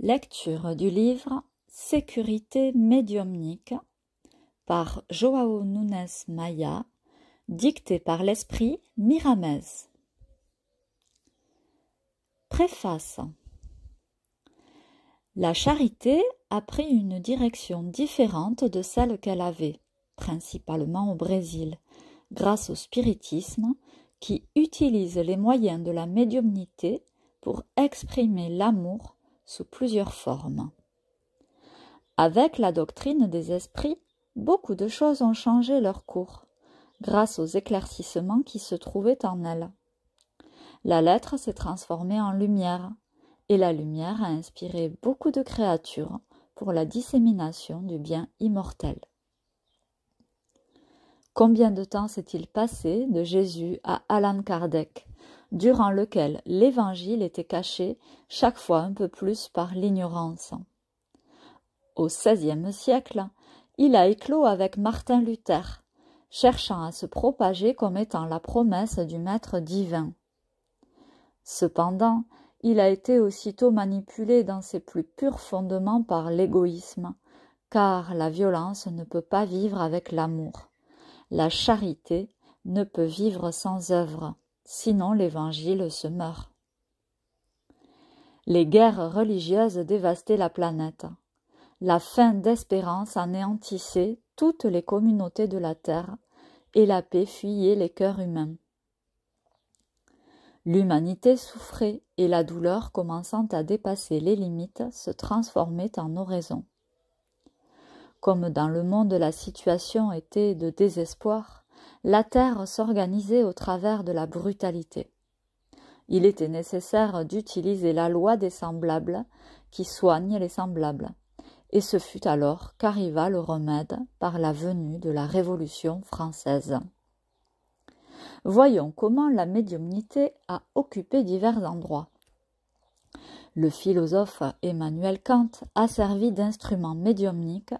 Lecture du livre Sécurité médiumnique par Joao Nunes Maya, dicté par l'esprit Miramez. Préface La charité a pris une direction différente de celle qu'elle avait, principalement au Brésil, grâce au spiritisme qui utilise les moyens de la médiumnité pour exprimer l'amour sous plusieurs formes. Avec la doctrine des esprits, beaucoup de choses ont changé leur cours, grâce aux éclaircissements qui se trouvaient en elles. La lettre s'est transformée en lumière, et la lumière a inspiré beaucoup de créatures pour la dissémination du bien immortel. Combien de temps s'est-il passé de Jésus à Alan Kardec durant lequel l'Évangile était caché chaque fois un peu plus par l'ignorance. Au XVIe siècle, il a éclos avec Martin Luther, cherchant à se propager comme étant la promesse du Maître divin. Cependant, il a été aussitôt manipulé dans ses plus purs fondements par l'égoïsme, car la violence ne peut pas vivre avec l'amour. La charité ne peut vivre sans œuvre sinon l'Évangile se meurt. Les guerres religieuses dévastaient la planète. La faim d'espérance anéantissait toutes les communautés de la Terre et la paix fuyait les cœurs humains. L'humanité souffrait et la douleur commençant à dépasser les limites se transformait en oraison. Comme dans le monde la situation était de désespoir, la Terre s'organisait au travers de la brutalité. Il était nécessaire d'utiliser la loi des semblables qui soigne les semblables, et ce fut alors qu'arriva le remède par la venue de la Révolution française. Voyons comment la médiumnité a occupé divers endroits. Le philosophe Emmanuel Kant a servi d'instrument médiumnique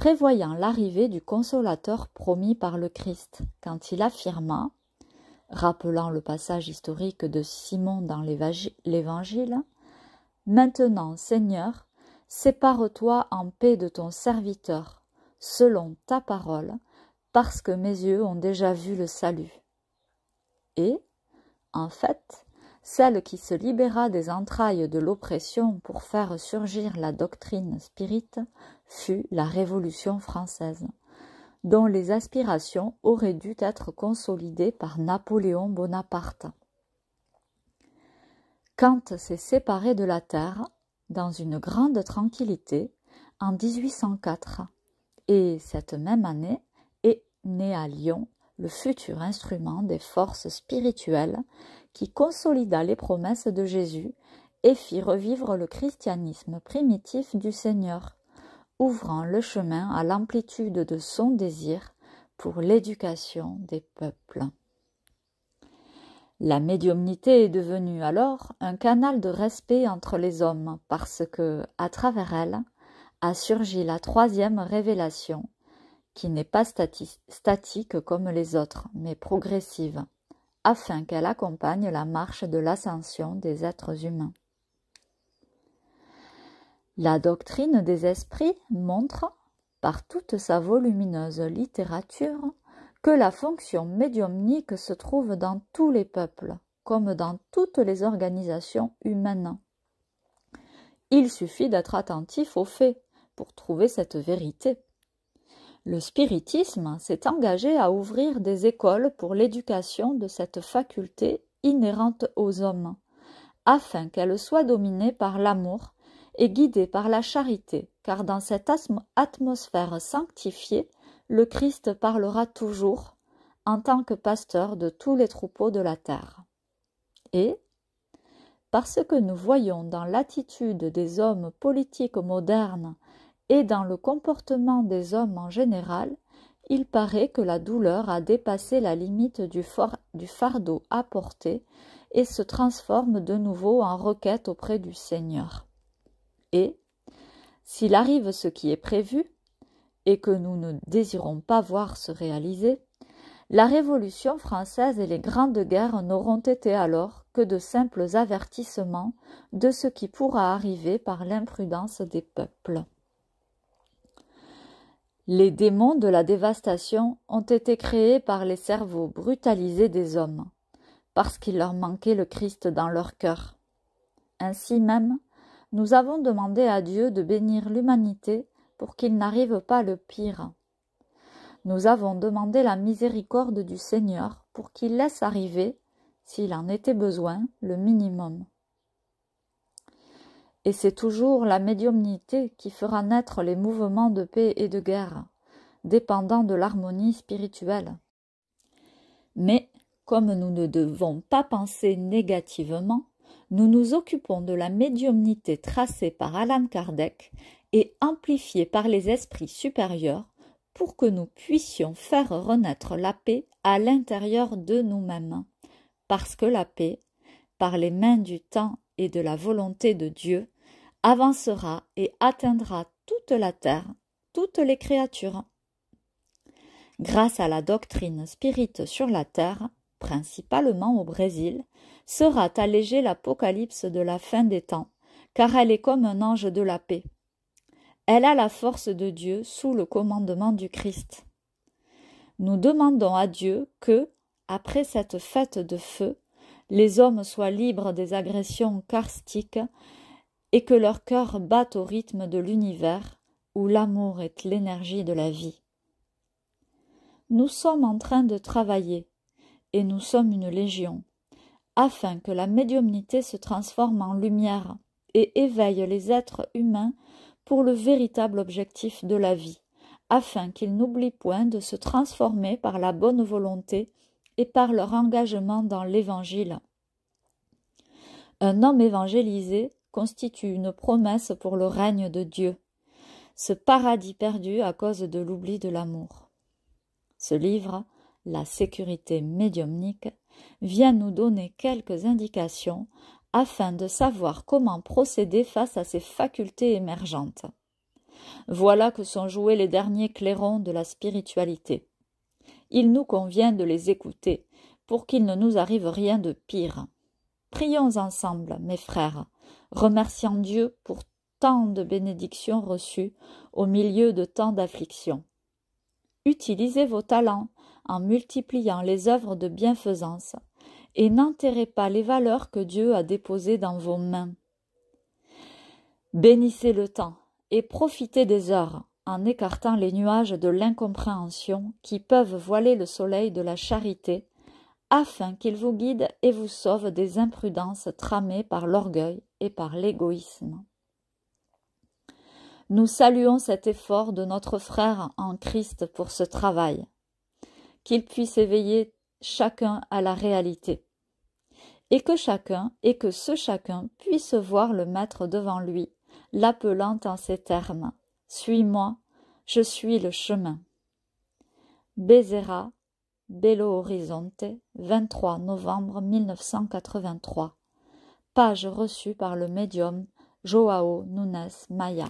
prévoyant l'arrivée du consolateur promis par le Christ, quand il affirma, rappelant le passage historique de Simon dans l'Évangile, Maintenant, Seigneur, sépare-toi en paix de ton serviteur, selon ta parole, parce que mes yeux ont déjà vu le salut. Et, en fait, celle qui se libéra des entrailles de l'oppression pour faire surgir la doctrine spirite fut la Révolution française, dont les aspirations auraient dû être consolidées par Napoléon Bonaparte. Kant s'est séparé de la Terre dans une grande tranquillité en 1804 et cette même année est né à Lyon le futur instrument des forces spirituelles qui consolida les promesses de Jésus et fit revivre le christianisme primitif du Seigneur ouvrant le chemin à l'amplitude de son désir pour l'éducation des peuples. La médiumnité est devenue alors un canal de respect entre les hommes parce que, à travers elle, a surgi la troisième révélation, qui n'est pas statique comme les autres, mais progressive, afin qu'elle accompagne la marche de l'ascension des êtres humains. La doctrine des esprits montre, par toute sa volumineuse littérature, que la fonction médiumnique se trouve dans tous les peuples, comme dans toutes les organisations humaines. Il suffit d'être attentif aux faits pour trouver cette vérité. Le spiritisme s'est engagé à ouvrir des écoles pour l'éducation de cette faculté inhérente aux hommes, afin qu'elle soit dominée par l'amour et guidé par la charité, car dans cette atmosphère sanctifiée, le Christ parlera toujours en tant que pasteur de tous les troupeaux de la terre. Et, parce que nous voyons dans l'attitude des hommes politiques modernes et dans le comportement des hommes en général, il paraît que la douleur a dépassé la limite du, du fardeau apporté et se transforme de nouveau en requête auprès du Seigneur et, s'il arrive ce qui est prévu, et que nous ne désirons pas voir se réaliser, la Révolution française et les grandes guerres n'auront été alors que de simples avertissements de ce qui pourra arriver par l'imprudence des peuples. Les démons de la dévastation ont été créés par les cerveaux brutalisés des hommes, parce qu'il leur manquait le Christ dans leur cœur. Ainsi même, nous avons demandé à Dieu de bénir l'humanité pour qu'il n'arrive pas le pire. Nous avons demandé la miséricorde du Seigneur pour qu'il laisse arriver, s'il en était besoin, le minimum. Et c'est toujours la médiumnité qui fera naître les mouvements de paix et de guerre, dépendant de l'harmonie spirituelle. Mais, comme nous ne devons pas penser négativement, nous nous occupons de la médiumnité tracée par Allan Kardec et amplifiée par les esprits supérieurs pour que nous puissions faire renaître la paix à l'intérieur de nous-mêmes, parce que la paix, par les mains du temps et de la volonté de Dieu, avancera et atteindra toute la terre, toutes les créatures. Grâce à la doctrine spirite sur la terre, principalement au Brésil, sera allégée l'apocalypse de la fin des temps, car elle est comme un ange de la paix. Elle a la force de Dieu sous le commandement du Christ. Nous demandons à Dieu que, après cette fête de feu, les hommes soient libres des agressions karstiques et que leur cœur batte au rythme de l'univers où l'amour est l'énergie de la vie. Nous sommes en train de travailler et nous sommes une légion afin que la médiumnité se transforme en lumière et éveille les êtres humains pour le véritable objectif de la vie, afin qu'ils n'oublient point de se transformer par la bonne volonté et par leur engagement dans l'Évangile. Un homme évangélisé constitue une promesse pour le règne de Dieu, ce paradis perdu à cause de l'oubli de l'amour. Ce livre, La sécurité médiumnique, vient nous donner quelques indications afin de savoir comment procéder face à ces facultés émergentes. Voilà que sont joués les derniers clairons de la spiritualité. Il nous convient de les écouter pour qu'il ne nous arrive rien de pire. Prions ensemble, mes frères, remerciant Dieu pour tant de bénédictions reçues au milieu de tant d'afflictions. Utilisez vos talents en multipliant les œuvres de bienfaisance, et n'enterrez pas les valeurs que Dieu a déposées dans vos mains. Bénissez le temps et profitez des heures en écartant les nuages de l'incompréhension qui peuvent voiler le soleil de la charité, afin qu'il vous guide et vous sauve des imprudences tramées par l'orgueil et par l'égoïsme. Nous saluons cet effort de notre frère en Christ pour ce travail qu'il puisse éveiller chacun à la réalité, et que chacun, et que ce chacun puisse voir le Maître devant lui, l'appelant en ces termes. Suis-moi, je suis le chemin. Bezerra, Belo Horizonte, 23 novembre 1983. Page reçue par le médium Joao Nunes Maya.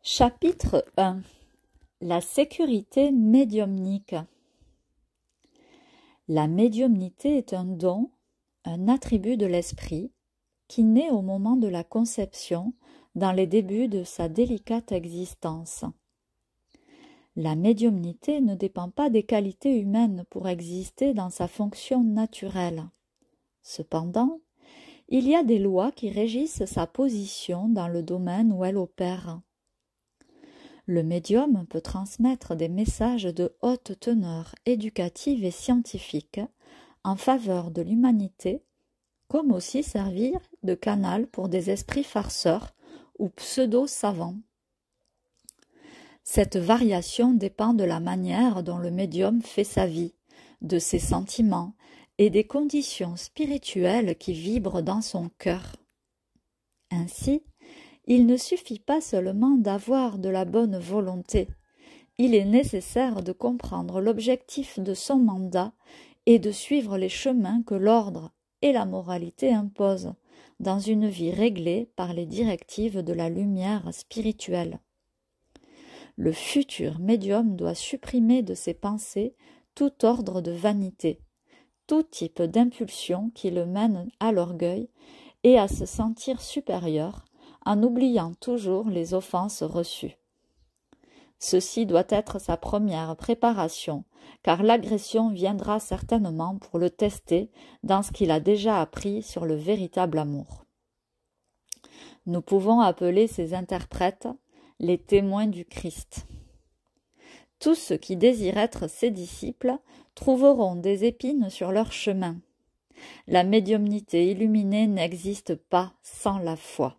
Chapitre 1 la sécurité médiumnique. La médiumnité est un don, un attribut de l'esprit, qui naît au moment de la conception, dans les débuts de sa délicate existence. La médiumnité ne dépend pas des qualités humaines pour exister dans sa fonction naturelle. Cependant, il y a des lois qui régissent sa position dans le domaine où elle opère. Le médium peut transmettre des messages de haute teneur éducative et scientifique en faveur de l'humanité, comme aussi servir de canal pour des esprits farceurs ou pseudo-savants. Cette variation dépend de la manière dont le médium fait sa vie, de ses sentiments et des conditions spirituelles qui vibrent dans son cœur. Ainsi, il ne suffit pas seulement d'avoir de la bonne volonté, il est nécessaire de comprendre l'objectif de son mandat et de suivre les chemins que l'ordre et la moralité imposent dans une vie réglée par les directives de la lumière spirituelle. Le futur médium doit supprimer de ses pensées tout ordre de vanité, tout type d'impulsion qui le mène à l'orgueil et à se sentir supérieur en oubliant toujours les offenses reçues. Ceci doit être sa première préparation, car l'agression viendra certainement pour le tester dans ce qu'il a déjà appris sur le véritable amour. Nous pouvons appeler ces interprètes les témoins du Christ. Tous ceux qui désirent être ses disciples trouveront des épines sur leur chemin. La médiumnité illuminée n'existe pas sans la foi.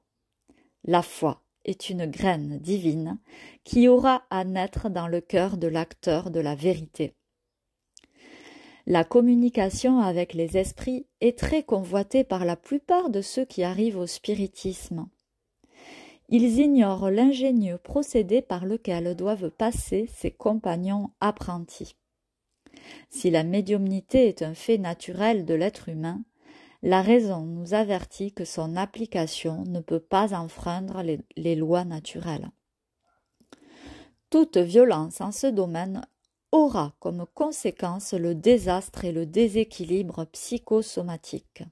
La foi est une graine divine qui aura à naître dans le cœur de l'acteur de la vérité. La communication avec les esprits est très convoitée par la plupart de ceux qui arrivent au spiritisme. Ils ignorent l'ingénieux procédé par lequel doivent passer ces compagnons apprentis. Si la médiumnité est un fait naturel de l'être humain, la raison nous avertit que son application ne peut pas enfreindre les, lois naturelles. Toute violence en ce domaine aura comme conséquence le désastre et le déséquilibre psychosomatique.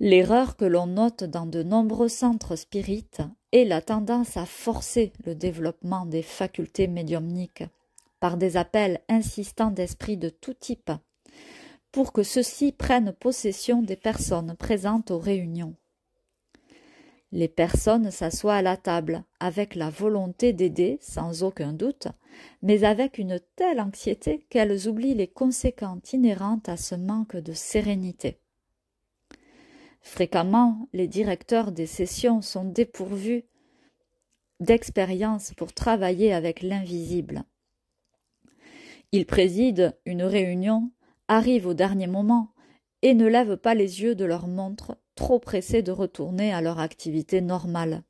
L'erreur que l'on note dans de nombreux centres spirites est la tendance à forcer le développement des facultés médiumniques par des appels insistants d'esprits de tout type pour que ceux-ci prennent possession des personnes présentes aux réunions. Les personnes s'assoient à la table avec la volonté d'aider, sans aucun doute, mais avec une telle anxiété qu'elles oublient les conséquences inhérentes à ce manque de sérénité. Fréquemment, les directeurs des sessions sont dépourvus d'expérience pour travailler avec l'invisible. Ils président une réunion arrivent au dernier moment et ne lèvent pas les yeux de leur montre, trop pressés de retourner à leur activité normale.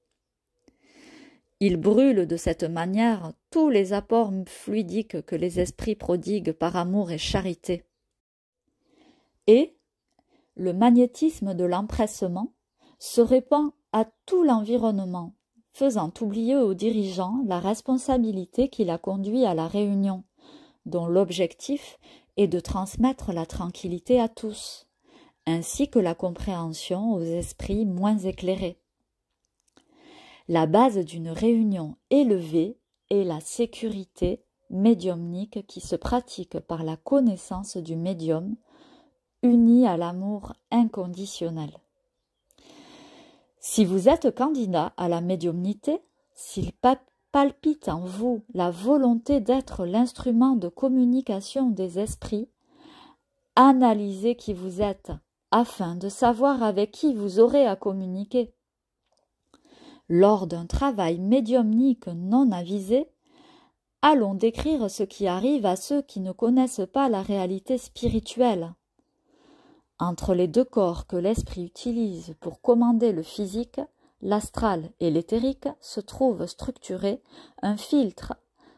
Ils brûlent de cette manière tous les apports fluidiques que les esprits prodiguent par amour et charité. Et le magnétisme de l'empressement se répand à tout l'environnement, faisant oublier aux dirigeants la responsabilité qui la conduit à la réunion, dont l'objectif et de transmettre la tranquillité à tous, ainsi que la compréhension aux esprits moins éclairés. La base d'une réunion élevée est la sécurité médiumnique qui se pratique par la connaissance du médium, unie à l'amour inconditionnel. Si vous êtes candidat à la médiumnité, s'il le pape palpite en vous la volonté d'être l'instrument de communication des esprits, analysez qui vous êtes afin de savoir avec qui vous aurez à communiquer. Lors d'un travail médiumnique non avisé, allons décrire ce qui arrive à ceux qui ne connaissent pas la réalité spirituelle. Entre les deux corps que l'esprit utilise pour commander le physique, l'astral et l'éthérique se trouvent structurés un filtre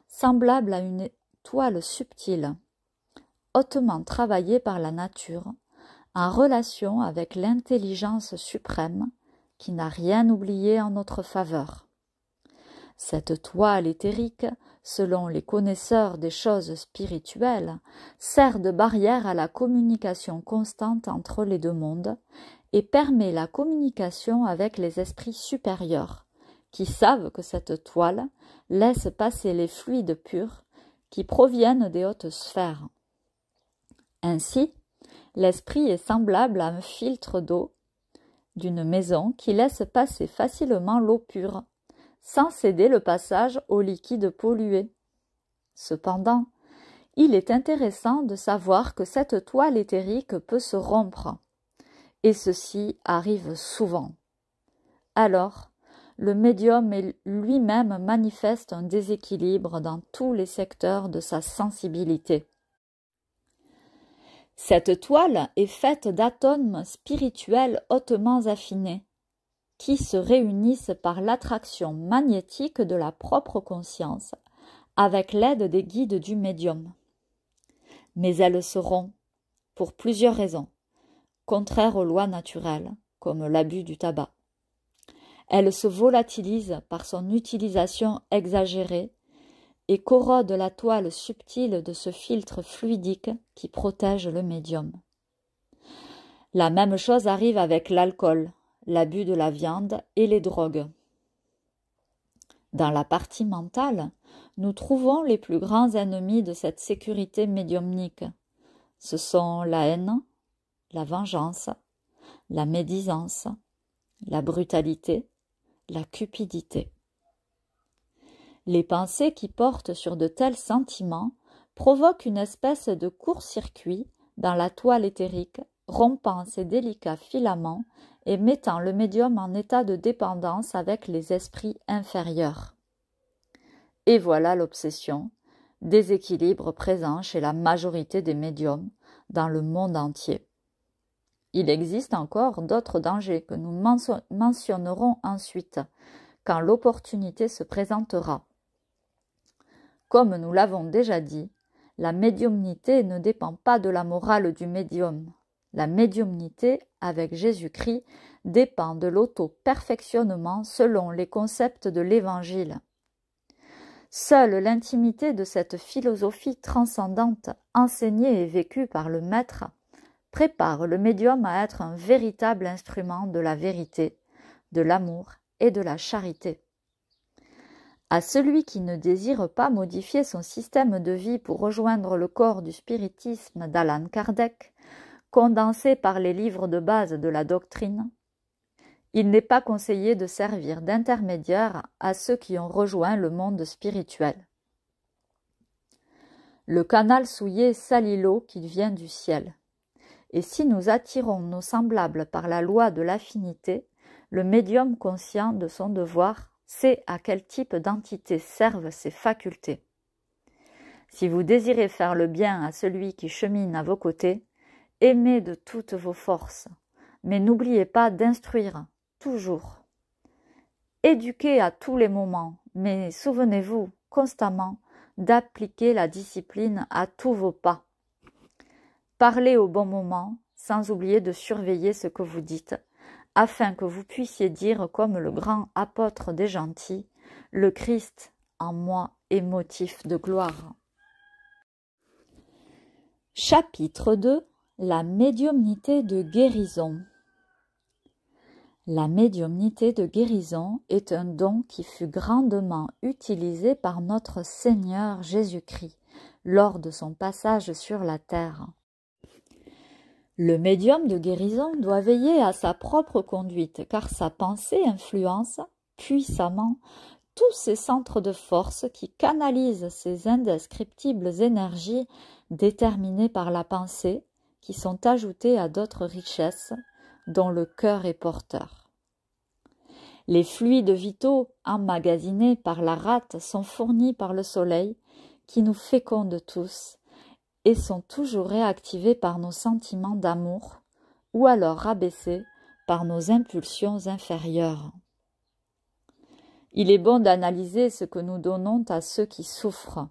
semblable à une toile subtile, hautement travaillée par la nature, en relation avec l'intelligence suprême qui n'a rien oublié en notre faveur. Cette toile éthérique, selon les connaisseurs des choses spirituelles, sert de barrière à la communication constante entre les deux mondes et permet la communication avec les esprits supérieurs, qui savent que cette toile laisse passer les fluides purs qui proviennent des hautes sphères. Ainsi, l'esprit est semblable à un filtre d'eau d'une maison qui laisse passer facilement l'eau pure, sans céder le passage aux liquides pollués. Cependant, il est intéressant de savoir que cette toile éthérique peut se rompre, et ceci arrive souvent. Alors, le médium lui-même manifeste un déséquilibre dans tous les secteurs de sa sensibilité. Cette toile est faite d'atomes spirituels hautement affinés, qui se réunissent par l'attraction magnétique de la propre conscience avec l'aide des guides du médium. Mais elles seront, pour plusieurs raisons, contraire aux lois naturelles, comme l'abus du tabac. Elle se volatilise par son utilisation exagérée et corrode la toile subtile de ce filtre fluidique qui protège le médium. La même chose arrive avec l'alcool, l'abus de la viande et les drogues. Dans la partie mentale, nous trouvons les plus grands ennemis de cette sécurité médiumnique. Ce sont la haine, la vengeance, la médisance, la brutalité, la cupidité. Les pensées qui portent sur de tels sentiments provoquent une espèce de court-circuit dans la toile éthérique, rompant ses délicats filaments et mettant le médium en état de dépendance avec les esprits inférieurs. Et voilà l'obsession, déséquilibre présent chez la majorité des médiums dans le monde entier. Il existe encore d'autres dangers que nous mentionnerons ensuite, quand l'opportunité se présentera. Comme nous l'avons déjà dit, la médiumnité ne dépend pas de la morale du médium. La médiumnité, avec Jésus-Christ, dépend de l'auto-perfectionnement selon les concepts de l'Évangile. Seule l'intimité de cette philosophie transcendante enseignée et vécue par le Maître prépare le médium à être un véritable instrument de la vérité, de l'amour et de la charité. À celui qui ne désire pas modifier son système de vie pour rejoindre le corps du spiritisme d'Alan Kardec, condensé par les livres de base de la doctrine, il n'est pas conseillé de servir d'intermédiaire à ceux qui ont rejoint le monde spirituel. Le canal souillé salit l'eau qui vient du ciel et si nous attirons nos semblables par la loi de l'affinité, le médium conscient de son devoir sait à quel type d'entité servent ses facultés. Si vous désirez faire le bien à celui qui chemine à vos côtés, aimez de toutes vos forces, mais n'oubliez pas d'instruire, toujours. Éduquez à tous les moments, mais souvenez-vous constamment d'appliquer la discipline à tous vos pas. Parlez au bon moment, sans oublier de surveiller ce que vous dites, afin que vous puissiez dire comme le grand apôtre des gentils, le Christ en moi est motif de gloire. Chapitre 2 La médiumnité de guérison La médiumnité de guérison est un don qui fut grandement utilisé par notre Seigneur Jésus-Christ lors de son passage sur la terre. Le médium de guérison doit veiller à sa propre conduite, car sa pensée influence puissamment tous ces centres de force qui canalisent ces indescriptibles énergies déterminées par la pensée, qui sont ajoutées à d'autres richesses dont le cœur est porteur. Les fluides vitaux emmagasinés par la rate sont fournis par le soleil qui nous féconde tous et sont toujours réactivés par nos sentiments d'amour ou alors rabaissés par nos impulsions inférieures. Il est bon d'analyser ce que nous donnons à ceux qui souffrent.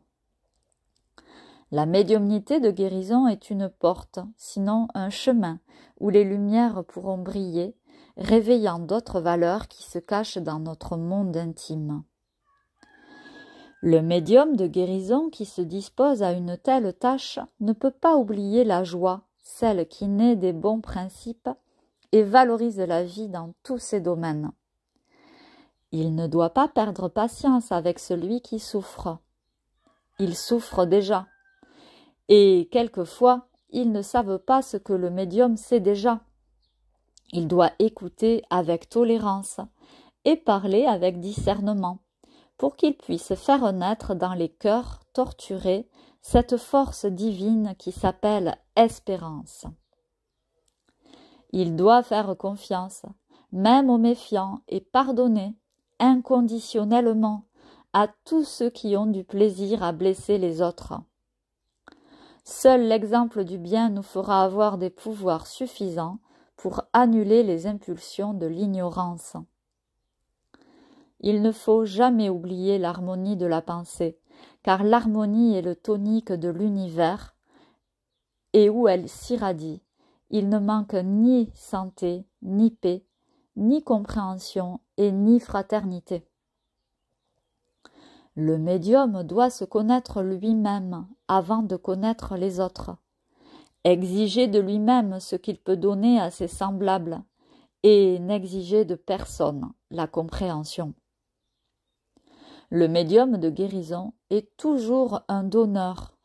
La médiumnité de guérison est une porte, sinon un chemin, où les lumières pourront briller, réveillant d'autres valeurs qui se cachent dans notre monde intime. Le médium de guérison qui se dispose à une telle tâche ne peut pas oublier la joie, celle qui naît des bons principes et valorise la vie dans tous ses domaines. Il ne doit pas perdre patience avec celui qui souffre. Il souffre déjà. Et quelquefois, il ne savent pas ce que le médium sait déjà. Il doit écouter avec tolérance et parler avec discernement pour qu'il puisse faire naître dans les cœurs torturés cette force divine qui s'appelle espérance. Il doit faire confiance, même aux méfiants, et pardonner inconditionnellement à tous ceux qui ont du plaisir à blesser les autres. Seul l'exemple du bien nous fera avoir des pouvoirs suffisants pour annuler les impulsions de l'ignorance. Il ne faut jamais oublier l'harmonie de la pensée, car l'harmonie est le tonique de l'univers et où elle s'irradie, il ne manque ni santé, ni paix, ni compréhension et ni fraternité. Le médium doit se connaître lui-même avant de connaître les autres, exiger de lui-même ce qu'il peut donner à ses semblables, et n'exiger de personne la compréhension. Le médium de guérison est toujours un donneur,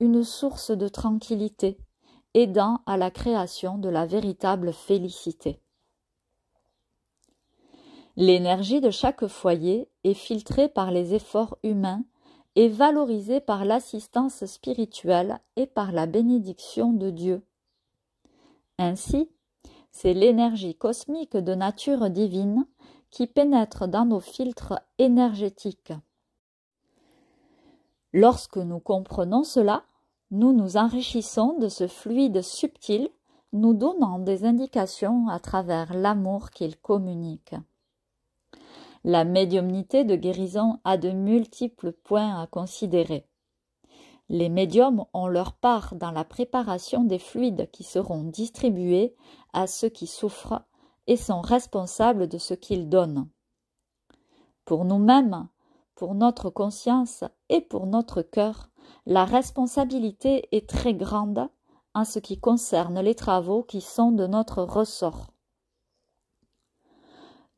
une source de tranquillité, aidant à la création de la véritable félicité. L'énergie de chaque foyer est filtrée par les efforts humains et valorisée par l'assistance spirituelle et par la bénédiction de Dieu. Ainsi, c'est l'énergie cosmique de nature divine qui pénètrent dans nos filtres énergétiques. Lorsque nous comprenons cela, nous nous enrichissons de ce fluide subtil, nous donnant des indications à travers l'amour qu'il communique. La médiumnité de guérison a de multiples points à considérer. Les médiums ont leur part dans la préparation des fluides qui seront distribués à ceux qui souffrent et sont responsables de ce qu'ils donnent. Pour nous-mêmes, pour notre conscience et pour notre cœur, la responsabilité est très grande en ce qui concerne les travaux qui sont de notre ressort.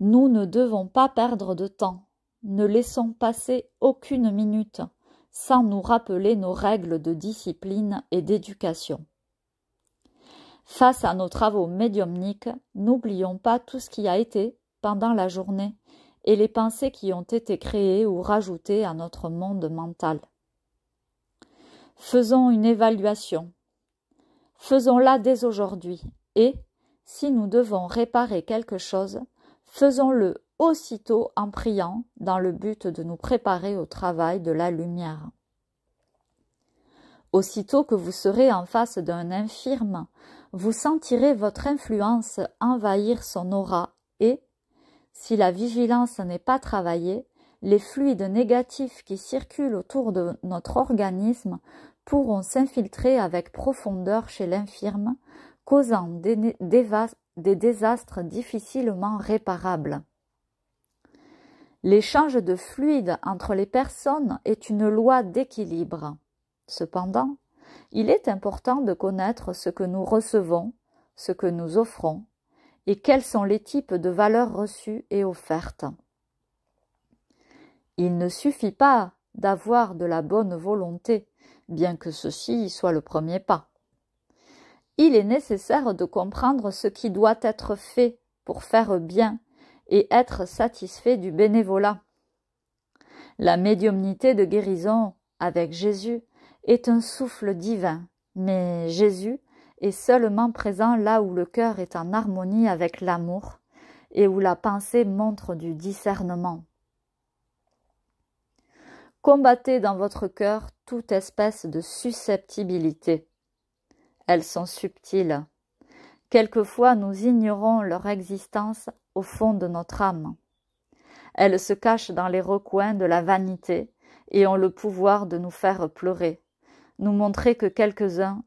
Nous ne devons pas perdre de temps, ne laissons passer aucune minute sans nous rappeler nos règles de discipline et d'éducation. Face à nos travaux médiumniques, n'oublions pas tout ce qui a été pendant la journée et les pensées qui ont été créées ou rajoutées à notre monde mental. Faisons une évaluation. Faisons-la dès aujourd'hui et, si nous devons réparer quelque chose, faisons-le aussitôt en priant dans le but de nous préparer au travail de la lumière. Aussitôt que vous serez en face d'un infirme, vous sentirez votre influence envahir son aura et, si la vigilance n'est pas travaillée, les fluides négatifs qui circulent autour de notre organisme pourront s'infiltrer avec profondeur chez l'infirme, causant des, désastres difficilement réparables. L'échange de fluides entre les personnes est une loi d'équilibre. Cependant, il est important de connaître ce que nous recevons, ce que nous offrons, et quels sont les types de valeurs reçues et offertes. Il ne suffit pas d'avoir de la bonne volonté, bien que ceci soit le premier pas. Il est nécessaire de comprendre ce qui doit être fait pour faire bien et être satisfait du bénévolat. La médiumnité de guérison avec Jésus est un souffle divin, mais Jésus est seulement présent là où le cœur est en harmonie avec l'amour et où la pensée montre du discernement. Combattez dans votre cœur toute espèce de susceptibilité. Elles sont subtiles. Quelquefois nous ignorons leur existence au fond de notre âme. Elles se cachent dans les recoins de la vanité et ont le pouvoir de nous faire pleurer nous montrer que quelques-uns,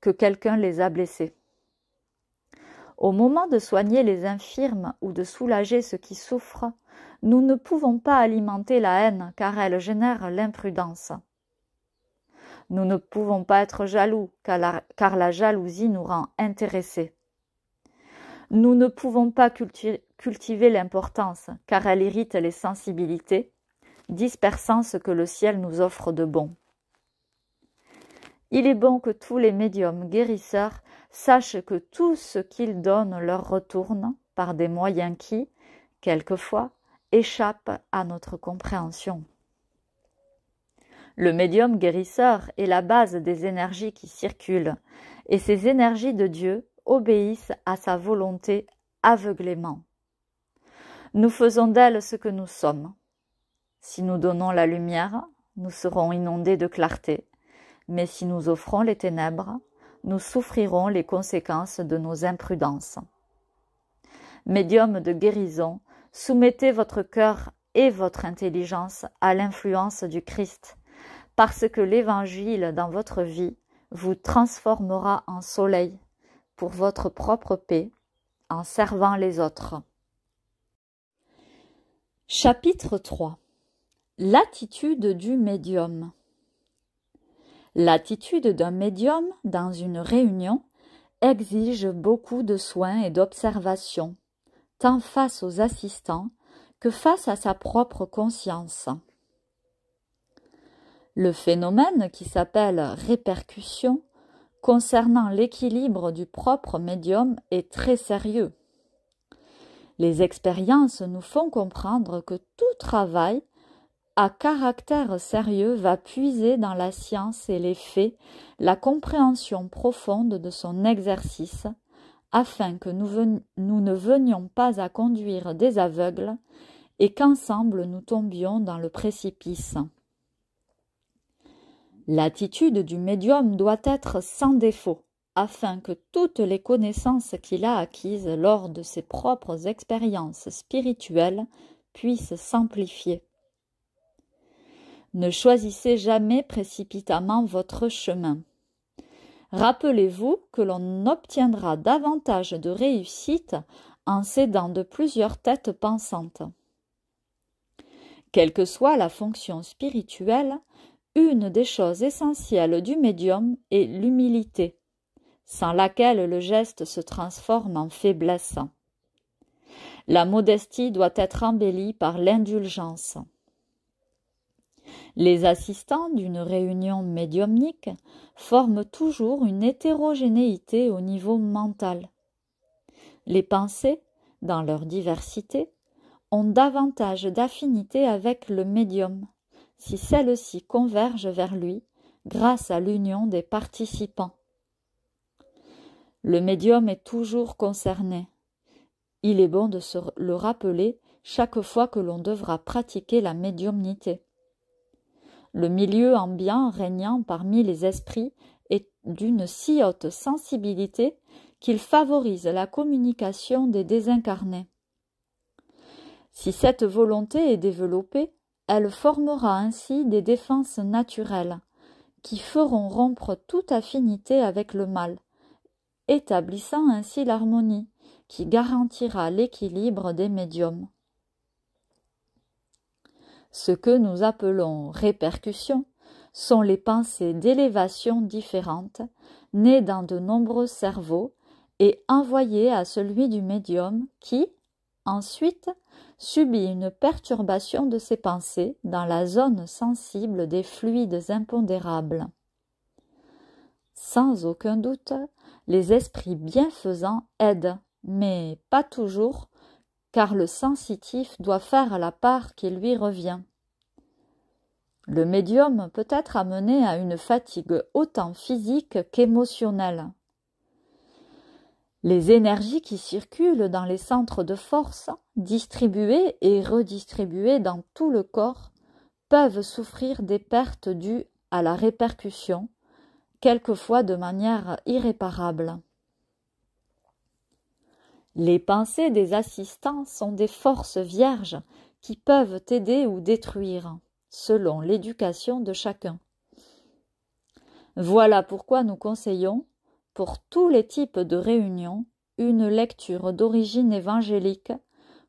que quelqu'un les a blessés. Au moment de soigner les infirmes ou de soulager ceux qui souffrent, nous ne pouvons pas alimenter la haine car elle génère l'imprudence. Nous ne pouvons pas être jaloux car la, jalousie nous rend intéressés. Nous ne pouvons pas cultiver l'importance car elle irrite les sensibilités, dispersant ce que le ciel nous offre de bon. Il est bon que tous les médiums guérisseurs sachent que tout ce qu'ils donnent leur retourne par des moyens qui, quelquefois, échappent à notre compréhension. Le médium guérisseur est la base des énergies qui circulent, et ces énergies de Dieu obéissent à sa volonté aveuglément. Nous faisons d'elles ce que nous sommes. Si nous donnons la lumière, nous serons inondés de clarté mais si nous offrons les ténèbres, nous souffrirons les conséquences de nos imprudences. Médium de guérison, soumettez votre cœur et votre intelligence à l'influence du Christ, parce que l'Évangile dans votre vie vous transformera en soleil pour votre propre paix, en servant les autres. Chapitre 3 L'attitude du médium L'attitude d'un médium dans une réunion exige beaucoup de soins et d'observation, tant face aux assistants que face à sa propre conscience. Le phénomène qui s'appelle répercussion concernant l'équilibre du propre médium est très sérieux. Les expériences nous font comprendre que tout travail à caractère sérieux va puiser dans la science et les faits la compréhension profonde de son exercice, afin que nous, nous ne venions pas à conduire des aveugles et qu'ensemble nous tombions dans le précipice. L'attitude du médium doit être sans défaut, afin que toutes les connaissances qu'il a acquises lors de ses propres expériences spirituelles puissent s'amplifier. Ne choisissez jamais précipitamment votre chemin. Rappelez-vous que l'on obtiendra davantage de réussite en s'aidant de plusieurs têtes pensantes. Quelle que soit la fonction spirituelle, une des choses essentielles du médium est l'humilité, sans laquelle le geste se transforme en faiblesse. La modestie doit être embellie par l'indulgence. Les assistants d'une réunion médiumnique forment toujours une hétérogénéité au niveau mental. Les pensées, dans leur diversité, ont davantage d'affinité avec le médium, si celles-ci convergent vers lui grâce à l'union des participants. Le médium est toujours concerné. Il est bon de se le rappeler chaque fois que l'on devra pratiquer la médiumnité. Le milieu ambiant régnant parmi les esprits est d'une si haute sensibilité qu'il favorise la communication des désincarnés. Si cette volonté est développée, elle formera ainsi des défenses naturelles, qui feront rompre toute affinité avec le mal, établissant ainsi l'harmonie, qui garantira l'équilibre des médiums. Ce que nous appelons répercussions sont les pensées d'élévation différentes, nées dans de nombreux cerveaux et envoyées à celui du médium qui, ensuite, subit une perturbation de ses pensées dans la zone sensible des fluides impondérables. Sans aucun doute, les esprits bienfaisants aident, mais pas toujours car le sensitif doit faire la part qui lui revient. Le médium peut être amené à une fatigue autant physique qu'émotionnelle. Les énergies qui circulent dans les centres de force, distribuées et redistribuées dans tout le corps, peuvent souffrir des pertes dues à la répercussion, quelquefois de manière irréparable. Les pensées des assistants sont des forces vierges qui peuvent aider ou détruire, selon l'éducation de chacun. Voilà pourquoi nous conseillons, pour tous les types de réunions, une lecture d'origine évangélique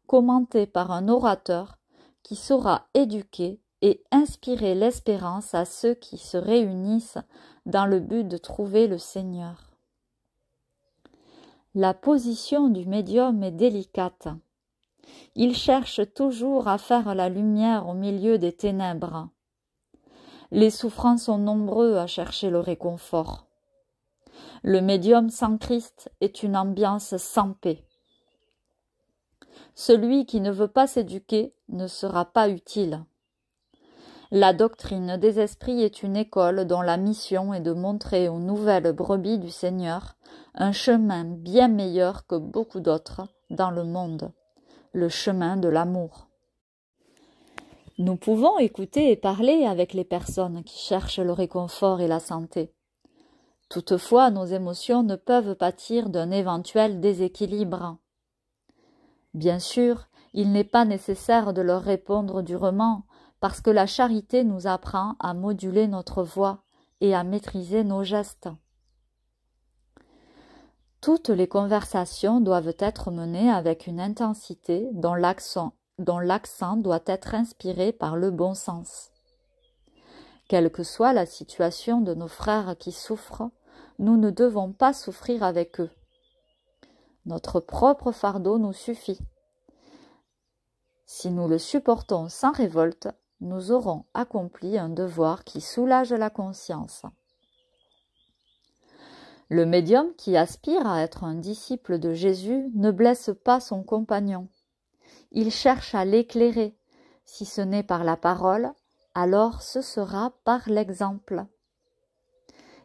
commentée par un orateur qui saura éduquer et inspirer l'espérance à ceux qui se réunissent dans le but de trouver le Seigneur la position du médium est délicate. Il cherche toujours à faire la lumière au milieu des ténèbres. Les souffrants sont nombreux à chercher le réconfort. Le médium sans Christ est une ambiance sans paix. Celui qui ne veut pas s'éduquer ne sera pas utile. La doctrine des esprits est une école dont la mission est de montrer aux nouvelles brebis du Seigneur un chemin bien meilleur que beaucoup d'autres dans le monde, le chemin de l'amour. Nous pouvons écouter et parler avec les personnes qui cherchent le réconfort et la santé. Toutefois, nos émotions ne peuvent pâtir d'un éventuel déséquilibre. Bien sûr, il n'est pas nécessaire de leur répondre durement parce que la charité nous apprend à moduler notre voix et à maîtriser nos gestes. Toutes les conversations doivent être menées avec une intensité dont l'accent, l'accent doit être inspiré par le bon sens. Quelle que soit la situation de nos frères qui souffrent, nous ne devons pas souffrir avec eux. Notre propre fardeau nous suffit. Si nous le supportons sans révolte, nous aurons accompli un devoir qui soulage la conscience. Le médium qui aspire à être un disciple de Jésus ne blesse pas son compagnon. Il cherche à l'éclairer. Si ce n'est par la parole, alors ce sera par l'exemple.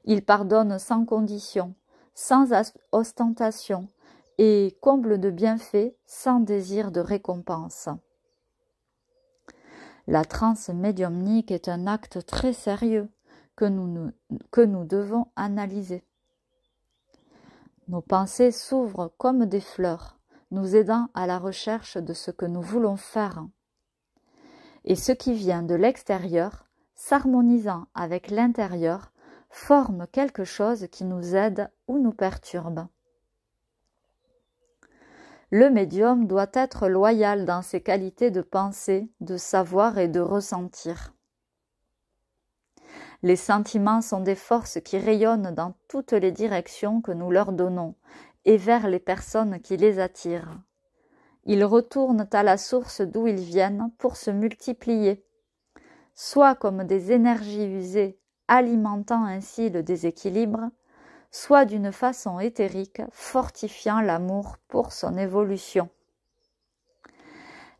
Il pardonne sans condition, sans ostentation, et comble de bienfaits sans désir de récompense. La transe médiumnique est un acte très sérieux que que nous devons analyser. Nos pensées s'ouvrent comme des fleurs, nous aidant à la recherche de ce que nous voulons faire. Et ce qui vient de l'extérieur, s'harmonisant avec l'intérieur, forme quelque chose qui nous aide ou nous perturbe. Le médium doit être loyal dans ses qualités de pensée, de savoir et de ressentir. Les sentiments sont des forces qui rayonnent dans toutes les directions que nous leur donnons et vers les personnes qui les attirent. Ils retournent à la source d'où ils viennent pour se multiplier, soit comme des énergies usées alimentant ainsi le déséquilibre, soit d'une façon éthérique, fortifiant l'amour pour son évolution.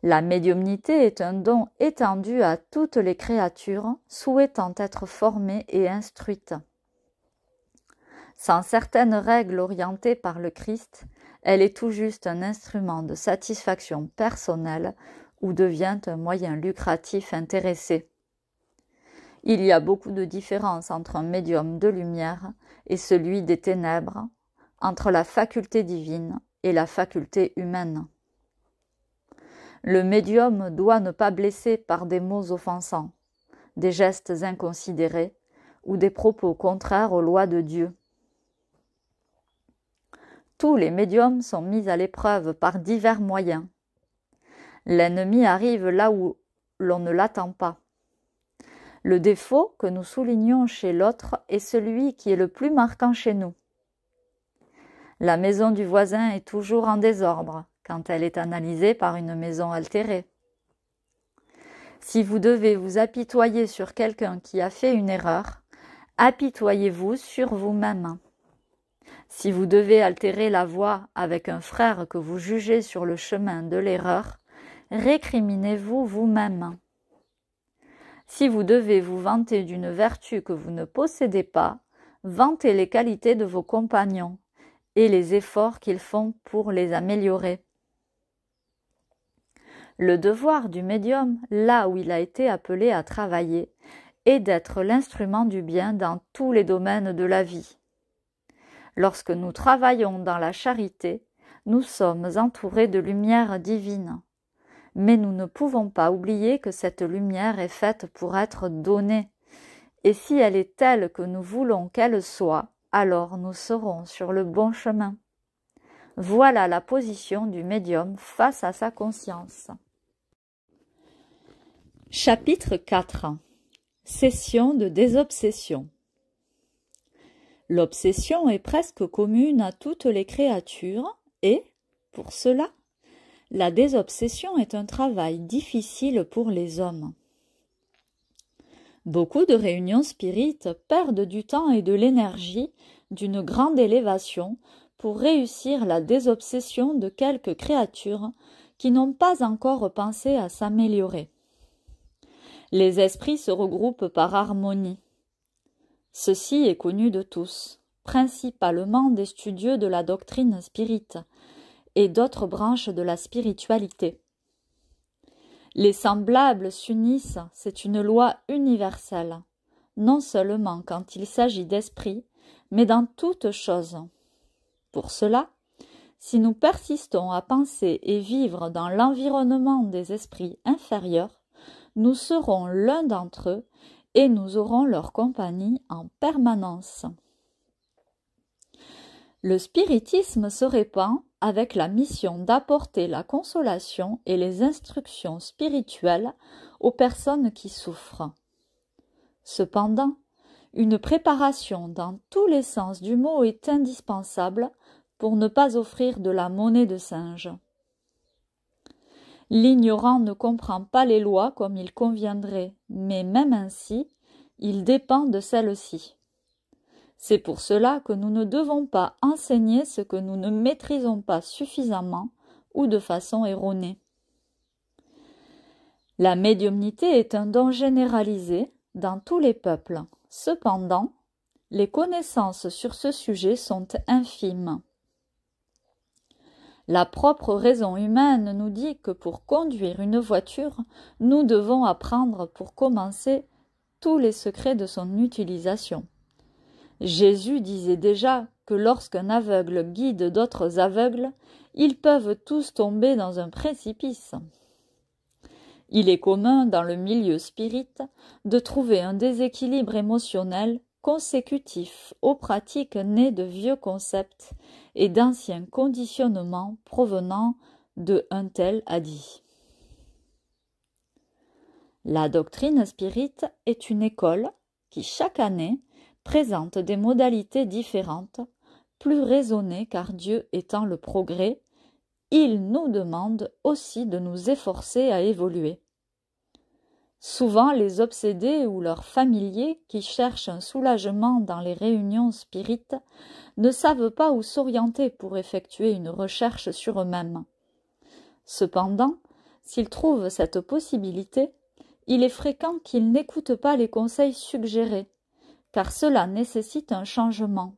La médiumnité est un don étendu à toutes les créatures souhaitant être formées et instruites. Sans certaines règles orientées par le Christ, elle est tout juste un instrument de satisfaction personnelle ou devient un moyen lucratif intéressé. Il y a beaucoup de différence entre un médium de lumière et celui des ténèbres, entre la faculté divine et la faculté humaine. Le médium doit ne pas blesser par des mots offensants, des gestes inconsidérés ou des propos contraires aux lois de Dieu. Tous les médiums sont mis à l'épreuve par divers moyens. L'ennemi arrive là où l'on ne l'attend pas. Le défaut que nous soulignons chez l'autre est celui qui est le plus marquant chez nous. La maison du voisin est toujours en désordre quand elle est analysée par une maison altérée. Si vous devez vous apitoyer sur quelqu'un qui a fait une erreur, apitoyez-vous sur vous-même. Si vous devez altérer la voie avec un frère que vous jugez sur le chemin de l'erreur, récriminez-vous vous-même. Si vous devez vous vanter d'une vertu que vous ne possédez pas, vantez les qualités de vos compagnons et les efforts qu'ils font pour les améliorer. Le devoir du médium, là où il a été appelé à travailler, est d'être l'instrument du bien dans tous les domaines de la vie. Lorsque nous travaillons dans la charité, nous sommes entourés de lumière divine mais nous ne pouvons pas oublier que cette lumière est faite pour être donnée. Et si elle est telle que nous voulons qu'elle soit, alors nous serons sur le bon chemin. Voilà la position du médium face à sa conscience. Chapitre 4 Session de désobsession L'obsession est presque commune à toutes les créatures et, pour cela, la désobsession est un travail difficile pour les hommes. Beaucoup de réunions spirites perdent du temps et de l'énergie, d'une grande élévation, pour réussir la désobsession de quelques créatures qui n'ont pas encore pensé à s'améliorer. Les esprits se regroupent par harmonie. Ceci est connu de tous, principalement des studieux de la doctrine spirite, et d'autres branches de la spiritualité. Les semblables s'unissent, c'est une loi universelle, non seulement quand il s'agit d'esprit, mais dans toute chose. Pour cela, si nous persistons à penser et vivre dans l'environnement des esprits inférieurs, nous serons l'un d'entre eux et nous aurons leur compagnie en permanence. Le spiritisme se répand avec la mission d'apporter la consolation et les instructions spirituelles aux personnes qui souffrent. Cependant, une préparation dans tous les sens du mot est indispensable pour ne pas offrir de la monnaie de singe. L'ignorant ne comprend pas les lois comme il conviendrait, mais même ainsi, il dépend de celles-ci. C'est pour cela que nous ne devons pas enseigner ce que nous ne maîtrisons pas suffisamment ou de façon erronée. La médiumnité est un don généralisé dans tous les peuples. Cependant, les connaissances sur ce sujet sont infimes. La propre raison humaine nous dit que pour conduire une voiture, nous devons apprendre pour commencer tous les secrets de son utilisation. Jésus disait déjà que lorsqu'un aveugle guide d'autres aveugles, ils peuvent tous tomber dans un précipice. Il est commun dans le milieu spirit de trouver un déséquilibre émotionnel consécutif aux pratiques nées de vieux concepts et d'anciens conditionnements provenant de un tel a La doctrine spirit est une école qui chaque année présente des modalités différentes, plus raisonnées car Dieu étant le progrès, il nous demande aussi de nous efforcer à évoluer. Souvent les obsédés ou leurs familiers qui cherchent un soulagement dans les réunions spirites ne savent pas où s'orienter pour effectuer une recherche sur eux-mêmes. Cependant, s'ils trouvent cette possibilité, il est fréquent qu'ils n'écoutent pas les conseils suggérés car cela nécessite un changement,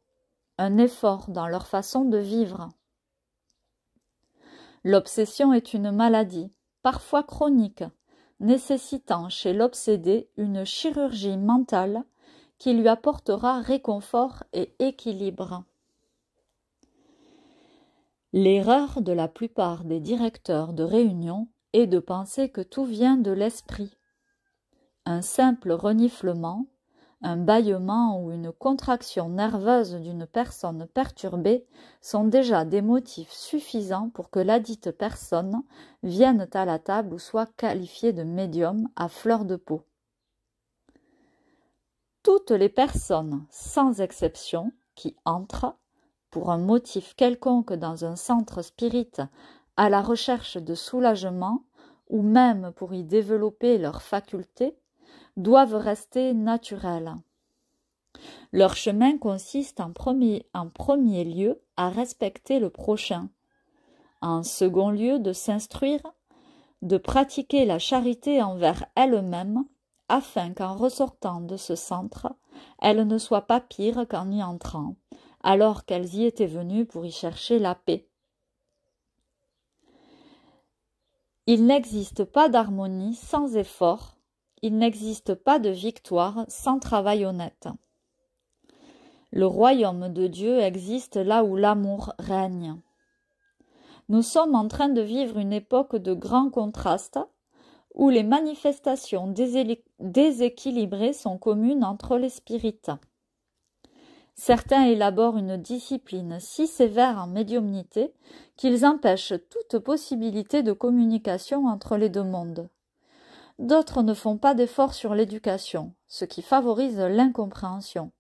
un effort dans leur façon de vivre. L'obsession est une maladie, parfois chronique, nécessitant chez l'obsédé une chirurgie mentale qui lui apportera réconfort et équilibre. L'erreur de la plupart des directeurs de réunion est de penser que tout vient de l'esprit. Un simple reniflement, un bâillement ou une contraction nerveuse d'une personne perturbée sont déjà des motifs suffisants pour que ladite personne vienne à la table ou soit qualifiée de médium à fleur de peau. Toutes les personnes, sans exception, qui entrent, pour un motif quelconque dans un centre spirite, à la recherche de soulagement, ou même pour y développer leurs facultés, doivent rester naturelles. Leur chemin consiste en premier, en premier lieu à respecter le prochain, en second lieu de s'instruire, de pratiquer la charité envers elle-même, afin qu'en ressortant de ce centre, elle ne soient pas pire qu'en y entrant, alors qu'elles y étaient venues pour y chercher la paix. Il n'existe pas d'harmonie sans effort il n'existe pas de victoire sans travail honnête. Le royaume de Dieu existe là où l'amour règne. Nous sommes en train de vivre une époque de grands contrastes où les manifestations déséquilibrées sont communes entre les spirites. Certains élaborent une discipline si sévère en médiumnité qu'ils empêchent toute possibilité de communication entre les deux mondes. D'autres ne font pas d'efforts sur l'éducation, ce qui favorise l'incompréhension,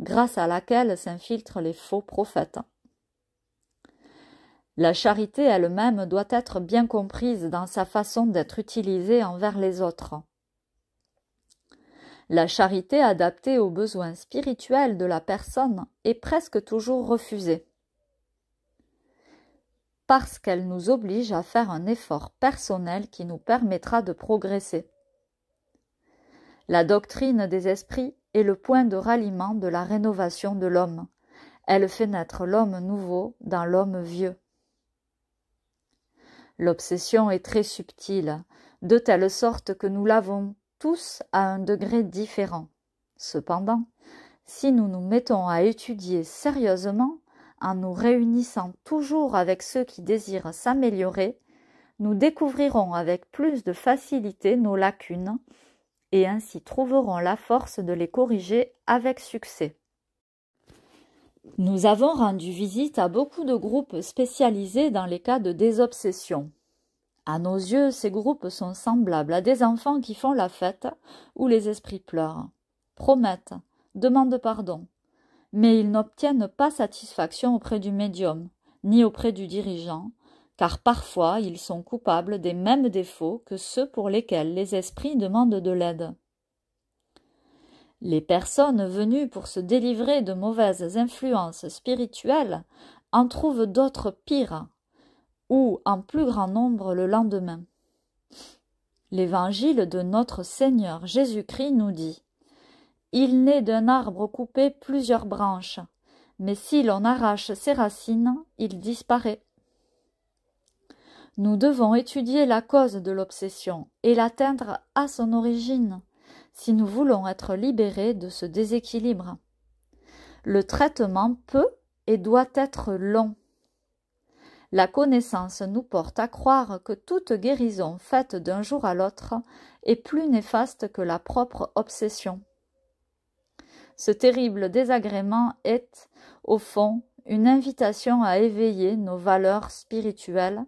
grâce à laquelle s'infiltrent les faux prophètes. La charité elle-même doit être bien comprise dans sa façon d'être utilisée envers les autres. La charité adaptée aux besoins spirituels de la personne est presque toujours refusée parce qu'elle nous oblige à faire un effort personnel qui nous permettra de progresser. La doctrine des esprits est le point de ralliement de la rénovation de l'homme. Elle fait naître l'homme nouveau dans l'homme vieux. L'obsession est très subtile, de telle sorte que nous l'avons tous à un degré différent. Cependant, si nous nous mettons à étudier sérieusement, en nous réunissant toujours avec ceux qui désirent s'améliorer, nous découvrirons avec plus de facilité nos lacunes et ainsi trouverons la force de les corriger avec succès. Nous avons rendu visite à beaucoup de groupes spécialisés dans les cas de désobsession. À nos yeux, ces groupes sont semblables à des enfants qui font la fête ou les esprits pleurent, promettent, demandent pardon, mais ils n'obtiennent pas satisfaction auprès du médium, ni auprès du dirigeant, car parfois ils sont coupables des mêmes défauts que ceux pour lesquels les esprits demandent de l'aide. Les personnes venues pour se délivrer de mauvaises influences spirituelles en trouvent d'autres pires, ou en plus grand nombre le lendemain. L'évangile de notre Seigneur Jésus-Christ nous dit il naît d'un arbre coupé plusieurs branches, mais si l'on arrache ses racines, il disparaît. Nous devons étudier la cause de l'obsession et l'atteindre à son origine, si nous voulons être libérés de ce déséquilibre. Le traitement peut et doit être long. La connaissance nous porte à croire que toute guérison faite d'un jour à l'autre est plus néfaste que la propre obsession. Ce terrible désagrément est, au fond, une invitation à éveiller nos valeurs spirituelles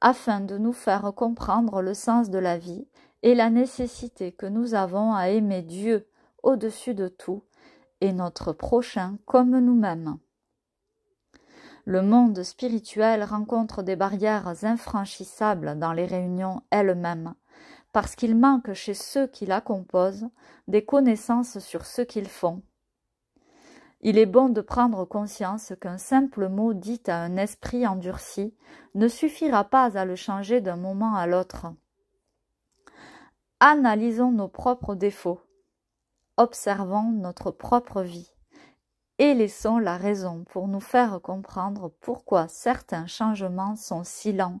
afin de nous faire comprendre le sens de la vie et la nécessité que nous avons à aimer Dieu au-dessus de tout et notre prochain comme nous-mêmes. Le monde spirituel rencontre des barrières infranchissables dans les réunions elles-mêmes, parce qu'il manque chez ceux qui la composent des connaissances sur ce qu'ils font il est bon de prendre conscience qu'un simple mot dit à un esprit endurci ne suffira pas à le changer d'un moment à l'autre. Analysons nos propres défauts, observons notre propre vie et laissons la raison pour nous faire comprendre pourquoi certains changements sont si lents.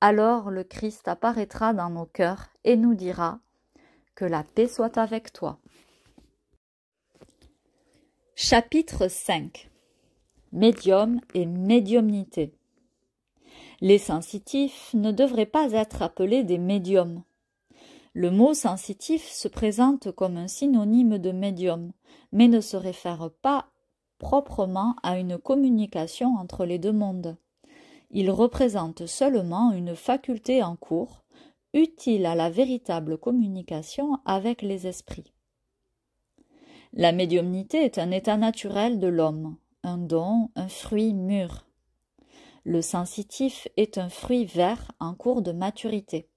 Alors le Christ apparaîtra dans nos cœurs et nous dira Que la paix soit avec toi. Chapitre 5 Médium et médiumnité. Les sensitifs ne devraient pas être appelés des médiums. Le mot sensitif se présente comme un synonyme de médium, mais ne se réfère pas proprement à une communication entre les deux mondes. Il représente seulement une faculté en cours, utile à la véritable communication avec les esprits. La médiumnité est un état naturel de l'homme, un don, un fruit mûr. Le sensitif est un fruit vert en cours de maturité.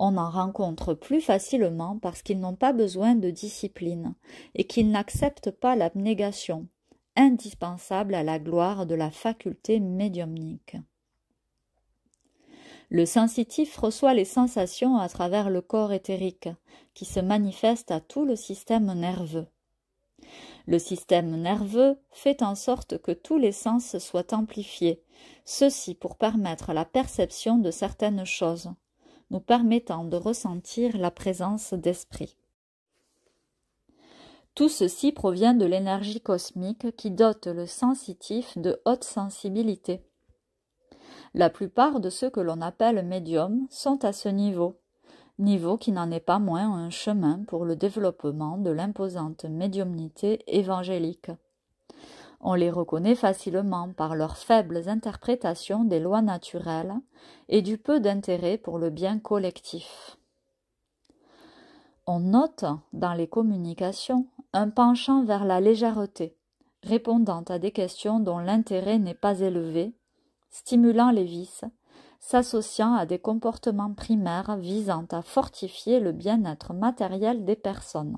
On en rencontre plus facilement parce qu'ils n'ont pas besoin de discipline et qu'ils n'acceptent pas l'abnégation, indispensable à la gloire de la faculté médiumnique. Le sensitif reçoit les sensations à travers le corps éthérique, qui se manifeste à tout le système nerveux. Le système nerveux fait en sorte que tous les sens soient amplifiés, ceci pour permettre la perception de certaines choses, nous permettant de ressentir la présence d'esprit. Tout ceci provient de l'énergie cosmique qui dote le sensitif de haute sensibilité. La plupart de ceux que l'on appelle médiums sont à ce niveau, niveau qui n'en est pas moins un chemin pour le développement de l'imposante médiumnité évangélique. On les reconnaît facilement par leurs faibles interprétations des lois naturelles et du peu d'intérêt pour le bien collectif. On note dans les communications un penchant vers la légèreté, répondant à des questions dont l'intérêt n'est pas élevé, stimulant les vices, s'associant à des comportements primaires visant à fortifier le bien-être matériel des personnes.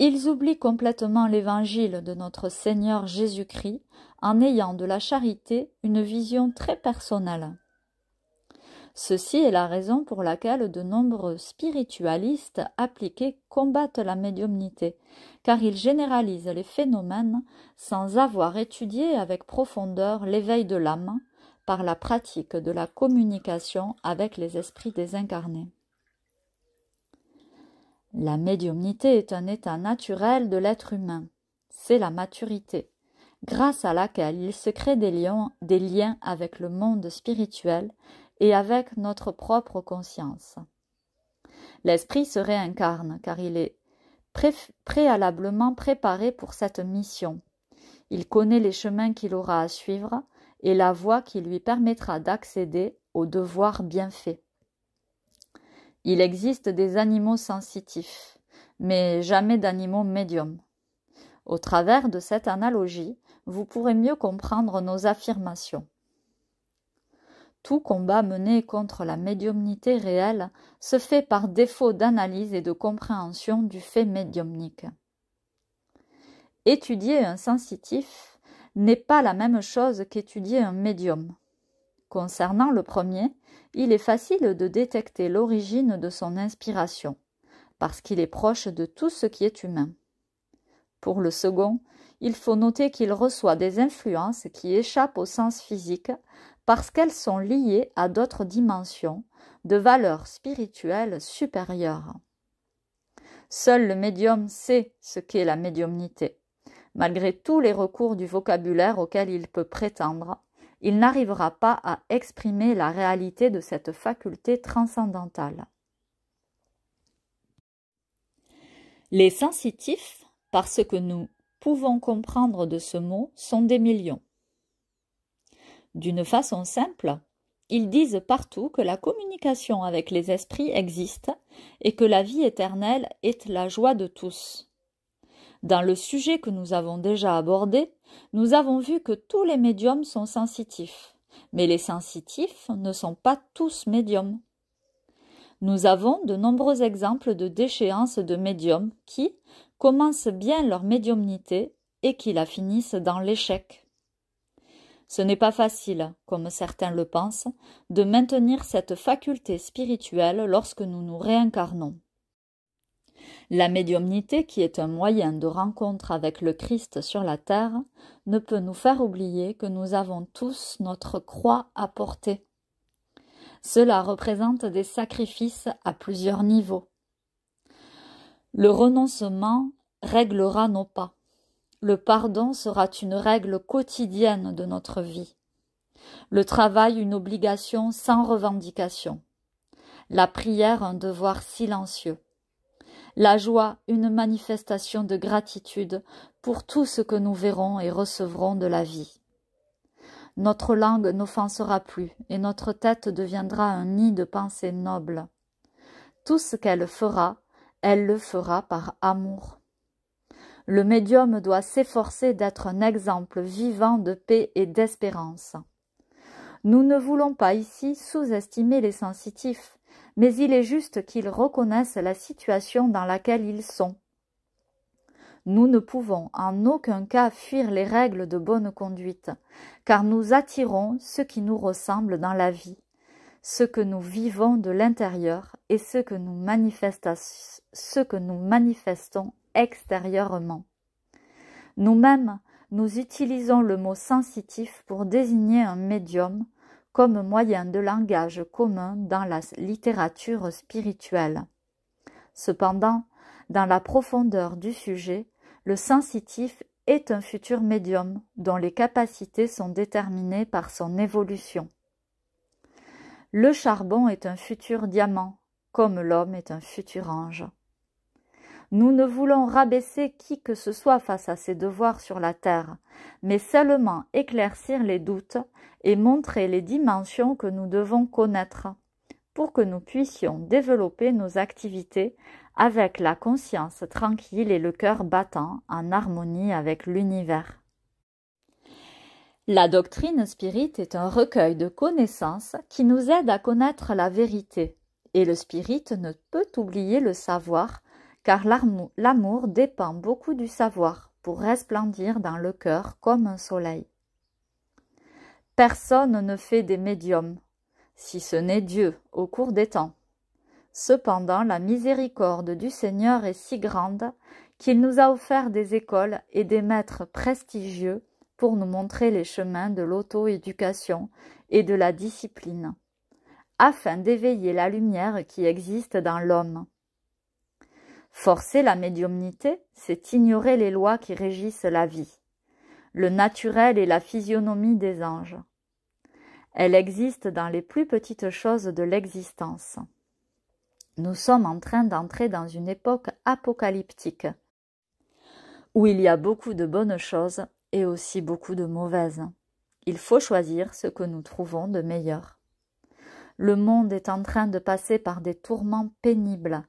Ils oublient complètement l'évangile de notre Seigneur Jésus-Christ en ayant de la charité une vision très personnelle. Ceci est la raison pour laquelle de nombreux spiritualistes appliqués combattent la médiumnité, car ils généralisent les phénomènes sans avoir étudié avec profondeur l'éveil de l'âme, par la pratique de la communication avec les esprits désincarnés. La médiumnité est un état naturel de l'être humain. C'est la maturité, grâce à laquelle il se crée des liens, avec le monde spirituel et avec notre propre conscience. L'esprit se réincarne car il est préalablement préparé pour cette mission. Il connaît les chemins qu'il aura à suivre, et la voie qui lui permettra d'accéder au devoir bien fait. Il existe des animaux sensitifs, mais jamais d'animaux médiums. Au travers de cette analogie, vous pourrez mieux comprendre nos affirmations. Tout combat mené contre la médiumnité réelle se fait par défaut d'analyse et de compréhension du fait médiumnique. Étudier un sensitif n'est pas la même chose qu'étudier un médium. Concernant le premier, il est facile de détecter l'origine de son inspiration, parce qu'il est proche de tout ce qui est humain. Pour le second, il faut noter qu'il reçoit des influences qui échappent au sens physique parce qu'elles sont liées à d'autres dimensions, de valeurs spirituelles supérieures. Seul le médium sait ce qu'est la médiumnité. Malgré tous les recours du vocabulaire auquel il peut prétendre, il n'arrivera pas à exprimer la réalité de cette faculté transcendantale. Les sensitifs, parce que nous pouvons comprendre de ce mot, sont des millions. D'une façon simple, ils disent partout que la communication avec les esprits existe et que la vie éternelle est la joie de tous. Dans le sujet que nous avons déjà abordé, nous avons vu que tous les médiums sont sensitifs, mais les sensitifs ne sont pas tous médiums. Nous avons de nombreux exemples de déchéances de médiums qui commencent bien leur médiumnité et qui la finissent dans l'échec. Ce n'est pas facile, comme certains le pensent, de maintenir cette faculté spirituelle lorsque nous nous réincarnons. La médiumnité, qui est un moyen de rencontre avec le Christ sur la terre, ne peut nous faire oublier que nous avons tous notre croix à porter. Cela représente des sacrifices à plusieurs niveaux. Le renoncement réglera nos pas. Le pardon sera une règle quotidienne de notre vie. Le travail une obligation sans revendication. La prière un devoir silencieux la joie une manifestation de gratitude pour tout ce que nous verrons et recevrons de la vie. Notre langue n'offensera plus, et notre tête deviendra un nid de pensées nobles. Tout ce qu'elle fera, elle le fera par amour. Le médium doit s'efforcer d'être un exemple vivant de paix et d'espérance. Nous ne voulons pas ici sous-estimer les sensitifs, mais il est juste qu'ils reconnaissent la situation dans laquelle ils sont. Nous ne pouvons en aucun cas fuir les règles de bonne conduite, car nous attirons ce qui nous ressemble dans la vie, ce que nous vivons de l'intérieur et ce que nous, ce que nous manifestons extérieurement. Nous-mêmes, nous utilisons le mot sensitif pour désigner un médium comme moyen de langage commun dans la littérature spirituelle. Cependant, dans la profondeur du sujet, le sensitif est un futur médium dont les capacités sont déterminées par son évolution. Le charbon est un futur diamant, comme l'homme est un futur ange. Nous ne voulons rabaisser qui que ce soit face à ses devoirs sur la terre, mais seulement éclaircir les doutes et montrer les dimensions que nous devons connaître pour que nous puissions développer nos activités avec la conscience tranquille et le cœur battant en harmonie avec l'univers. La doctrine spirite est un recueil de connaissances qui nous aide à connaître la vérité, et le spirite ne peut oublier le savoir car l'amour dépend beaucoup du savoir pour resplendir dans le cœur comme un soleil. Personne ne fait des médiums, si ce n'est Dieu, au cours des temps. Cependant, la miséricorde du Seigneur est si grande qu'il nous a offert des écoles et des maîtres prestigieux pour nous montrer les chemins de l'auto-éducation et de la discipline, afin d'éveiller la lumière qui existe dans l'homme Forcer la médiumnité, c'est ignorer les lois qui régissent la vie, le naturel et la physionomie des anges. Elle existe dans les plus petites choses de l'existence. Nous sommes en train d'entrer dans une époque apocalyptique, où il y a beaucoup de bonnes choses et aussi beaucoup de mauvaises. Il faut choisir ce que nous trouvons de meilleur. Le monde est en train de passer par des tourments pénibles,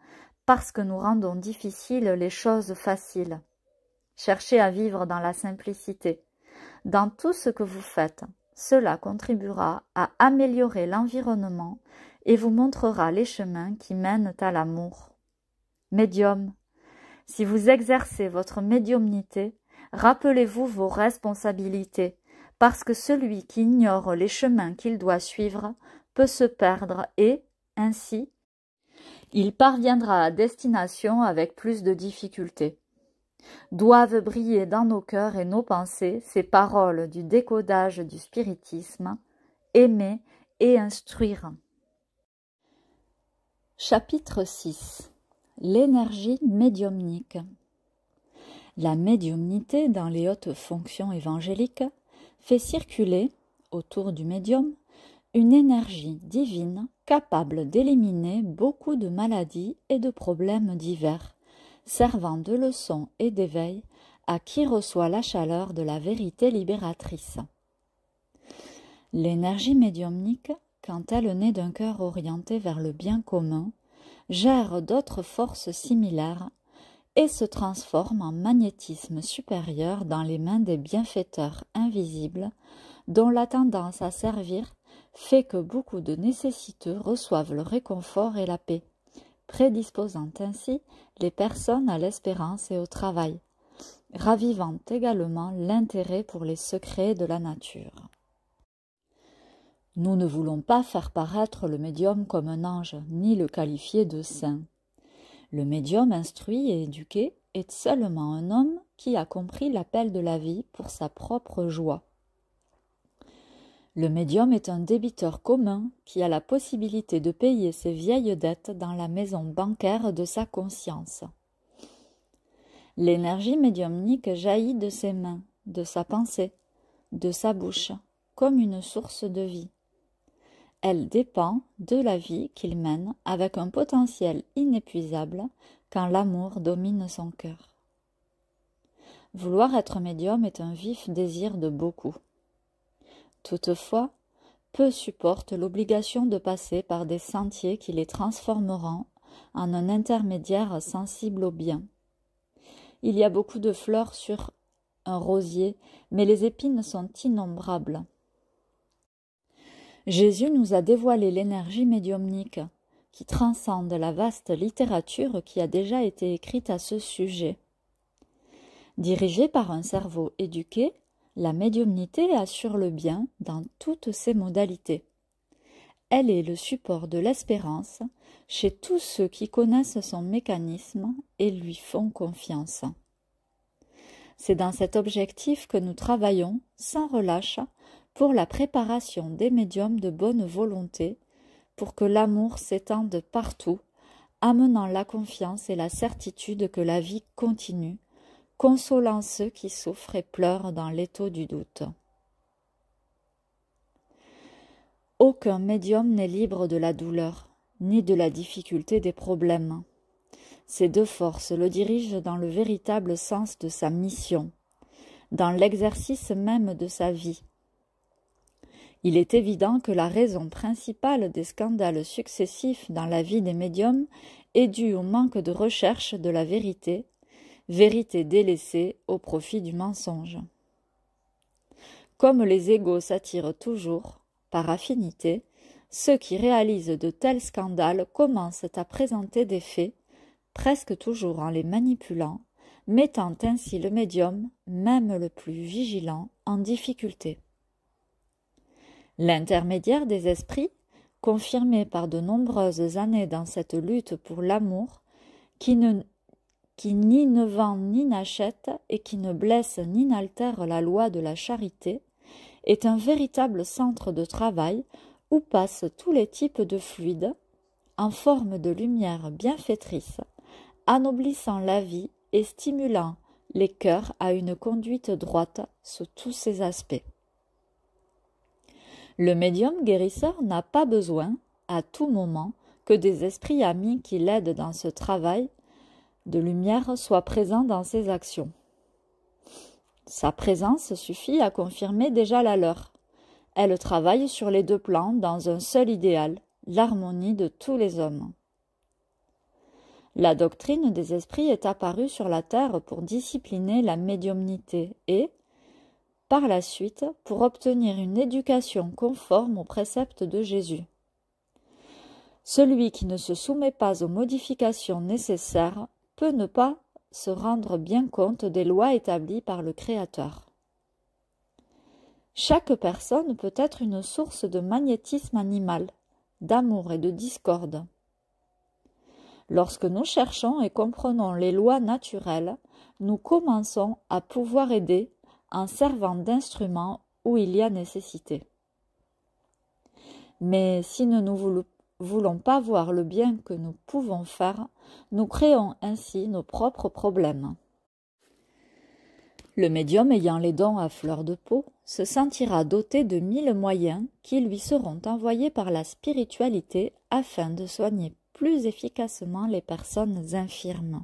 parce que nous rendons difficiles les choses faciles. Cherchez à vivre dans la simplicité. Dans tout ce que vous faites, cela contribuera à améliorer l'environnement et vous montrera les chemins qui mènent à l'amour. Médium. Si vous exercez votre médiumnité, rappelez-vous vos responsabilités, parce que celui qui ignore les chemins qu'il doit suivre peut se perdre et, ainsi, il parviendra à destination avec plus de difficultés. Doivent briller dans nos cœurs et nos pensées ces paroles du décodage du spiritisme, aimer et instruire. Chapitre 6 L'énergie médiumnique La médiumnité dans les hautes fonctions évangéliques fait circuler, autour du médium, une énergie divine capable d'éliminer beaucoup de maladies et de problèmes divers, servant de leçon et d'éveil à qui reçoit la chaleur de la vérité libératrice. L'énergie médiumnique, quand elle naît d'un cœur orienté vers le bien commun, gère d'autres forces similaires et se transforme en magnétisme supérieur dans les mains des bienfaiteurs invisibles dont la tendance à servir fait que beaucoup de nécessiteux reçoivent le réconfort et la paix, prédisposant ainsi les personnes à l'espérance et au travail, ravivant également l'intérêt pour les secrets de la nature. Nous ne voulons pas faire paraître le médium comme un ange, ni le qualifier de saint. Le médium instruit et éduqué est seulement un homme qui a compris l'appel de la vie pour sa propre joie le médium est un débiteur commun qui a la possibilité de payer ses vieilles dettes dans la maison bancaire de sa conscience. L'énergie médiumnique jaillit de ses mains, de sa pensée, de sa bouche, comme une source de vie. Elle dépend de la vie qu'il mène avec un potentiel inépuisable quand l'amour domine son cœur. Vouloir être médium est un vif désir de beaucoup. Toutefois, peu supportent l'obligation de passer par des sentiers qui les transformeront en un intermédiaire sensible au bien. Il y a beaucoup de fleurs sur un rosier, mais les épines sont innombrables. Jésus nous a dévoilé l'énergie médiumnique, qui transcende la vaste littérature qui a déjà été écrite à ce sujet. Dirigée par un cerveau éduqué, la médiumnité assure le bien dans toutes ses modalités. Elle est le support de l'espérance chez tous ceux qui connaissent son mécanisme et lui font confiance. C'est dans cet objectif que nous travaillons sans relâche pour la préparation des médiums de bonne volonté pour que l'amour s'étende partout, amenant la confiance et la certitude que la vie continue consolant ceux qui souffrent et pleurent dans l'étau du doute. Aucun médium n'est libre de la douleur, ni de la difficulté des problèmes. Ces deux forces le dirigent dans le véritable sens de sa mission, dans l'exercice même de sa vie. Il est évident que la raison principale des scandales successifs dans la vie des médiums est due au manque de recherche de la vérité vérité délaissée au profit du mensonge. Comme les égaux s'attirent toujours, par affinité, ceux qui réalisent de tels scandales commencent à présenter des faits, presque toujours en les manipulant, mettant ainsi le médium, même le plus vigilant, en difficulté. L'intermédiaire des esprits, confirmé par de nombreuses années dans cette lutte pour l'amour, qui ne qui ni ne vend ni n'achète et qui ne blesse ni n'altère la loi de la charité, est un véritable centre de travail où passent tous les types de fluides en forme de lumière bienfaitrice, anoblissant la vie et stimulant les cœurs à une conduite droite sous tous ses aspects. Le médium guérisseur n'a pas besoin, à tout moment, que des esprits amis qui l'aident dans ce travail de lumière soit présent dans ses actions. Sa présence suffit à confirmer déjà la leur. Elle travaille sur les deux plans dans un seul idéal, l'harmonie de tous les hommes. La doctrine des esprits est apparue sur la terre pour discipliner la médiumnité et, par la suite, pour obtenir une éducation conforme aux préceptes de Jésus. Celui qui ne se soumet pas aux modifications nécessaires peut ne pas se rendre bien compte des lois établies par le Créateur. Chaque personne peut être une source de magnétisme animal, d'amour et de discorde. Lorsque nous cherchons et comprenons les lois naturelles, nous commençons à pouvoir aider en servant d'instrument où il y a nécessité. Mais si nous ne, voulons, voulons pas voir le bien que nous pouvons faire, nous créons ainsi nos propres problèmes. Le médium ayant les dons à fleur de peau se sentira doté de mille moyens qui lui seront envoyés par la spiritualité afin de soigner plus efficacement les personnes infirmes.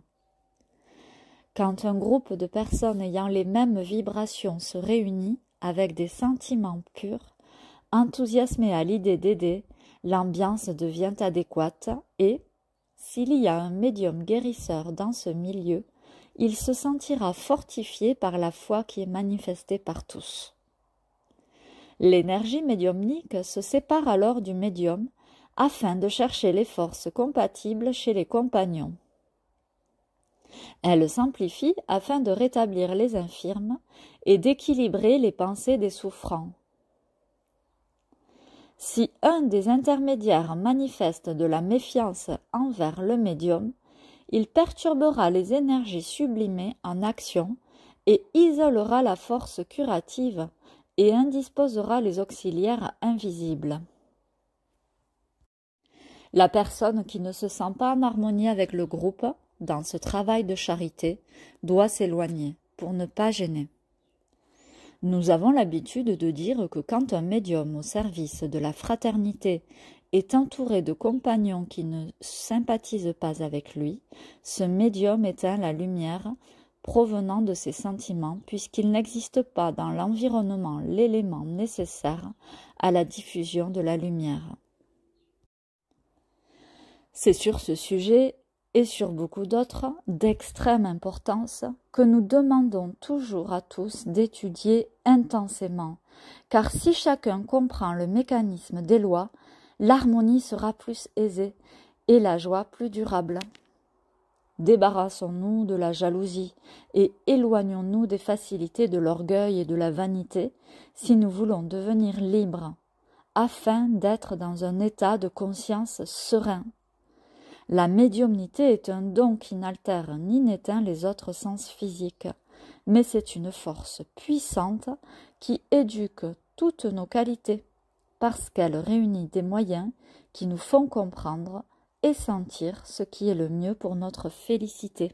Quand un groupe de personnes ayant les mêmes vibrations se réunit avec des sentiments purs, enthousiasmés à l'idée d'aider, l'ambiance devient adéquate et, s'il y a un médium guérisseur dans ce milieu, il se sentira fortifié par la foi qui est manifestée par tous. L'énergie médiumnique se sépare alors du médium afin de chercher les forces compatibles chez les compagnons. Elle s'amplifie afin de rétablir les infirmes et d'équilibrer les pensées des souffrants. Si un des intermédiaires manifeste de la méfiance envers le médium, il perturbera les énergies sublimées en action et isolera la force curative et indisposera les auxiliaires invisibles. La personne qui ne se sent pas en harmonie avec le groupe dans ce travail de charité doit s'éloigner pour ne pas gêner. Nous avons l'habitude de dire que quand un médium au service de la fraternité est entouré de compagnons qui ne sympathisent pas avec lui, ce médium éteint la lumière provenant de ses sentiments puisqu'il n'existe pas dans l'environnement l'élément nécessaire à la diffusion de la lumière. C'est sur ce sujet et sur beaucoup d'autres, d'extrême importance, que nous demandons toujours à tous d'étudier intensément, car si chacun comprend le mécanisme des lois, l'harmonie sera plus aisée et la joie plus durable. Débarrassons-nous de la jalousie et éloignons-nous des facilités de l'orgueil et de la vanité si nous voulons devenir libres, afin d'être dans un état de conscience serein. La médiumnité est un don qui n'altère ni n'éteint les autres sens physiques, mais c'est une force puissante qui éduque toutes nos qualités, parce qu'elle réunit des moyens qui nous font comprendre et sentir ce qui est le mieux pour notre félicité.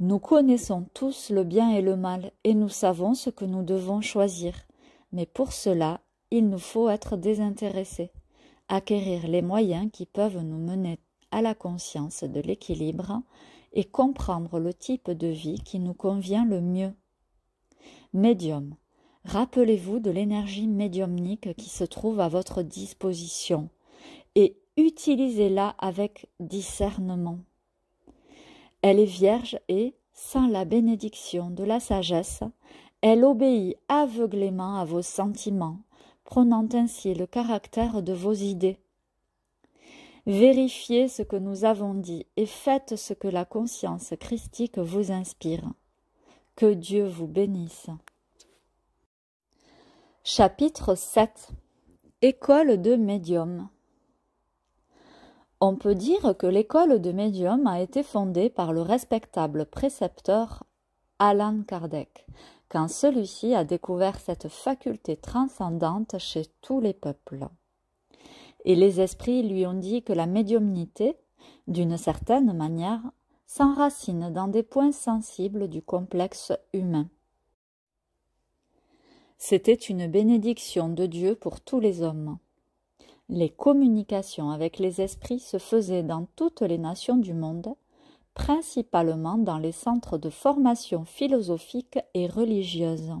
Nous connaissons tous le bien et le mal, et nous savons ce que nous devons choisir, mais pour cela il nous faut être désintéressés acquérir les moyens qui peuvent nous mener à la conscience de l'équilibre et comprendre le type de vie qui nous convient le mieux. Médium. Rappelez-vous de l'énergie médiumnique qui se trouve à votre disposition et utilisez-la avec discernement. Elle est vierge et, sans la bénédiction de la sagesse, elle obéit aveuglément à vos sentiments, ainsi le caractère de vos idées. Vérifiez ce que nous avons dit et faites ce que la conscience christique vous inspire. Que Dieu vous bénisse. Chapitre 7 École de médium On peut dire que l'école de médium a été fondée par le respectable précepteur Alan Kardec quand celui-ci a découvert cette faculté transcendante chez tous les peuples. Et les esprits lui ont dit que la médiumnité, d'une certaine manière, s'enracine dans des points sensibles du complexe humain. C'était une bénédiction de Dieu pour tous les hommes. Les communications avec les esprits se faisaient dans toutes les nations du monde, principalement dans les centres de formation philosophique et religieuse.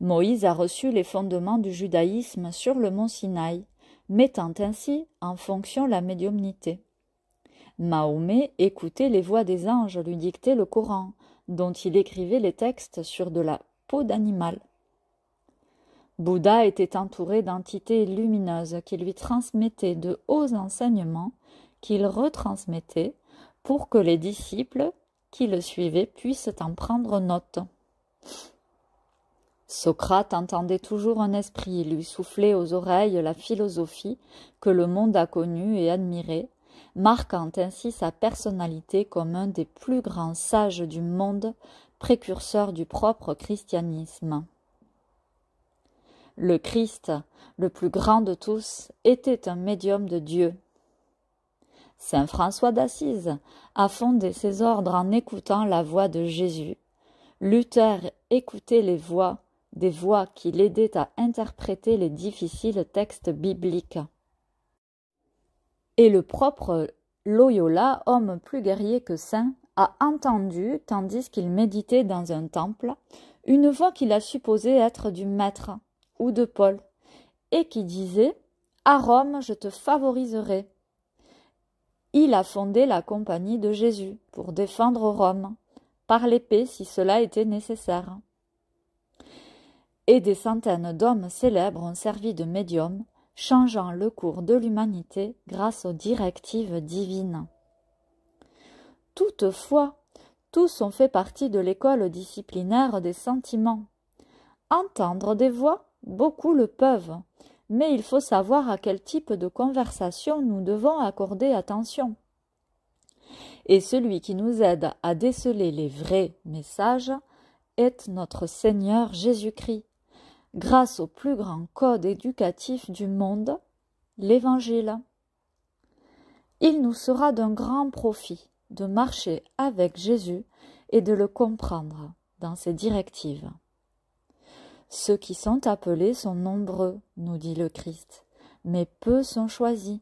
Moïse a reçu les fondements du judaïsme sur le mont Sinaï, mettant ainsi en fonction la médiumnité. Mahomet écoutait les voix des anges lui dicter le Coran, dont il écrivait les textes sur de la peau d'animal. Bouddha était entouré d'entités lumineuses qui lui transmettaient de hauts enseignements qu'il retransmettait pour que les disciples qui le suivaient puissent en prendre note. Socrate entendait toujours un esprit lui souffler aux oreilles la philosophie que le monde a connue et admirée, marquant ainsi sa personnalité comme un des plus grands sages du monde, précurseur du propre christianisme. Le Christ, le plus grand de tous, était un médium de Dieu, Saint François d'Assise a fondé ses ordres en écoutant la voix de Jésus. Luther écoutait les voix, des voix qui l'aidaient à interpréter les difficiles textes bibliques. Et le propre Loyola, homme plus guerrier que saint, a entendu, tandis qu'il méditait dans un temple, une voix qu'il a supposée être du maître ou de Paul, et qui disait À Rome je te favoriserai, il a fondé la Compagnie de Jésus pour défendre Rome, par l'épée si cela était nécessaire. Et des centaines d'hommes célèbres ont servi de médium, changeant le cours de l'humanité grâce aux directives divines. Toutefois, tous ont fait partie de l'école disciplinaire des sentiments. Entendre des voix, beaucoup le peuvent, mais il faut savoir à quel type de conversation nous devons accorder attention. Et celui qui nous aide à déceler les vrais messages est notre Seigneur Jésus-Christ. Grâce au plus grand code éducatif du monde, l'Évangile. Il nous sera d'un grand profit de marcher avec Jésus et de le comprendre dans ses directives. Ceux qui sont appelés sont nombreux, nous dit le Christ, mais peu sont choisis.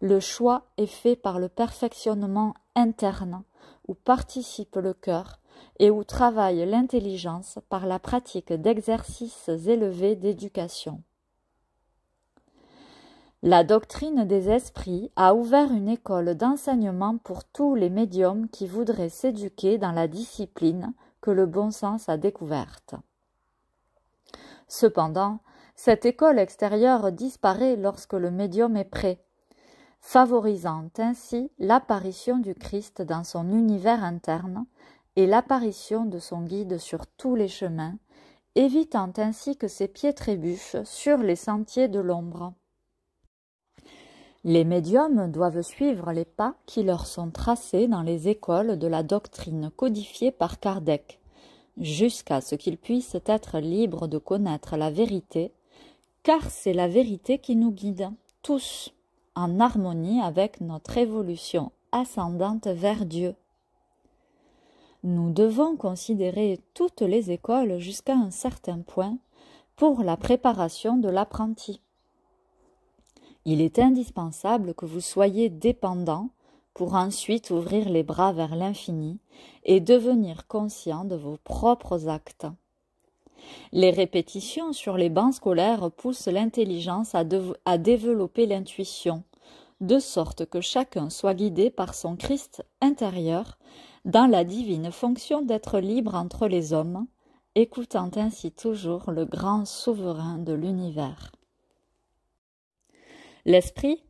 Le choix est fait par le perfectionnement interne, où participe le cœur, et où travaille l'intelligence par la pratique d'exercices élevés d'éducation. La doctrine des esprits a ouvert une école d'enseignement pour tous les médiums qui voudraient s'éduquer dans la discipline que le bon sens a découverte. Cependant, cette école extérieure disparaît lorsque le médium est prêt, favorisant ainsi l'apparition du Christ dans son univers interne et l'apparition de son guide sur tous les chemins, évitant ainsi que ses pieds trébuchent sur les sentiers de l'ombre. Les médiums doivent suivre les pas qui leur sont tracés dans les écoles de la doctrine codifiée par Kardec, jusqu'à ce qu'ils puissent être libres de connaître la vérité, car c'est la vérité qui nous guide, tous, en harmonie avec notre évolution ascendante vers Dieu. Nous devons considérer toutes les écoles jusqu'à un certain point pour la préparation de l'apprenti. Il est indispensable que vous soyez dépendant pour ensuite ouvrir les bras vers l'infini et devenir conscient de vos propres actes. Les répétitions sur les bancs scolaires poussent l'intelligence à, à, développer l'intuition, de sorte que chacun soit guidé par son Christ intérieur dans la divine fonction d'être libre entre les hommes, écoutant ainsi toujours le grand souverain de l'univers. L'esprit,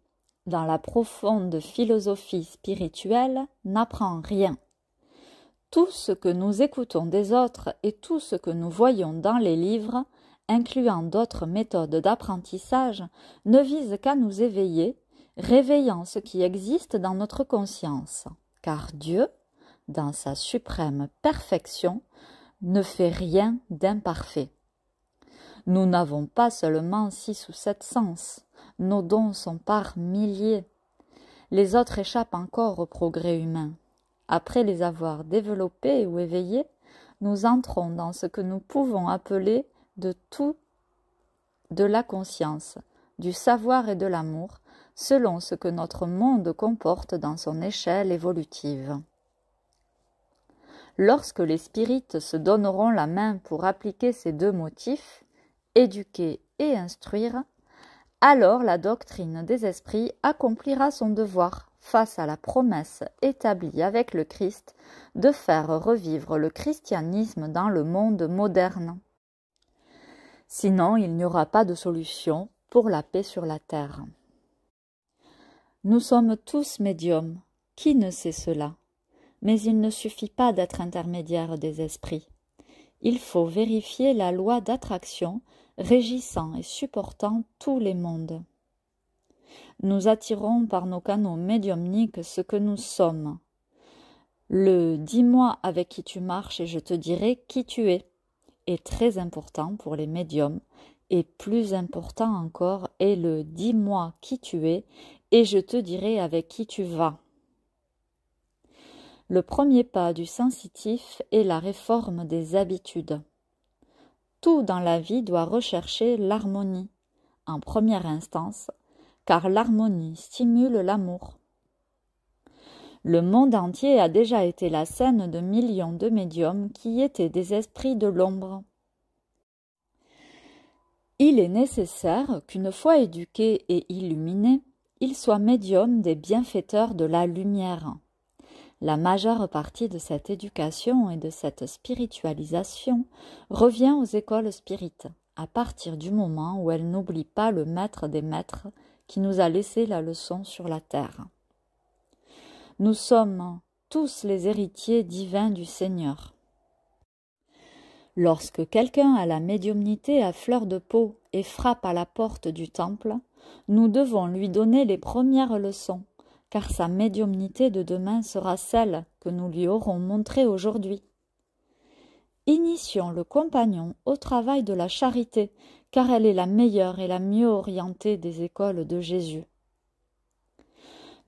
dans la profonde philosophie spirituelle n'apprend rien. Tout ce que nous écoutons des autres et tout ce que nous voyons dans les livres, incluant d'autres méthodes d'apprentissage, ne vise qu'à nous éveiller, réveillant ce qui existe dans notre conscience, car Dieu, dans sa suprême perfection, ne fait rien d'imparfait. Nous n'avons pas seulement six ou sept sens, nos dons sont par milliers. Les autres échappent encore au progrès humain. Après les avoir développés ou éveillés, nous entrons dans ce que nous pouvons appeler de tout de la conscience, du savoir et de l'amour, selon ce que notre monde comporte dans son échelle évolutive. Lorsque les spirites se donneront la main pour appliquer ces deux motifs, éduquer et instruire, alors la doctrine des esprits accomplira son devoir face à la promesse établie avec le Christ de faire revivre le christianisme dans le monde moderne. Sinon, il n'y aura pas de solution pour la paix sur la terre. Nous sommes tous médiums. Qui ne sait cela? Mais il ne suffit pas d'être intermédiaire des esprits il faut vérifier la loi d'attraction régissant et supportant tous les mondes. Nous attirons par nos canaux médiumniques ce que nous sommes. Le dis-moi avec qui tu marches et je te dirai qui tu es est très important pour les médiums et plus important encore est le dis-moi qui tu es et je te dirai avec qui tu vas. Le premier pas du sensitif est la réforme des habitudes. Tout dans la vie doit rechercher l'harmonie, en première instance, car l'harmonie stimule l'amour. Le monde entier a déjà été la scène de millions de médiums qui étaient des esprits de l'ombre. Il est nécessaire qu'une fois éduqué et illuminé, il soit médium des bienfaiteurs de la lumière. La majeure partie de cette éducation et de cette spiritualisation revient aux écoles spirites, à partir du moment où elles n'oublient pas le maître des maîtres qui nous a laissé la leçon sur la terre. Nous sommes tous les héritiers divins du Seigneur. Lorsque quelqu'un a la médiumnité à fleur de peau et frappe à la porte du temple, nous devons lui donner les premières leçons car sa médiumnité de demain sera celle que nous lui aurons montrée aujourd'hui. Initions le compagnon au travail de la charité, car elle est la meilleure et la mieux orientée des écoles de Jésus.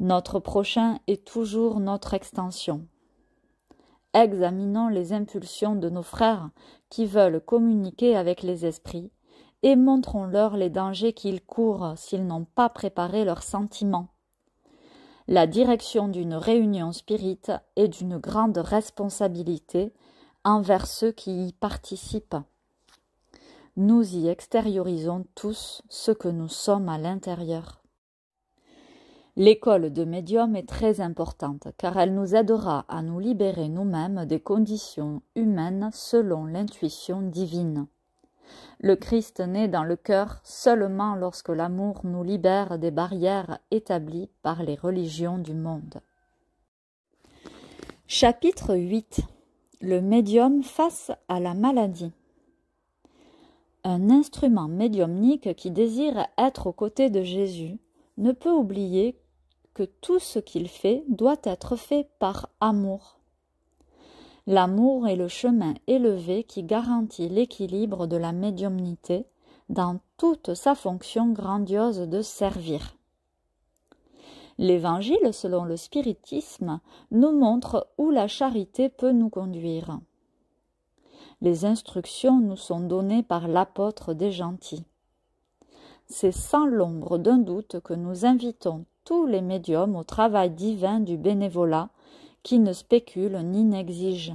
Notre prochain est toujours notre extension. Examinons les impulsions de nos frères qui veulent communiquer avec les esprits, et montrons-leur les dangers qu'ils courent s'ils n'ont pas préparé leurs sentiments, la direction d'une réunion spirite est d'une grande responsabilité envers ceux qui y participent. Nous y extériorisons tous ce que nous sommes à l'intérieur. L'école de médium est très importante car elle nous aidera à nous libérer nous-mêmes des conditions humaines selon l'intuition divine. Le Christ naît dans le cœur seulement lorsque l'amour nous libère des barrières établies par les religions du monde. Chapitre 8 Le médium face à la maladie Un instrument médiumnique qui désire être aux côtés de Jésus ne peut oublier que tout ce qu'il fait doit être fait par amour L'amour est le chemin élevé qui garantit l'équilibre de la médiumnité dans toute sa fonction grandiose de servir. L'Évangile, selon le spiritisme, nous montre où la charité peut nous conduire. Les instructions nous sont données par l'apôtre des gentils. C'est sans l'ombre d'un doute que nous invitons tous les médiums au travail divin du bénévolat qui ne spécule ni n'exige.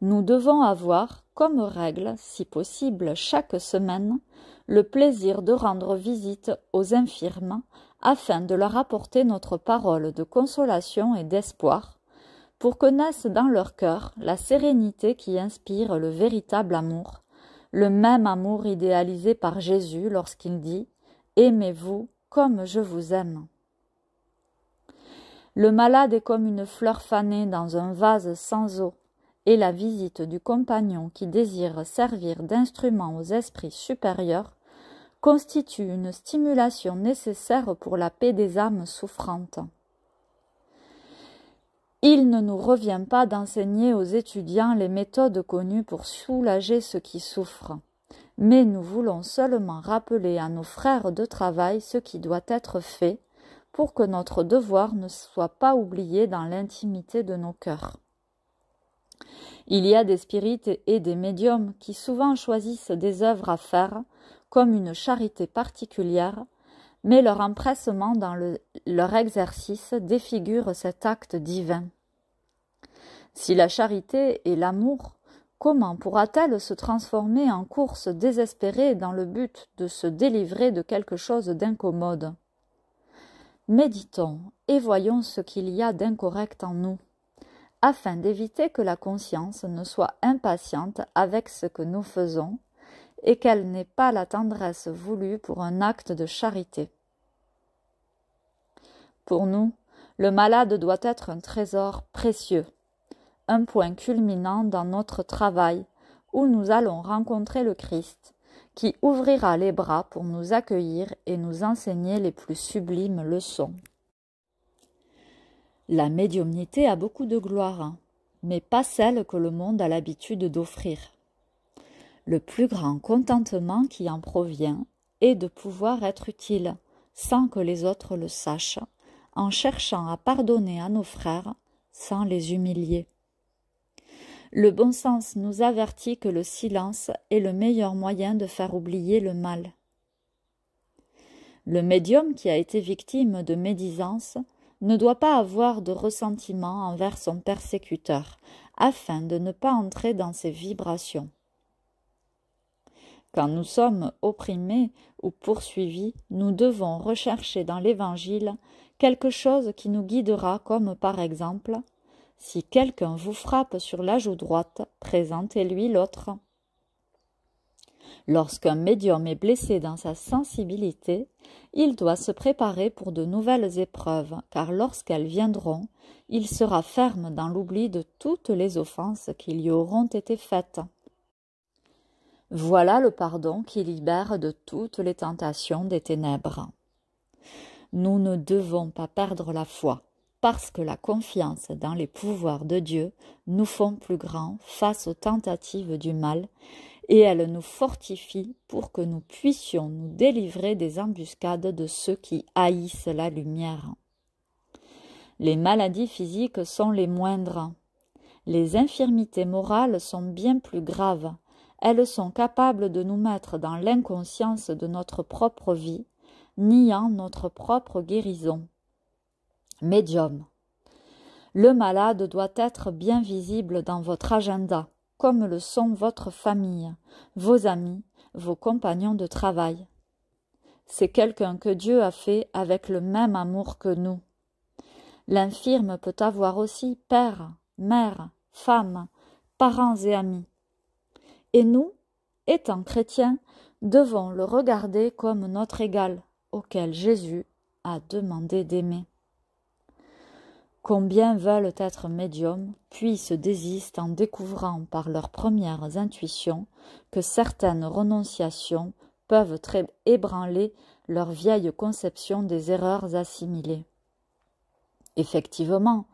Nous devons avoir comme règle, si possible chaque semaine, le plaisir de rendre visite aux infirmes afin de leur apporter notre parole de consolation et d'espoir, pour que naisse dans leur cœur la sérénité qui inspire le véritable amour, le même amour idéalisé par Jésus lorsqu'il dit Aimez-vous comme je vous aime. Le malade est comme une fleur fanée dans un vase sans eau, et la visite du compagnon qui désire servir d'instrument aux esprits supérieurs constitue une stimulation nécessaire pour la paix des âmes souffrantes. Il ne nous revient pas d'enseigner aux étudiants les méthodes connues pour soulager ceux qui souffrent, mais nous voulons seulement rappeler à nos frères de travail ce qui doit être fait pour que notre devoir ne soit pas oublié dans l'intimité de nos cœurs. Il y a des spirites et des médiums qui souvent choisissent des œuvres à faire comme une charité particulière, mais leur empressement dans leur exercice défigure cet acte divin. Si la charité est l'amour, comment pourra-t-elle se transformer en course désespérée dans le but de se délivrer de quelque chose d'incommode Méditons et voyons ce qu'il y a d'incorrect en nous, afin d'éviter que la conscience ne soit impatiente avec ce que nous faisons et qu'elle n'ait pas la tendresse voulue pour un acte de charité. Pour nous, le malade doit être un trésor précieux, un point culminant dans notre travail où nous allons rencontrer le Christ qui ouvrira les bras pour nous accueillir et nous enseigner les plus sublimes leçons. La médiumnité a beaucoup de gloire, hein, mais pas celle que le monde a l'habitude d'offrir. Le plus grand contentement qui en provient est de pouvoir être utile, sans que les autres le sachent, en cherchant à pardonner à nos frères sans les humilier. Le bon sens nous avertit que le silence est le meilleur moyen de faire oublier le mal. Le médium qui a été victime de médisance ne doit pas avoir de ressentiment envers son persécuteur, afin de ne pas entrer dans ses vibrations. Quand nous sommes opprimés ou poursuivis, nous devons rechercher dans l'Évangile quelque chose qui nous guidera comme par exemple si quelqu'un vous frappe sur la joue droite, présentez-lui l'autre. Lorsqu'un médium est blessé dans sa sensibilité, il doit se préparer pour de nouvelles épreuves, car lorsqu'elles viendront, il sera ferme dans l'oubli de toutes les offenses qui lui auront été faites. Voilà le pardon qui libère de toutes les tentations des ténèbres. Nous ne devons pas perdre la foi parce que la confiance dans les pouvoirs de Dieu nous font plus grands face aux tentatives du mal, et elle nous fortifie pour que nous puissions nous délivrer des embuscades de ceux qui haïssent la lumière. Les maladies physiques sont les moindres. Les infirmités morales sont bien plus graves. Elles sont capables de nous mettre dans l'inconscience de notre propre vie, niant notre propre guérison. Médium. Le malade doit être bien visible dans votre agenda, comme le sont votre famille, vos amis, vos compagnons de travail. C'est quelqu'un que Dieu a fait avec le même amour que nous. L'infirme peut avoir aussi père, mère, femme, parents et amis. Et nous, étant chrétiens, devons le regarder comme notre égal, auquel Jésus a demandé d'aimer. Combien veulent être médiums, puis se désistent en découvrant par leurs premières intuitions que certaines renonciations peuvent très ébranler leur vieille conception des erreurs assimilées. Effectivement,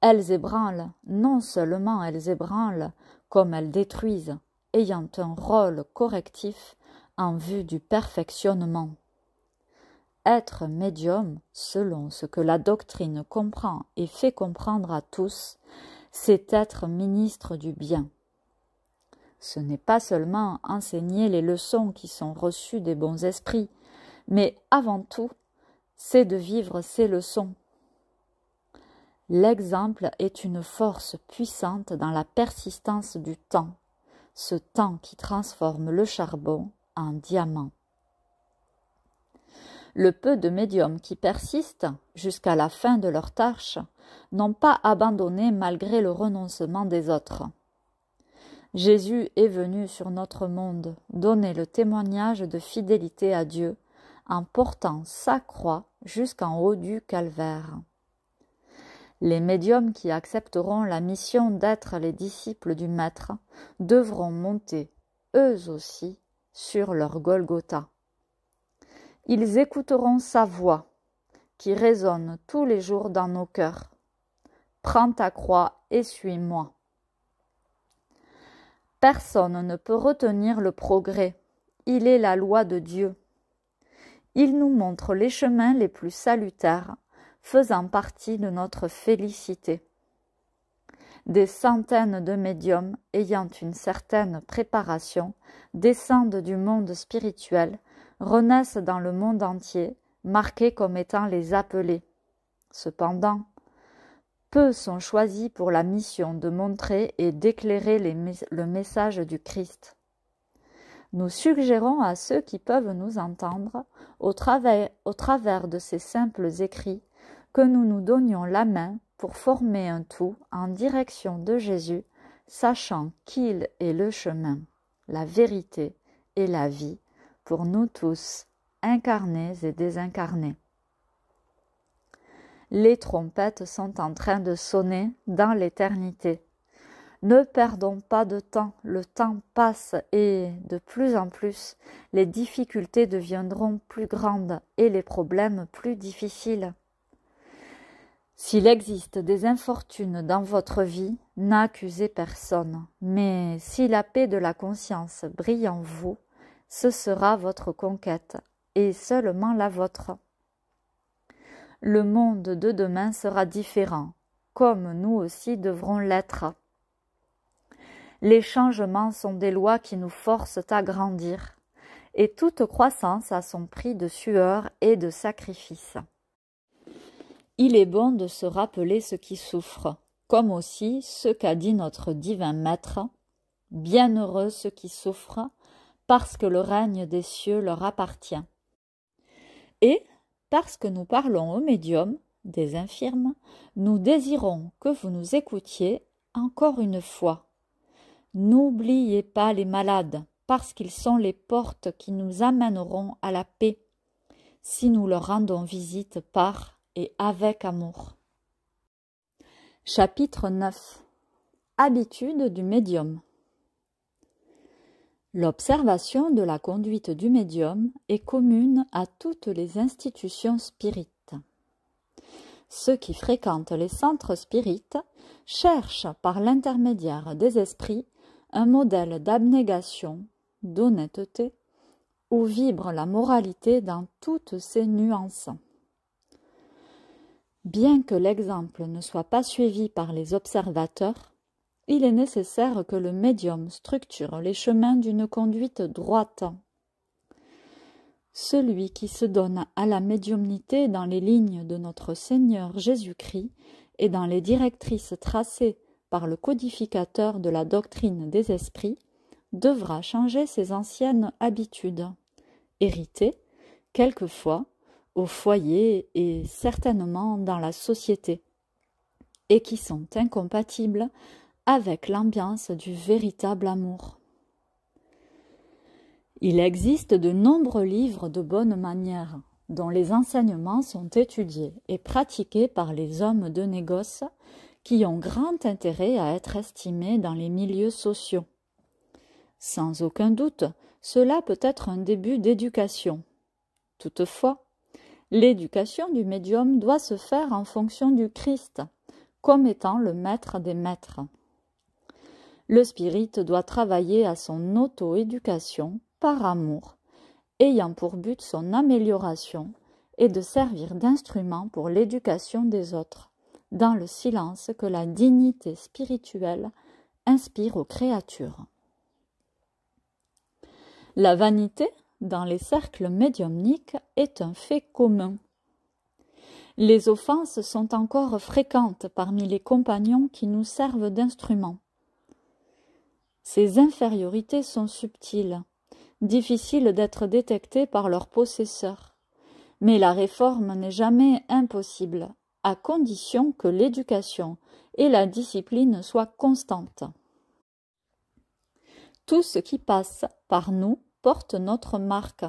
elles ébranlent, non seulement elles ébranlent, comme elles détruisent, ayant un rôle correctif en vue du perfectionnement. Être médium, selon ce que la doctrine comprend et fait comprendre à tous, c'est être ministre du bien. Ce n'est pas seulement enseigner les leçons qui sont reçues des bons esprits, mais avant tout, c'est de vivre ces leçons. L'exemple est une force puissante dans la persistance du temps, ce temps qui transforme le charbon en diamant. Le peu de médiums qui persistent, jusqu'à la fin de leur tâche, n'ont pas abandonné malgré le renoncement des autres. Jésus est venu sur notre monde donner le témoignage de fidélité à Dieu en portant sa croix jusqu'en haut du calvaire. Les médiums qui accepteront la mission d'être les disciples du Maître devront monter, eux aussi, sur leur Golgotha. Ils écouteront sa voix qui résonne tous les jours dans nos cœurs. Prends ta croix et suis-moi. Personne ne peut retenir le progrès. Il est la loi de Dieu. Il nous montre les chemins les plus salutaires, faisant partie de notre félicité. Des centaines de médiums ayant une certaine préparation descendent du monde spirituel renaissent dans le monde entier, marqués comme étant les appelés. Cependant, peu sont choisis pour la mission de montrer et d'éclairer le message du Christ. Nous suggérons à ceux qui peuvent nous entendre, au travers, de ces simples écrits, que nous nous donnions la main pour former un tout en direction de Jésus, sachant qu'il est le chemin, la vérité et la vie, pour nous tous, incarnés et désincarnés. Les trompettes sont en train de sonner dans l'éternité. Ne perdons pas de temps, le temps passe et, de plus en plus, les difficultés deviendront plus grandes et les problèmes plus difficiles. S'il existe des infortunes dans votre vie, n'accusez personne, mais si la paix de la conscience brille en vous, ce sera votre conquête, et seulement la vôtre. Le monde de demain sera différent, comme nous aussi devrons l'être. Les changements sont des lois qui nous forcent à grandir, et toute croissance a son prix de sueur et de sacrifice. Il est bon de se rappeler ce qui souffre, comme aussi ce qu'a dit notre divin maître. Bienheureux ceux qui souffrent, parce que le règne des cieux leur appartient. Et, parce que nous parlons au médium, des infirmes, nous désirons que vous nous écoutiez encore une fois. N'oubliez pas les malades, parce qu'ils sont les portes qui nous amèneront à la paix, si nous leur rendons visite par et avec amour. Chapitre 9 Habitude du médium L'observation de la conduite du médium est commune à toutes les institutions spirites. Ceux qui fréquentent les centres spirites cherchent par l'intermédiaire des esprits un modèle d'abnégation, d'honnêteté, où vibre la moralité dans toutes ses nuances. Bien que l'exemple ne soit pas suivi par les observateurs, il est nécessaire que le médium structure les chemins d'une conduite droite. Celui qui se donne à la médiumnité dans les lignes de notre Seigneur Jésus-Christ et dans les directrices tracées par le codificateur de la doctrine des esprits devra changer ses anciennes habitudes, héritées, quelquefois, au foyer et certainement dans la société, et qui sont incompatibles avec l'ambiance du véritable amour. Il existe de nombreux livres de bonne manière dont les enseignements sont étudiés et pratiqués par les hommes de négoce qui ont grand intérêt à être estimés dans les milieux sociaux. Sans aucun doute, cela peut être un début d'éducation. Toutefois, l'éducation du médium doit se faire en fonction du Christ, comme étant le maître des maîtres. Le spirit doit travailler à son auto-éducation par amour, ayant pour but son amélioration et de servir d'instrument pour l'éducation des autres, dans le silence que la dignité spirituelle inspire aux créatures. La vanité, dans les cercles médiumniques, est un fait commun. Les offenses sont encore fréquentes parmi les compagnons qui nous servent d'instruments. Ces infériorités sont subtiles, difficiles d'être détectées par leurs possesseurs. Mais la réforme n'est jamais impossible, à condition que l'éducation et la discipline soient constantes. Tout ce qui passe par nous porte notre marque,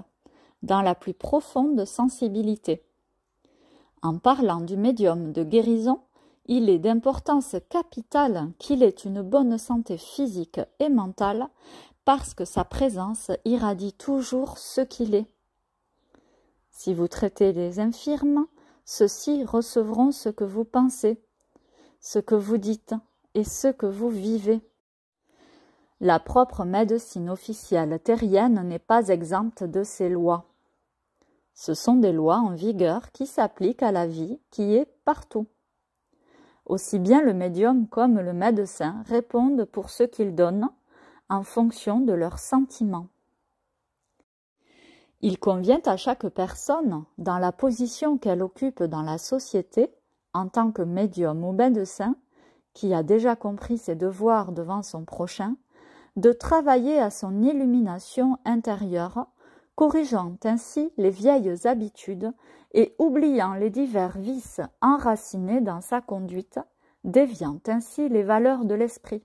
dans la plus profonde sensibilité. En parlant du médium de guérison, il est d'importance capitale qu'il ait une bonne santé physique et mentale parce que sa présence irradie toujours ce qu'il est. Si vous traitez les infirmes, ceux-ci recevront ce que vous pensez, ce que vous dites et ce que vous vivez. La propre médecine officielle terrienne n'est pas exempte de ces lois. Ce sont des lois en vigueur qui s'appliquent à la vie qui est partout. Aussi bien le médium comme le médecin répondent pour ce qu'ils donnent en fonction de leurs sentiments. Il convient à chaque personne, dans la position qu'elle occupe dans la société, en tant que médium ou médecin, qui a déjà compris ses devoirs devant son prochain, de travailler à son illumination intérieure corrigeant ainsi les vieilles habitudes et oubliant les divers vices enracinés dans sa conduite, déviant ainsi les valeurs de l'esprit.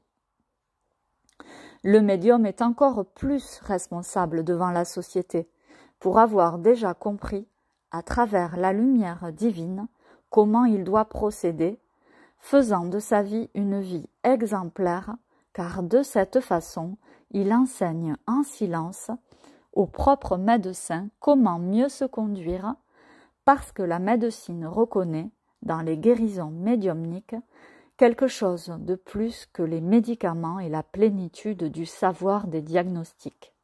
Le médium est encore plus responsable devant la société, pour avoir déjà compris, à travers la lumière divine, comment il doit procéder, faisant de sa vie une vie exemplaire, car de cette façon il enseigne en silence au propre médecin comment mieux se conduire parce que la médecine reconnaît, dans les guérisons médiumniques, quelque chose de plus que les médicaments et la plénitude du savoir des diagnostics.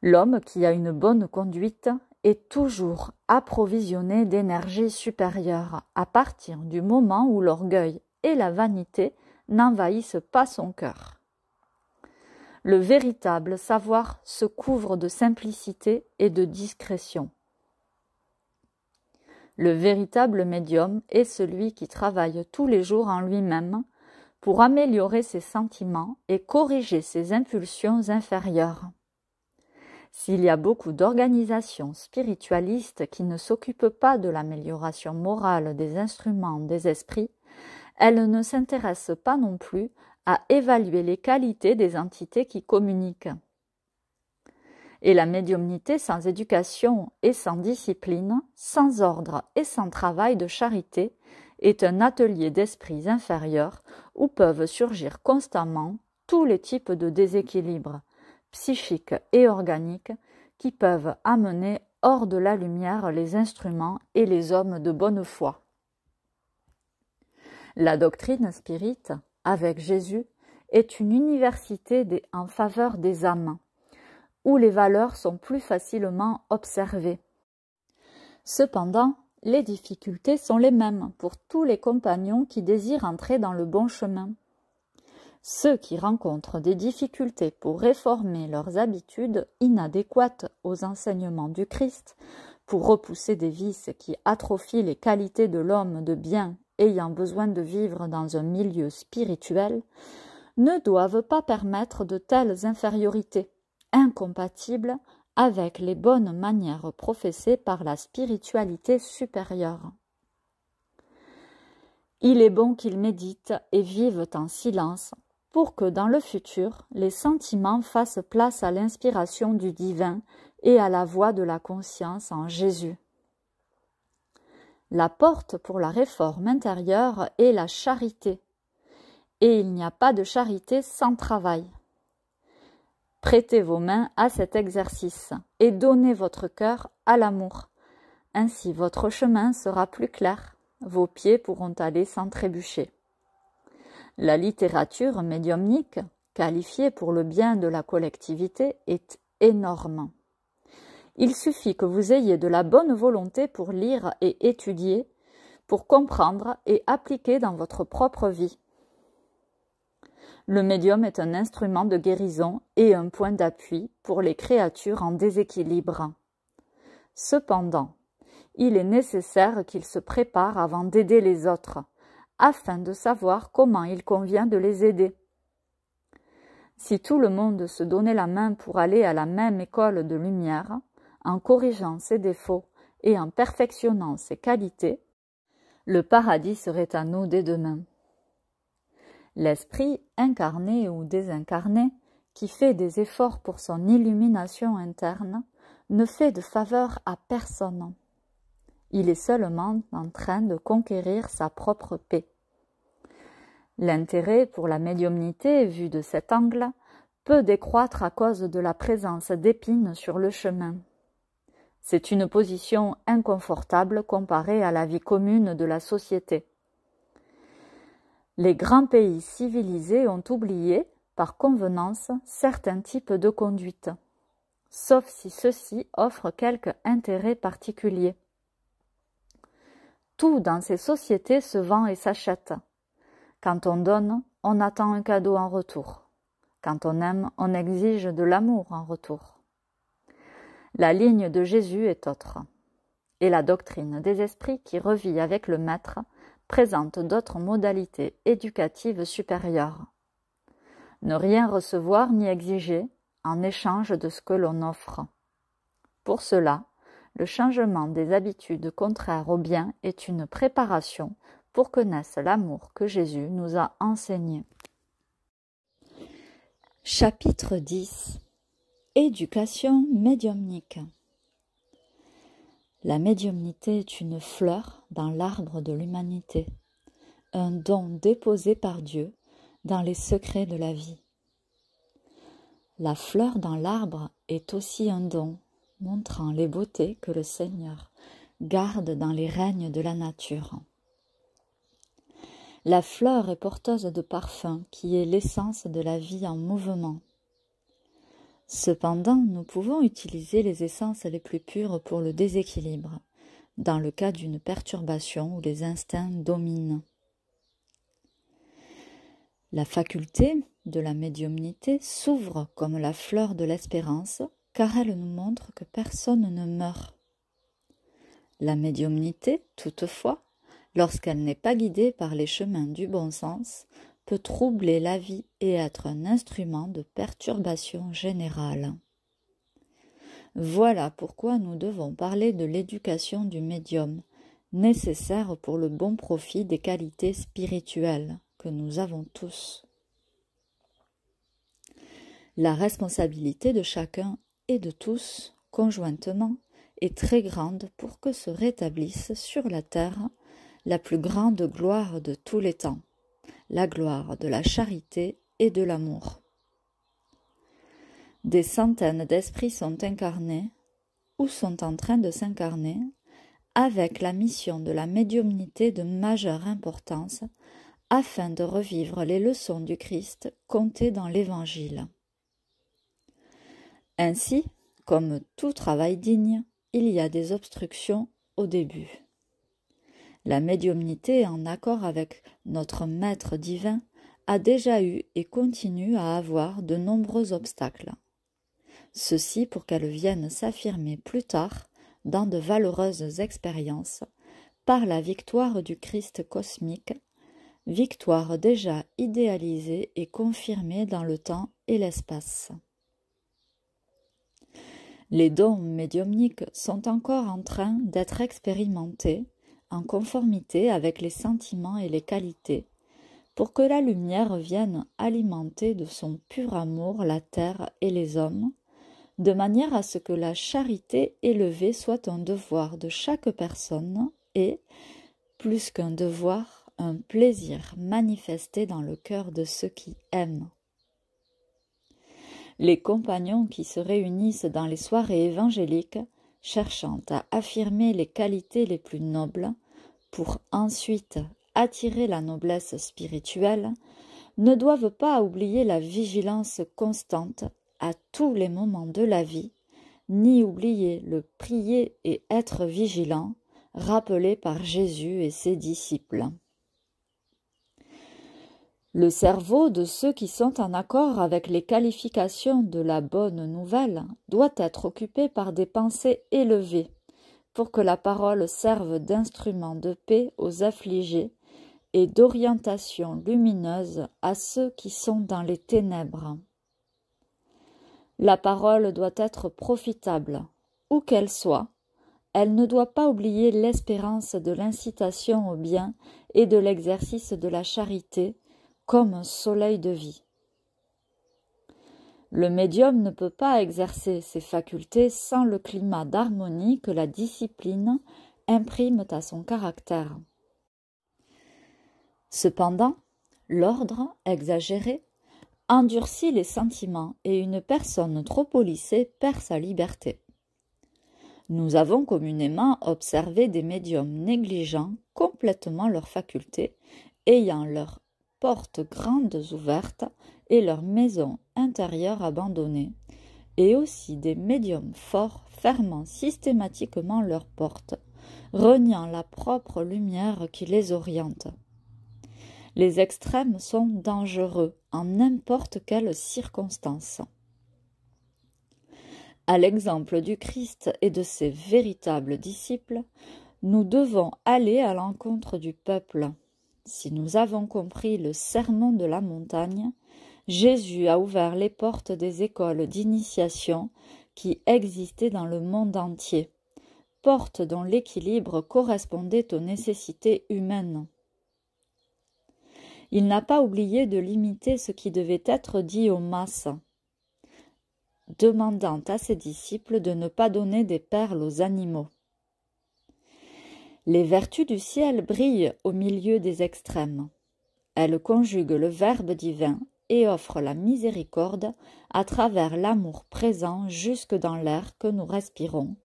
L'homme qui a une bonne conduite est toujours approvisionné d'énergie supérieure à partir du moment où l'orgueil et la vanité n'envahissent pas son cœur le véritable savoir se couvre de simplicité et de discrétion. Le véritable médium est celui qui travaille tous les jours en lui-même pour améliorer ses sentiments et corriger ses impulsions inférieures. S'il y a beaucoup d'organisations spiritualistes qui ne s'occupent pas de l'amélioration morale des instruments des esprits, elles ne s'intéressent pas non plus à évaluer les qualités des entités qui communiquent. Et la médiumnité sans éducation et sans discipline, sans ordre et sans travail de charité, est un atelier d'esprits inférieurs où peuvent surgir constamment tous les types de déséquilibres, psychiques et organiques, qui peuvent amener hors de la lumière les instruments et les hommes de bonne foi. La doctrine spirite, avec Jésus est une université en faveur des âmes, où les valeurs sont plus facilement observées. Cependant, les difficultés sont les mêmes pour tous les compagnons qui désirent entrer dans le bon chemin. Ceux qui rencontrent des difficultés pour réformer leurs habitudes inadéquates aux enseignements du Christ, pour repousser des vices qui atrophient les qualités de l'homme de bien ayant besoin de vivre dans un milieu spirituel ne doivent pas permettre de telles infériorités, incompatibles avec les bonnes manières professées par la spiritualité supérieure. Il est bon qu'ils méditent et vivent en silence pour que dans le futur les sentiments fassent place à l'inspiration du divin et à la voix de la conscience en Jésus. La porte pour la réforme intérieure est la charité. Et il n'y a pas de charité sans travail. Prêtez vos mains à cet exercice et donnez votre cœur à l'amour. Ainsi votre chemin sera plus clair, vos pieds pourront aller sans trébucher. La littérature médiumnique, qualifiée pour le bien de la collectivité, est énorme. Il suffit que vous ayez de la bonne volonté pour lire et étudier, pour comprendre et appliquer dans votre propre vie. Le médium est un instrument de guérison et un point d'appui pour les créatures en déséquilibre. Cependant, il est nécessaire qu'il se prépare avant d'aider les autres, afin de savoir comment il convient de les aider. Si tout le monde se donnait la main pour aller à la même école de lumière, en corrigeant ses défauts et en perfectionnant ses qualités, le paradis serait à nous dès demain. L'esprit, incarné ou désincarné, qui fait des efforts pour son illumination interne, ne fait de faveur à personne. Il est seulement en train de conquérir sa propre paix. L'intérêt pour la médiumnité, vu de cet angle, peut décroître à cause de la présence d'épines sur le chemin. C'est une position inconfortable comparée à la vie commune de la société. Les grands pays civilisés ont oublié, par convenance, certains types de conduite, sauf si ceux-ci offrent quelque intérêt particulier. Tout dans ces sociétés se vend et s'achète. Quand on donne, on attend un cadeau en retour. Quand on aime, on exige de l'amour en retour. La ligne de Jésus est autre. Et la doctrine des esprits qui revit avec le maître présente d'autres modalités éducatives supérieures. Ne rien recevoir ni exiger en échange de ce que l'on offre. Pour cela, le changement des habitudes contraires au bien est une préparation pour que naisse l'amour que Jésus nous a enseigné. Chapitre 10 Éducation médiumnique. La médiumnité est une fleur dans l'arbre de l'humanité, un don déposé par Dieu dans les secrets de la vie. La fleur dans l'arbre est aussi un don montrant les beautés que le Seigneur garde dans les règnes de la nature. La fleur est porteuse de parfum qui est l'essence de la vie en mouvement Cependant, nous pouvons utiliser les essences les plus pures pour le déséquilibre, dans le cas d'une perturbation où les instincts dominent. La faculté de la médiumnité s'ouvre comme la fleur de l'espérance, car elle nous montre que personne ne meurt. La médiumnité, toutefois, lorsqu'elle n'est pas guidée par les chemins du bon sens, peut troubler la vie et être un instrument de perturbation générale. Voilà pourquoi nous devons parler de l'éducation du médium, nécessaire pour le bon profit des qualités spirituelles que nous avons tous. La responsabilité de chacun et de tous, conjointement, est très grande pour que se rétablisse sur la terre la plus grande gloire de tous les temps la gloire de la charité et de l'amour. Des centaines d'esprits sont incarnés ou sont en train de s'incarner avec la mission de la médiumnité de majeure importance afin de revivre les leçons du Christ comptées dans l'Évangile. Ainsi, comme tout travail digne, il y a des obstructions au début. La médiumnité, en accord avec notre Maître divin, a déjà eu et continue à avoir de nombreux obstacles. Ceci pour qu'elle vienne s'affirmer plus tard dans de valeureuses expériences par la victoire du Christ cosmique, victoire déjà idéalisée et confirmée dans le temps et l'espace. Les dons médiumniques sont encore en train d'être expérimentés en conformité avec les sentiments et les qualités, pour que la lumière vienne alimenter de son pur amour la terre et les hommes, de manière à ce que la charité élevée soit un devoir de chaque personne et, plus qu'un devoir, un plaisir manifesté dans le cœur de ceux qui aiment. Les compagnons qui se réunissent dans les soirées évangéliques, cherchant à affirmer les qualités les plus nobles, pour ensuite attirer la noblesse spirituelle, ne doivent pas oublier la vigilance constante à tous les moments de la vie, ni oublier le prier et être vigilant, rappelé par Jésus et ses disciples. Le cerveau de ceux qui sont en accord avec les qualifications de la bonne nouvelle doit être occupé par des pensées élevées, pour que la parole serve d'instrument de paix aux affligés et d'orientation lumineuse à ceux qui sont dans les ténèbres. La parole doit être profitable, où qu'elle soit. Elle ne doit pas oublier l'espérance de l'incitation au bien et de l'exercice de la charité comme un soleil de vie. Le médium ne peut pas exercer ses facultés sans le climat d'harmonie que la discipline imprime à son caractère. Cependant, l'ordre, exagéré, endurcit les sentiments et une personne trop polissée perd sa liberté. Nous avons communément observé des médiums négligeant complètement leurs facultés, ayant leurs portes grandes ouvertes et leurs maisons intérieures abandonnées, et aussi des médiums forts fermant systématiquement leurs portes, reniant la propre lumière qui les oriente. Les extrêmes sont dangereux en n'importe quelle circonstance. À l'exemple du Christ et de ses véritables disciples, nous devons aller à l'encontre du peuple. Si nous avons compris le sermon de la montagne, Jésus a ouvert les portes des écoles d'initiation qui existaient dans le monde entier, portes dont l'équilibre correspondait aux nécessités humaines. Il n'a pas oublié de limiter ce qui devait être dit aux masses, demandant à ses disciples de ne pas donner des perles aux animaux. Les vertus du ciel brillent au milieu des extrêmes. Elles conjuguent le Verbe divin et offre la miséricorde à travers l'amour présent jusque dans l'air que nous respirons,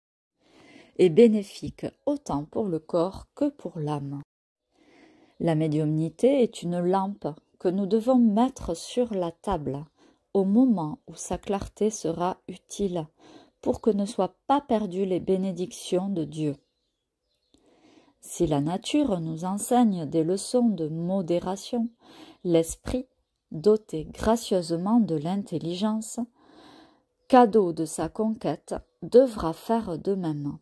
et bénéfique autant pour le corps que pour l'âme. La médiumnité est une lampe que nous devons mettre sur la table au moment où sa clarté sera utile pour que ne soient pas perdues les bénédictions de Dieu. Si la nature nous enseigne des leçons de modération, l'esprit doté gracieusement de l'intelligence, cadeau de sa conquête, devra faire de même.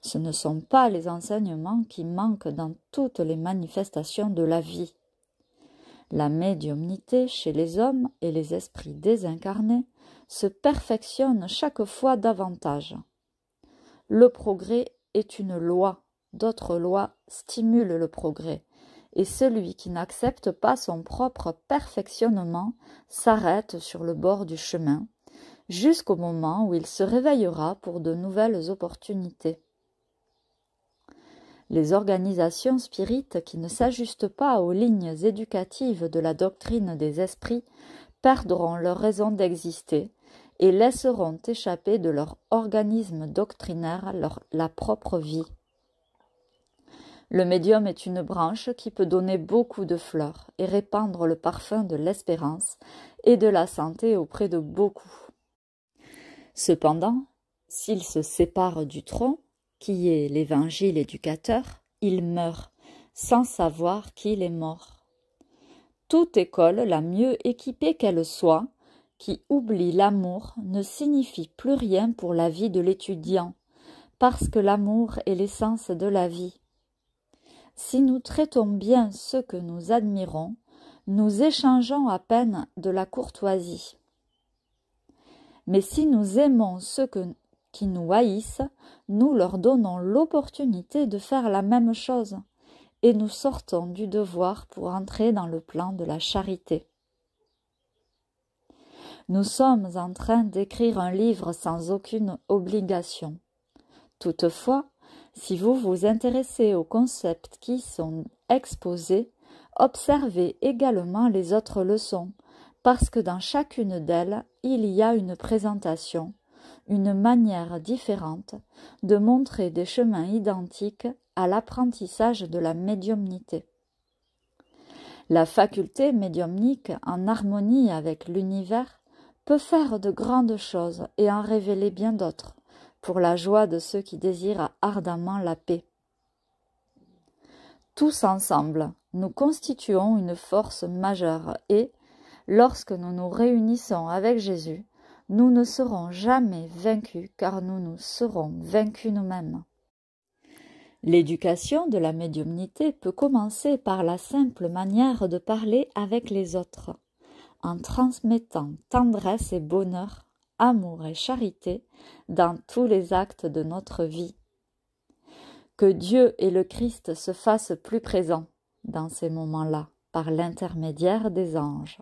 Ce ne sont pas les enseignements qui manquent dans toutes les manifestations de la vie. La médiumnité chez les hommes et les esprits désincarnés se perfectionne chaque fois davantage. Le progrès est une loi, d'autres lois stimulent le progrès et celui qui n'accepte pas son propre perfectionnement s'arrête sur le bord du chemin, jusqu'au moment où il se réveillera pour de nouvelles opportunités. Les organisations spirites qui ne s'ajustent pas aux lignes éducatives de la doctrine des esprits perdront leur raison d'exister et laisseront échapper de leur organisme doctrinaire leur, la propre vie. Le médium est une branche qui peut donner beaucoup de fleurs et répandre le parfum de l'espérance et de la santé auprès de beaucoup. Cependant, s'il se sépare du tronc, qui est l'évangile éducateur, il meurt, sans savoir qu'il est mort. Toute école, la mieux équipée qu'elle soit, qui oublie l'amour, ne signifie plus rien pour la vie de l'étudiant, parce que l'amour est l'essence de la vie. Si nous traitons bien ceux que nous admirons, nous échangeons à peine de la courtoisie. Mais si nous aimons ceux qui nous haïssent, nous leur donnons l'opportunité de faire la même chose, et nous sortons du devoir pour entrer dans le plan de la charité. Nous sommes en train d'écrire un livre sans aucune obligation. Toutefois, si vous vous intéressez aux concepts qui sont exposés, observez également les autres leçons, parce que dans chacune d'elles, il y a une présentation, une manière différente de montrer des chemins identiques à l'apprentissage de la médiumnité. La faculté médiumnique, en harmonie avec l'univers, peut faire de grandes choses et en révéler bien d'autres pour la joie de ceux qui désirent ardemment la paix. Tous ensemble, nous constituons une force majeure et, lorsque nous nous réunissons avec Jésus, nous ne serons jamais vaincus car nous nous serons vaincus nous-mêmes. L'éducation de la médiumnité peut commencer par la simple manière de parler avec les autres, en transmettant tendresse et bonheur amour et charité dans tous les actes de notre vie. Que Dieu et le Christ se fassent plus présents dans ces moments-là par l'intermédiaire des anges.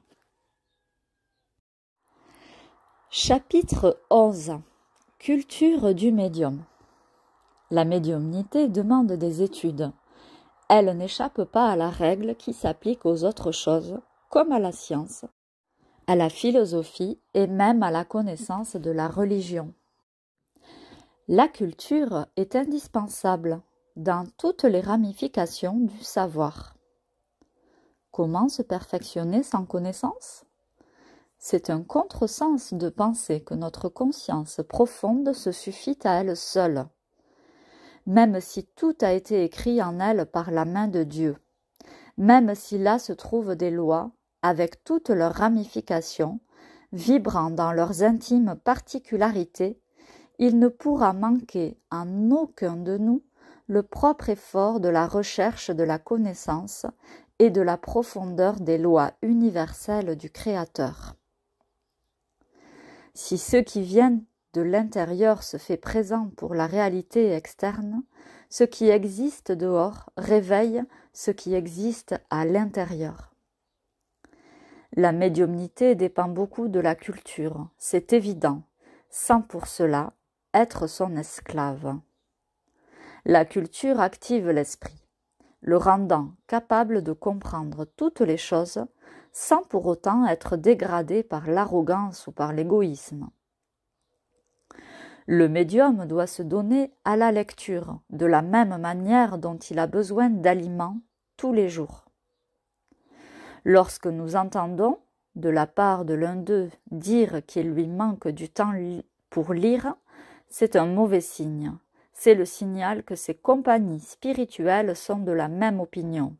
Chapitre 11 Culture du médium. La médiumnité demande des études. Elle n'échappe pas à la règle qui s'applique aux autres choses, comme à la science, à la philosophie et même à la connaissance de la religion. La culture est indispensable dans toutes les ramifications du savoir. Comment se perfectionner sans connaissance C'est un contresens de penser que notre conscience profonde se suffit à elle seule, même si tout a été écrit en elle par la main de Dieu, même si là se trouvent des lois, avec toutes leurs ramifications, vibrant dans leurs intimes particularités, il ne pourra manquer en aucun de nous le propre effort de la recherche de la connaissance et de la profondeur des lois universelles du Créateur. Si ce qui vient de l'intérieur se fait présent pour la réalité externe, ce qui existe dehors réveille ce qui existe à l'intérieur. La médiumnité dépend beaucoup de la culture, c'est évident, sans pour cela être son esclave. La culture active l'esprit, le rendant capable de comprendre toutes les choses sans pour autant être dégradé par l'arrogance ou par l'égoïsme. Le médium doit se donner à la lecture de la même manière dont il a besoin d'aliments tous les jours. Lorsque nous entendons, de la part de l'un d'eux, dire qu'il lui manque du temps pour lire, c'est un mauvais signe. C'est le signal que ses compagnies spirituelles sont de la même opinion.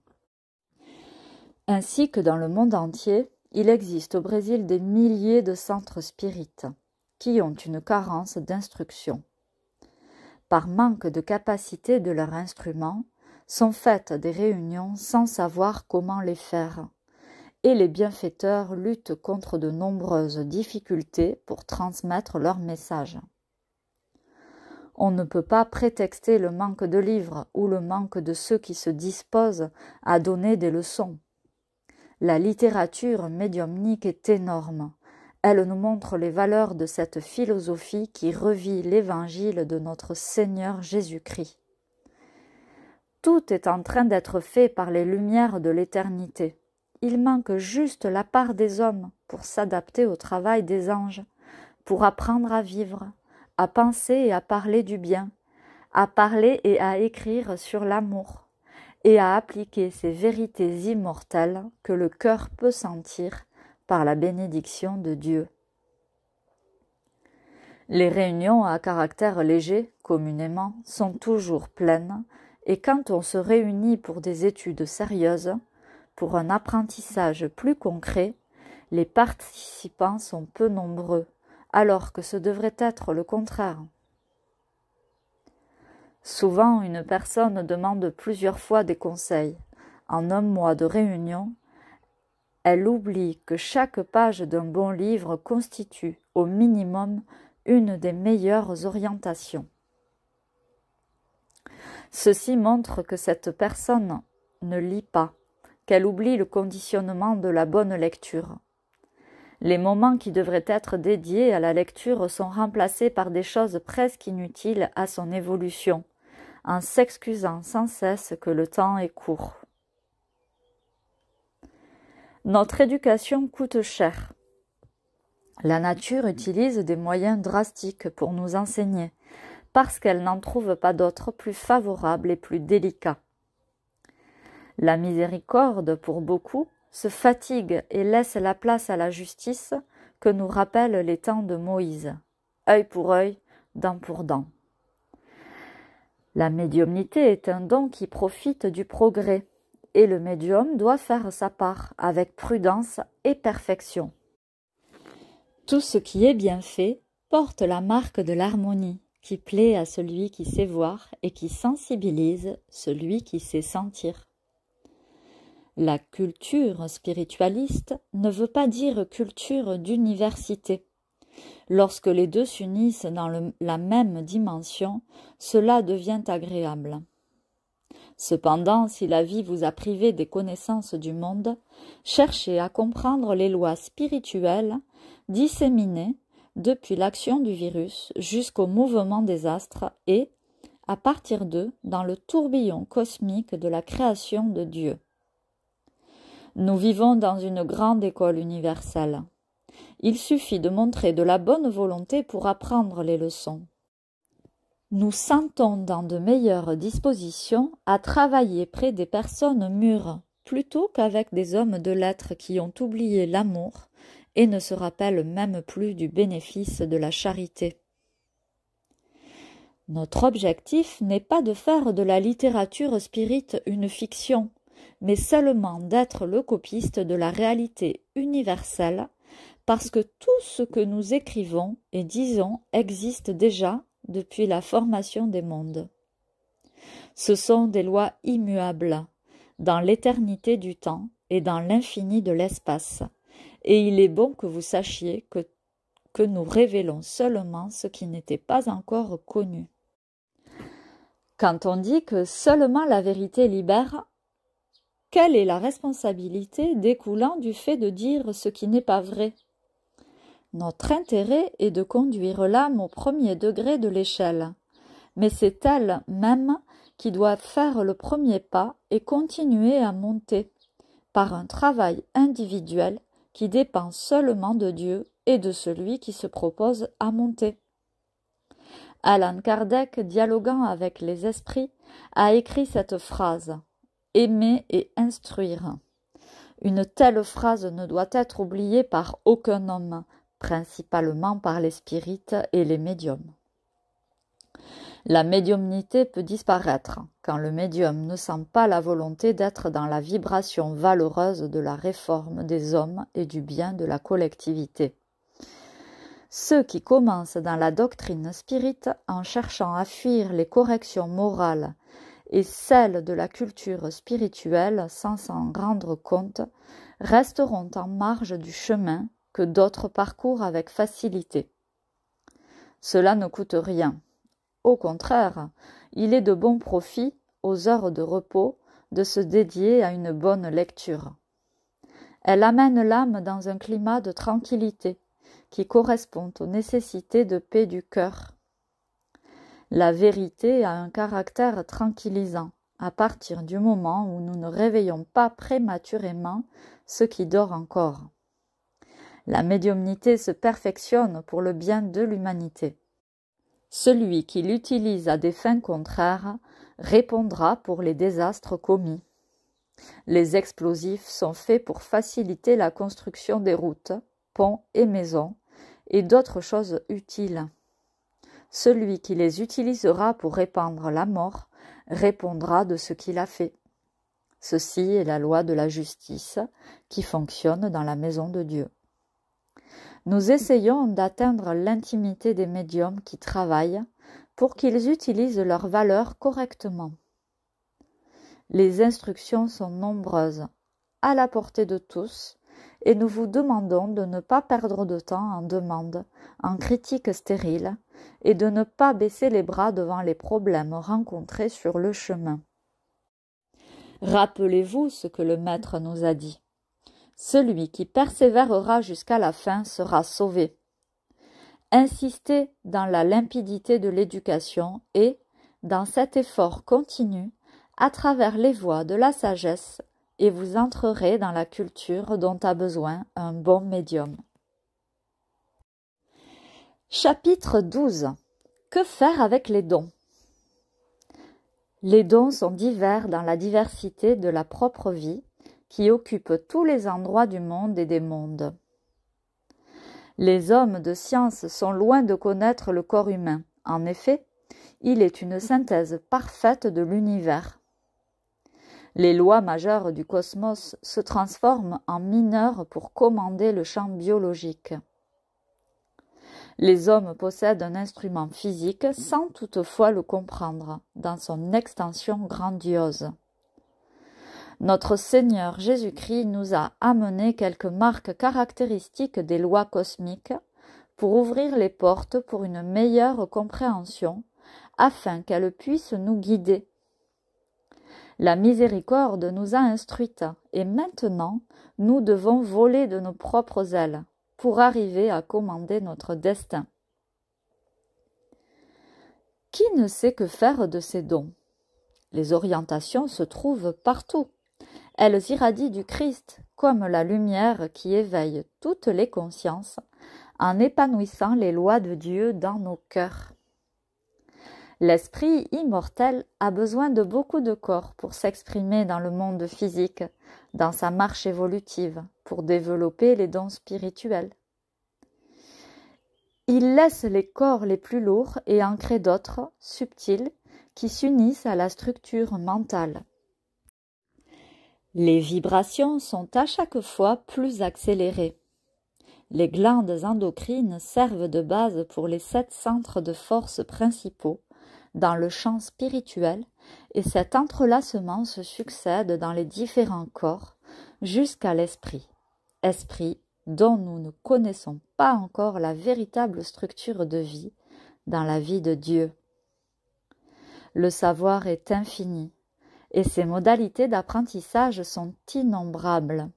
Ainsi que dans le monde entier, il existe au Brésil des milliers de centres spirites qui ont une carence d'instruction. Par manque de capacité de leurs instruments, sont faites des réunions sans savoir comment les faire, et les bienfaiteurs luttent contre de nombreuses difficultés pour transmettre leur message. On ne peut pas prétexter le manque de livres ou le manque de ceux qui se disposent à donner des leçons. La littérature médiumnique est énorme. Elle nous montre les valeurs de cette philosophie qui revit l'évangile de notre Seigneur Jésus-Christ. Tout est en train d'être fait par les lumières de l'éternité il manque juste la part des hommes pour s'adapter au travail des anges, pour apprendre à vivre, à penser et à parler du bien, à parler et à écrire sur l'amour, et à appliquer ces vérités immortelles que le cœur peut sentir par la bénédiction de Dieu. Les réunions à caractère léger, communément, sont toujours pleines, et quand on se réunit pour des études sérieuses, pour un apprentissage plus concret, les participants sont peu nombreux, alors que ce devrait être le contraire. Souvent, une personne demande plusieurs fois des conseils. En un mois de réunion, elle oublie que chaque page d'un bon livre constitue, au minimum, une des meilleures orientations. Ceci montre que cette personne ne lit pas, qu'elle oublie le conditionnement de la bonne lecture. Les moments qui devraient être dédiés à la lecture sont remplacés par des choses presque inutiles à son évolution, en s'excusant sans cesse que le temps est court. Notre éducation coûte cher. La nature utilise des moyens drastiques pour nous enseigner, parce qu'elle n'en trouve pas d'autres plus favorables et plus délicats. La miséricorde, pour beaucoup, se fatigue et laisse la place à la justice que nous rappellent les temps de Moïse. Œil pour œil, dent pour dent. La médiumnité est un don qui profite du progrès, et le médium doit faire sa part avec prudence et perfection. Tout ce qui est bien fait porte la marque de l'harmonie qui plaît à celui qui sait voir et qui sensibilise celui qui sait sentir. La culture spiritualiste ne veut pas dire culture d'université. Lorsque les deux s'unissent dans la même dimension, cela devient agréable. Cependant, si la vie vous a privé des connaissances du monde, cherchez à comprendre les lois spirituelles disséminées depuis l'action du virus jusqu'au mouvement des astres et, à partir d'eux, dans le tourbillon cosmique de la création de Dieu. Nous vivons dans une grande école universelle. Il suffit de montrer de la bonne volonté pour apprendre les leçons. Nous sentons dans de meilleures dispositions à travailler près des personnes mûres plutôt qu'avec des hommes de lettres qui ont oublié l'amour et ne se rappellent même plus du bénéfice de la charité. Notre objectif n'est pas de faire de la littérature spirite une fiction, mais seulement d'être le copiste de la réalité universelle, parce que tout ce que nous écrivons et disons existe déjà depuis la formation des mondes. Ce sont des lois immuables, dans l'éternité du temps et dans l'infini de l'espace, et il est bon que vous sachiez que, que nous révélons seulement ce qui n'était pas encore connu. Quand on dit que seulement la vérité libère, quelle est la responsabilité découlant du fait de dire ce qui n'est pas vrai Notre intérêt est de conduire l'âme au premier degré de l'échelle, mais c'est elle même qui doit faire le premier pas et continuer à monter par un travail individuel qui dépend seulement de Dieu et de celui qui se propose à monter. Alan Kardec, dialoguant avec les esprits, a écrit cette phrase aimer et instruire. Une telle phrase ne doit être oubliée par aucun homme, principalement par les spirites et les médiums. La médiumnité peut disparaître quand le médium ne sent pas la volonté d'être dans la vibration valeureuse de la réforme des hommes et du bien de la collectivité. Ceux qui commencent dans la doctrine spirite en cherchant à fuir les corrections morales et celles de la culture spirituelle sans s'en rendre compte resteront en marge du chemin que d'autres parcourent avec facilité. Cela ne coûte rien. Au contraire, il est de bon profit, aux heures de repos, de se dédier à une bonne lecture. Elle amène l'âme dans un climat de tranquillité qui correspond aux nécessités de paix du cœur la vérité a un caractère tranquillisant à partir du moment où nous ne réveillons pas prématurément ce qui dort encore. La médiumnité se perfectionne pour le bien de l'humanité. Celui qui l'utilise à des fins contraires répondra pour les désastres commis. Les explosifs sont faits pour faciliter la construction des routes, ponts et maisons, et d'autres choses utiles. Celui qui les utilisera pour répandre la mort répondra de ce qu'il a fait. Ceci est la loi de la justice qui fonctionne dans la maison de Dieu. Nous essayons d'atteindre l'intimité des médiums qui travaillent pour qu'ils utilisent leurs valeurs correctement. Les instructions sont nombreuses, à la portée de tous, et nous vous demandons de ne pas perdre de temps en demandes, en critiques stériles, et de ne pas baisser les bras devant les problèmes rencontrés sur le chemin. Rappelez-vous ce que le Maître nous a dit. Celui qui persévérera jusqu'à la fin sera sauvé. Insistez dans la limpidité de l'éducation et, dans cet effort continu, à travers les voies de la sagesse, et vous entrerez dans la culture dont a besoin un bon médium. Chapitre 12 Que faire avec les dons Les dons sont divers dans la diversité de la propre vie qui occupe tous les endroits du monde et des mondes. Les hommes de science sont loin de connaître le corps humain. En effet, il est une synthèse parfaite de l'univers. Les lois majeures du cosmos se transforment en mineures pour commander le champ biologique. Les hommes possèdent un instrument physique sans toutefois le comprendre, dans son extension grandiose. Notre Seigneur Jésus-Christ nous a amené quelques marques caractéristiques des lois cosmiques pour ouvrir les portes pour une meilleure compréhension, afin qu'elles puissent nous guider la miséricorde nous a instruites, et maintenant nous devons voler de nos propres ailes pour arriver à commander notre destin. Qui ne sait que faire de ces dons Les orientations se trouvent partout. Elles irradient du Christ comme la lumière qui éveille toutes les consciences en épanouissant les lois de Dieu dans nos cœurs. L'esprit immortel a besoin de beaucoup de corps pour s'exprimer dans le monde physique, dans sa marche évolutive, pour développer les dons spirituels. Il laisse les corps les plus lourds et en d'autres, subtils, qui s'unissent à la structure mentale. Les vibrations sont à chaque fois plus accélérées. Les glandes endocrines servent de base pour les sept centres de force principaux dans le champ spirituel, et cet entrelacement se succède dans les différents corps jusqu'à l'esprit, esprit dont nous ne connaissons pas encore la véritable structure de vie dans la vie de Dieu. Le savoir est infini, et ses modalités d'apprentissage sont innombrables.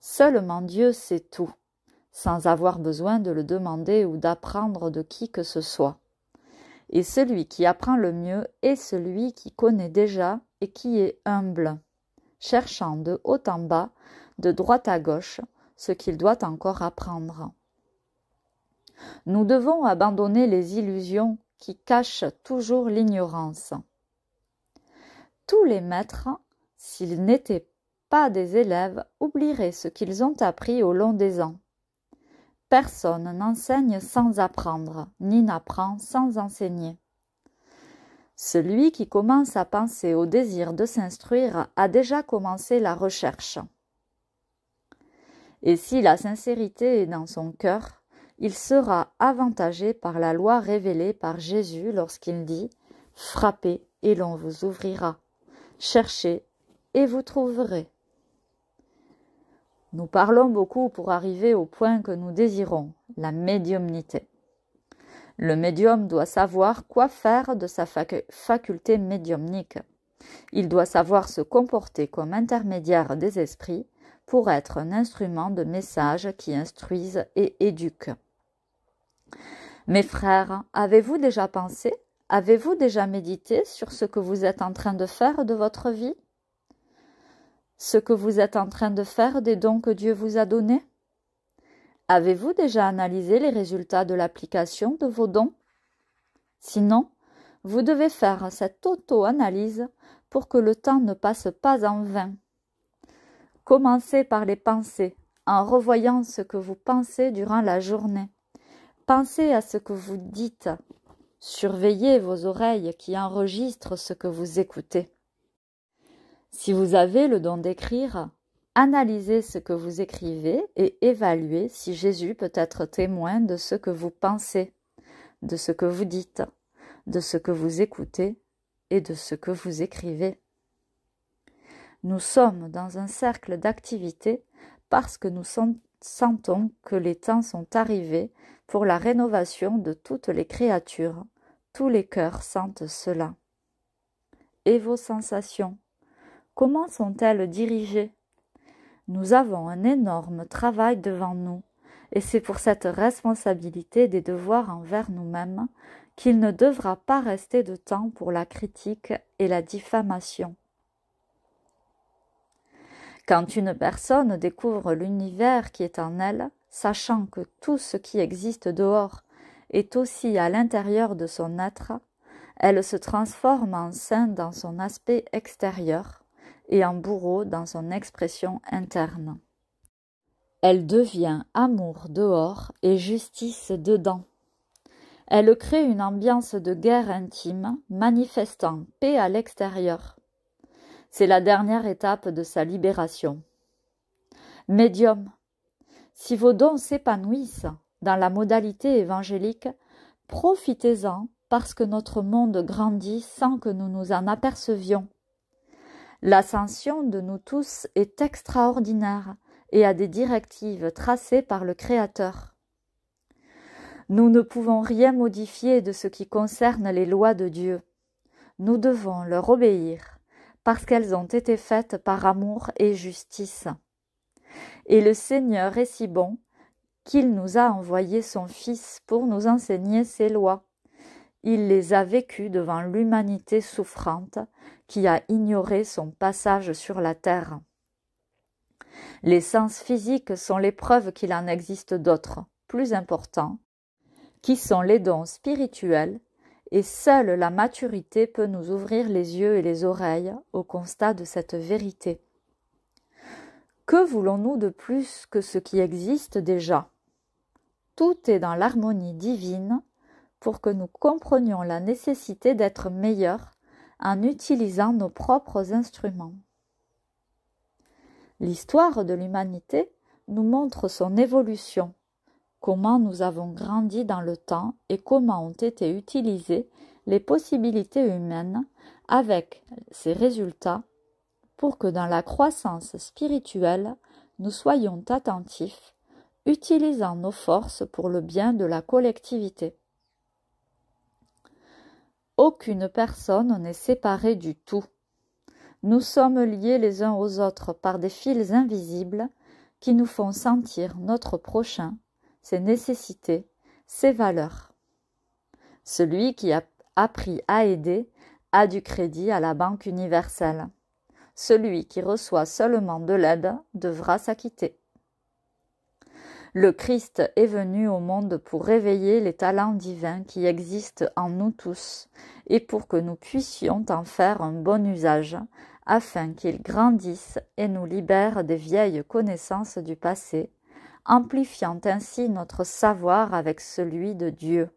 Seulement Dieu sait tout, sans avoir besoin de le demander ou d'apprendre de qui que ce soit. Et celui qui apprend le mieux est celui qui connaît déjà et qui est humble, cherchant de haut en bas, de droite à gauche, ce qu'il doit encore apprendre. Nous devons abandonner les illusions qui cachent toujours l'ignorance. Tous les maîtres, s'ils n'étaient pas des élèves, oublieraient ce qu'ils ont appris au long des ans. Personne n'enseigne sans apprendre, ni n'apprend sans enseigner. Celui qui commence à penser au désir de s'instruire a déjà commencé la recherche. Et si la sincérité est dans son cœur, il sera avantagé par la loi révélée par Jésus lorsqu'il dit Frappez et l'on vous ouvrira. Cherchez et vous trouverez. Nous parlons beaucoup pour arriver au point que nous désirons, la médiumnité. Le médium doit savoir quoi faire de sa faculté médiumnique. Il doit savoir se comporter comme intermédiaire des esprits pour être un instrument de message qui instruise et éduque. Mes frères, avez-vous déjà pensé, avez-vous déjà médité sur ce que vous êtes en train de faire de votre vie ce que vous êtes en train de faire des dons que Dieu vous a donnés Avez-vous déjà analysé les résultats de l'application de vos dons Sinon, vous devez faire cette auto-analyse pour que le temps ne passe pas en vain. Commencez par les pensées, en revoyant ce que vous pensez durant la journée. Pensez à ce que vous dites. Surveillez vos oreilles qui enregistrent ce que vous écoutez. Si vous avez le don d'écrire, analysez ce que vous écrivez et évaluez si Jésus peut être témoin de ce que vous pensez, de ce que vous dites, de ce que vous écoutez et de ce que vous écrivez. Nous sommes dans un cercle d'activité parce que nous sentons que les temps sont arrivés pour la rénovation de toutes les créatures. Tous les cœurs sentent cela. Et vos sensations Comment sont-elles dirigées Nous avons un énorme travail devant nous, et c'est pour cette responsabilité des devoirs envers nous-mêmes qu'il ne devra pas rester de temps pour la critique et la diffamation. Quand une personne découvre l'univers qui est en elle, sachant que tout ce qui existe dehors est aussi à l'intérieur de son être, elle se transforme en saint dans son aspect extérieur, et un bourreau dans son expression interne. Elle devient amour dehors et justice dedans. Elle crée une ambiance de guerre intime, manifestant paix à l'extérieur. C'est la dernière étape de sa libération. Médium, si vos dons s'épanouissent dans la modalité évangélique, profitez-en parce que notre monde grandit sans que nous nous en apercevions L'ascension de nous tous est extraordinaire et a des directives tracées par le Créateur. Nous ne pouvons rien modifier de ce qui concerne les lois de Dieu. Nous devons leur obéir parce qu'elles ont été faites par amour et justice. Et le Seigneur est si bon qu'il nous a envoyé son Fils pour nous enseigner ses lois. Il les a vécues devant l'humanité souffrante qui a ignoré son passage sur la terre. Les sens physiques sont les preuves qu'il en existe d'autres, plus importants, qui sont les dons spirituels, et seule la maturité peut nous ouvrir les yeux et les oreilles au constat de cette vérité. Que voulons-nous de plus que ce qui existe déjà Tout est dans l'harmonie divine pour que nous comprenions la nécessité d'être meilleurs en utilisant nos propres instruments. L'histoire de l'humanité nous montre son évolution, comment nous avons grandi dans le temps et comment ont été utilisées les possibilités humaines avec ces résultats pour que dans la croissance spirituelle, nous soyons attentifs, utilisant nos forces pour le bien de la collectivité. Aucune personne n'est séparée du tout. Nous sommes liés les uns aux autres par des fils invisibles qui nous font sentir notre prochain, ses nécessités, ses valeurs. Celui qui a appris à aider a du crédit à la Banque universelle. Celui qui reçoit seulement de l'aide devra s'acquitter. Le Christ est venu au monde pour réveiller les talents divins qui existent en nous tous et pour que nous puissions en faire un bon usage afin qu'ils grandissent et nous libèrent des vieilles connaissances du passé, amplifiant ainsi notre savoir avec celui de Dieu.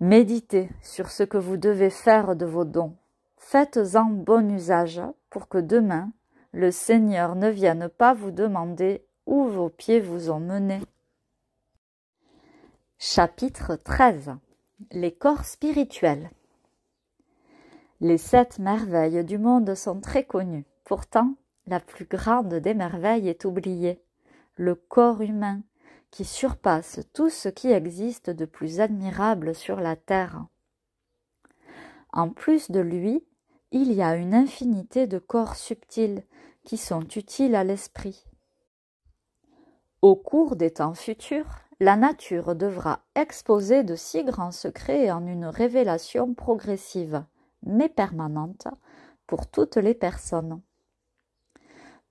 Méditez sur ce que vous devez faire de vos dons. Faites-en bon usage pour que demain le Seigneur ne vienne pas vous demander où vos pieds vous ont mené Chapitre 13 Les corps spirituels Les sept merveilles du monde sont très connues. Pourtant, la plus grande des merveilles est oubliée, le corps humain, qui surpasse tout ce qui existe de plus admirable sur la terre. En plus de lui, il y a une infinité de corps subtils qui sont utiles à l'esprit, au cours des temps futurs, la nature devra exposer de si grands secrets en une révélation progressive, mais permanente, pour toutes les personnes.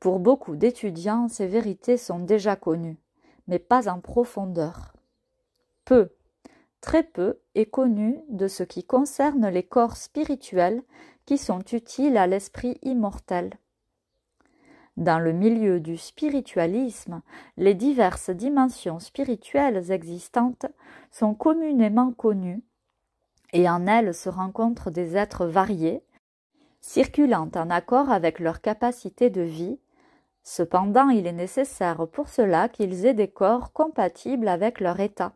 Pour beaucoup d'étudiants, ces vérités sont déjà connues, mais pas en profondeur. Peu, très peu est connu de ce qui concerne les corps spirituels qui sont utiles à l'esprit immortel. Dans le milieu du spiritualisme, les diverses dimensions spirituelles existantes sont communément connues et en elles se rencontrent des êtres variés, circulant en accord avec leur capacité de vie. Cependant, il est nécessaire pour cela qu'ils aient des corps compatibles avec leur état.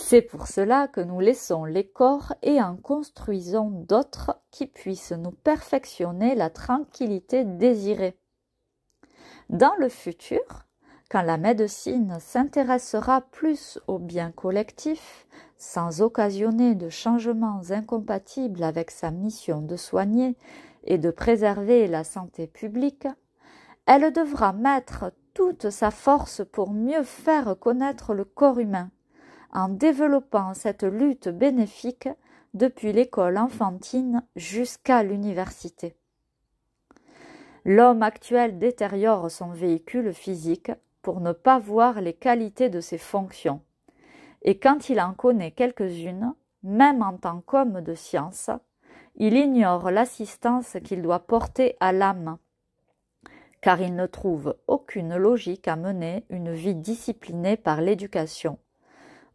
C'est pour cela que nous laissons les corps et en construisons d'autres qui puissent nous perfectionner la tranquillité désirée. Dans le futur, quand la médecine s'intéressera plus au bien collectif, sans occasionner de changements incompatibles avec sa mission de soigner et de préserver la santé publique, elle devra mettre toute sa force pour mieux faire connaître le corps humain, en développant cette lutte bénéfique depuis l'école enfantine jusqu'à l'université. L'homme actuel détériore son véhicule physique pour ne pas voir les qualités de ses fonctions. Et quand il en connaît quelques-unes, même en tant qu'homme de science, il ignore l'assistance qu'il doit porter à l'âme, car il ne trouve aucune logique à mener une vie disciplinée par l'éducation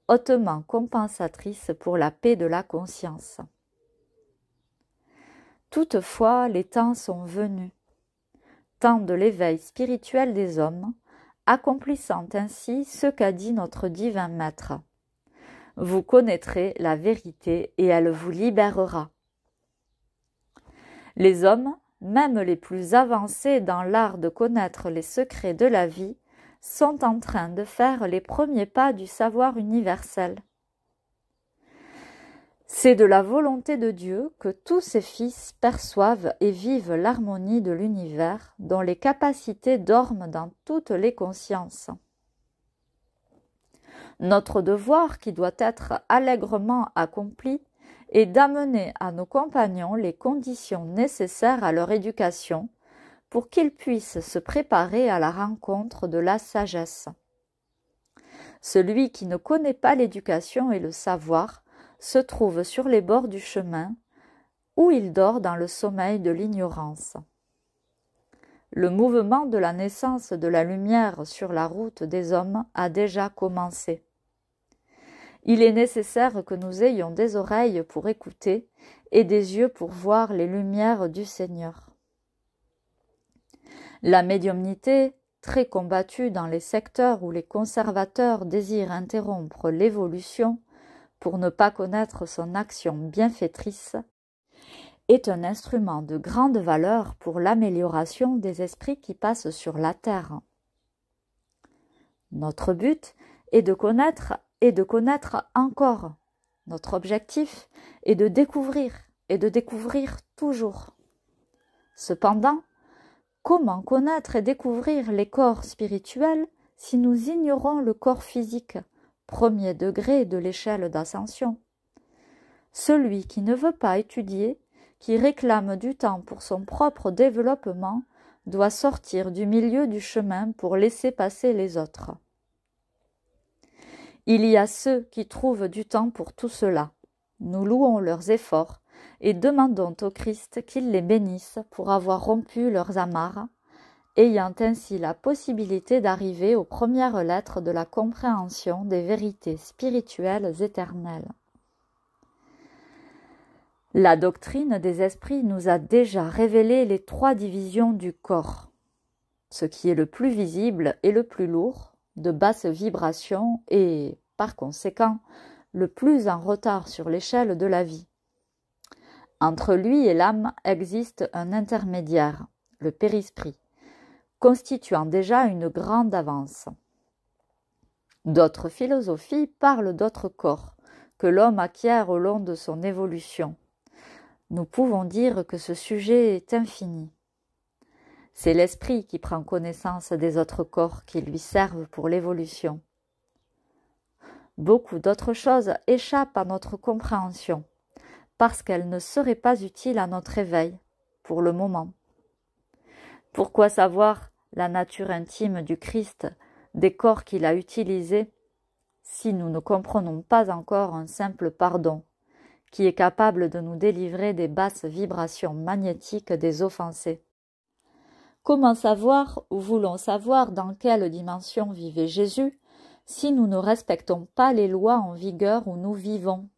hautement compensatrice pour la paix de la conscience. Toutefois, les temps sont venus, temps de l'éveil spirituel des hommes, accomplissant ainsi ce qu'a dit notre divin Maître. Vous connaîtrez la vérité et elle vous libérera. Les hommes, même les plus avancés dans l'art de connaître les secrets de la vie, sont en train de faire les premiers pas du savoir universel. C'est de la volonté de Dieu que tous ses fils perçoivent et vivent l'harmonie de l'univers dont les capacités dorment dans toutes les consciences. Notre devoir qui doit être allègrement accompli est d'amener à nos compagnons les conditions nécessaires à leur éducation, pour qu'ils puissent se préparer à la rencontre de la sagesse. Celui qui ne connaît pas l'éducation et le savoir se trouve sur les bords du chemin, où il dort dans le sommeil de l'ignorance. Le mouvement de la naissance de la lumière sur la route des hommes a déjà commencé. Il est nécessaire que nous ayons des oreilles pour écouter et des yeux pour voir les lumières du Seigneur. La médiumnité, très combattue dans les secteurs où les conservateurs désirent interrompre l'évolution pour ne pas connaître son action bienfaitrice, est un instrument de grande valeur pour l'amélioration des esprits qui passent sur la terre. Notre but est de connaître et de connaître encore. Notre objectif est de découvrir et de découvrir toujours. Cependant, Comment connaître et découvrir les corps spirituels si nous ignorons le corps physique, premier degré de l'échelle d'ascension Celui qui ne veut pas étudier, qui réclame du temps pour son propre développement, doit sortir du milieu du chemin pour laisser passer les autres. Il y a ceux qui trouvent du temps pour tout cela. Nous louons leurs efforts, et demandons au Christ qu'il les bénisse pour avoir rompu leurs amarres, ayant ainsi la possibilité d'arriver aux premières lettres de la compréhension des vérités spirituelles éternelles. La doctrine des esprits nous a déjà révélé les trois divisions du corps, ce qui est le plus visible et le plus lourd, de basse vibration et, par conséquent, le plus en retard sur l'échelle de la vie. Entre lui et l'âme existe un intermédiaire, le périsprit, constituant déjà une grande avance. D'autres philosophies parlent d'autres corps que l'homme acquiert au long de son évolution. Nous pouvons dire que ce sujet est infini. C'est l'esprit qui prend connaissance des autres corps qui lui servent pour l'évolution. Beaucoup d'autres choses échappent à notre compréhension parce qu'elle ne serait pas utile à notre éveil, pour le moment. Pourquoi savoir la nature intime du Christ, des corps qu'il a utilisés, si nous ne comprenons pas encore un simple pardon, qui est capable de nous délivrer des basses vibrations magnétiques des offensés Comment savoir ou voulons savoir dans quelle dimension vivait Jésus si nous ne respectons pas les lois en vigueur où nous vivons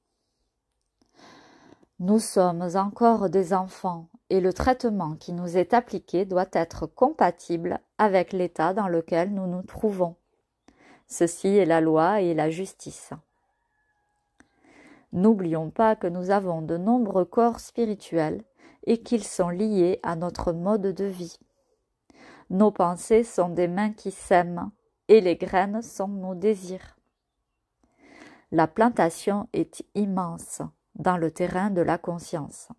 nous sommes encore des enfants et le traitement qui nous est appliqué doit être compatible avec l'état dans lequel nous nous trouvons. Ceci est la loi et la justice. N'oublions pas que nous avons de nombreux corps spirituels et qu'ils sont liés à notre mode de vie. Nos pensées sont des mains qui sèment et les graines sont nos désirs. La plantation est immense dans le terrain de la conscience.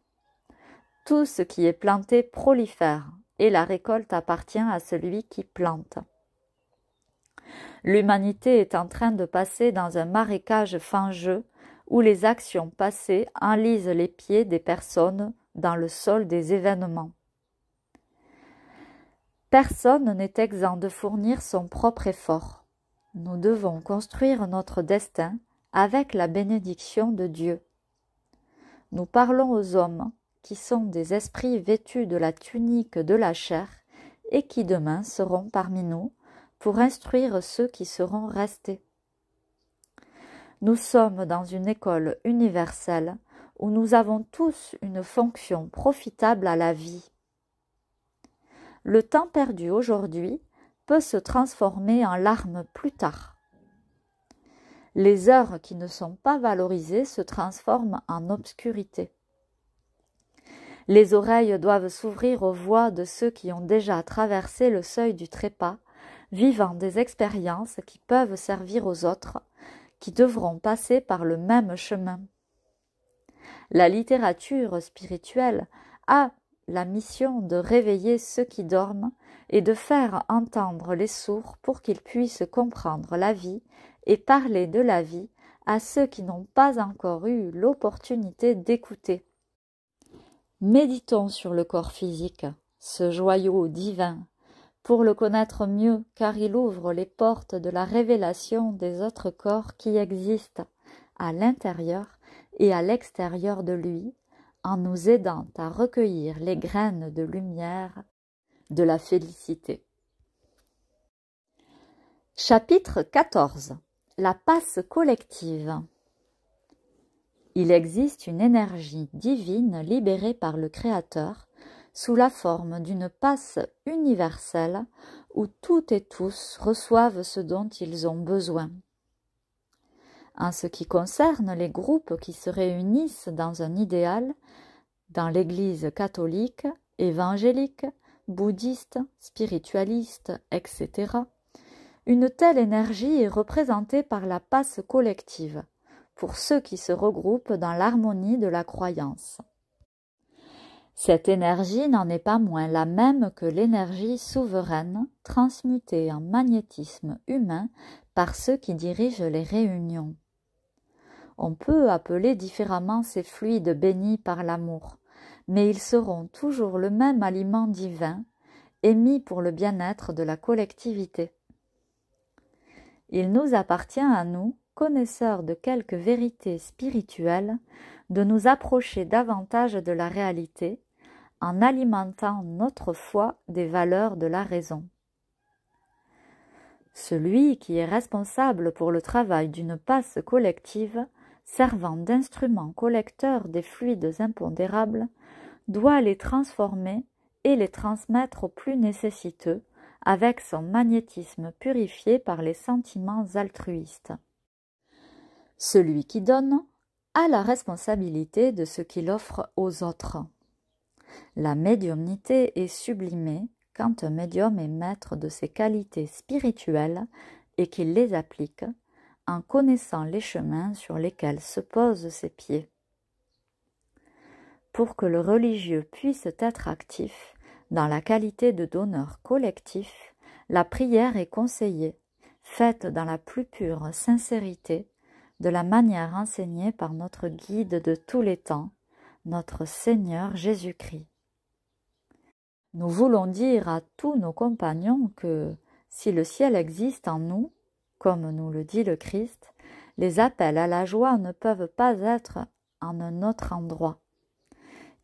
Tout ce qui est planté prolifère, et la récolte appartient à celui qui plante. L'humanité est en train de passer dans un marécage fangeux où les actions passées enlisent les pieds des personnes dans le sol des événements. Personne n'est exempt de fournir son propre effort. Nous devons construire notre destin avec la bénédiction de Dieu nous parlons aux hommes, qui sont des esprits vêtus de la tunique de la chair, et qui demain seront parmi nous, pour instruire ceux qui seront restés. Nous sommes dans une école universelle où nous avons tous une fonction profitable à la vie. Le temps perdu aujourd'hui peut se transformer en larmes plus tard. Les heures qui ne sont pas valorisées se transforment en obscurité. Les oreilles doivent s'ouvrir aux voix de ceux qui ont déjà traversé le seuil du trépas, vivant des expériences qui peuvent servir aux autres, qui devront passer par le même chemin. La littérature spirituelle a la mission de réveiller ceux qui dorment et de faire entendre les sourds pour qu'ils puissent comprendre la vie et parler de la vie à ceux qui n'ont pas encore eu l'opportunité d'écouter. Méditons sur le corps physique, ce joyau divin, pour le connaître mieux car il ouvre les portes de la révélation des autres corps qui existent à l'intérieur et à l'extérieur de lui, en nous aidant à recueillir les graines de lumière de la félicité. Chapitre 14 la passe collective. Il existe une énergie divine libérée par le Créateur sous la forme d'une passe universelle où toutes et tous reçoivent ce dont ils ont besoin. En ce qui concerne les groupes qui se réunissent dans un idéal, dans l'Église catholique, évangélique, bouddhiste, spiritualiste, etc., une telle énergie est représentée par la passe collective, pour ceux qui se regroupent dans l'harmonie de la croyance. Cette énergie n'en est pas moins la même que l'énergie souveraine transmutée en magnétisme humain par ceux qui dirigent les réunions. On peut appeler différemment ces fluides bénis par l'amour, mais ils seront toujours le même aliment divin, émis pour le bien-être de la collectivité il nous appartient à nous, connaisseurs de quelques vérités spirituelles, de nous approcher davantage de la réalité en alimentant notre foi des valeurs de la raison. Celui qui est responsable pour le travail d'une passe collective, servant d'instrument collecteur des fluides impondérables, doit les transformer et les transmettre aux plus nécessiteux avec son magnétisme purifié par les sentiments altruistes. Celui qui donne a la responsabilité de ce qu'il offre aux autres. La médiumnité est sublimée quand un médium est maître de ses qualités spirituelles et qu'il les applique en connaissant les chemins sur lesquels se posent ses pieds. Pour que le religieux puisse être actif, dans la qualité de donneur collectif, la prière est conseillée, faite dans la plus pure sincérité, de la manière enseignée par notre guide de tous les temps, notre Seigneur Jésus-Christ. Nous voulons dire à tous nos compagnons que, si le ciel existe en nous, comme nous le dit le Christ, les appels à la joie ne peuvent pas être en un autre endroit.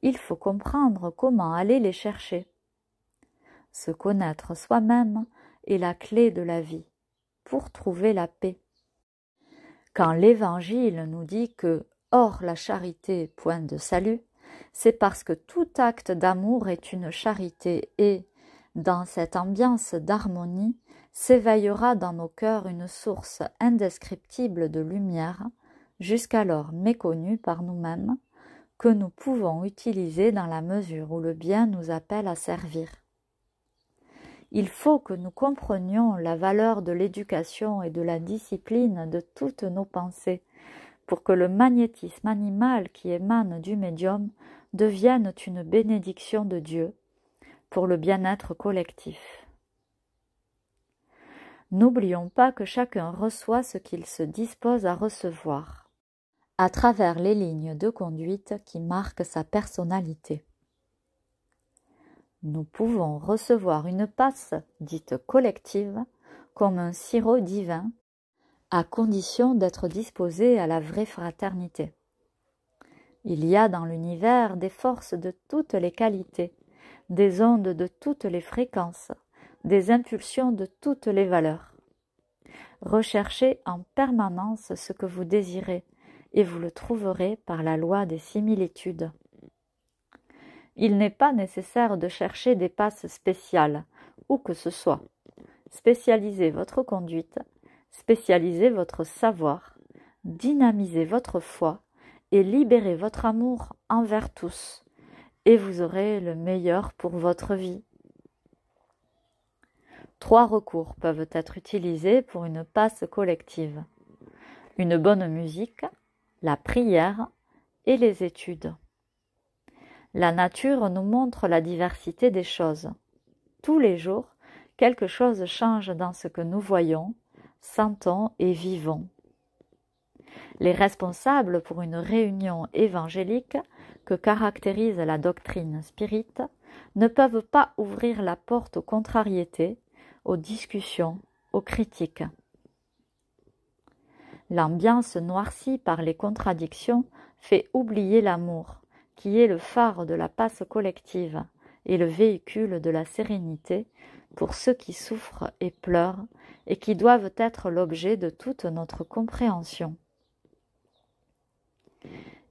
Il faut comprendre comment aller les chercher. Se connaître soi-même est la clé de la vie pour trouver la paix. Quand l'Évangile nous dit que hors la charité, point de salut, c'est parce que tout acte d'amour est une charité et, dans cette ambiance d'harmonie, s'éveillera dans nos cœurs une source indescriptible de lumière, jusqu'alors méconnue par nous-mêmes, que nous pouvons utiliser dans la mesure où le bien nous appelle à servir. Il faut que nous comprenions la valeur de l'éducation et de la discipline de toutes nos pensées pour que le magnétisme animal qui émane du médium devienne une bénédiction de Dieu pour le bien-être collectif. N'oublions pas que chacun reçoit ce qu'il se dispose à recevoir, à travers les lignes de conduite qui marquent sa personnalité. Nous pouvons recevoir une passe dite collective comme un sirop divin, à condition d'être disposés à la vraie fraternité. Il y a dans l'univers des forces de toutes les qualités, des ondes de toutes les fréquences, des impulsions de toutes les valeurs. Recherchez en permanence ce que vous désirez, et vous le trouverez par la loi des similitudes il n'est pas nécessaire de chercher des passes spéciales, où que ce soit. Spécialisez votre conduite, spécialisez votre savoir, dynamisez votre foi et libérez votre amour envers tous, et vous aurez le meilleur pour votre vie. Trois recours peuvent être utilisés pour une passe collective. Une bonne musique, la prière et les études. La nature nous montre la diversité des choses. Tous les jours, quelque chose change dans ce que nous voyons, sentons et vivons. Les responsables pour une réunion évangélique que caractérise la doctrine spirite ne peuvent pas ouvrir la porte aux contrariétés, aux discussions, aux critiques. L'ambiance noircie par les contradictions fait oublier l'amour qui est le phare de la passe collective et le véhicule de la sérénité pour ceux qui souffrent et pleurent et qui doivent être l'objet de toute notre compréhension.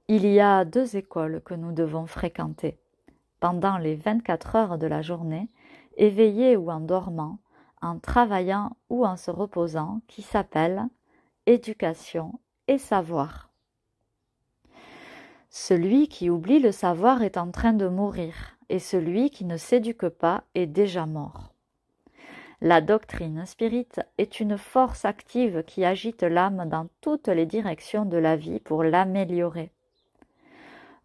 Il y a deux écoles que nous devons fréquenter pendant les 24 heures de la journée, éveillés ou en dormant, en travaillant ou en se reposant, qui s'appellent éducation et savoir. Celui qui oublie le savoir est en train de mourir, et celui qui ne s'éduque pas est déjà mort. La doctrine spirite est une force active qui agite l'âme dans toutes les directions de la vie pour l'améliorer.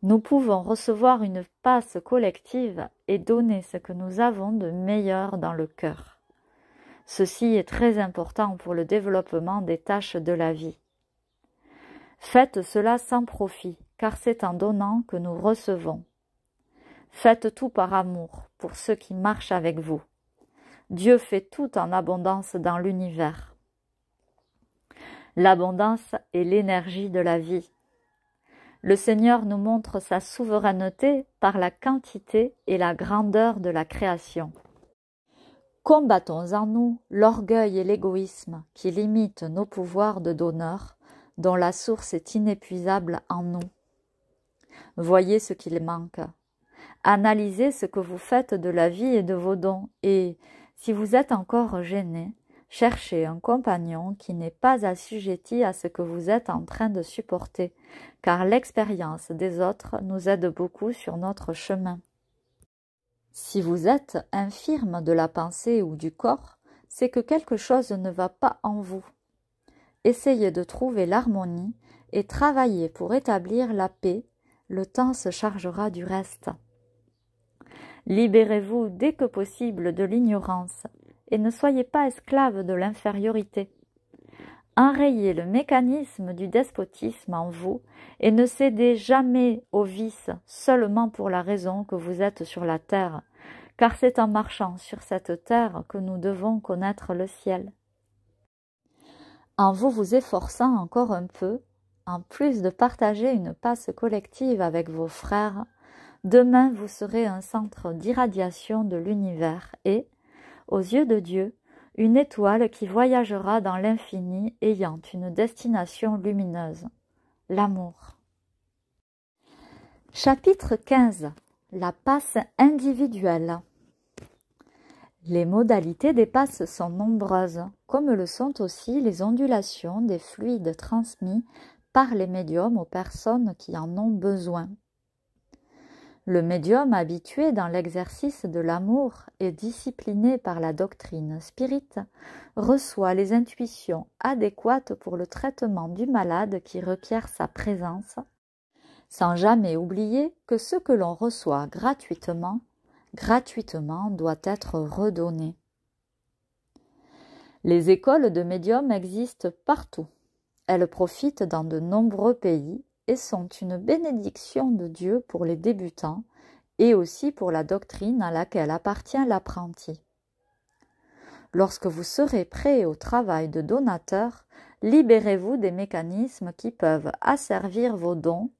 Nous pouvons recevoir une passe collective et donner ce que nous avons de meilleur dans le cœur. Ceci est très important pour le développement des tâches de la vie. Faites cela sans profit, car c'est en donnant que nous recevons. Faites tout par amour pour ceux qui marchent avec vous. Dieu fait tout en abondance dans l'univers. L'abondance est l'énergie de la vie. Le Seigneur nous montre sa souveraineté par la quantité et la grandeur de la création. Combattons en nous l'orgueil et l'égoïsme qui limitent nos pouvoirs de donneur dont la source est inépuisable en nous. Voyez ce qu'il manque. Analysez ce que vous faites de la vie et de vos dons et, si vous êtes encore gêné, cherchez un compagnon qui n'est pas assujetti à ce que vous êtes en train de supporter, car l'expérience des autres nous aide beaucoup sur notre chemin. Si vous êtes infirme de la pensée ou du corps, c'est que quelque chose ne va pas en vous. Essayez de trouver l'harmonie et travaillez pour établir la paix le temps se chargera du reste. Libérez-vous dès que possible de l'ignorance et ne soyez pas esclave de l'infériorité. Enrayez le mécanisme du despotisme en vous et ne cédez jamais au vice seulement pour la raison que vous êtes sur la terre, car c'est en marchant sur cette terre que nous devons connaître le ciel. En vous vous efforçant encore un peu, en plus de partager une passe collective avec vos frères, demain vous serez un centre d'irradiation de l'univers et, aux yeux de Dieu, une étoile qui voyagera dans l'infini ayant une destination lumineuse, l'amour. Chapitre 15 La passe individuelle Les modalités des passes sont nombreuses, comme le sont aussi les ondulations des fluides transmis par les médiums aux personnes qui en ont besoin. Le médium habitué dans l'exercice de l'amour et discipliné par la doctrine spirite reçoit les intuitions adéquates pour le traitement du malade qui requiert sa présence, sans jamais oublier que ce que l'on reçoit gratuitement, gratuitement doit être redonné. Les écoles de médiums existent partout elles profitent dans de nombreux pays et sont une bénédiction de Dieu pour les débutants et aussi pour la doctrine à laquelle appartient l'apprenti. Lorsque vous serez prêt au travail de donateur, libérez-vous des mécanismes qui peuvent asservir vos dons,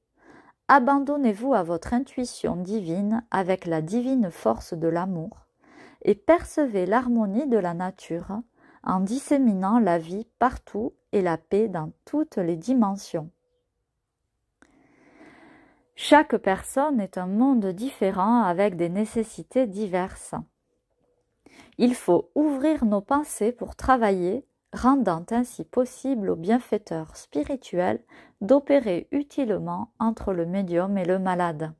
abandonnez-vous à votre intuition divine avec la divine force de l'amour, et percevez l'harmonie de la nature en disséminant la vie partout et la paix dans toutes les dimensions. Chaque personne est un monde différent avec des nécessités diverses. Il faut ouvrir nos pensées pour travailler, rendant ainsi possible au bienfaiteur spirituel d'opérer utilement entre le médium et le malade.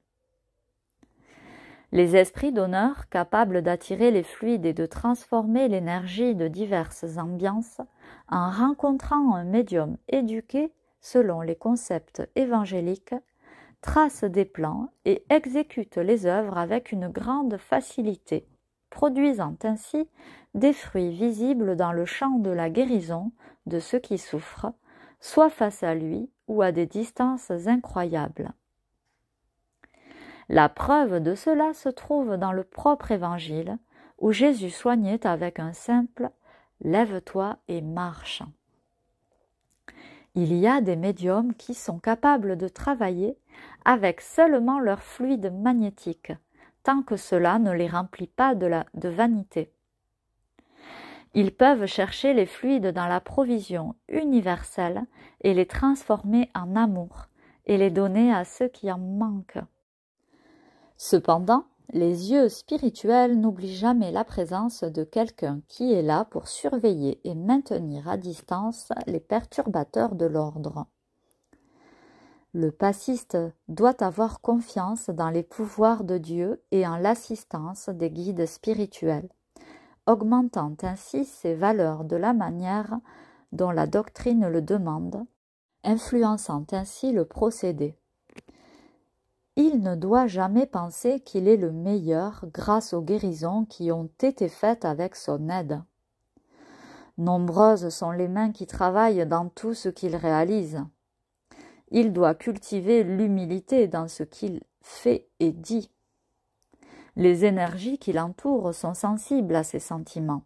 Les esprits d'honneur, capables d'attirer les fluides et de transformer l'énergie de diverses ambiances, en rencontrant un médium éduqué selon les concepts évangéliques, tracent des plans et exécutent les œuvres avec une grande facilité, produisant ainsi des fruits visibles dans le champ de la guérison de ceux qui souffrent, soit face à lui ou à des distances incroyables. La preuve de cela se trouve dans le propre évangile, où Jésus soignait avec un simple Lève-toi et marche. Il y a des médiums qui sont capables de travailler avec seulement leur fluide magnétique, tant que cela ne les remplit pas de, de vanité. Ils peuvent chercher les fluides dans la provision universelle et les transformer en amour et les donner à ceux qui en manquent. Cependant, les yeux spirituels n'oublient jamais la présence de quelqu'un qui est là pour surveiller et maintenir à distance les perturbateurs de l'ordre. Le passiste doit avoir confiance dans les pouvoirs de Dieu et en l'assistance des guides spirituels, augmentant ainsi ses valeurs de la manière dont la doctrine le demande, influençant ainsi le procédé. Il ne doit jamais penser qu'il est le meilleur grâce aux guérisons qui ont été faites avec son aide. Nombreuses sont les mains qui travaillent dans tout ce qu'il réalise. Il doit cultiver l'humilité dans ce qu'il fait et dit. Les énergies qui l'entourent sont sensibles à ses sentiments.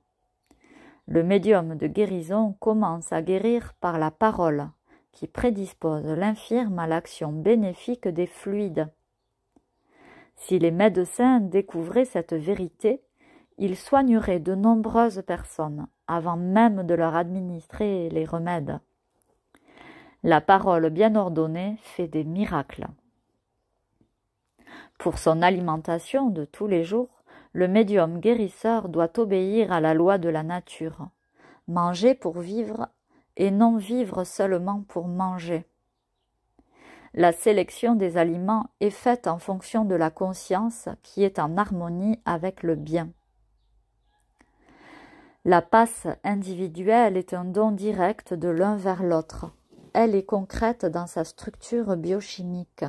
Le médium de guérison commence à guérir par la parole, qui prédispose l'infirme à l'action bénéfique des fluides si les médecins découvraient cette vérité, ils soigneraient de nombreuses personnes avant même de leur administrer les remèdes. La parole bien ordonnée fait des miracles. Pour son alimentation de tous les jours, le médium guérisseur doit obéir à la loi de la nature. Manger pour vivre et non vivre seulement pour manger. La sélection des aliments est faite en fonction de la conscience qui est en harmonie avec le bien. La passe individuelle est un don direct de l'un vers l'autre. Elle est concrète dans sa structure biochimique.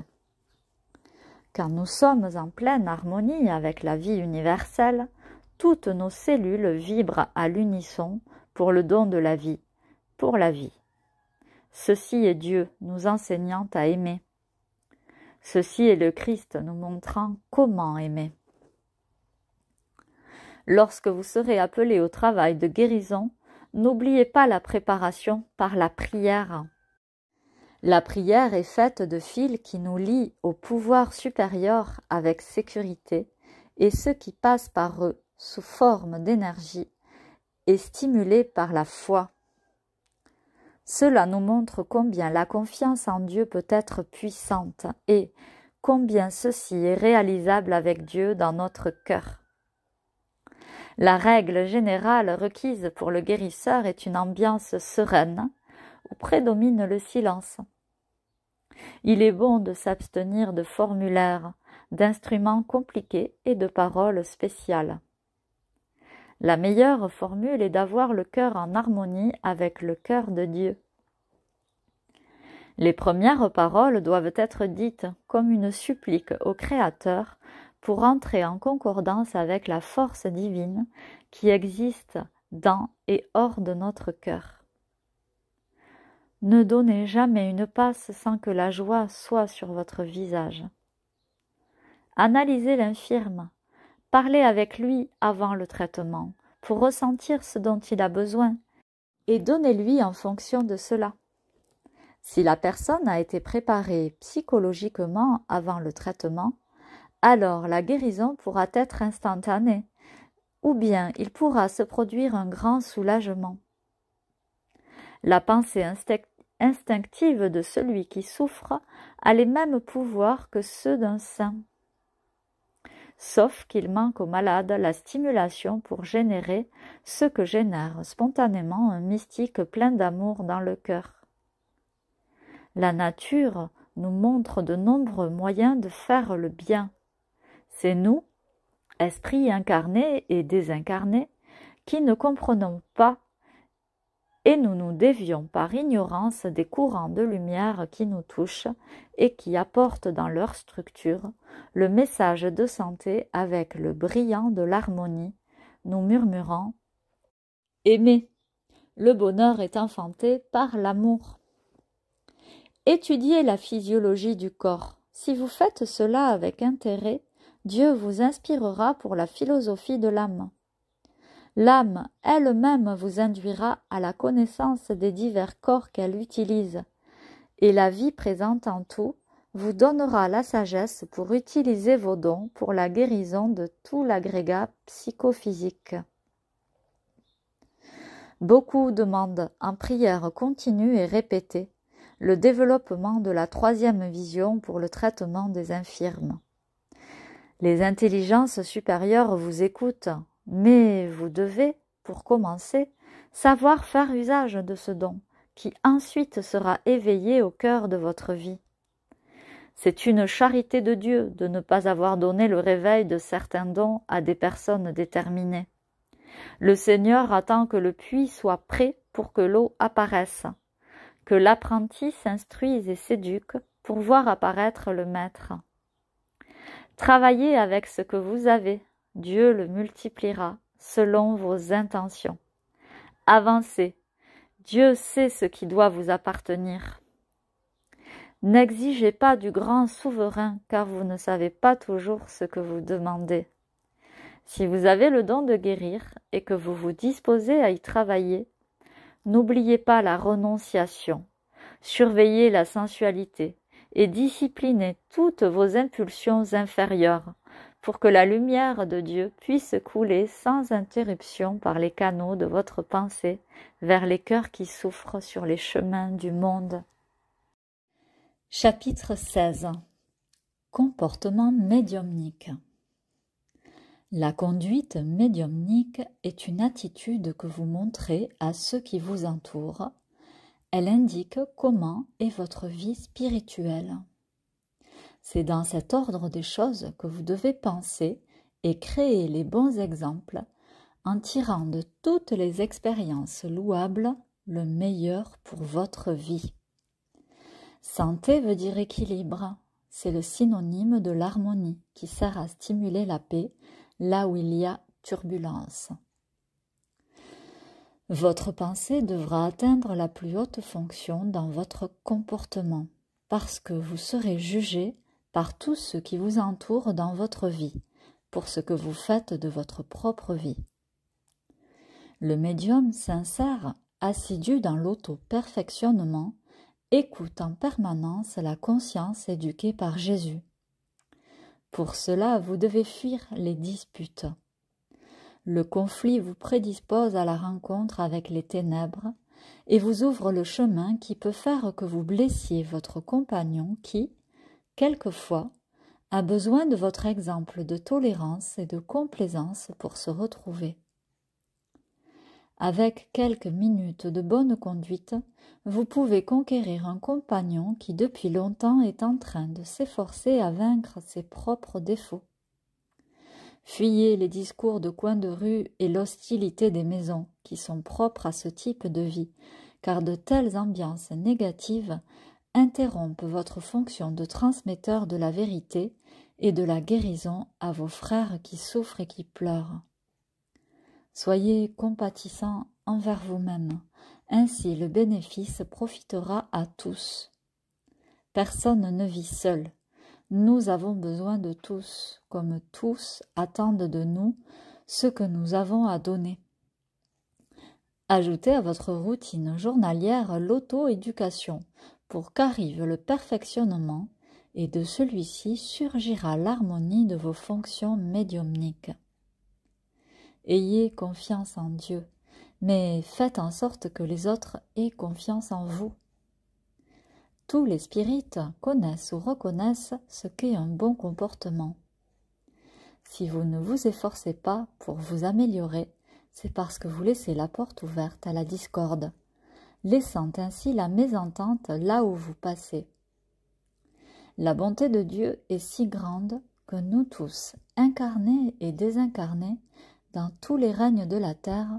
Quand nous sommes en pleine harmonie avec la vie universelle, toutes nos cellules vibrent à l'unisson pour le don de la vie, pour la vie. Ceci est Dieu nous enseignant à aimer. Ceci est le Christ nous montrant comment aimer. Lorsque vous serez appelé au travail de guérison, n'oubliez pas la préparation par la prière. La prière est faite de fils qui nous lient au pouvoir supérieur avec sécurité, et ceux qui passent par eux sous forme d'énergie est stimulé par la foi. Cela nous montre combien la confiance en Dieu peut être puissante et combien ceci est réalisable avec Dieu dans notre cœur. La règle générale requise pour le guérisseur est une ambiance sereine où prédomine le silence. Il est bon de s'abstenir de formulaires, d'instruments compliqués et de paroles spéciales. La meilleure formule est d'avoir le cœur en harmonie avec le cœur de Dieu. Les premières paroles doivent être dites comme une supplique au Créateur pour entrer en concordance avec la force divine qui existe dans et hors de notre cœur. Ne donnez jamais une passe sans que la joie soit sur votre visage. Analysez l'infirme, parler avec lui avant le traitement, pour ressentir ce dont il a besoin, et donnez-lui en fonction de cela. Si la personne a été préparée psychologiquement avant le traitement, alors la guérison pourra être instantanée, ou bien il pourra se produire un grand soulagement. La pensée instinctive de celui qui souffre a les mêmes pouvoirs que ceux d'un saint sauf qu'il manque au malade la stimulation pour générer ce que génère spontanément un mystique plein d'amour dans le cœur. La nature nous montre de nombreux moyens de faire le bien. C'est nous, esprits incarnés et désincarnés, qui ne comprenons pas et nous nous dévions par ignorance des courants de lumière qui nous touchent et qui apportent dans leur structure le message de santé avec le brillant de l'harmonie, nous murmurant Aimez !» Le bonheur est enfanté par l'amour. Étudiez la physiologie du corps. Si vous faites cela avec intérêt, Dieu vous inspirera pour la philosophie de l'âme. L'âme elle-même vous induira à la connaissance des divers corps qu'elle utilise, et la vie présente en tout vous donnera la sagesse pour utiliser vos dons pour la guérison de tout l'agrégat psychophysique. Beaucoup demandent en prière continue et répétée le développement de la troisième vision pour le traitement des infirmes. Les intelligences supérieures vous écoutent, mais vous devez, pour commencer, savoir faire usage de ce don, qui ensuite sera éveillé au cœur de votre vie. C'est une charité de Dieu de ne pas avoir donné le réveil de certains dons à des personnes déterminées. Le Seigneur attend que le puits soit prêt pour que l'eau apparaisse, que l'apprenti s'instruise et s'éduque pour voir apparaître le Maître. Travaillez avec ce que vous avez Dieu le multipliera selon vos intentions. Avancez. Dieu sait ce qui doit vous appartenir. N'exigez pas du grand souverain, car vous ne savez pas toujours ce que vous demandez. Si vous avez le don de guérir et que vous vous disposez à y travailler, n'oubliez pas la renonciation, surveillez la sensualité et disciplinez toutes vos impulsions inférieures pour que la lumière de Dieu puisse couler sans interruption par les canaux de votre pensée vers les cœurs qui souffrent sur les chemins du monde. Chapitre 16 Comportement médiumnique La conduite médiumnique est une attitude que vous montrez à ceux qui vous entourent. Elle indique comment est votre vie spirituelle. C'est dans cet ordre des choses que vous devez penser et créer les bons exemples en tirant de toutes les expériences louables le meilleur pour votre vie. Santé veut dire équilibre. C'est le synonyme de l'harmonie qui sert à stimuler la paix là où il y a turbulence. Votre pensée devra atteindre la plus haute fonction dans votre comportement parce que vous serez jugé par tout ce qui vous entoure dans votre vie, pour ce que vous faites de votre propre vie. Le médium sincère, assidu dans l'auto-perfectionnement, écoute en permanence la conscience éduquée par Jésus. Pour cela, vous devez fuir les disputes. Le conflit vous prédispose à la rencontre avec les ténèbres et vous ouvre le chemin qui peut faire que vous blessiez votre compagnon qui, quelquefois, a besoin de votre exemple de tolérance et de complaisance pour se retrouver. Avec quelques minutes de bonne conduite, vous pouvez conquérir un compagnon qui depuis longtemps est en train de s'efforcer à vaincre ses propres défauts. Fuyez les discours de coin de rue et l'hostilité des maisons qui sont propres à ce type de vie, car de telles ambiances négatives Interrompez votre fonction de transmetteur de la vérité et de la guérison à vos frères qui souffrent et qui pleurent. Soyez compatissants envers vous-même, ainsi le bénéfice profitera à tous. Personne ne vit seul. Nous avons besoin de tous, comme tous attendent de nous ce que nous avons à donner. Ajoutez à votre routine journalière l'auto-éducation pour qu'arrive le perfectionnement et de celui-ci surgira l'harmonie de vos fonctions médiumniques. Ayez confiance en Dieu, mais faites en sorte que les autres aient confiance en vous. Tous les spirites connaissent ou reconnaissent ce qu'est un bon comportement. Si vous ne vous efforcez pas pour vous améliorer, c'est parce que vous laissez la porte ouverte à la discorde laissant ainsi la mésentente là où vous passez. La bonté de Dieu est si grande que nous tous, incarnés et désincarnés, dans tous les règnes de la terre,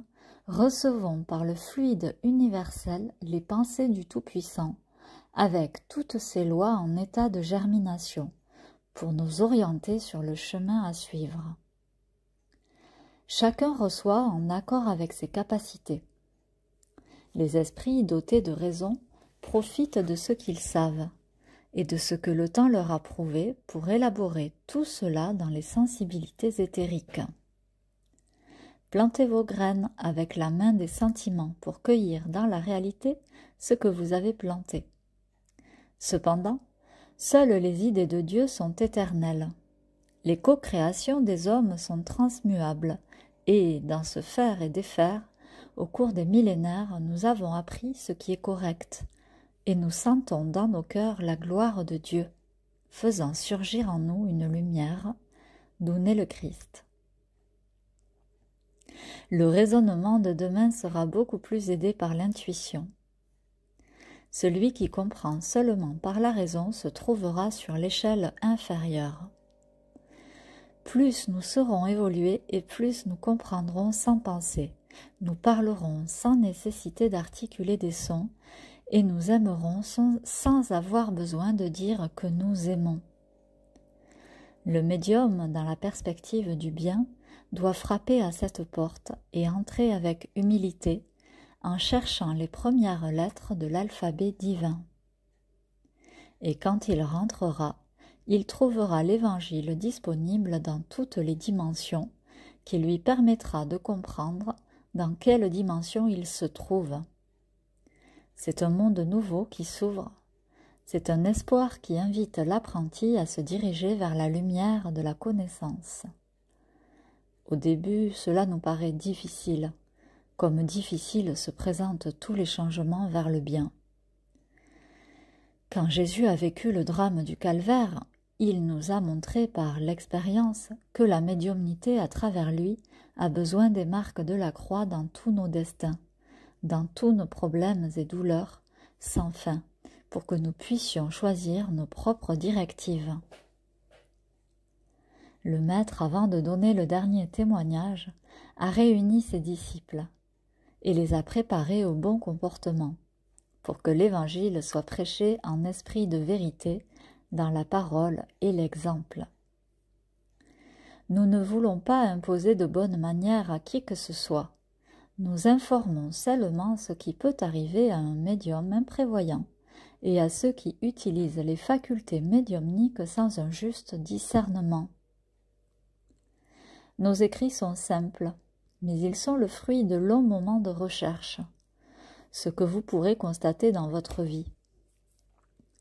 recevons par le fluide universel les pensées du Tout-Puissant, avec toutes ses lois en état de germination, pour nous orienter sur le chemin à suivre. Chacun reçoit en accord avec ses capacités. Les esprits dotés de raison profitent de ce qu'ils savent et de ce que le temps leur a prouvé pour élaborer tout cela dans les sensibilités éthériques. Plantez vos graines avec la main des sentiments pour cueillir dans la réalité ce que vous avez planté. Cependant, seules les idées de Dieu sont éternelles. Les co-créations des hommes sont transmuables, et dans ce faire et défaire, au cours des millénaires, nous avons appris ce qui est correct, et nous sentons dans nos cœurs la gloire de Dieu, faisant surgir en nous une lumière, d'où naît le Christ. Le raisonnement de demain sera beaucoup plus aidé par l'intuition. Celui qui comprend seulement par la raison se trouvera sur l'échelle inférieure. Plus nous serons évolués et plus nous comprendrons sans penser. Nous parlerons sans nécessité d'articuler des sons et nous aimerons sans, avoir besoin de dire que nous aimons. Le médium, dans la perspective du bien, doit frapper à cette porte et entrer avec humilité en cherchant les premières lettres de l'alphabet divin. Et quand il rentrera, il trouvera l'Évangile disponible dans toutes les dimensions qui lui permettra de comprendre dans quelle dimension il se trouve. C'est un monde nouveau qui s'ouvre. C'est un espoir qui invite l'apprenti à se diriger vers la lumière de la connaissance. Au début, cela nous paraît difficile, comme difficile se présentent tous les changements vers le bien. Quand Jésus a vécu le drame du calvaire, il nous a montré par l'expérience que la médiumnité à travers lui a besoin des marques de la croix dans tous nos destins, dans tous nos problèmes et douleurs, sans fin, pour que nous puissions choisir nos propres directives. Le Maître, avant de donner le dernier témoignage, a réuni ses disciples et les a préparés au bon comportement, pour que l'Évangile soit prêché en esprit de vérité, dans la parole et l'exemple. Nous ne voulons pas imposer de bonnes manières à qui que ce soit. Nous informons seulement ce qui peut arriver à un médium imprévoyant et à ceux qui utilisent les facultés médiumniques sans un juste discernement. Nos écrits sont simples, mais ils sont le fruit de longs moments de recherche, ce que vous pourrez constater dans votre vie.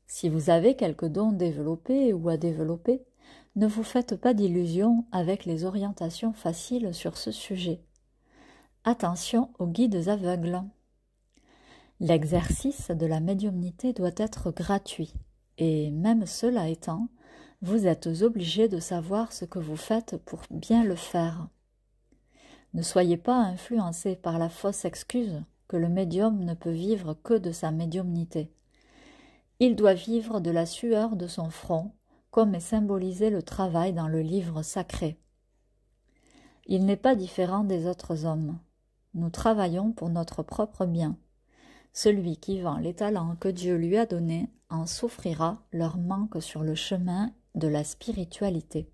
Si vous avez quelques dons développés ou à développer, ne vous faites pas d'illusions avec les orientations faciles sur ce sujet. Attention aux guides aveugles L'exercice de la médiumnité doit être gratuit, et même cela étant, vous êtes obligé de savoir ce que vous faites pour bien le faire. Ne soyez pas influencé par la fausse excuse que le médium ne peut vivre que de sa médiumnité. Il doit vivre de la sueur de son front comme est symbolisé le travail dans le livre sacré. Il n'est pas différent des autres hommes. Nous travaillons pour notre propre bien. Celui qui vend les talents que Dieu lui a donnés en souffrira leur manque sur le chemin de la spiritualité.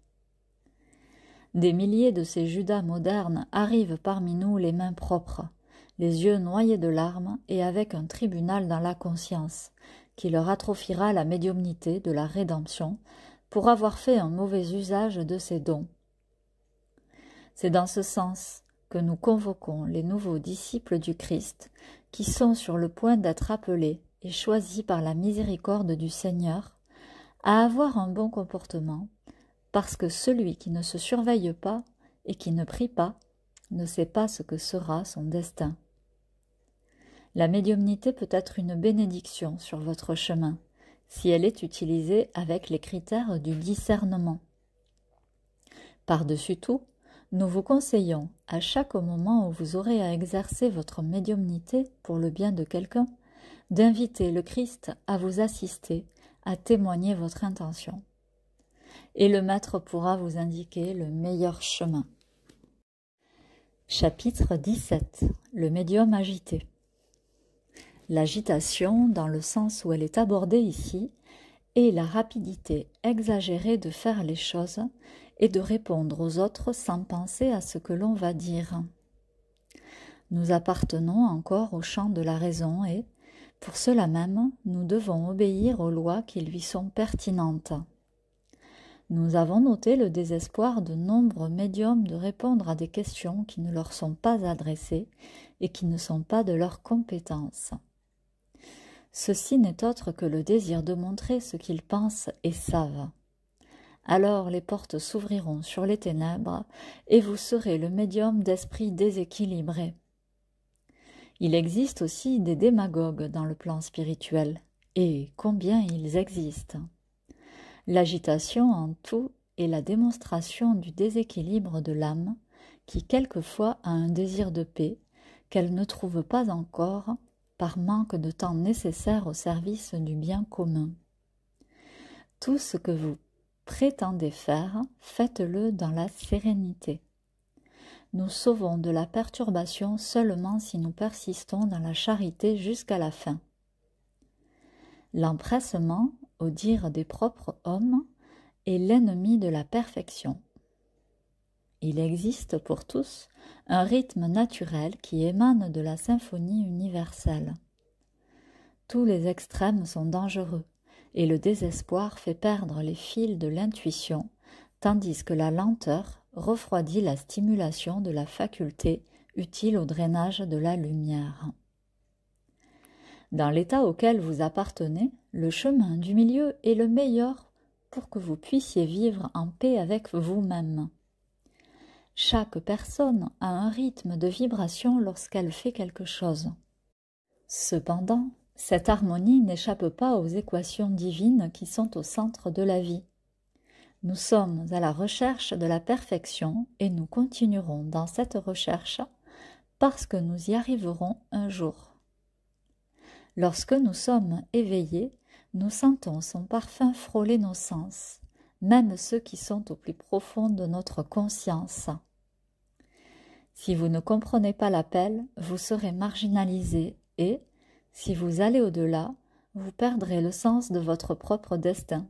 Des milliers de ces Judas modernes arrivent parmi nous les mains propres, les yeux noyés de larmes et avec un tribunal dans la conscience, qui leur atrophiera la médiumnité de la rédemption pour avoir fait un mauvais usage de ses dons. C'est dans ce sens que nous convoquons les nouveaux disciples du Christ qui sont sur le point d'être appelés et choisis par la miséricorde du Seigneur à avoir un bon comportement, parce que celui qui ne se surveille pas et qui ne prie pas ne sait pas ce que sera son destin. La médiumnité peut être une bénédiction sur votre chemin si elle est utilisée avec les critères du discernement. Par-dessus tout, nous vous conseillons, à chaque moment où vous aurez à exercer votre médiumnité pour le bien de quelqu'un, d'inviter le Christ à vous assister, à témoigner votre intention. Et le Maître pourra vous indiquer le meilleur chemin. Chapitre 17 Le médium agité l'agitation dans le sens où elle est abordée ici, et la rapidité exagérée de faire les choses et de répondre aux autres sans penser à ce que l'on va dire. Nous appartenons encore au champ de la raison et, pour cela même, nous devons obéir aux lois qui lui sont pertinentes. Nous avons noté le désespoir de nombreux médiums de répondre à des questions qui ne leur sont pas adressées et qui ne sont pas de leur compétence. Ceci n'est autre que le désir de montrer ce qu'ils pensent et savent. Alors les portes s'ouvriront sur les ténèbres, et vous serez le médium d'esprits déséquilibrés. Il existe aussi des démagogues dans le plan spirituel, et combien ils existent. L'agitation en tout est la démonstration du déséquilibre de l'âme, qui quelquefois a un désir de paix, qu'elle ne trouve pas encore, par manque de temps nécessaire au service du bien commun. Tout ce que vous prétendez faire, faites-le dans la sérénité. Nous sauvons de la perturbation seulement si nous persistons dans la charité jusqu'à la fin. L'empressement, au dire des propres hommes, est l'ennemi de la perfection. Il existe pour tous un rythme naturel qui émane de la symphonie universelle. Tous les extrêmes sont dangereux, et le désespoir fait perdre les fils de l'intuition, tandis que la lenteur refroidit la stimulation de la faculté utile au drainage de la lumière. Dans l'état auquel vous appartenez, le chemin du milieu est le meilleur pour que vous puissiez vivre en paix avec vous-même. Chaque personne a un rythme de vibration lorsqu'elle fait quelque chose. Cependant, cette harmonie n'échappe pas aux équations divines qui sont au centre de la vie. Nous sommes à la recherche de la perfection et nous continuerons dans cette recherche parce que nous y arriverons un jour. Lorsque nous sommes éveillés, nous sentons son parfum frôler nos sens, même ceux qui sont au plus profond de notre conscience. Si vous ne comprenez pas l'appel, vous serez marginalisé et, si vous allez au-delà, vous perdrez le sens de votre propre destin.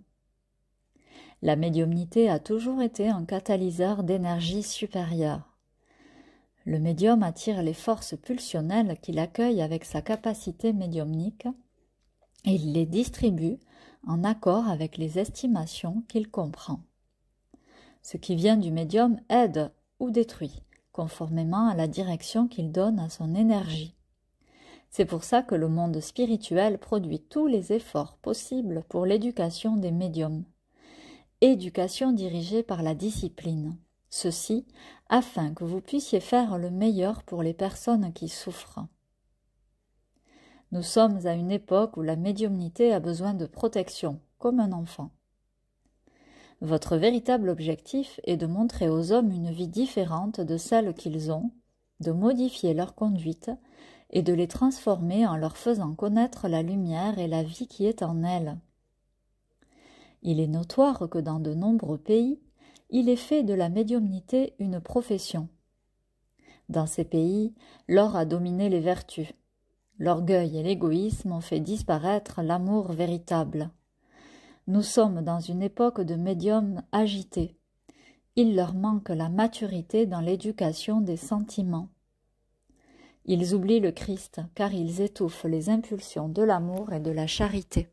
La médiumnité a toujours été un catalyseur d'énergie supérieure. Le médium attire les forces pulsionnelles qu'il accueille avec sa capacité médiumnique et il les distribue en accord avec les estimations qu'il comprend. Ce qui vient du médium aide ou détruit conformément à la direction qu'il donne à son énergie. C'est pour ça que le monde spirituel produit tous les efforts possibles pour l'éducation des médiums. Éducation dirigée par la discipline. Ceci afin que vous puissiez faire le meilleur pour les personnes qui souffrent. Nous sommes à une époque où la médiumnité a besoin de protection, comme un enfant. Votre véritable objectif est de montrer aux hommes une vie différente de celle qu'ils ont, de modifier leur conduite et de les transformer en leur faisant connaître la lumière et la vie qui est en elles. Il est notoire que dans de nombreux pays, il est fait de la médiumnité une profession. Dans ces pays, l'or a dominé les vertus. L'orgueil et l'égoïsme ont fait disparaître l'amour véritable. Nous sommes dans une époque de médiums agités. Il leur manque la maturité dans l'éducation des sentiments. Ils oublient le Christ car ils étouffent les impulsions de l'amour et de la charité.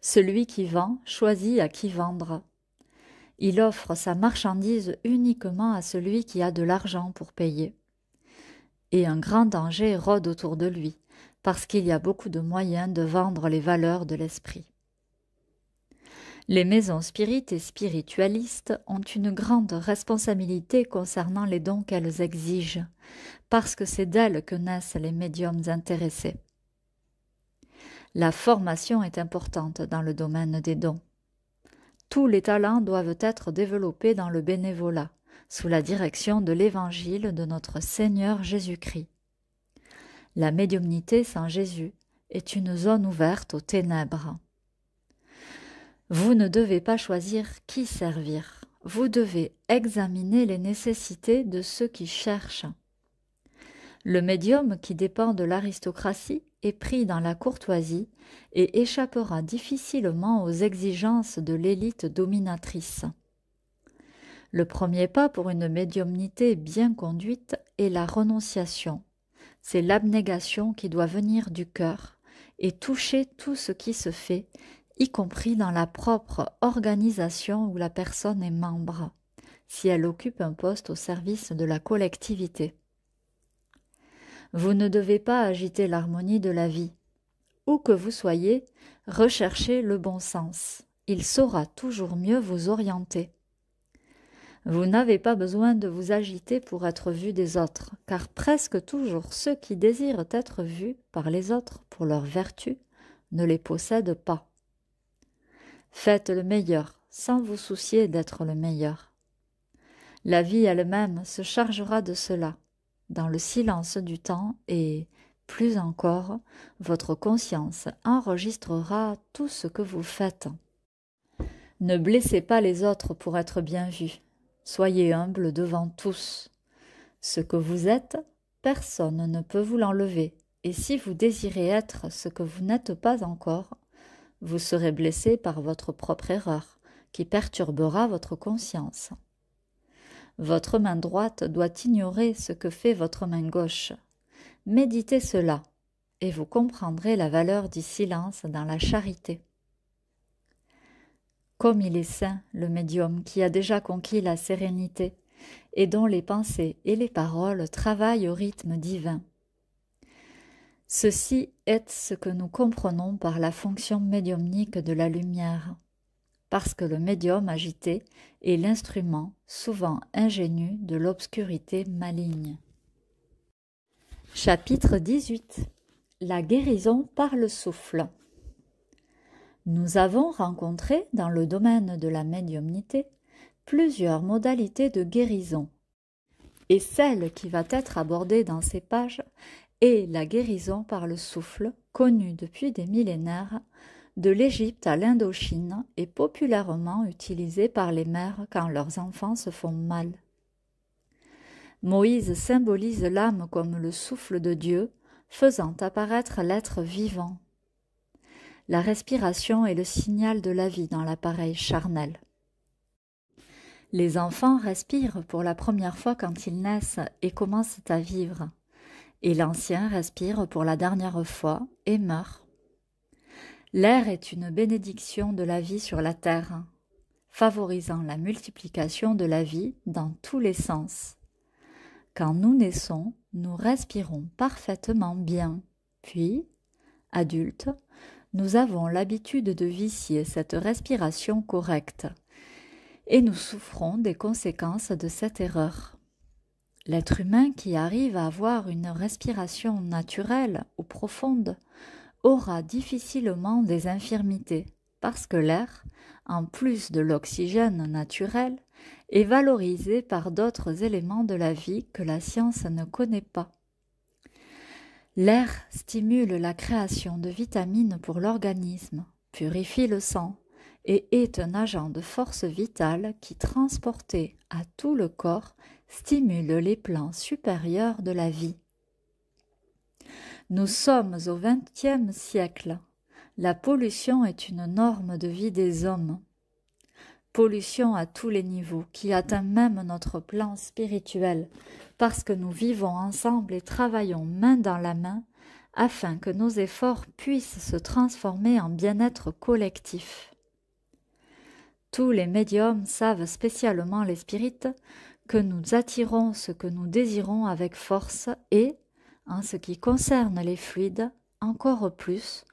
Celui qui vend choisit à qui vendre. Il offre sa marchandise uniquement à celui qui a de l'argent pour payer. Et un grand danger rôde autour de lui, parce qu'il y a beaucoup de moyens de vendre les valeurs de l'esprit. Les maisons spirites et spiritualistes ont une grande responsabilité concernant les dons qu'elles exigent, parce que c'est d'elles que naissent les médiums intéressés. La formation est importante dans le domaine des dons. Tous les talents doivent être développés dans le bénévolat, sous la direction de l'Évangile de notre Seigneur Jésus-Christ. La médiumnité sans Jésus est une zone ouverte aux ténèbres. Vous ne devez pas choisir qui servir. Vous devez examiner les nécessités de ceux qui cherchent. Le médium qui dépend de l'aristocratie est pris dans la courtoisie et échappera difficilement aux exigences de l'élite dominatrice. Le premier pas pour une médiumnité bien conduite est la renonciation. C'est l'abnégation qui doit venir du cœur et toucher tout ce qui se fait y compris dans la propre organisation où la personne est membre, si elle occupe un poste au service de la collectivité. Vous ne devez pas agiter l'harmonie de la vie. Où que vous soyez, recherchez le bon sens. Il saura toujours mieux vous orienter. Vous n'avez pas besoin de vous agiter pour être vu des autres, car presque toujours ceux qui désirent être vus par les autres pour leur vertu ne les possèdent pas. Faites le meilleur, sans vous soucier d'être le meilleur. La vie elle-même se chargera de cela, dans le silence du temps et, plus encore, votre conscience enregistrera tout ce que vous faites. Ne blessez pas les autres pour être bien vu. Soyez humble devant tous. Ce que vous êtes, personne ne peut vous l'enlever, et si vous désirez être ce que vous n'êtes pas encore, vous serez blessé par votre propre erreur, qui perturbera votre conscience. Votre main droite doit ignorer ce que fait votre main gauche. Méditez cela, et vous comprendrez la valeur du silence dans la charité. Comme il est saint, le médium qui a déjà conquis la sérénité, et dont les pensées et les paroles travaillent au rythme divin. Ceci est ce que nous comprenons par la fonction médiumnique de la lumière, parce que le médium agité est l'instrument souvent ingénu de l'obscurité maligne. Chapitre 18 La guérison par le souffle. Nous avons rencontré dans le domaine de la médiumnité plusieurs modalités de guérison. Et celle qui va être abordée dans ces pages et la guérison par le souffle, connue depuis des millénaires, de l'Égypte à l'Indochine est populairement utilisée par les mères quand leurs enfants se font mal. Moïse symbolise l'âme comme le souffle de Dieu, faisant apparaître l'être vivant. La respiration est le signal de la vie dans l'appareil charnel. Les enfants respirent pour la première fois quand ils naissent et commencent à vivre et l'ancien respire pour la dernière fois et meurt. L'air est une bénédiction de la vie sur la terre, favorisant la multiplication de la vie dans tous les sens. Quand nous naissons, nous respirons parfaitement bien, puis, adultes, nous avons l'habitude de vicier cette respiration correcte, et nous souffrons des conséquences de cette erreur. L'être humain qui arrive à avoir une respiration naturelle ou profonde aura difficilement des infirmités parce que l'air, en plus de l'oxygène naturel, est valorisé par d'autres éléments de la vie que la science ne connaît pas. L'air stimule la création de vitamines pour l'organisme, purifie le sang et est un agent de force vitale qui, transporté à tout le corps, stimule les plans supérieurs de la vie. Nous sommes au XXe siècle. La pollution est une norme de vie des hommes. Pollution à tous les niveaux qui atteint même notre plan spirituel parce que nous vivons ensemble et travaillons main dans la main afin que nos efforts puissent se transformer en bien-être collectif. Tous les médiums savent spécialement les spirites que nous attirons ce que nous désirons avec force et, en ce qui concerne les fluides, encore plus,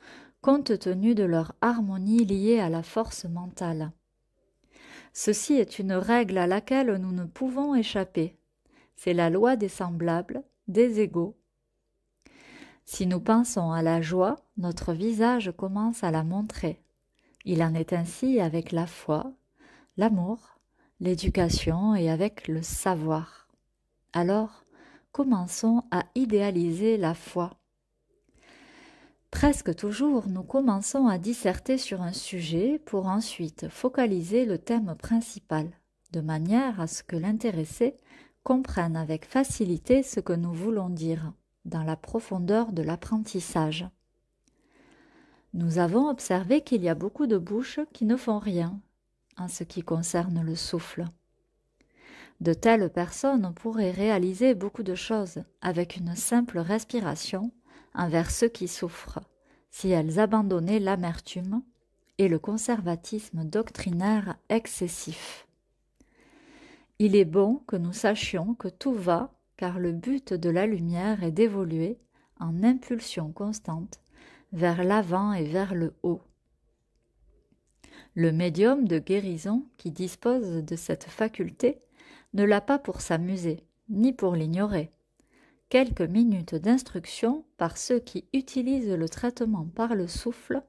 compte tenu de leur harmonie liée à la force mentale. Ceci est une règle à laquelle nous ne pouvons échapper. C'est la loi des semblables, des égaux. Si nous pensons à la joie, notre visage commence à la montrer. Il en est ainsi avec la foi, l'amour, l'éducation et avec le savoir. Alors, commençons à idéaliser la foi. Presque toujours, nous commençons à disserter sur un sujet pour ensuite focaliser le thème principal, de manière à ce que l'intéressé comprenne avec facilité ce que nous voulons dire, dans la profondeur de l'apprentissage. Nous avons observé qu'il y a beaucoup de bouches qui ne font rien, en ce qui concerne le souffle. De telles personnes pourraient réaliser beaucoup de choses avec une simple respiration envers ceux qui souffrent, si elles abandonnaient l'amertume et le conservatisme doctrinaire excessif. Il est bon que nous sachions que tout va, car le but de la lumière est d'évoluer en impulsion constante vers l'avant et vers le haut. Le médium de guérison qui dispose de cette faculté ne l'a pas pour s'amuser, ni pour l'ignorer. Quelques minutes d'instruction par ceux qui utilisent le traitement par le souffle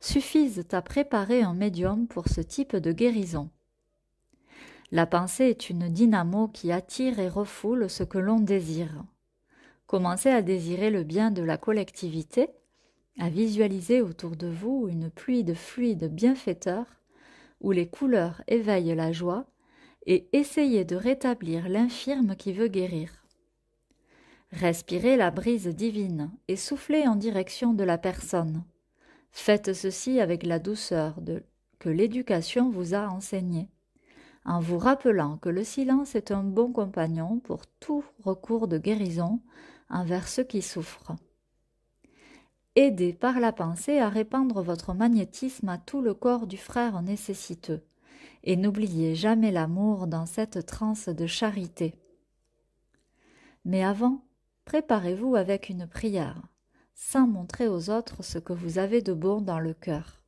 suffisent à préparer un médium pour ce type de guérison. La pensée est une dynamo qui attire et refoule ce que l'on désire. Commencer à désirer le bien de la collectivité à visualiser autour de vous une pluie de fluides bienfaiteurs où les couleurs éveillent la joie et essayez de rétablir l'infirme qui veut guérir. Respirez la brise divine et soufflez en direction de la personne. Faites ceci avec la douceur de, que l'éducation vous a enseignée, en vous rappelant que le silence est un bon compagnon pour tout recours de guérison envers ceux qui souffrent. Aidez par la pensée à répandre votre magnétisme à tout le corps du frère nécessiteux, et n'oubliez jamais l'amour dans cette transe de charité. Mais avant, préparez-vous avec une prière, sans montrer aux autres ce que vous avez de bon dans le cœur.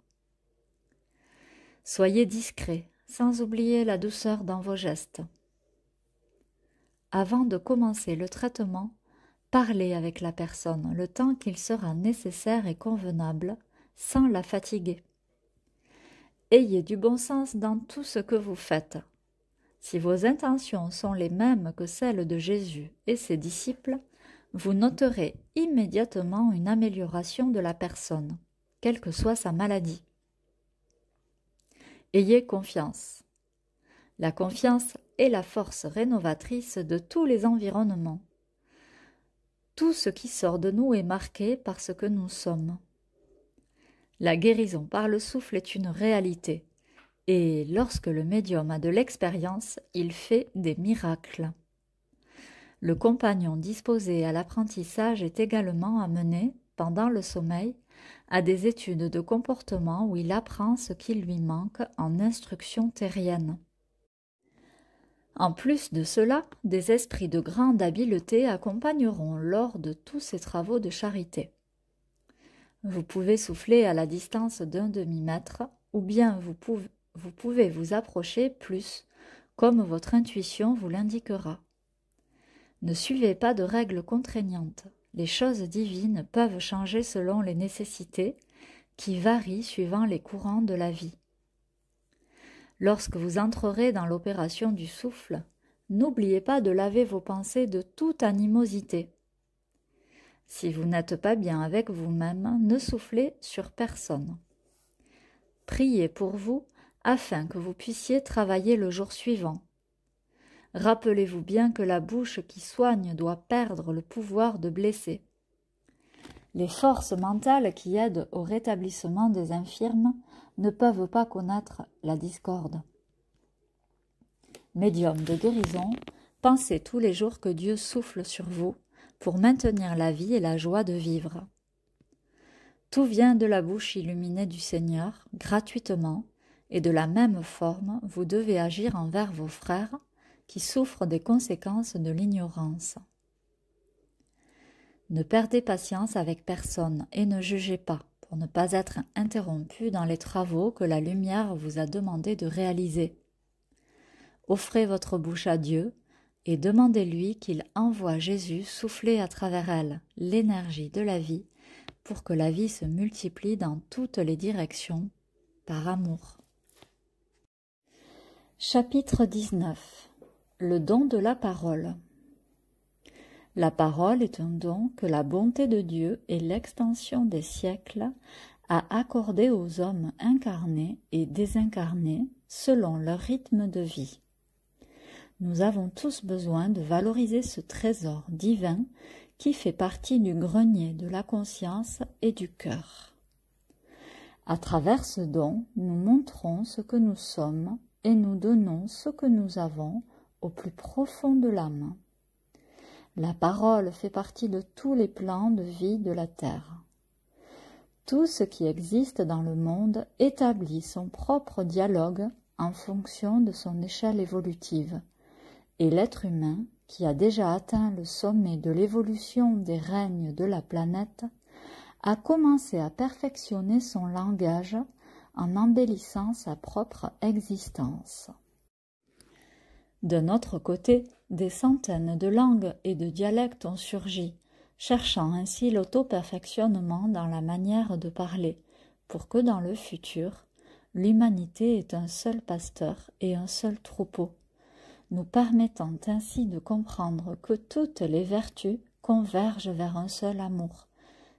Soyez discret, sans oublier la douceur dans vos gestes. Avant de commencer le traitement, Parlez avec la personne le temps qu'il sera nécessaire et convenable, sans la fatiguer. Ayez du bon sens dans tout ce que vous faites. Si vos intentions sont les mêmes que celles de Jésus et ses disciples, vous noterez immédiatement une amélioration de la personne, quelle que soit sa maladie. Ayez confiance. La confiance est la force rénovatrice de tous les environnements. Tout ce qui sort de nous est marqué par ce que nous sommes. La guérison par le souffle est une réalité, et lorsque le médium a de l'expérience, il fait des miracles. Le compagnon disposé à l'apprentissage est également amené, pendant le sommeil, à des études de comportement où il apprend ce qui lui manque en instruction terrienne. En plus de cela, des esprits de grande habileté accompagneront lors de tous ces travaux de charité. Vous pouvez souffler à la distance d'un demi-mètre ou bien vous pouvez vous approcher plus, comme votre intuition vous l'indiquera. Ne suivez pas de règles contraignantes. Les choses divines peuvent changer selon les nécessités, qui varient suivant les courants de la vie. Lorsque vous entrerez dans l'opération du souffle, n'oubliez pas de laver vos pensées de toute animosité. Si vous n'êtes pas bien avec vous-même, ne soufflez sur personne. Priez pour vous afin que vous puissiez travailler le jour suivant. Rappelez-vous bien que la bouche qui soigne doit perdre le pouvoir de blesser. Les forces mentales qui aident au rétablissement des infirmes ne peuvent pas connaître la discorde. Médium de guérison, pensez tous les jours que Dieu souffle sur vous pour maintenir la vie et la joie de vivre. Tout vient de la bouche illuminée du Seigneur, gratuitement, et de la même forme, vous devez agir envers vos frères qui souffrent des conséquences de l'ignorance. Ne perdez patience avec personne et ne jugez pas pour ne pas être interrompu dans les travaux que la lumière vous a demandé de réaliser. Offrez votre bouche à Dieu et demandez-lui qu'il envoie Jésus souffler à travers elle l'énergie de la vie pour que la vie se multiplie dans toutes les directions par amour. Chapitre 19 Le don de la parole la parole est un don que la bonté de Dieu et l'extension des siècles a accordé aux hommes incarnés et désincarnés selon leur rythme de vie. Nous avons tous besoin de valoriser ce trésor divin qui fait partie du grenier de la conscience et du cœur. À travers ce don, nous montrons ce que nous sommes et nous donnons ce que nous avons au plus profond de l'âme. La parole fait partie de tous les plans de vie de la terre. Tout ce qui existe dans le monde établit son propre dialogue en fonction de son échelle évolutive, et l'être humain, qui a déjà atteint le sommet de l'évolution des règnes de la planète, a commencé à perfectionner son langage en embellissant sa propre existence. De notre côté, des centaines de langues et de dialectes ont surgi, cherchant ainsi l'auto-perfectionnement dans la manière de parler, pour que dans le futur, l'humanité ait un seul pasteur et un seul troupeau, nous permettant ainsi de comprendre que toutes les vertus convergent vers un seul amour,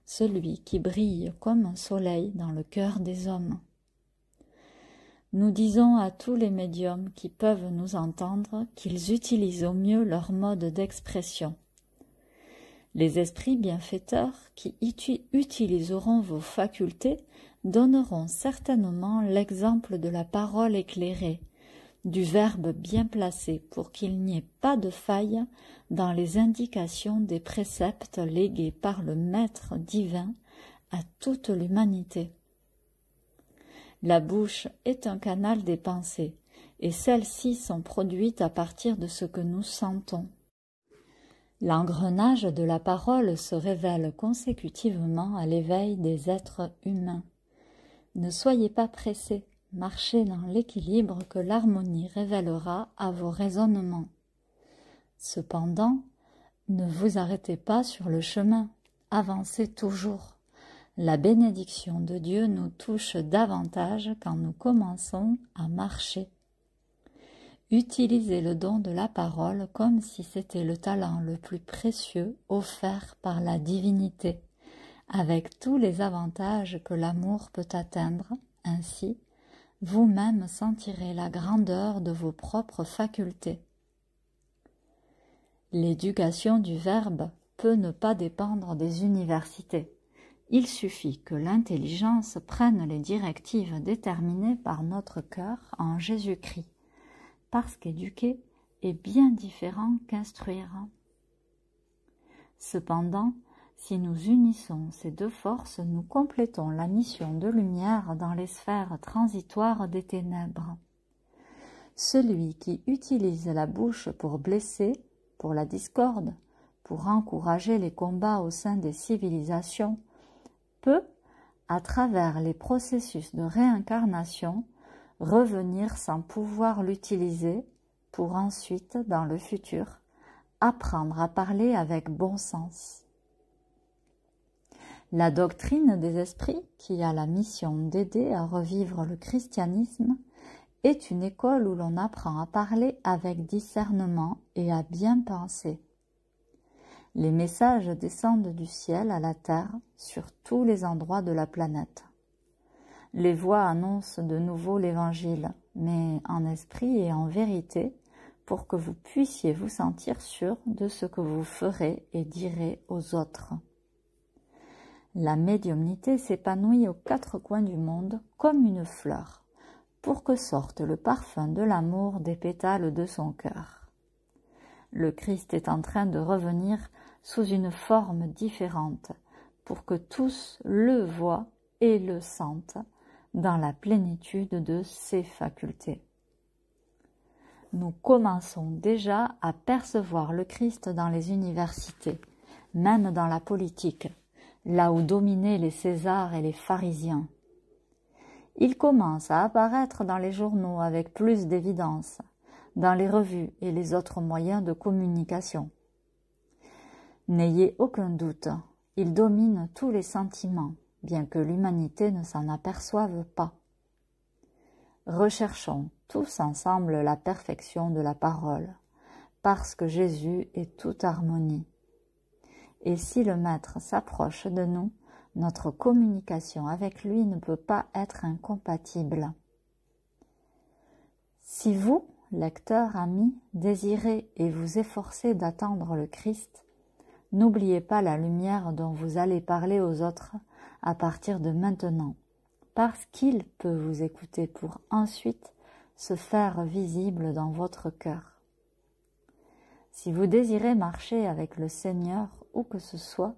celui qui brille comme un soleil dans le cœur des hommes. Nous disons à tous les médiums qui peuvent nous entendre qu'ils utilisent au mieux leur mode d'expression. Les esprits bienfaiteurs qui utiliseront vos facultés donneront certainement l'exemple de la parole éclairée, du verbe bien placé pour qu'il n'y ait pas de faille dans les indications des préceptes légués par le Maître divin à toute l'humanité. La bouche est un canal des pensées, et celles-ci sont produites à partir de ce que nous sentons. L'engrenage de la parole se révèle consécutivement à l'éveil des êtres humains. Ne soyez pas pressés, marchez dans l'équilibre que l'harmonie révélera à vos raisonnements. Cependant, ne vous arrêtez pas sur le chemin, avancez toujours. La bénédiction de Dieu nous touche davantage quand nous commençons à marcher. Utilisez le don de la parole comme si c'était le talent le plus précieux offert par la divinité, avec tous les avantages que l'amour peut atteindre, ainsi vous-même sentirez la grandeur de vos propres facultés. L'éducation du Verbe peut ne pas dépendre des universités. Il suffit que l'intelligence prenne les directives déterminées par notre cœur en Jésus-Christ, parce qu'éduquer est bien différent qu'instruire. Cependant, si nous unissons ces deux forces, nous complétons la mission de lumière dans les sphères transitoires des ténèbres. Celui qui utilise la bouche pour blesser, pour la discorde, pour encourager les combats au sein des civilisations, peut, à travers les processus de réincarnation, revenir sans pouvoir l'utiliser pour ensuite, dans le futur, apprendre à parler avec bon sens. La doctrine des esprits, qui a la mission d'aider à revivre le christianisme, est une école où l'on apprend à parler avec discernement et à bien penser, les messages descendent du ciel à la terre sur tous les endroits de la planète. Les voix annoncent de nouveau l'évangile, mais en esprit et en vérité, pour que vous puissiez vous sentir sûr de ce que vous ferez et direz aux autres. La médiumnité s'épanouit aux quatre coins du monde comme une fleur, pour que sorte le parfum de l'amour des pétales de son cœur. Le Christ est en train de revenir sous une forme différente pour que tous le voient et le sentent dans la plénitude de ses facultés. Nous commençons déjà à percevoir le Christ dans les universités, même dans la politique, là où dominaient les Césars et les pharisiens. Il commence à apparaître dans les journaux avec plus d'évidence, dans les revues et les autres moyens de communication. N'ayez aucun doute, il domine tous les sentiments, bien que l'humanité ne s'en aperçoive pas. Recherchons tous ensemble la perfection de la parole, parce que Jésus est toute harmonie. Et si le Maître s'approche de nous, notre communication avec lui ne peut pas être incompatible. Si vous, lecteur ami, désirez et vous efforcez d'attendre le Christ, N'oubliez pas la lumière dont vous allez parler aux autres à partir de maintenant, parce qu'il peut vous écouter pour ensuite se faire visible dans votre cœur. Si vous désirez marcher avec le Seigneur, où que ce soit,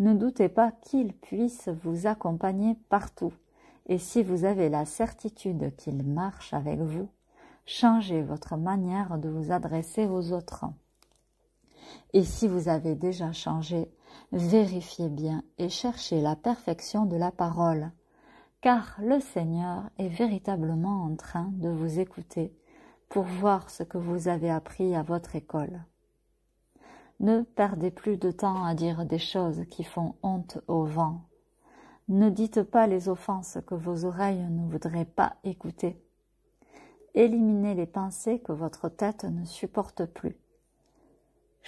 ne doutez pas qu'il puisse vous accompagner partout. Et si vous avez la certitude qu'il marche avec vous, changez votre manière de vous adresser aux autres. Et si vous avez déjà changé, vérifiez bien et cherchez la perfection de la parole, car le Seigneur est véritablement en train de vous écouter pour voir ce que vous avez appris à votre école. Ne perdez plus de temps à dire des choses qui font honte au vent. Ne dites pas les offenses que vos oreilles ne voudraient pas écouter. Éliminez les pensées que votre tête ne supporte plus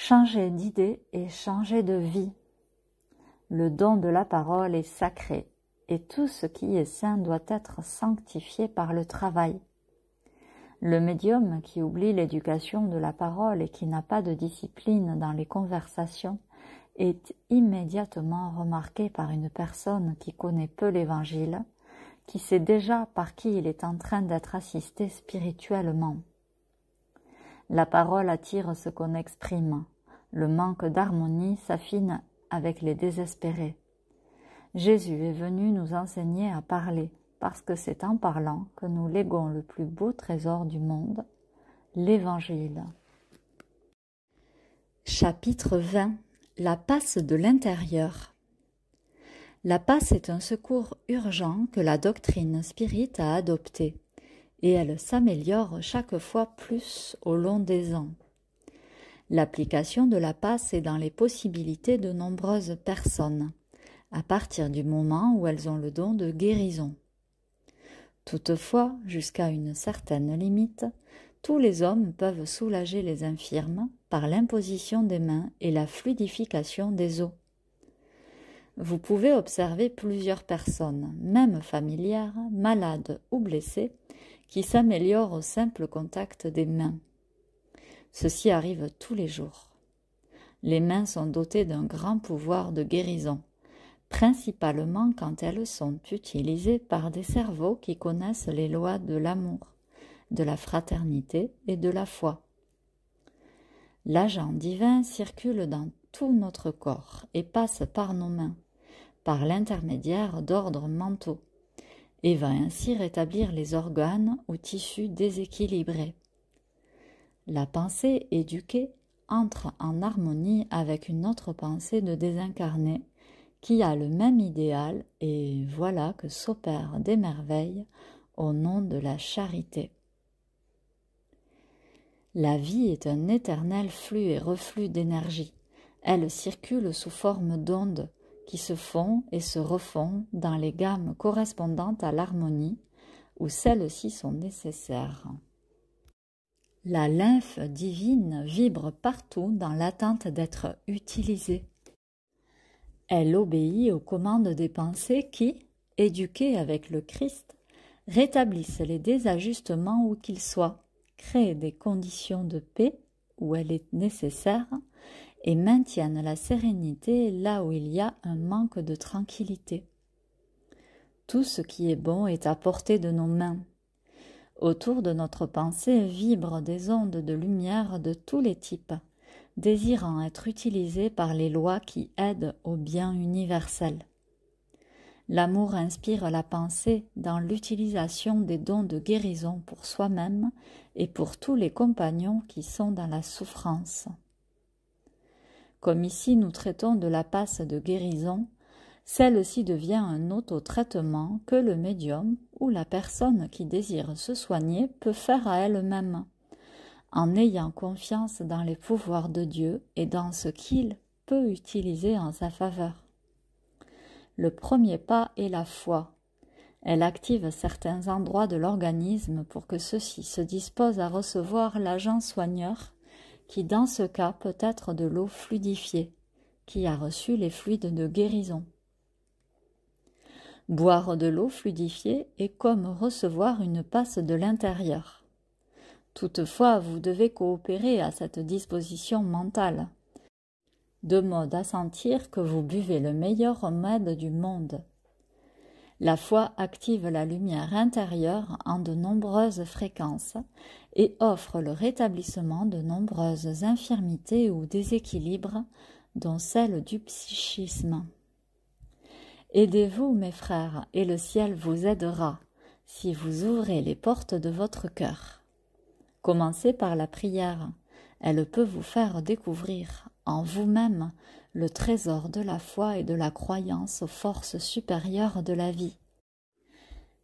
Changer d'idée et changer de vie. Le don de la parole est sacré et tout ce qui est saint doit être sanctifié par le travail. Le médium qui oublie l'éducation de la parole et qui n'a pas de discipline dans les conversations est immédiatement remarqué par une personne qui connaît peu l'Évangile, qui sait déjà par qui il est en train d'être assisté spirituellement. La parole attire ce qu'on exprime, le manque d'harmonie s'affine avec les désespérés. Jésus est venu nous enseigner à parler, parce que c'est en parlant que nous léguons le plus beau trésor du monde, l'Évangile. Chapitre 20 La passe de l'intérieur La passe est un secours urgent que la doctrine spirite a adopté, et elle s'améliore chaque fois plus au long des ans. L'application de la passe est dans les possibilités de nombreuses personnes, à partir du moment où elles ont le don de guérison. Toutefois, jusqu'à une certaine limite, tous les hommes peuvent soulager les infirmes par l'imposition des mains et la fluidification des os. Vous pouvez observer plusieurs personnes, même familières, malades ou blessées, qui s'améliorent au simple contact des mains. Ceci arrive tous les jours. Les mains sont dotées d'un grand pouvoir de guérison, principalement quand elles sont utilisées par des cerveaux qui connaissent les lois de l'amour, de la fraternité et de la foi. L'agent divin circule dans tout notre corps et passe par nos mains, par l'intermédiaire d'ordres mentaux, et va ainsi rétablir les organes ou tissus déséquilibrés. La pensée éduquée entre en harmonie avec une autre pensée de désincarné qui a le même idéal et voilà que s'opèrent des merveilles au nom de la charité. La vie est un éternel flux et reflux d'énergie. Elle circule sous forme d'ondes qui se font et se refont dans les gammes correspondantes à l'harmonie où celles-ci sont nécessaires. La lymphe divine vibre partout dans l'attente d'être utilisée. Elle obéit aux commandes des pensées qui, éduquées avec le Christ, rétablissent les désajustements où qu'ils soient, créent des conditions de paix où elle est nécessaire et maintiennent la sérénité là où il y a un manque de tranquillité. Tout ce qui est bon est à portée de nos mains, Autour de notre pensée vibrent des ondes de lumière de tous les types, désirant être utilisées par les lois qui aident au bien universel. L'amour inspire la pensée dans l'utilisation des dons de guérison pour soi-même et pour tous les compagnons qui sont dans la souffrance. Comme ici nous traitons de la passe de guérison, celle-ci devient un auto-traitement que le médium, ou la personne qui désire se soigner peut faire à elle-même, en ayant confiance dans les pouvoirs de Dieu et dans ce qu'il peut utiliser en sa faveur. Le premier pas est la foi. Elle active certains endroits de l'organisme pour que ceux-ci se disposent à recevoir l'agent soigneur, qui dans ce cas peut être de l'eau fluidifiée, qui a reçu les fluides de guérison boire de l'eau fluidifiée est comme recevoir une passe de l'intérieur. Toutefois, vous devez coopérer à cette disposition mentale, de mode à sentir que vous buvez le meilleur remède du monde. La foi active la lumière intérieure en de nombreuses fréquences et offre le rétablissement de nombreuses infirmités ou déséquilibres, dont celle du psychisme. Aidez-vous, mes frères, et le ciel vous aidera, si vous ouvrez les portes de votre cœur. Commencez par la prière. Elle peut vous faire découvrir, en vous-même, le trésor de la foi et de la croyance aux forces supérieures de la vie.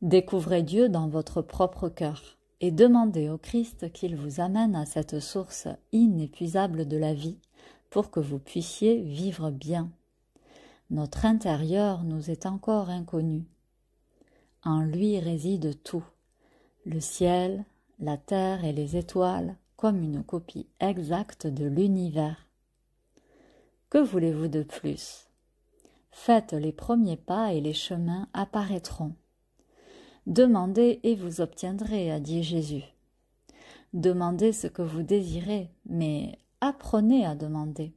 Découvrez Dieu dans votre propre cœur et demandez au Christ qu'il vous amène à cette source inépuisable de la vie pour que vous puissiez vivre bien notre intérieur nous est encore inconnu. En lui réside tout, le ciel, la terre et les étoiles, comme une copie exacte de l'univers. Que voulez-vous de plus Faites les premiers pas et les chemins apparaîtront. Demandez et vous obtiendrez, a dit Jésus. Demandez ce que vous désirez, mais apprenez à demander.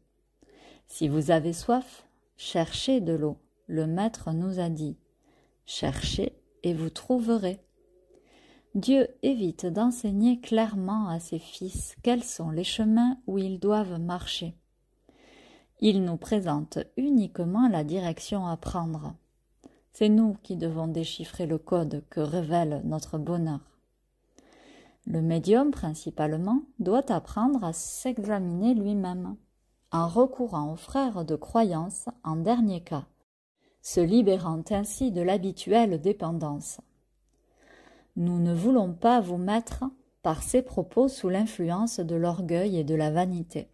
Si vous avez soif, Cherchez de l'eau, le Maître nous a dit. Cherchez et vous trouverez. Dieu évite d'enseigner clairement à ses fils quels sont les chemins où ils doivent marcher. Il nous présente uniquement la direction à prendre. C'est nous qui devons déchiffrer le code que révèle notre bonheur. Le médium, principalement, doit apprendre à s'examiner lui-même en recourant aux frères de croyance en dernier cas, se libérant ainsi de l'habituelle dépendance. Nous ne voulons pas vous mettre par ces propos sous l'influence de l'orgueil et de la vanité.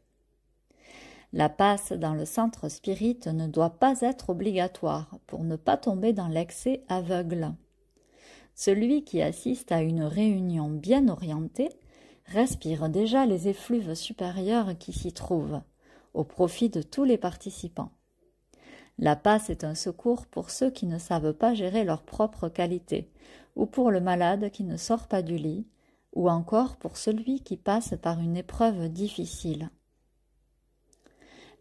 La passe dans le centre spirit ne doit pas être obligatoire pour ne pas tomber dans l'excès aveugle. Celui qui assiste à une réunion bien orientée respire déjà les effluves supérieurs qui s'y trouvent au profit de tous les participants. La passe est un secours pour ceux qui ne savent pas gérer leurs propres qualités, ou pour le malade qui ne sort pas du lit, ou encore pour celui qui passe par une épreuve difficile.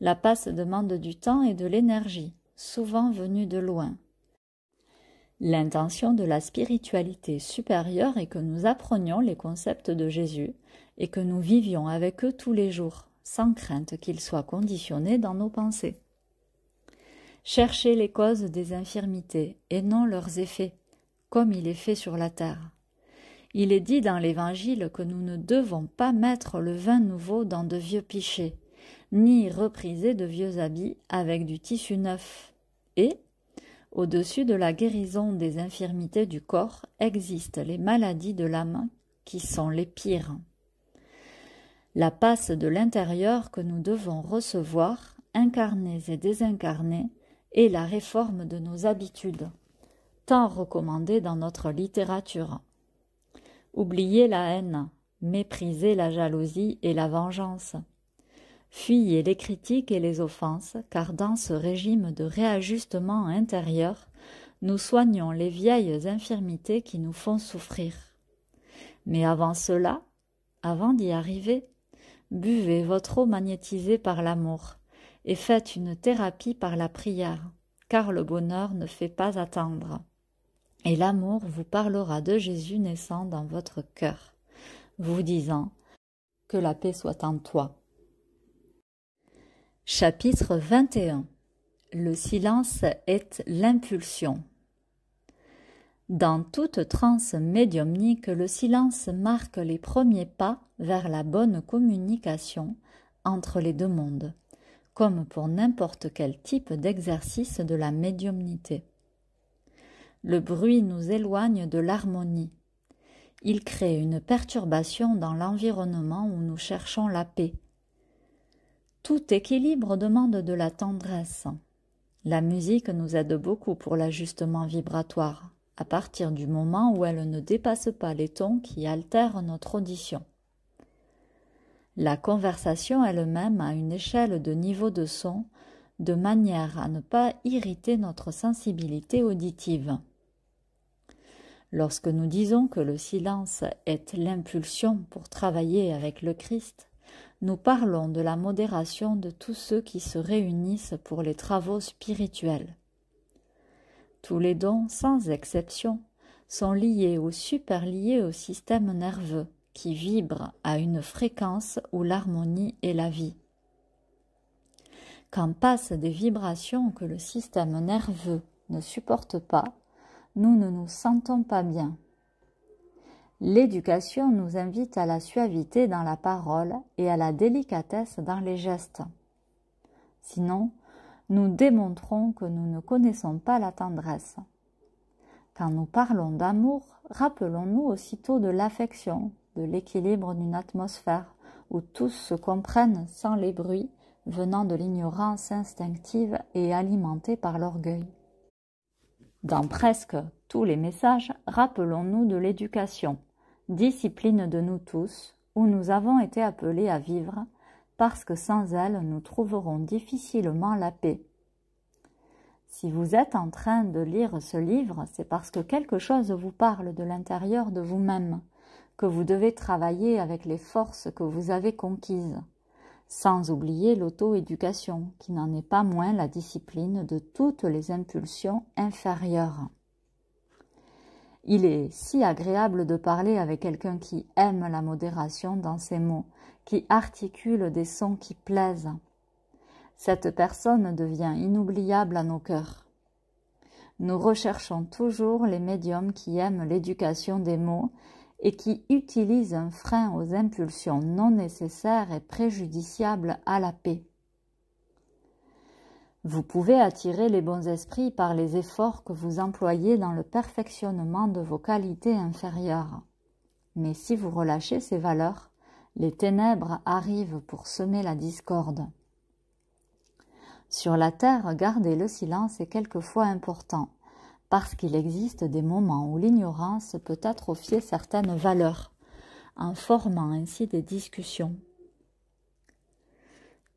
La passe demande du temps et de l'énergie, souvent venue de loin. L'intention de la spiritualité supérieure est que nous apprenions les concepts de Jésus et que nous vivions avec eux tous les jours sans crainte qu'il soit conditionné dans nos pensées. Cherchez les causes des infirmités et non leurs effets, comme il est fait sur la terre. Il est dit dans l'Évangile que nous ne devons pas mettre le vin nouveau dans de vieux pichets, ni repriser de vieux habits avec du tissu neuf. Et, au-dessus de la guérison des infirmités du corps, existent les maladies de l'âme qui sont les pires la passe de l'intérieur que nous devons recevoir, incarnés et désincarnés, est la réforme de nos habitudes, tant recommandée dans notre littérature. Oubliez la haine, méprisez la jalousie et la vengeance. Fuyez les critiques et les offenses, car dans ce régime de réajustement intérieur, nous soignons les vieilles infirmités qui nous font souffrir. Mais avant cela, avant d'y arriver, buvez votre eau magnétisée par l'amour, et faites une thérapie par la prière, car le bonheur ne fait pas attendre. Et l'amour vous parlera de Jésus naissant dans votre cœur, vous disant Que la paix soit en toi. Chapitre 21 Le silence est l'impulsion. Dans toute transe médiumnique, le silence marque les premiers pas vers la bonne communication entre les deux mondes, comme pour n'importe quel type d'exercice de la médiumnité. Le bruit nous éloigne de l'harmonie. Il crée une perturbation dans l'environnement où nous cherchons la paix. Tout équilibre demande de la tendresse. La musique nous aide beaucoup pour l'ajustement vibratoire à partir du moment où elle ne dépasse pas les tons qui altèrent notre audition. La conversation elle-même a une échelle de niveau de son, de manière à ne pas irriter notre sensibilité auditive. Lorsque nous disons que le silence est l'impulsion pour travailler avec le Christ, nous parlons de la modération de tous ceux qui se réunissent pour les travaux spirituels. Tous les dons, sans exception, sont liés ou superliés au système nerveux, qui vibre à une fréquence où l'harmonie est la vie. Quand passent des vibrations que le système nerveux ne supporte pas, nous ne nous sentons pas bien. L'éducation nous invite à la suavité dans la parole et à la délicatesse dans les gestes. Sinon, nous démontrons que nous ne connaissons pas la tendresse. Quand nous parlons d'amour, rappelons-nous aussitôt de l'affection, de l'équilibre d'une atmosphère où tous se comprennent sans les bruits venant de l'ignorance instinctive et alimentée par l'orgueil. Dans presque tous les messages, rappelons-nous de l'éducation, discipline de nous tous, où nous avons été appelés à vivre parce que sans elle, nous trouverons difficilement la paix. Si vous êtes en train de lire ce livre, c'est parce que quelque chose vous parle de l'intérieur de vous-même, que vous devez travailler avec les forces que vous avez conquises, sans oublier l'auto-éducation, qui n'en est pas moins la discipline de toutes les impulsions inférieures. Il est si agréable de parler avec quelqu'un qui aime la modération dans ses mots, qui articule des sons qui plaisent. Cette personne devient inoubliable à nos cœurs. Nous recherchons toujours les médiums qui aiment l'éducation des mots et qui utilisent un frein aux impulsions non nécessaires et préjudiciables à la paix. Vous pouvez attirer les bons esprits par les efforts que vous employez dans le perfectionnement de vos qualités inférieures. Mais si vous relâchez ces valeurs, les ténèbres arrivent pour semer la discorde. Sur la terre, garder le silence est quelquefois important, parce qu'il existe des moments où l'ignorance peut atrophier certaines valeurs, en formant ainsi des discussions.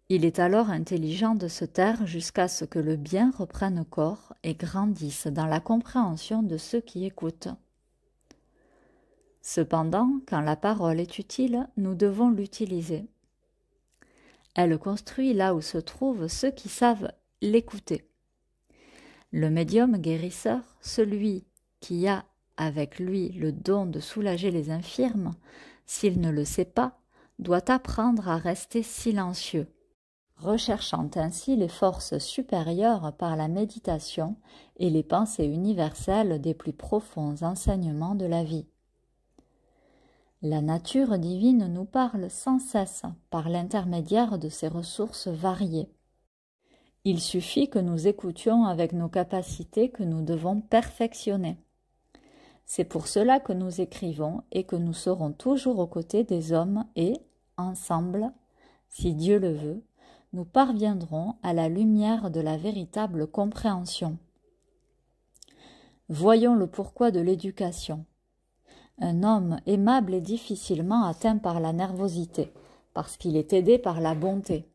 Il est alors intelligent de se taire jusqu'à ce que le bien reprenne corps et grandisse dans la compréhension de ceux qui écoutent. Cependant, quand la parole est utile, nous devons l'utiliser. Elle construit là où se trouvent ceux qui savent l'écouter. Le médium guérisseur, celui qui a avec lui le don de soulager les infirmes, s'il ne le sait pas, doit apprendre à rester silencieux recherchant ainsi les forces supérieures par la méditation et les pensées universelles des plus profonds enseignements de la vie. La nature divine nous parle sans cesse par l'intermédiaire de ses ressources variées. Il suffit que nous écoutions avec nos capacités que nous devons perfectionner. C'est pour cela que nous écrivons et que nous serons toujours aux côtés des hommes et, ensemble, si Dieu le veut, nous parviendrons à la lumière de la véritable compréhension. Voyons le pourquoi de l'éducation. Un homme aimable est difficilement atteint par la nervosité, parce qu'il est aidé par la bonté.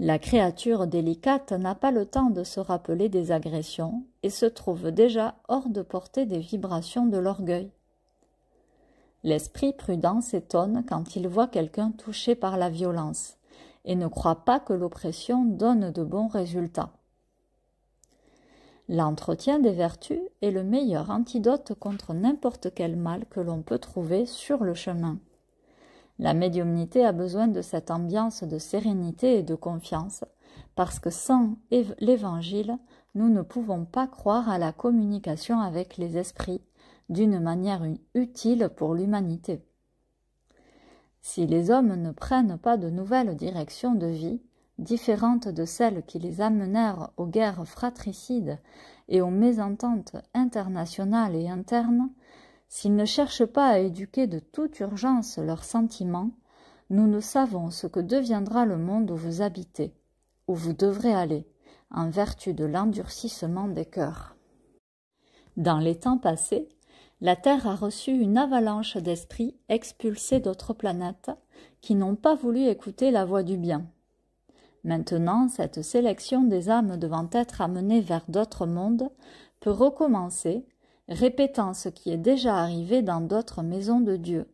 La créature délicate n'a pas le temps de se rappeler des agressions et se trouve déjà hors de portée des vibrations de l'orgueil. L'esprit prudent s'étonne quand il voit quelqu'un touché par la violence et ne croit pas que l'oppression donne de bons résultats. L'entretien des vertus est le meilleur antidote contre n'importe quel mal que l'on peut trouver sur le chemin. La médiumnité a besoin de cette ambiance de sérénité et de confiance, parce que sans l'Évangile, nous ne pouvons pas croire à la communication avec les esprits, d'une manière utile pour l'humanité. Si les hommes ne prennent pas de nouvelles directions de vie, différentes de celles qui les amenèrent aux guerres fratricides et aux mésententes internationales et internes, s'ils ne cherchent pas à éduquer de toute urgence leurs sentiments, nous ne savons ce que deviendra le monde où vous habitez, où vous devrez aller, en vertu de l'endurcissement des cœurs. Dans les temps passés, la Terre a reçu une avalanche d'esprits expulsés d'autres planètes qui n'ont pas voulu écouter la voix du bien. Maintenant, cette sélection des âmes devant être amenées vers d'autres mondes peut recommencer, répétant ce qui est déjà arrivé dans d'autres maisons de Dieu.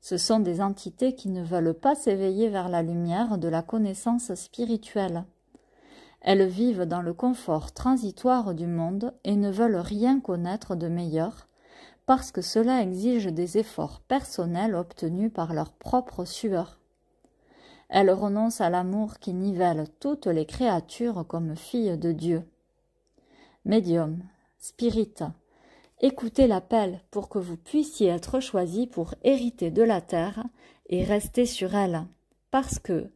Ce sont des entités qui ne veulent pas s'éveiller vers la lumière de la connaissance spirituelle. Elles vivent dans le confort transitoire du monde et ne veulent rien connaître de meilleur parce que cela exige des efforts personnels obtenus par leur propre sueur. Elles renoncent à l'amour qui nivelle toutes les créatures comme filles de Dieu. Médium, spirit, écoutez l'appel pour que vous puissiez être choisi pour hériter de la terre et rester sur elle, parce que,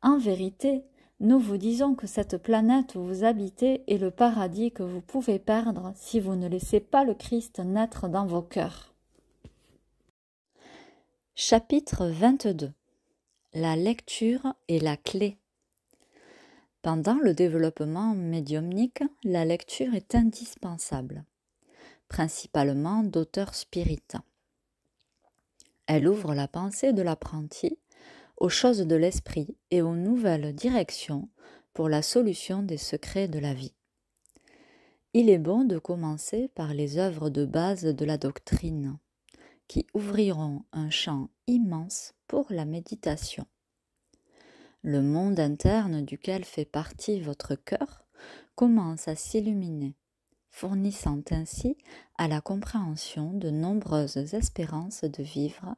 en vérité, nous vous disons que cette planète où vous habitez est le paradis que vous pouvez perdre si vous ne laissez pas le Christ naître dans vos cœurs. Chapitre 22 La lecture est la clé. Pendant le développement médiumnique, la lecture est indispensable, principalement d'auteurs spiritains. Elle ouvre la pensée de l'apprenti aux choses de l'esprit et aux nouvelles directions pour la solution des secrets de la vie. Il est bon de commencer par les œuvres de base de la doctrine, qui ouvriront un champ immense pour la méditation. Le monde interne duquel fait partie votre cœur commence à s'illuminer, fournissant ainsi à la compréhension de nombreuses espérances de vivre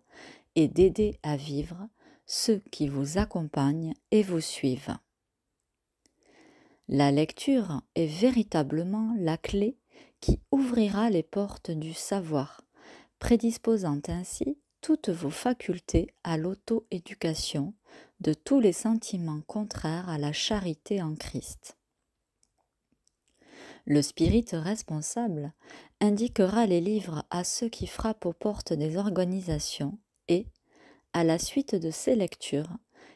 et d'aider à vivre ceux qui vous accompagnent et vous suivent. La lecture est véritablement la clé qui ouvrira les portes du savoir, prédisposant ainsi toutes vos facultés à l'auto-éducation de tous les sentiments contraires à la charité en Christ. Le spirit responsable indiquera les livres à ceux qui frappent aux portes des organisations à la suite de ces lectures,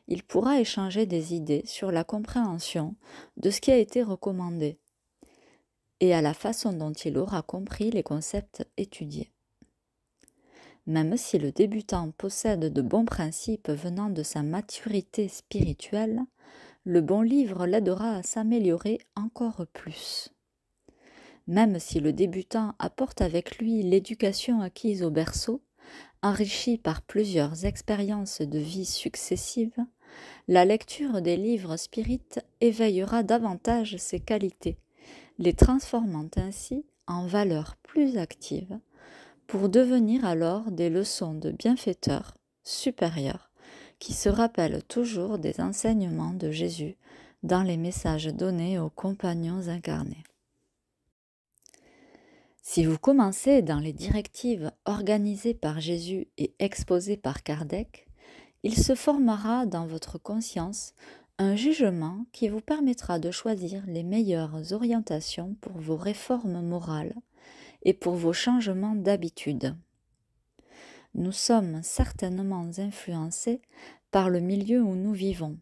il pourra échanger des idées sur la compréhension de ce qui a été recommandé et à la façon dont il aura compris les concepts étudiés. Même si le débutant possède de bons principes venant de sa maturité spirituelle, le bon livre l'aidera à s'améliorer encore plus. Même si le débutant apporte avec lui l'éducation acquise au berceau, enrichie par plusieurs expériences de vie successives, la lecture des livres spirites éveillera davantage ces qualités, les transformant ainsi en valeurs plus actives, pour devenir alors des leçons de bienfaiteurs supérieurs, qui se rappellent toujours des enseignements de Jésus dans les messages donnés aux compagnons incarnés. Si vous commencez dans les directives organisées par Jésus et exposées par Kardec, il se formera dans votre conscience un jugement qui vous permettra de choisir les meilleures orientations pour vos réformes morales et pour vos changements d'habitude. Nous sommes certainement influencés par le milieu où nous vivons.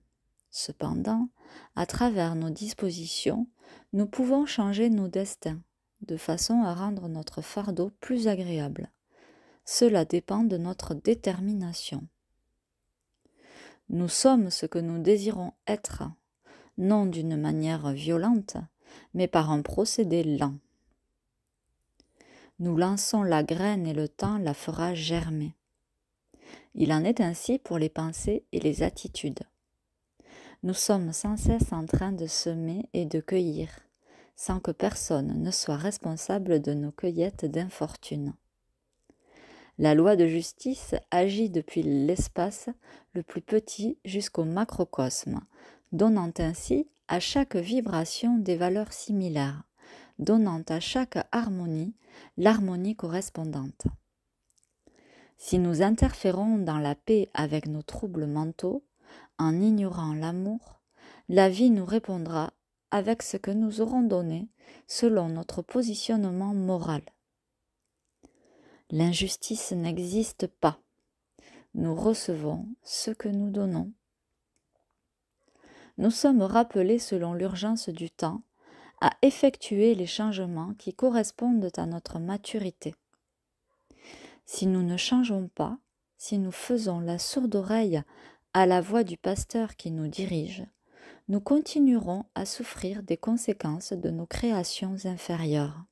Cependant, à travers nos dispositions, nous pouvons changer nos destins de façon à rendre notre fardeau plus agréable. Cela dépend de notre détermination. Nous sommes ce que nous désirons être, non d'une manière violente, mais par un procédé lent. Nous lançons la graine et le temps la fera germer. Il en est ainsi pour les pensées et les attitudes. Nous sommes sans cesse en train de semer et de cueillir sans que personne ne soit responsable de nos cueillettes d'infortune. La loi de justice agit depuis l'espace le plus petit jusqu'au macrocosme, donnant ainsi à chaque vibration des valeurs similaires, donnant à chaque harmonie l'harmonie correspondante. Si nous interférons dans la paix avec nos troubles mentaux, en ignorant l'amour, la vie nous répondra avec ce que nous aurons donné selon notre positionnement moral. L'injustice n'existe pas. Nous recevons ce que nous donnons. Nous sommes rappelés selon l'urgence du temps à effectuer les changements qui correspondent à notre maturité. Si nous ne changeons pas, si nous faisons la sourde oreille à la voix du pasteur qui nous dirige, nous continuerons à souffrir des conséquences de nos créations inférieures.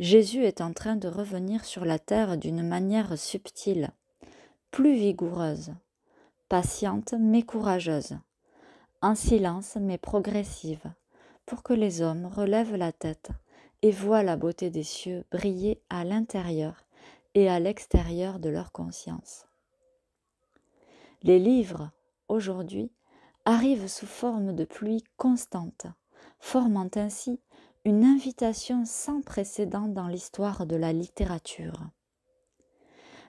Jésus est en train de revenir sur la terre d'une manière subtile, plus vigoureuse, patiente mais courageuse, en silence mais progressive, pour que les hommes relèvent la tête et voient la beauté des cieux briller à l'intérieur et à l'extérieur de leur conscience. Les livres, aujourd'hui, arrive sous forme de pluie constante, formant ainsi une invitation sans précédent dans l'histoire de la littérature.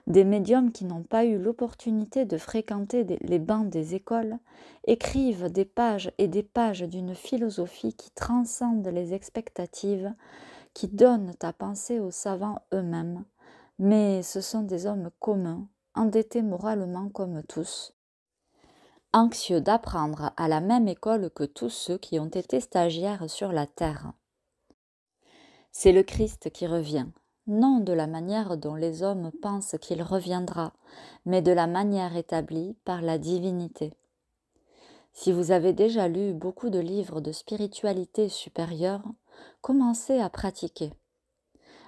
Des médiums qui n'ont pas eu l'opportunité de fréquenter les bancs des écoles écrivent des pages et des pages d'une philosophie qui transcende les expectatives, qui donnent à penser aux savants eux-mêmes, mais ce sont des hommes communs, endettés moralement comme tous, anxieux d'apprendre à la même école que tous ceux qui ont été stagiaires sur la terre. C'est le Christ qui revient, non de la manière dont les hommes pensent qu'il reviendra, mais de la manière établie par la divinité. Si vous avez déjà lu beaucoup de livres de spiritualité supérieure, commencez à pratiquer.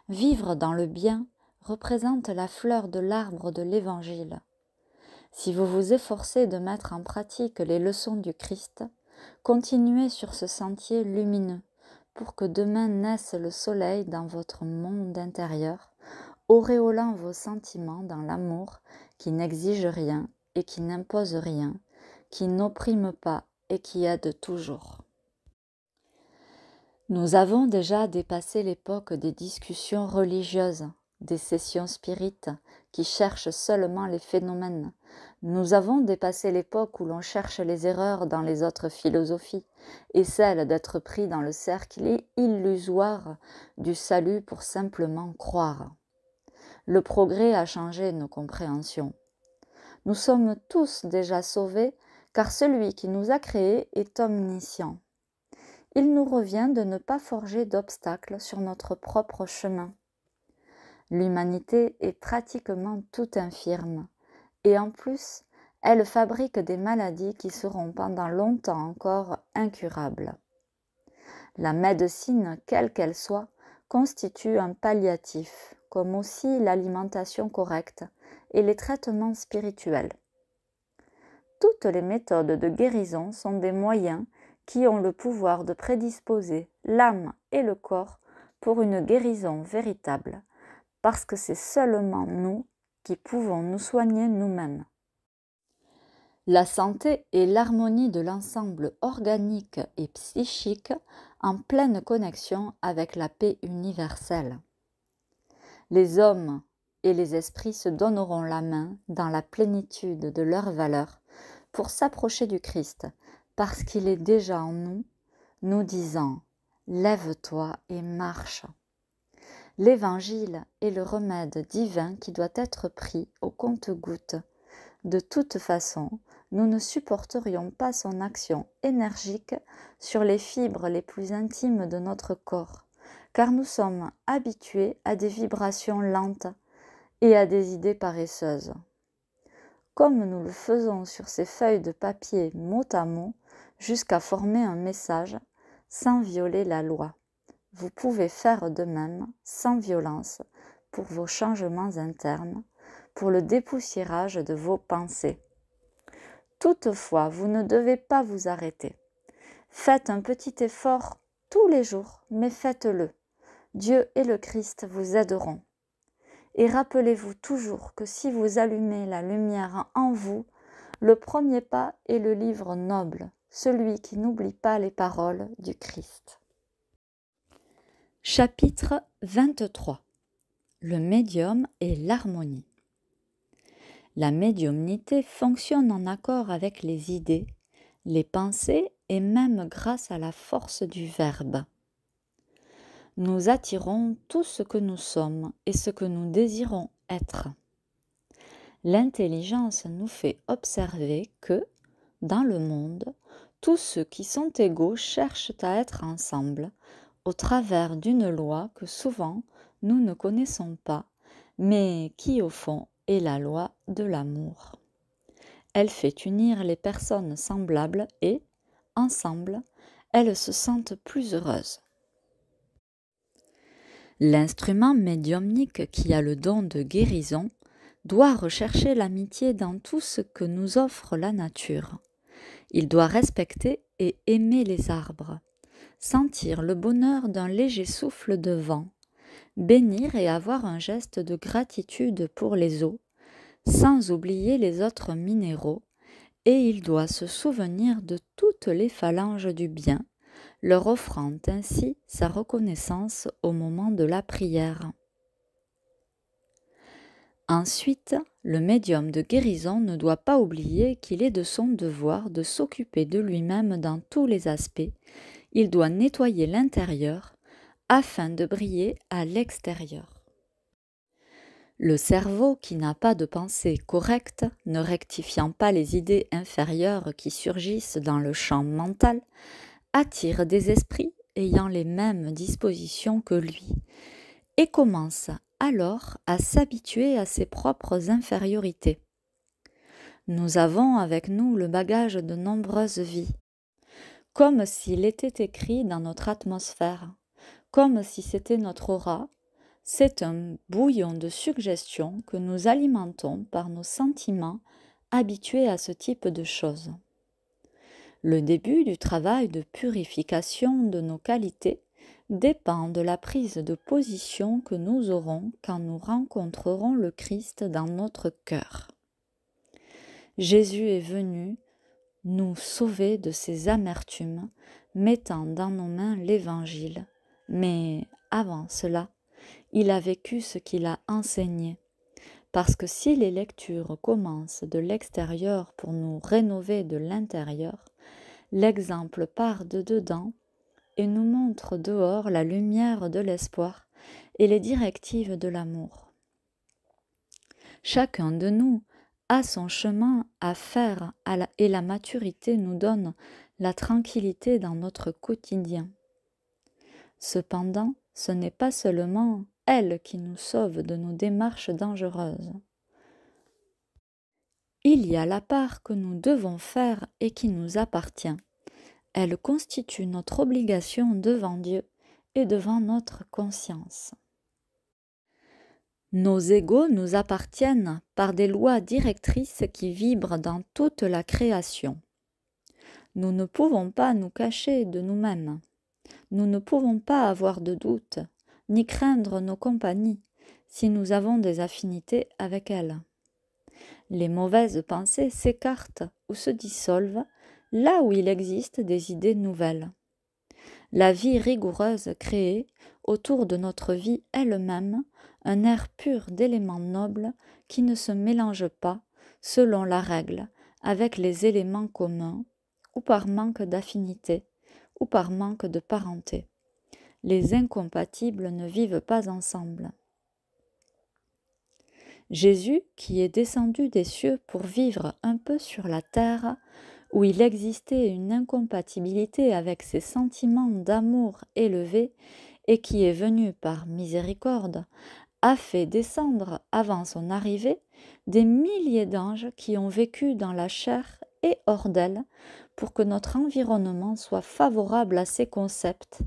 Vivre dans le bien représente la fleur de l'arbre de l'Évangile, si vous vous efforcez de mettre en pratique les leçons du Christ, continuez sur ce sentier lumineux pour que demain naisse le soleil dans votre monde intérieur, auréolant vos sentiments dans l'amour qui n'exige rien et qui n'impose rien, qui n'opprime pas et qui aide toujours. Nous avons déjà dépassé l'époque des discussions religieuses, des sessions spirites, qui cherche seulement les phénomènes. Nous avons dépassé l'époque où l'on cherche les erreurs dans les autres philosophies et celle d'être pris dans le cercle illusoire du salut pour simplement croire. Le progrès a changé nos compréhensions. Nous sommes tous déjà sauvés car celui qui nous a créés est omniscient. Il nous revient de ne pas forger d'obstacles sur notre propre chemin. L'humanité est pratiquement toute infirme. Et en plus, elle fabrique des maladies qui seront pendant longtemps encore incurables. La médecine, quelle qu'elle soit, constitue un palliatif, comme aussi l'alimentation correcte et les traitements spirituels. Toutes les méthodes de guérison sont des moyens qui ont le pouvoir de prédisposer l'âme et le corps pour une guérison véritable parce que c'est seulement nous qui pouvons nous soigner nous-mêmes. La santé est l'harmonie de l'ensemble organique et psychique en pleine connexion avec la paix universelle. Les hommes et les esprits se donneront la main dans la plénitude de leur valeur pour s'approcher du Christ, parce qu'il est déjà en nous, nous disant ⁇ Lève-toi et marche ⁇ L'Évangile est le remède divin qui doit être pris au compte-gouttes. De toute façon, nous ne supporterions pas son action énergique sur les fibres les plus intimes de notre corps, car nous sommes habitués à des vibrations lentes et à des idées paresseuses. Comme nous le faisons sur ces feuilles de papier mot à mot, jusqu'à former un message sans violer la loi. Vous pouvez faire de même, sans violence, pour vos changements internes, pour le dépoussiérage de vos pensées. Toutefois, vous ne devez pas vous arrêter. Faites un petit effort tous les jours, mais faites-le. Dieu et le Christ vous aideront. Et rappelez-vous toujours que si vous allumez la lumière en vous, le premier pas est le livre noble, celui qui n'oublie pas les paroles du Christ. Chapitre 23 Le médium et l'harmonie. La médiumnité fonctionne en accord avec les idées, les pensées et même grâce à la force du verbe. Nous attirons tout ce que nous sommes et ce que nous désirons être. L'intelligence nous fait observer que, dans le monde, tous ceux qui sont égaux cherchent à être ensemble au travers d'une loi que souvent nous ne connaissons pas, mais qui au fond est la loi de l'amour. Elle fait unir les personnes semblables et, ensemble, elles se sentent plus heureuses. L'instrument médiumnique qui a le don de guérison doit rechercher l'amitié dans tout ce que nous offre la nature. Il doit respecter et aimer les arbres, sentir le bonheur d'un léger souffle de vent, bénir et avoir un geste de gratitude pour les eaux, sans oublier les autres minéraux, et il doit se souvenir de toutes les phalanges du bien, leur offrant ainsi sa reconnaissance au moment de la prière. Ensuite, le médium de guérison ne doit pas oublier qu'il est de son devoir de s'occuper de lui-même dans tous les aspects il doit nettoyer l'intérieur afin de briller à l'extérieur. Le cerveau qui n'a pas de pensée correcte, ne rectifiant pas les idées inférieures qui surgissent dans le champ mental, attire des esprits ayant les mêmes dispositions que lui, et commence alors à s'habituer à ses propres infériorités. Nous avons avec nous le bagage de nombreuses vies, comme s'il était écrit dans notre atmosphère, comme si c'était notre aura. C'est un bouillon de suggestions que nous alimentons par nos sentiments habitués à ce type de choses. Le début du travail de purification de nos qualités dépend de la prise de position que nous aurons quand nous rencontrerons le Christ dans notre cœur. Jésus est venu nous sauver de ces amertumes, mettant dans nos mains l'Évangile. Mais avant cela, il a vécu ce qu'il a enseigné. Parce que si les lectures commencent de l'extérieur pour nous rénover de l'intérieur, l'exemple part de dedans et nous montre dehors la lumière de l'espoir et les directives de l'amour. Chacun de nous a son chemin à faire et la maturité nous donne la tranquillité dans notre quotidien. Cependant, ce n'est pas seulement elle qui nous sauve de nos démarches dangereuses. Il y a la part que nous devons faire et qui nous appartient. Elle constitue notre obligation devant Dieu et devant notre conscience. Nos égaux nous appartiennent par des lois directrices qui vibrent dans toute la création. Nous ne pouvons pas nous cacher de nous-mêmes. Nous ne pouvons pas avoir de doute, ni craindre nos compagnies, si nous avons des affinités avec elles. Les mauvaises pensées s'écartent ou se dissolvent là où il existe des idées nouvelles. La vie rigoureuse créée autour de notre vie elle-même un air pur d'éléments nobles qui ne se mélangent pas, selon la règle, avec les éléments communs, ou par manque d'affinité, ou par manque de parenté. Les incompatibles ne vivent pas ensemble. Jésus, qui est descendu des cieux pour vivre un peu sur la terre, où il existait une incompatibilité avec ses sentiments d'amour élevés, et qui est venu par miséricorde a fait descendre avant son arrivée des milliers d'anges qui ont vécu dans la chair et hors d'elle pour que notre environnement soit favorable à ces concepts,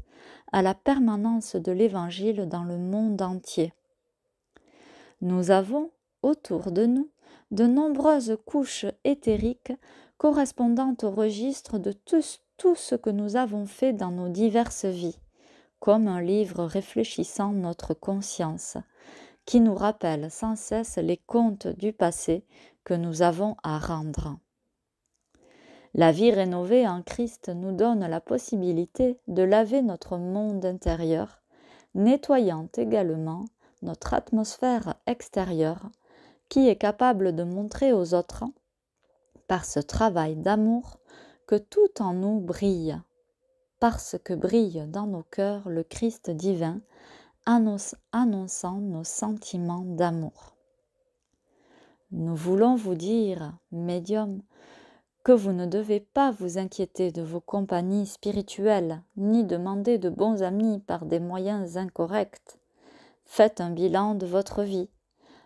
à la permanence de l'Évangile dans le monde entier. Nous avons, autour de nous, de nombreuses couches éthériques correspondantes au registre de tout, tout ce que nous avons fait dans nos diverses vies comme un livre réfléchissant notre conscience, qui nous rappelle sans cesse les contes du passé que nous avons à rendre. La vie rénovée en Christ nous donne la possibilité de laver notre monde intérieur, nettoyant également notre atmosphère extérieure, qui est capable de montrer aux autres, par ce travail d'amour, que tout en nous brille parce que brille dans nos cœurs le Christ divin, annonçant nos sentiments d'amour. Nous voulons vous dire, médium, que vous ne devez pas vous inquiéter de vos compagnies spirituelles, ni demander de bons amis par des moyens incorrects. Faites un bilan de votre vie.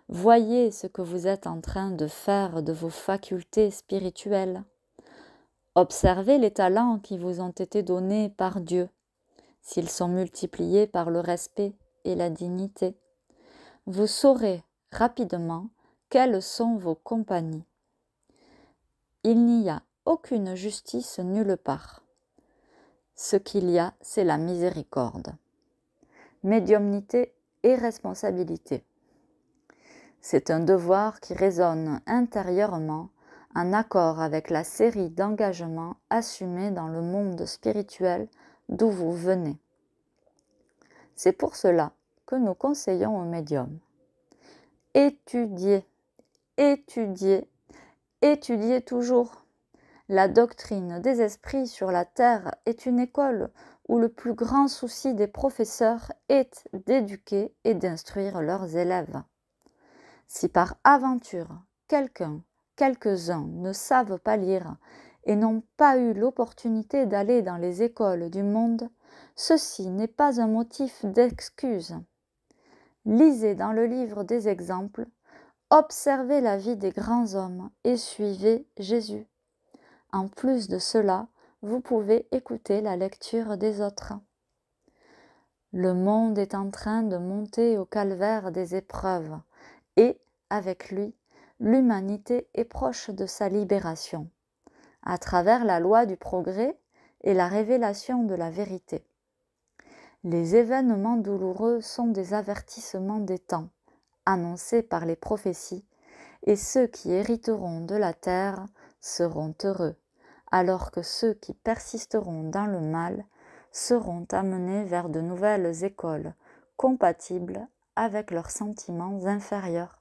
Voyez ce que vous êtes en train de faire de vos facultés spirituelles. Observez les talents qui vous ont été donnés par Dieu, s'ils sont multipliés par le respect et la dignité. Vous saurez rapidement quelles sont vos compagnies. Il n'y a aucune justice nulle part. Ce qu'il y a, c'est la miséricorde. Médiumnité et responsabilité. C'est un devoir qui résonne intérieurement accord avec la série d'engagements assumés dans le monde spirituel d'où vous venez. C'est pour cela que nous conseillons aux médiums. Étudiez, étudiez, étudiez toujours. La doctrine des esprits sur la terre est une école où le plus grand souci des professeurs est d'éduquer et d'instruire leurs élèves. Si par aventure quelqu'un quelques-uns ne savent pas lire et n'ont pas eu l'opportunité d'aller dans les écoles du monde, ceci n'est pas un motif d'excuse. Lisez dans le livre des exemples, observez la vie des grands hommes et suivez Jésus. En plus de cela, vous pouvez écouter la lecture des autres. Le monde est en train de monter au calvaire des épreuves et, avec lui, l'humanité est proche de sa libération, à travers la loi du progrès et la révélation de la vérité. Les événements douloureux sont des avertissements des temps, annoncés par les prophéties, et ceux qui hériteront de la terre seront heureux, alors que ceux qui persisteront dans le mal seront amenés vers de nouvelles écoles compatibles avec leurs sentiments inférieurs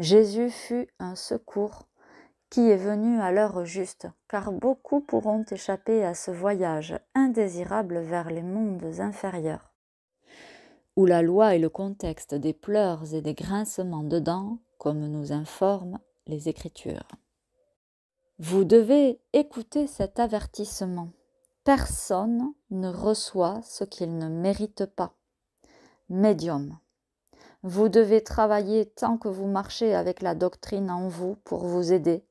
Jésus fut un secours qui est venu à l'heure juste, car beaucoup pourront échapper à ce voyage indésirable vers les mondes inférieurs, où la loi est le contexte des pleurs et des grincements de dents, comme nous informent les Écritures. Vous devez écouter cet avertissement. Personne ne reçoit ce qu'il ne mérite pas. Médium. Vous devez travailler tant que vous marchez avec la doctrine en vous pour vous aider.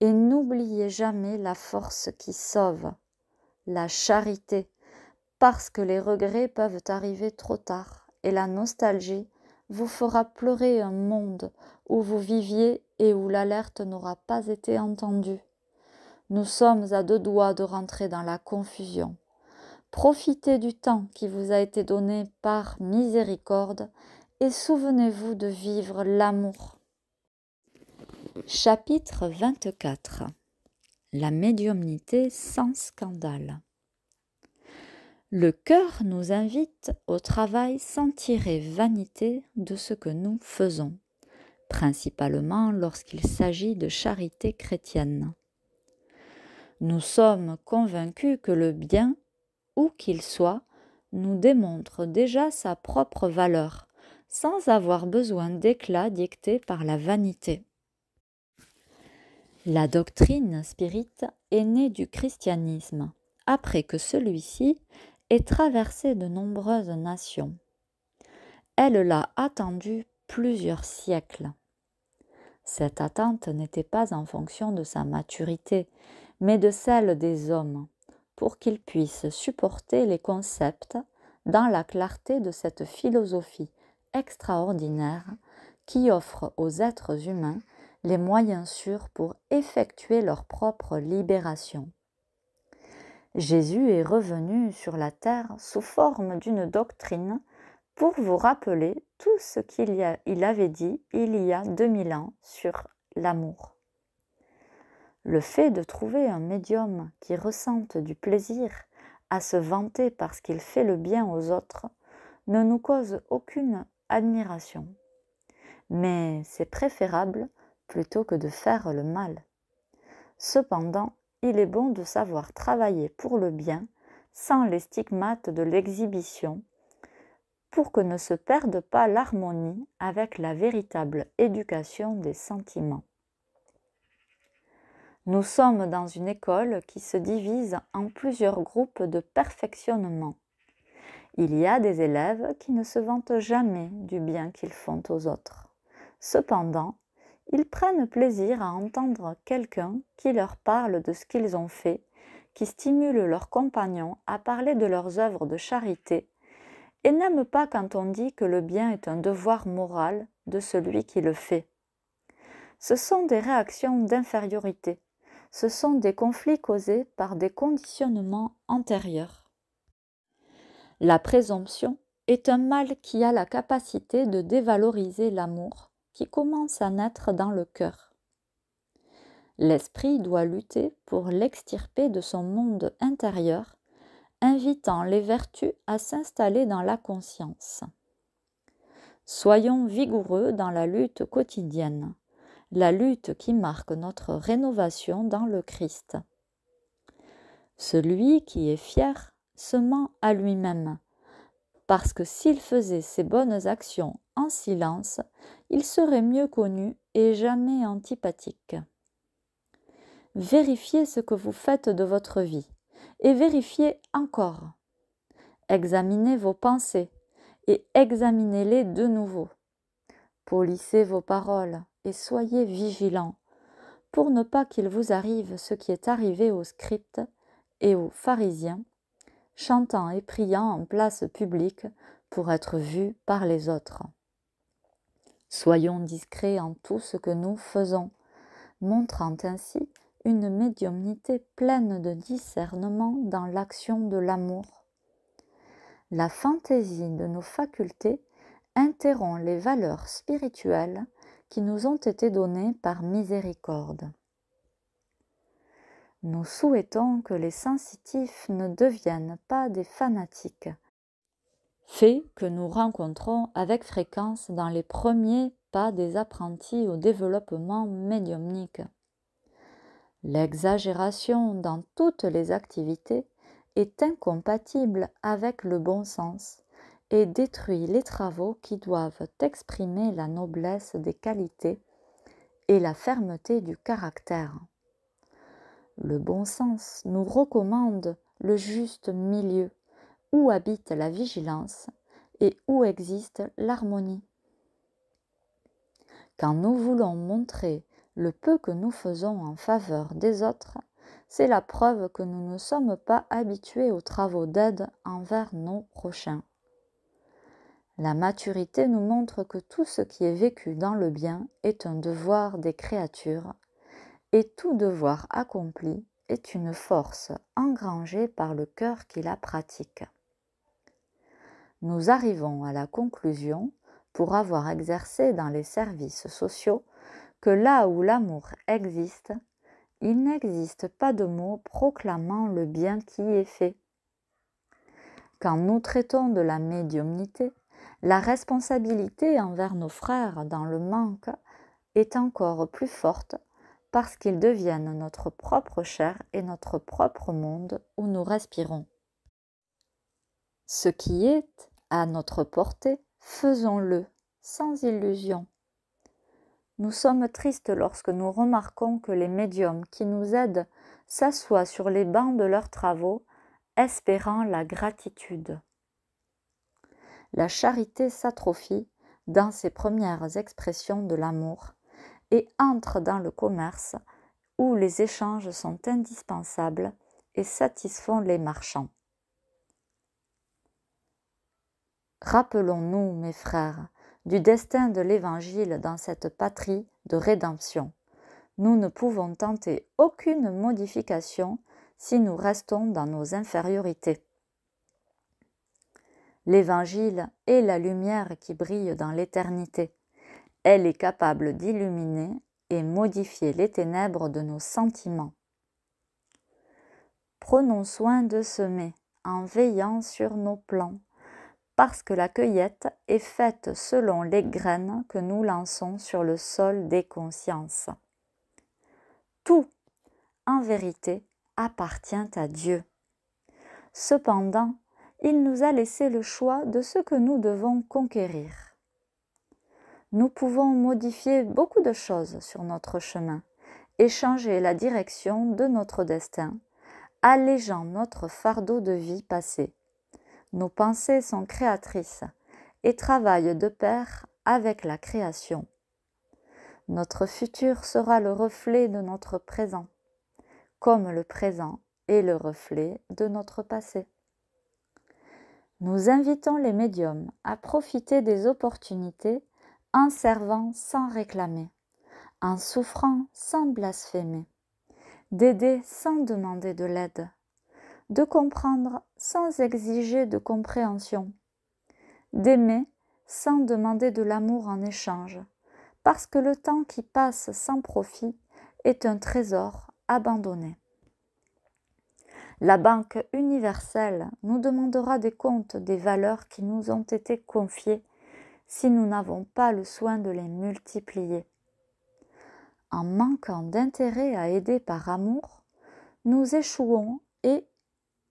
Et n'oubliez jamais la force qui sauve, la charité, parce que les regrets peuvent arriver trop tard et la nostalgie vous fera pleurer un monde où vous viviez et où l'alerte n'aura pas été entendue. Nous sommes à deux doigts de rentrer dans la confusion. Profitez du temps qui vous a été donné par miséricorde et souvenez-vous de vivre l'amour. Chapitre 24 La médiumnité sans scandale. Le cœur nous invite au travail sans tirer vanité de ce que nous faisons, principalement lorsqu'il s'agit de charité chrétienne. Nous sommes convaincus que le bien, où qu'il soit, nous démontre déjà sa propre valeur sans avoir besoin d'éclats dictés par la vanité. La doctrine spirite est née du christianisme, après que celui-ci ait traversé de nombreuses nations. Elle l'a attendu plusieurs siècles. Cette attente n'était pas en fonction de sa maturité, mais de celle des hommes, pour qu'ils puissent supporter les concepts dans la clarté de cette philosophie extraordinaire qui offre aux êtres humains les moyens sûrs pour effectuer leur propre libération. Jésus est revenu sur la terre sous forme d'une doctrine pour vous rappeler tout ce qu'il avait dit il y a 2000 ans sur l'amour. Le fait de trouver un médium qui ressente du plaisir à se vanter parce qu'il fait le bien aux autres ne nous cause aucune admiration. Mais c'est préférable plutôt que de faire le mal. Cependant, il est bon de savoir travailler pour le bien sans les stigmates de l'exhibition pour que ne se perde pas l'harmonie avec la véritable éducation des sentiments. Nous sommes dans une école qui se divise en plusieurs groupes de perfectionnement. Il y a des élèves qui ne se vantent jamais du bien qu'ils font aux autres. Cependant, ils prennent plaisir à entendre quelqu'un qui leur parle de ce qu'ils ont fait, qui stimule leurs compagnons à parler de leurs œuvres de charité, et n'aiment pas quand on dit que le bien est un devoir moral de celui qui le fait. Ce sont des réactions d'infériorité, ce sont des conflits causés par des conditionnements antérieurs. La présomption est un mal qui a la capacité de dévaloriser l'amour qui commence à naître dans le cœur. L'esprit doit lutter pour l'extirper de son monde intérieur, invitant les vertus à s'installer dans la conscience. Soyons vigoureux dans la lutte quotidienne, la lutte qui marque notre rénovation dans le Christ. Celui qui est fier à lui-même, parce que s'il faisait ses bonnes actions en silence, il serait mieux connu et jamais antipathique. Vérifiez ce que vous faites de votre vie, et vérifiez encore. Examinez vos pensées, et examinez-les de nouveau. Polissez vos paroles, et soyez vigilants, pour ne pas qu'il vous arrive ce qui est arrivé aux scriptes et aux pharisiens, chantant et priant en place publique pour être vu par les autres. Soyons discrets en tout ce que nous faisons, montrant ainsi une médiumnité pleine de discernement dans l'action de l'amour. La fantaisie de nos facultés interrompt les valeurs spirituelles qui nous ont été données par miséricorde. Nous souhaitons que les sensitifs ne deviennent pas des fanatiques, fait que nous rencontrons avec fréquence dans les premiers pas des apprentis au développement médiumnique. L'exagération dans toutes les activités est incompatible avec le bon sens et détruit les travaux qui doivent exprimer la noblesse des qualités et la fermeté du caractère le bon sens nous recommande le juste milieu où habite la vigilance et où existe l'harmonie. Quand nous voulons montrer le peu que nous faisons en faveur des autres, c'est la preuve que nous ne sommes pas habitués aux travaux d'aide envers nos prochains. La maturité nous montre que tout ce qui est vécu dans le bien est un devoir des créatures et tout devoir accompli est une force engrangée par le cœur qui la pratique. Nous arrivons à la conclusion, pour avoir exercé dans les services sociaux, que là où l'amour existe, il n'existe pas de mot proclamant le bien qui est fait. Quand nous traitons de la médiumnité, la responsabilité envers nos frères dans le manque est encore plus forte parce qu'ils deviennent notre propre chair et notre propre monde où nous respirons. Ce qui est à notre portée, faisons-le sans illusion. Nous sommes tristes lorsque nous remarquons que les médiums qui nous aident s'assoient sur les bancs de leurs travaux, espérant la gratitude. La charité s'atrophie dans ses premières expressions de l'amour et entre dans le commerce où les échanges sont indispensables et satisfont les marchands. Rappelons-nous, mes frères, du destin de l'Évangile dans cette patrie de rédemption. Nous ne pouvons tenter aucune modification si nous restons dans nos infériorités. L'Évangile est la lumière qui brille dans l'éternité. Elle est capable d'illuminer et modifier les ténèbres de nos sentiments. Prenons soin de semer en veillant sur nos plans, parce que la cueillette est faite selon les graines que nous lançons sur le sol des consciences. Tout, en vérité, appartient à Dieu. Cependant, il nous a laissé le choix de ce que nous devons conquérir nous pouvons modifier beaucoup de choses sur notre chemin et changer la direction de notre destin, allégeant notre fardeau de vie passée. Nos pensées sont créatrices et travaillent de pair avec la création. Notre futur sera le reflet de notre présent, comme le présent est le reflet de notre passé. Nous invitons les médiums à profiter des opportunités en servant sans réclamer, en souffrant sans blasphémer, d'aider sans demander de l'aide, de comprendre sans exiger de compréhension, d'aimer sans demander de l'amour en échange, parce que le temps qui passe sans profit est un trésor abandonné. La Banque universelle nous demandera des comptes des valeurs qui nous ont été confiées si nous n'avons pas le soin de les multiplier. En manquant d'intérêt à aider par amour, nous échouons et,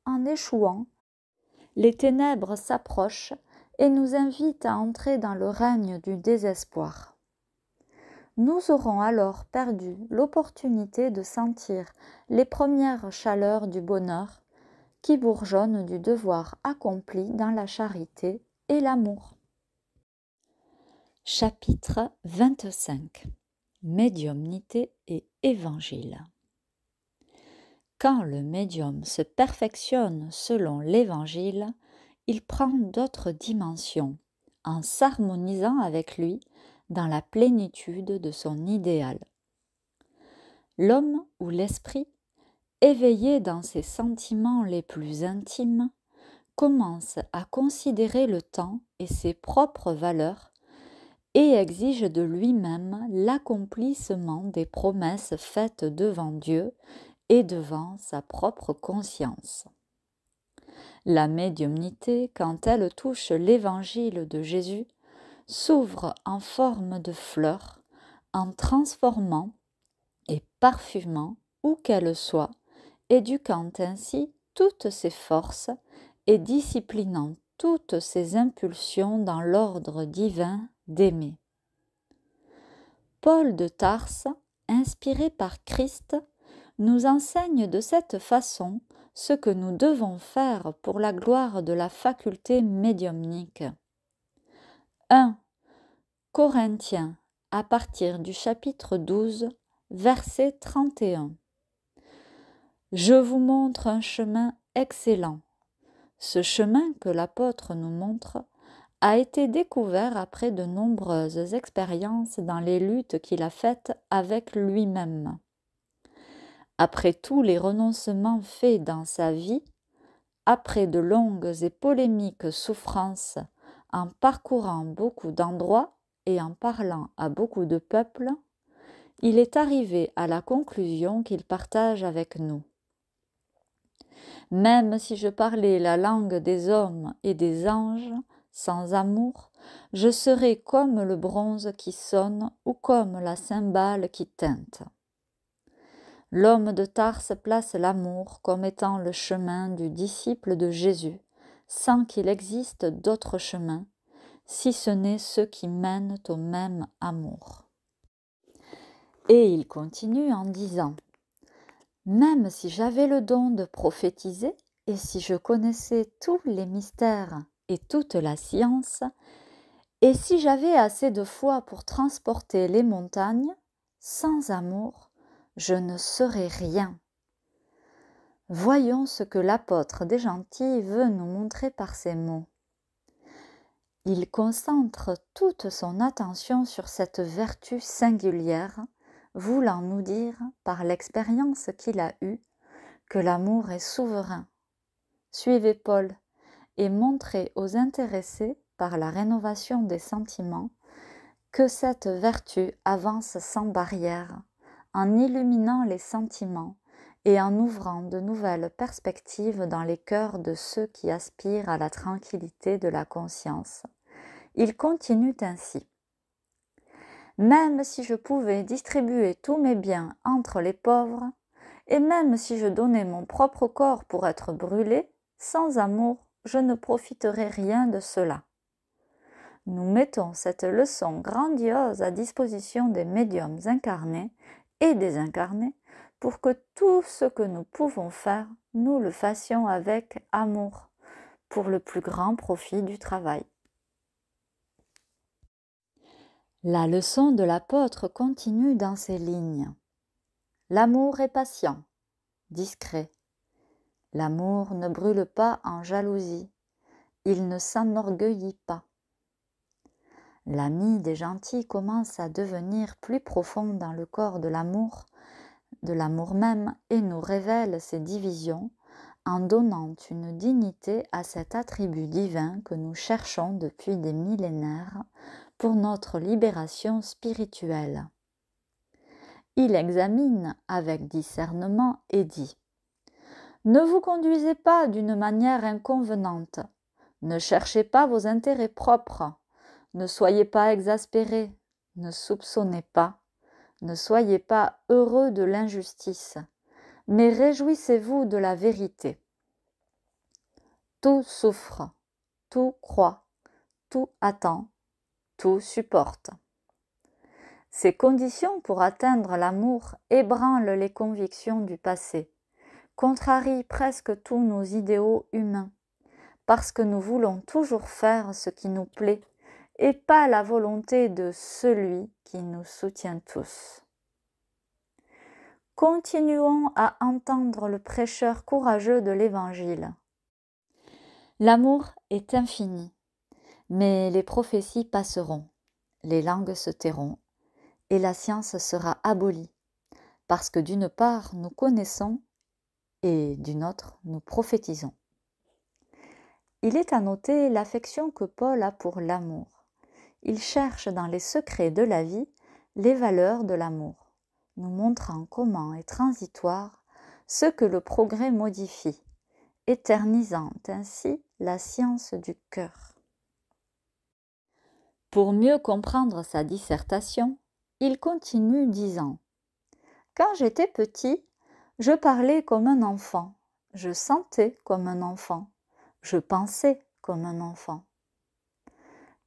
en échouant, les ténèbres s'approchent et nous invitent à entrer dans le règne du désespoir. Nous aurons alors perdu l'opportunité de sentir les premières chaleurs du bonheur qui bourgeonnent du devoir accompli dans la charité et l'amour. Chapitre 25 Médiumnité et Évangile Quand le médium se perfectionne selon l'Évangile, il prend d'autres dimensions, en s'harmonisant avec lui dans la plénitude de son idéal. L'homme ou l'esprit, éveillé dans ses sentiments les plus intimes, commence à considérer le temps et ses propres valeurs et exige de lui-même l'accomplissement des promesses faites devant Dieu et devant sa propre conscience. La médiumnité, quand elle touche l'évangile de Jésus, s'ouvre en forme de fleur en transformant et parfumant où qu'elle soit, éduquant ainsi toutes ses forces et disciplinant toutes ses impulsions dans l'ordre divin d'aimer. Paul de Tarse, inspiré par Christ, nous enseigne de cette façon ce que nous devons faire pour la gloire de la faculté médiumnique. 1. Corinthiens à partir du chapitre 12, verset 31. Je vous montre un chemin excellent. Ce chemin que l'apôtre nous montre, a été découvert après de nombreuses expériences dans les luttes qu'il a faites avec lui-même. Après tous les renoncements faits dans sa vie, après de longues et polémiques souffrances, en parcourant beaucoup d'endroits et en parlant à beaucoup de peuples, il est arrivé à la conclusion qu'il partage avec nous. Même si je parlais la langue des hommes et des anges, sans amour, je serai comme le bronze qui sonne ou comme la cymbale qui teinte. L'homme de Tarse place l'amour comme étant le chemin du disciple de Jésus, sans qu'il existe d'autre chemin, si ce n'est ceux qui mènent au même amour. Et il continue en disant Même si j'avais le don de prophétiser, et si je connaissais tous les mystères et toute la science, et si j'avais assez de foi pour transporter les montagnes, sans amour, je ne serais rien. Voyons ce que l'apôtre des gentils veut nous montrer par ces mots. Il concentre toute son attention sur cette vertu singulière, voulant nous dire, par l'expérience qu'il a eue, que l'amour est souverain. Suivez Paul, et montrer aux intéressés par la rénovation des sentiments que cette vertu avance sans barrière, en illuminant les sentiments et en ouvrant de nouvelles perspectives dans les cœurs de ceux qui aspirent à la tranquillité de la conscience. Il continue ainsi. Même si je pouvais distribuer tous mes biens entre les pauvres, et même si je donnais mon propre corps pour être brûlé, sans amour, je ne profiterai rien de cela. Nous mettons cette leçon grandiose à disposition des médiums incarnés et désincarnés pour que tout ce que nous pouvons faire, nous le fassions avec amour, pour le plus grand profit du travail. La leçon de l'apôtre continue dans ces lignes. L'amour est patient, discret, L'amour ne brûle pas en jalousie, il ne s'enorgueillit pas. L'ami des gentils commence à devenir plus profond dans le corps de l'amour, de l'amour même, et nous révèle ses divisions en donnant une dignité à cet attribut divin que nous cherchons depuis des millénaires pour notre libération spirituelle. Il examine avec discernement et dit ne vous conduisez pas d'une manière inconvenante. Ne cherchez pas vos intérêts propres. Ne soyez pas exaspérés. Ne soupçonnez pas. Ne soyez pas heureux de l'injustice. Mais réjouissez-vous de la vérité. Tout souffre, tout croit, tout attend, tout supporte. Ces conditions pour atteindre l'amour ébranlent les convictions du passé contrarie presque tous nos idéaux humains, parce que nous voulons toujours faire ce qui nous plaît et pas la volonté de celui qui nous soutient tous. Continuons à entendre le prêcheur courageux de l'Évangile. L'amour est infini, mais les prophéties passeront, les langues se tairont, et la science sera abolie, parce que d'une part nous connaissons et d'une autre, nous prophétisons. Il est à noter l'affection que Paul a pour l'amour. Il cherche dans les secrets de la vie les valeurs de l'amour, nous montrant comment est transitoire ce que le progrès modifie, éternisant ainsi la science du cœur. Pour mieux comprendre sa dissertation, il continue disant Quand j'étais petit, je parlais comme un enfant, je sentais comme un enfant, je pensais comme un enfant.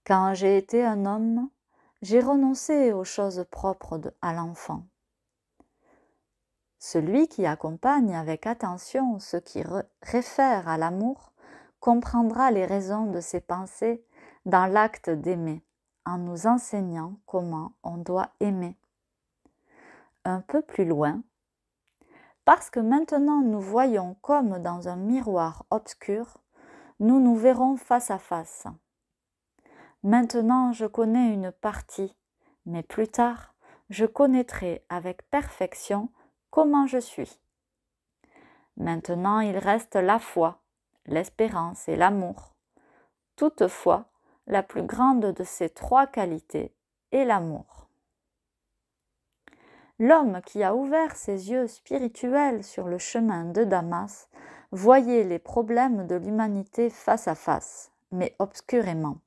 Quand j'ai été un homme, j'ai renoncé aux choses propres à l'enfant. Celui qui accompagne avec attention ce qui réfère à l'amour comprendra les raisons de ses pensées dans l'acte d'aimer, en nous enseignant comment on doit aimer. Un peu plus loin, parce que maintenant nous voyons comme dans un miroir obscur, nous nous verrons face à face. Maintenant je connais une partie, mais plus tard je connaîtrai avec perfection comment je suis. Maintenant il reste la foi, l'espérance et l'amour. Toutefois, la plus grande de ces trois qualités est l'amour. L'homme qui a ouvert ses yeux spirituels sur le chemin de Damas voyait les problèmes de l'humanité face à face, mais obscurément.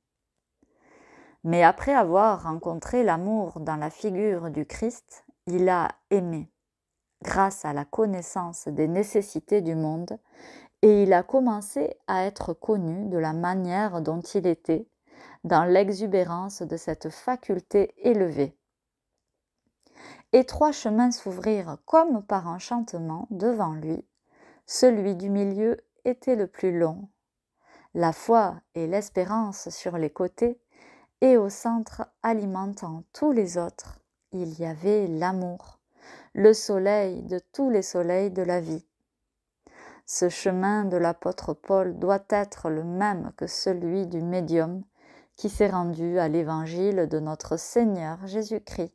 Mais après avoir rencontré l'amour dans la figure du Christ, il a aimé, grâce à la connaissance des nécessités du monde, et il a commencé à être connu de la manière dont il était, dans l'exubérance de cette faculté élevée et trois chemins s'ouvrirent comme par enchantement devant lui. Celui du milieu était le plus long. La foi et l'espérance sur les côtés, et au centre alimentant tous les autres, il y avait l'amour, le soleil de tous les soleils de la vie. Ce chemin de l'apôtre Paul doit être le même que celui du médium qui s'est rendu à l'évangile de notre Seigneur Jésus-Christ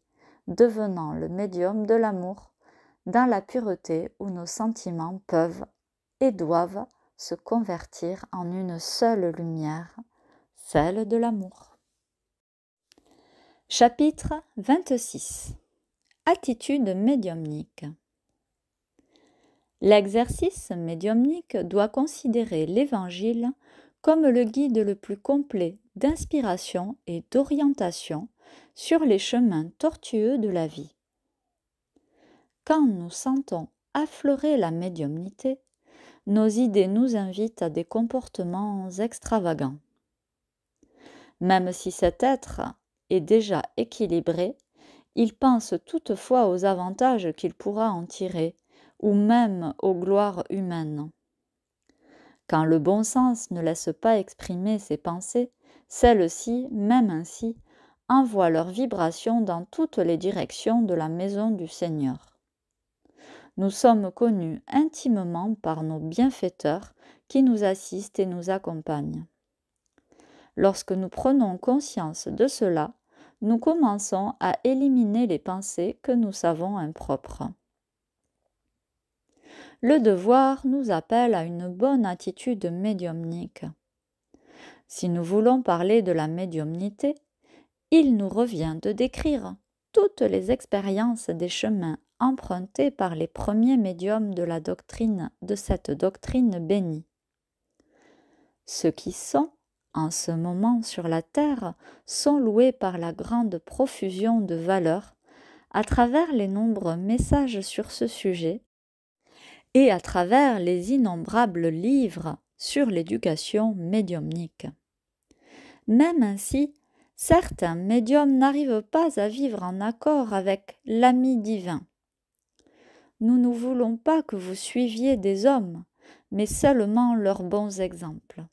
devenant le médium de l'amour dans la pureté où nos sentiments peuvent et doivent se convertir en une seule lumière, celle de l'amour. Chapitre 26 Attitude médiumnique L'exercice médiumnique doit considérer l'Évangile comme le guide le plus complet d'inspiration et d'orientation sur les chemins tortueux de la vie. Quand nous sentons affleurer la médiumnité, nos idées nous invitent à des comportements extravagants. Même si cet être est déjà équilibré, il pense toutefois aux avantages qu'il pourra en tirer, ou même aux gloires humaines. Quand le bon sens ne laisse pas exprimer ses pensées, celles-ci, même ainsi, envoient leurs vibrations dans toutes les directions de la maison du Seigneur. Nous sommes connus intimement par nos bienfaiteurs qui nous assistent et nous accompagnent. Lorsque nous prenons conscience de cela, nous commençons à éliminer les pensées que nous savons impropres. Le devoir nous appelle à une bonne attitude médiumnique. Si nous voulons parler de la médiumnité, il nous revient de décrire toutes les expériences des chemins empruntés par les premiers médiums de la doctrine de cette doctrine bénie. Ceux qui sont en ce moment sur la terre sont loués par la grande profusion de valeurs à travers les nombreux messages sur ce sujet et à travers les innombrables livres sur l'éducation médiumnique. Même ainsi, Certains médiums n'arrivent pas à vivre en accord avec l'ami divin. Nous ne voulons pas que vous suiviez des hommes, mais seulement leurs bons exemples.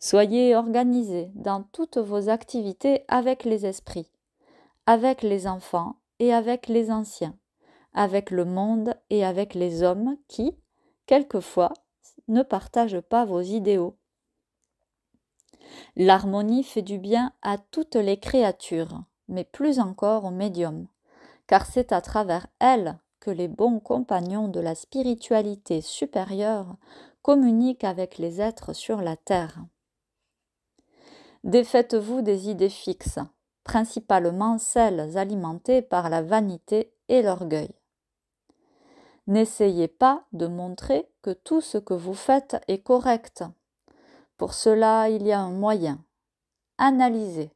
Soyez organisés dans toutes vos activités avec les esprits, avec les enfants et avec les anciens, avec le monde et avec les hommes qui, quelquefois, ne partagent pas vos idéaux L'harmonie fait du bien à toutes les créatures, mais plus encore aux médiums, car c'est à travers elle que les bons compagnons de la spiritualité supérieure communiquent avec les êtres sur la terre. Défaites-vous des idées fixes, principalement celles alimentées par la vanité et l'orgueil. N'essayez pas de montrer que tout ce que vous faites est correct pour cela, il y a un moyen. analysez,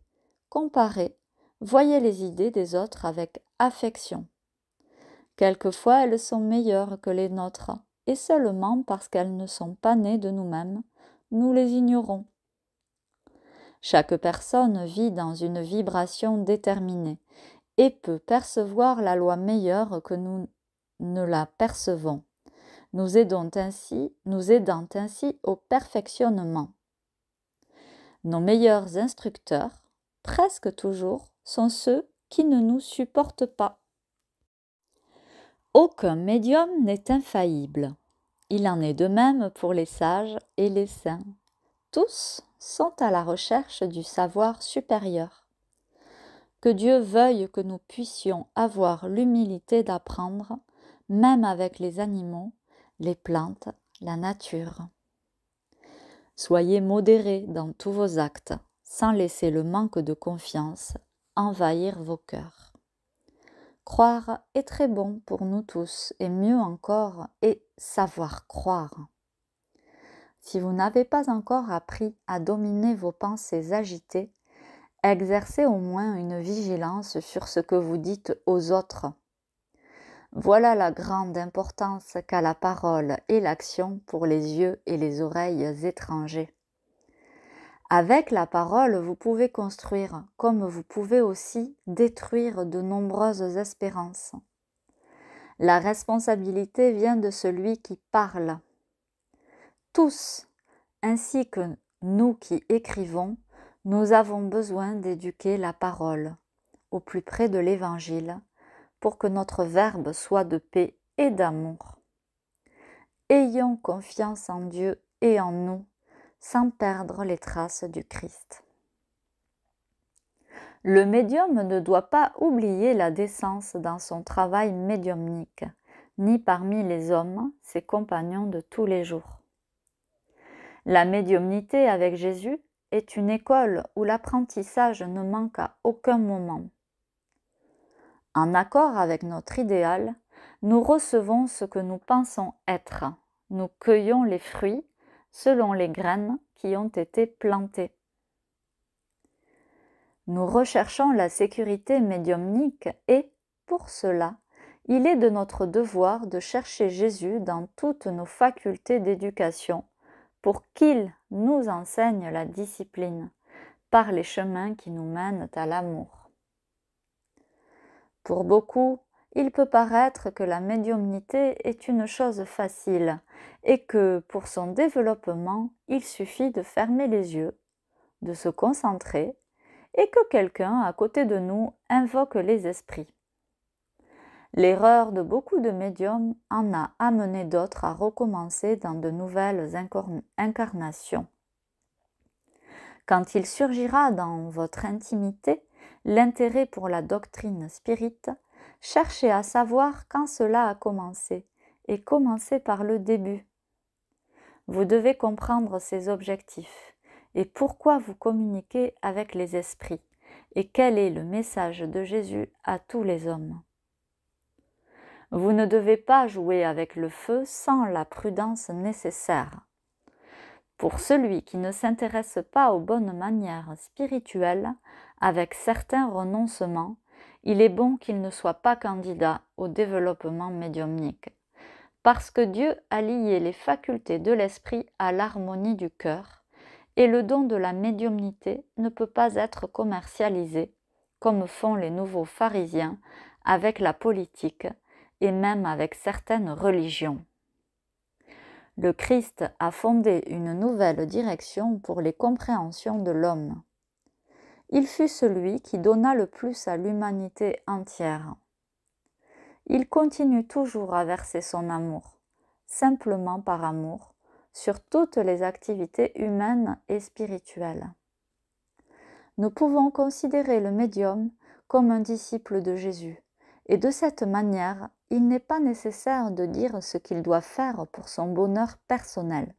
comparez, voyez les idées des autres avec affection. Quelquefois, elles sont meilleures que les nôtres, et seulement parce qu'elles ne sont pas nées de nous-mêmes, nous les ignorons. Chaque personne vit dans une vibration déterminée et peut percevoir la loi meilleure que nous ne la percevons, nous aidons ainsi, nous aidant ainsi au perfectionnement. Nos meilleurs instructeurs, presque toujours, sont ceux qui ne nous supportent pas. Aucun médium n'est infaillible. Il en est de même pour les sages et les saints. Tous sont à la recherche du savoir supérieur. Que Dieu veuille que nous puissions avoir l'humilité d'apprendre, même avec les animaux, les plantes, la nature. Soyez modérés dans tous vos actes, sans laisser le manque de confiance envahir vos cœurs. Croire est très bon pour nous tous, et mieux encore est savoir croire. Si vous n'avez pas encore appris à dominer vos pensées agitées, exercez au moins une vigilance sur ce que vous dites aux autres voilà la grande importance qu'a la parole et l'action pour les yeux et les oreilles étrangers. Avec la parole, vous pouvez construire, comme vous pouvez aussi détruire de nombreuses espérances. La responsabilité vient de celui qui parle. Tous, ainsi que nous qui écrivons, nous avons besoin d'éduquer la parole, au plus près de l'Évangile, pour que notre Verbe soit de paix et d'amour. Ayons confiance en Dieu et en nous, sans perdre les traces du Christ. Le médium ne doit pas oublier la décence dans son travail médiumnique, ni parmi les hommes, ses compagnons de tous les jours. La médiumnité avec Jésus est une école où l'apprentissage ne manque à aucun moment en accord avec notre idéal, nous recevons ce que nous pensons être. Nous cueillons les fruits selon les graines qui ont été plantées. Nous recherchons la sécurité médiumnique et, pour cela, il est de notre devoir de chercher Jésus dans toutes nos facultés d'éducation pour qu'il nous enseigne la discipline par les chemins qui nous mènent à l'amour. Pour beaucoup, il peut paraître que la médiumnité est une chose facile et que pour son développement, il suffit de fermer les yeux, de se concentrer et que quelqu'un à côté de nous invoque les esprits. L'erreur de beaucoup de médiums en a amené d'autres à recommencer dans de nouvelles incarnations. Quand il surgira dans votre intimité l'intérêt pour la doctrine spirite, cherchez à savoir quand cela a commencé, et commencez par le début. Vous devez comprendre ses objectifs, et pourquoi vous communiquez avec les esprits, et quel est le message de Jésus à tous les hommes. Vous ne devez pas jouer avec le feu sans la prudence nécessaire. Pour celui qui ne s'intéresse pas aux bonnes manières spirituelles, avec certains renoncements, il est bon qu'il ne soit pas candidat au développement médiumnique, parce que Dieu a lié les facultés de l'esprit à l'harmonie du cœur, et le don de la médiumnité ne peut pas être commercialisé, comme font les nouveaux pharisiens avec la politique et même avec certaines religions. Le Christ a fondé une nouvelle direction pour les compréhensions de l'homme il fut celui qui donna le plus à l'humanité entière. Il continue toujours à verser son amour, simplement par amour, sur toutes les activités humaines et spirituelles. Nous pouvons considérer le médium comme un disciple de Jésus, et de cette manière, il n'est pas nécessaire de dire ce qu'il doit faire pour son bonheur personnel,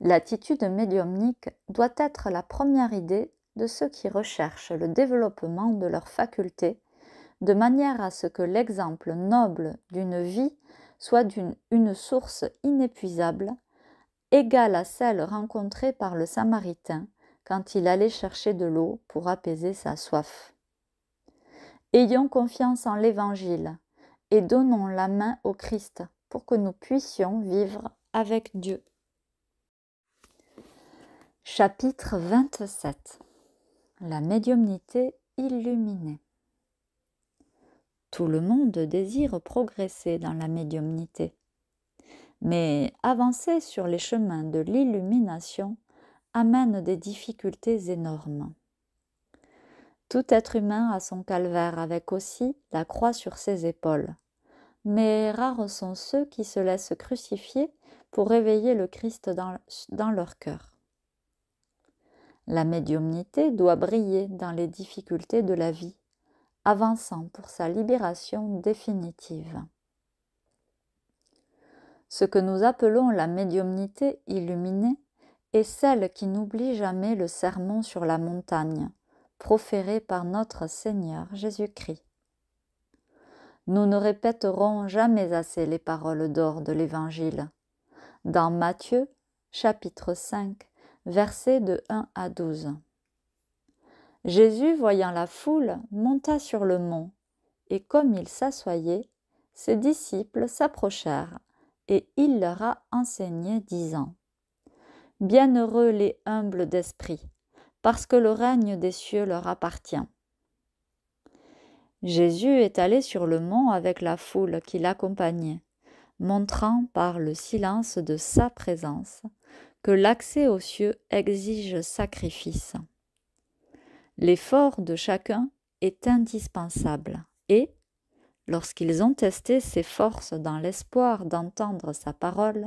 L'attitude médiumnique doit être la première idée de ceux qui recherchent le développement de leurs facultés, de manière à ce que l'exemple noble d'une vie soit d'une une source inépuisable, égale à celle rencontrée par le Samaritain quand il allait chercher de l'eau pour apaiser sa soif. Ayons confiance en l'Évangile et donnons la main au Christ pour que nous puissions vivre avec Dieu. Chapitre 27 La médiumnité illuminée Tout le monde désire progresser dans la médiumnité, mais avancer sur les chemins de l'illumination amène des difficultés énormes. Tout être humain a son calvaire avec aussi la croix sur ses épaules, mais rares sont ceux qui se laissent crucifier pour réveiller le Christ dans, dans leur cœur. La médiumnité doit briller dans les difficultés de la vie, avançant pour sa libération définitive. Ce que nous appelons la médiumnité illuminée est celle qui n'oublie jamais le sermon sur la montagne, proféré par notre Seigneur Jésus-Christ. Nous ne répéterons jamais assez les paroles d'or de l'Évangile. Dans Matthieu, chapitre 5, versets de 1 à 12. Jésus, voyant la foule, monta sur le mont, et comme il s'assoyait, ses disciples s'approchèrent, et il leur a enseigné, disant Bienheureux les humbles d'esprit, parce que le règne des cieux leur appartient. Jésus est allé sur le mont avec la foule qui l'accompagnait, montrant par le silence de sa présence que l'accès aux cieux exige sacrifice. L'effort de chacun est indispensable et, lorsqu'ils ont testé ses forces dans l'espoir d'entendre sa parole,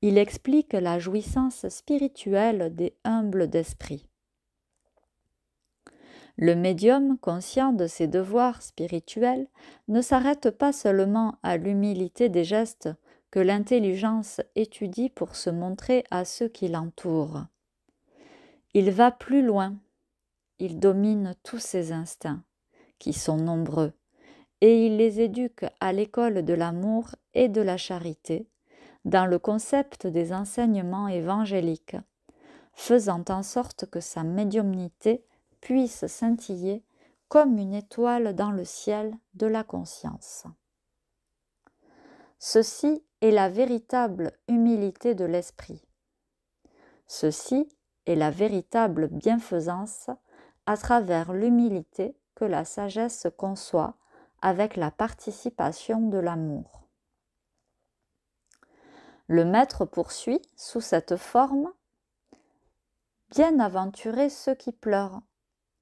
il explique la jouissance spirituelle des humbles d'esprit. Le médium, conscient de ses devoirs spirituels, ne s'arrête pas seulement à l'humilité des gestes que l'intelligence étudie pour se montrer à ceux qui l'entourent. Il va plus loin, il domine tous ses instincts, qui sont nombreux, et il les éduque à l'école de l'amour et de la charité, dans le concept des enseignements évangéliques, faisant en sorte que sa médiumnité puisse scintiller comme une étoile dans le ciel de la conscience. Ceci est la véritable humilité de l'esprit. Ceci est la véritable bienfaisance à travers l'humilité que la sagesse conçoit avec la participation de l'amour. Le maître poursuit sous cette forme Bien aventurés ceux qui pleurent,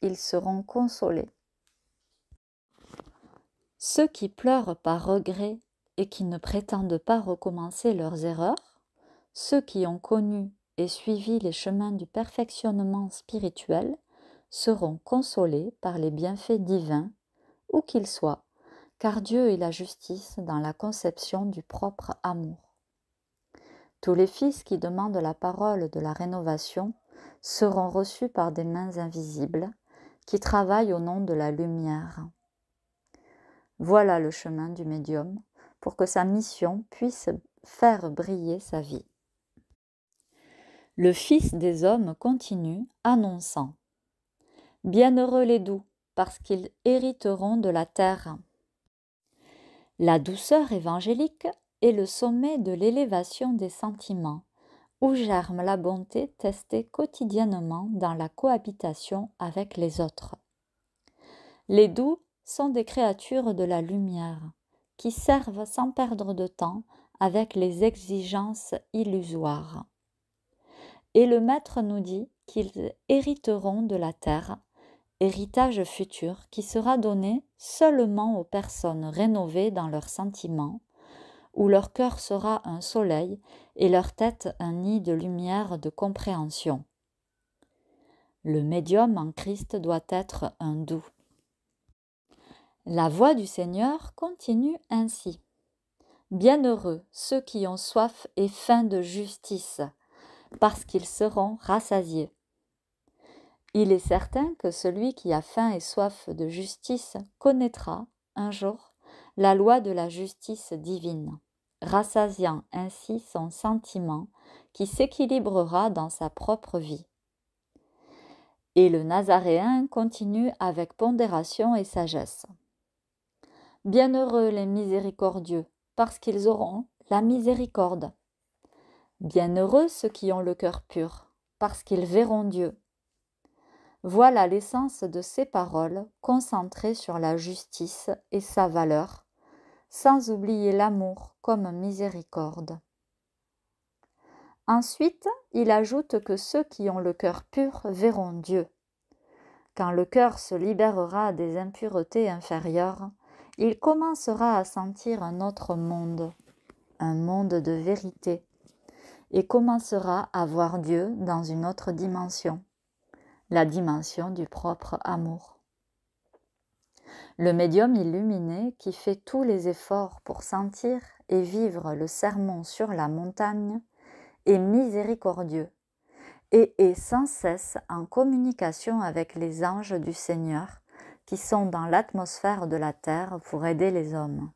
ils seront consolés. Ceux qui pleurent par regret et qui ne prétendent pas recommencer leurs erreurs, ceux qui ont connu et suivi les chemins du perfectionnement spirituel seront consolés par les bienfaits divins, où qu'ils soient, car Dieu est la justice dans la conception du propre amour. Tous les fils qui demandent la parole de la rénovation seront reçus par des mains invisibles qui travaillent au nom de la lumière. Voilà le chemin du médium pour que sa mission puisse faire briller sa vie. Le Fils des hommes continue, annonçant Bienheureux les doux, parce qu'ils hériteront de la terre. La douceur évangélique est le sommet de l'élévation des sentiments, où germe la bonté testée quotidiennement dans la cohabitation avec les autres. Les doux sont des créatures de la lumière, qui servent sans perdre de temps avec les exigences illusoires. Et le Maître nous dit qu'ils hériteront de la terre, héritage futur qui sera donné seulement aux personnes rénovées dans leurs sentiments, où leur cœur sera un soleil et leur tête un nid de lumière de compréhension. Le médium en Christ doit être un doux, la voix du Seigneur continue ainsi. Bienheureux ceux qui ont soif et faim de justice, parce qu'ils seront rassasiés. Il est certain que celui qui a faim et soif de justice connaîtra, un jour, la loi de la justice divine, rassasiant ainsi son sentiment qui s'équilibrera dans sa propre vie. Et le Nazaréen continue avec pondération et sagesse. Bienheureux les miséricordieux, parce qu'ils auront la miséricorde. Bienheureux ceux qui ont le cœur pur, parce qu'ils verront Dieu. Voilà l'essence de ces paroles concentrées sur la justice et sa valeur, sans oublier l'amour comme miséricorde. Ensuite, il ajoute que ceux qui ont le cœur pur verront Dieu. Quand le cœur se libérera des impuretés inférieures, il commencera à sentir un autre monde, un monde de vérité, et commencera à voir Dieu dans une autre dimension, la dimension du propre amour. Le médium illuminé qui fait tous les efforts pour sentir et vivre le sermon sur la montagne est miséricordieux et est sans cesse en communication avec les anges du Seigneur qui sont dans l'atmosphère de la terre pour aider les hommes.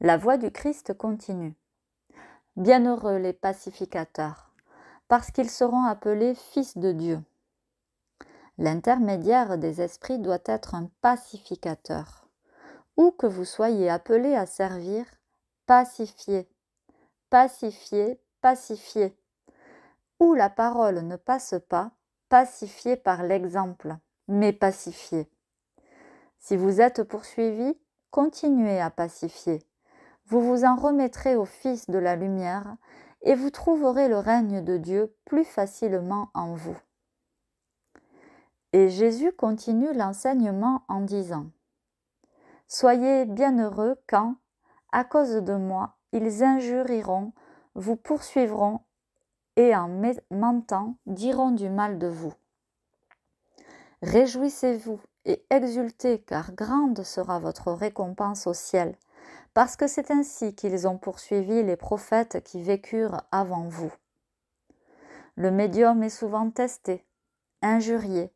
La voix du Christ continue. Bienheureux les pacificateurs, parce qu'ils seront appelés fils de Dieu. L'intermédiaire des esprits doit être un pacificateur. Où que vous soyez appelés à servir, pacifiez, pacifiez, pacifiez. Où la parole ne passe pas, pacifiez par l'exemple mais pacifiez. Si vous êtes poursuivi, continuez à pacifier. Vous vous en remettrez au Fils de la lumière et vous trouverez le règne de Dieu plus facilement en vous. Et Jésus continue l'enseignement en disant Soyez bienheureux quand, à cause de moi, ils injurieront, vous poursuivront et en mentant diront du mal de vous. Réjouissez-vous et exultez, car grande sera votre récompense au ciel, parce que c'est ainsi qu'ils ont poursuivi les prophètes qui vécurent avant vous. Le médium est souvent testé, injurié,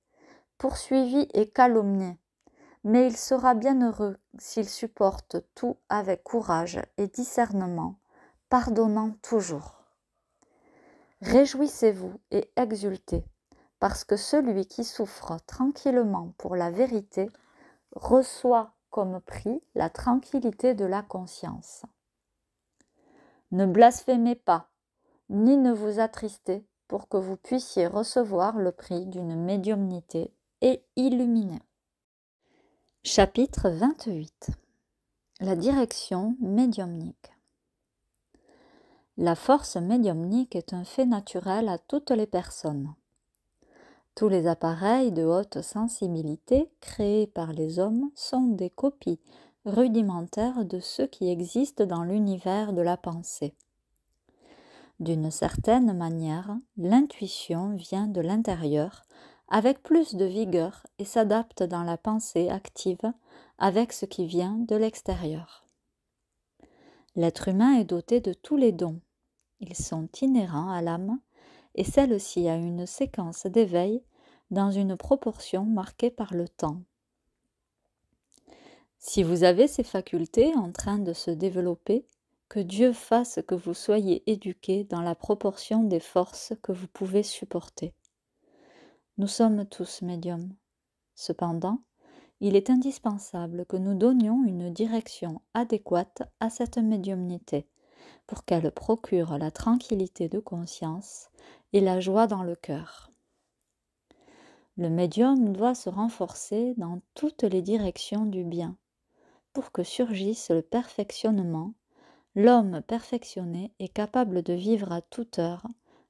poursuivi et calomnié, mais il sera bien heureux s'il supporte tout avec courage et discernement, pardonnant toujours. Réjouissez-vous et exultez, parce que celui qui souffre tranquillement pour la vérité reçoit comme prix la tranquillité de la conscience. Ne blasphémez pas, ni ne vous attristez, pour que vous puissiez recevoir le prix d'une médiumnité et illuminée. Chapitre 28 La direction médiumnique La force médiumnique est un fait naturel à toutes les personnes. Tous les appareils de haute sensibilité créés par les hommes sont des copies rudimentaires de ceux qui existent dans l'univers de la pensée. D'une certaine manière, l'intuition vient de l'intérieur avec plus de vigueur et s'adapte dans la pensée active avec ce qui vient de l'extérieur. L'être humain est doté de tous les dons. Ils sont inhérents à l'âme et celle-ci a une séquence d'éveil dans une proportion marquée par le temps. Si vous avez ces facultés en train de se développer, que Dieu fasse que vous soyez éduqué dans la proportion des forces que vous pouvez supporter. Nous sommes tous médiums. Cependant, il est indispensable que nous donnions une direction adéquate à cette médiumnité pour qu'elle procure la tranquillité de conscience et la joie dans le cœur. Le médium doit se renforcer dans toutes les directions du bien pour que surgisse le perfectionnement. L'homme perfectionné est capable de vivre à toute heure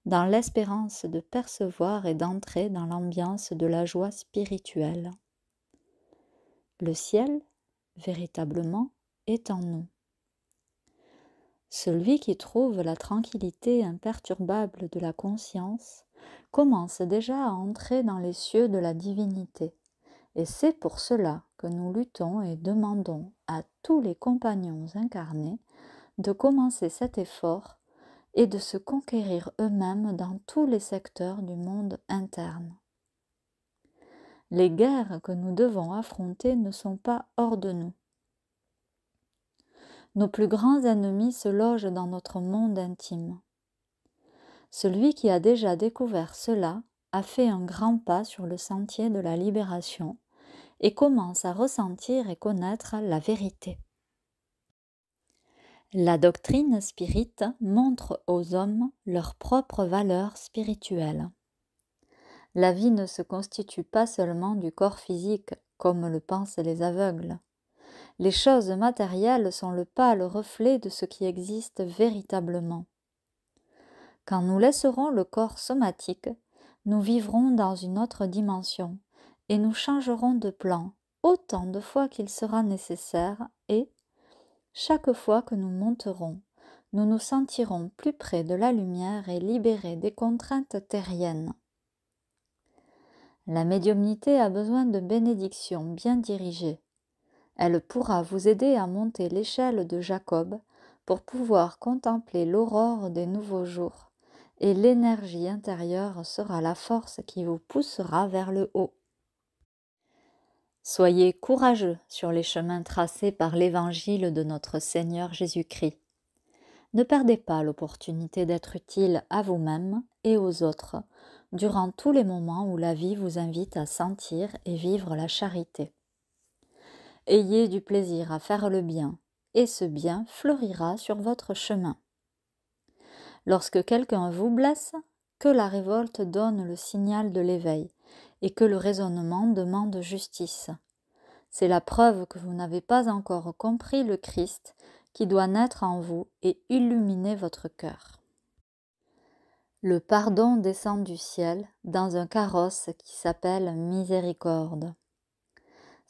dans l'espérance de percevoir et d'entrer dans l'ambiance de la joie spirituelle. Le ciel, véritablement, est en nous. Celui qui trouve la tranquillité imperturbable de la conscience commence déjà à entrer dans les cieux de la divinité. Et c'est pour cela que nous luttons et demandons à tous les compagnons incarnés de commencer cet effort et de se conquérir eux-mêmes dans tous les secteurs du monde interne. Les guerres que nous devons affronter ne sont pas hors de nous nos plus grands ennemis se logent dans notre monde intime. Celui qui a déjà découvert cela a fait un grand pas sur le sentier de la libération et commence à ressentir et connaître la vérité. La doctrine spirite montre aux hommes leur propre valeur spirituelle. La vie ne se constitue pas seulement du corps physique, comme le pensent les aveugles. Les choses matérielles sont le pâle reflet de ce qui existe véritablement. Quand nous laisserons le corps somatique, nous vivrons dans une autre dimension et nous changerons de plan autant de fois qu'il sera nécessaire et, chaque fois que nous monterons, nous nous sentirons plus près de la lumière et libérés des contraintes terriennes. La médiumnité a besoin de bénédictions bien dirigées. Elle pourra vous aider à monter l'échelle de Jacob pour pouvoir contempler l'aurore des nouveaux jours, et l'énergie intérieure sera la force qui vous poussera vers le haut. Soyez courageux sur les chemins tracés par l'Évangile de notre Seigneur Jésus-Christ. Ne perdez pas l'opportunité d'être utile à vous-même et aux autres durant tous les moments où la vie vous invite à sentir et vivre la charité. Ayez du plaisir à faire le bien, et ce bien fleurira sur votre chemin. Lorsque quelqu'un vous blesse, que la révolte donne le signal de l'éveil, et que le raisonnement demande justice. C'est la preuve que vous n'avez pas encore compris le Christ qui doit naître en vous et illuminer votre cœur. Le pardon descend du ciel dans un carrosse qui s'appelle miséricorde.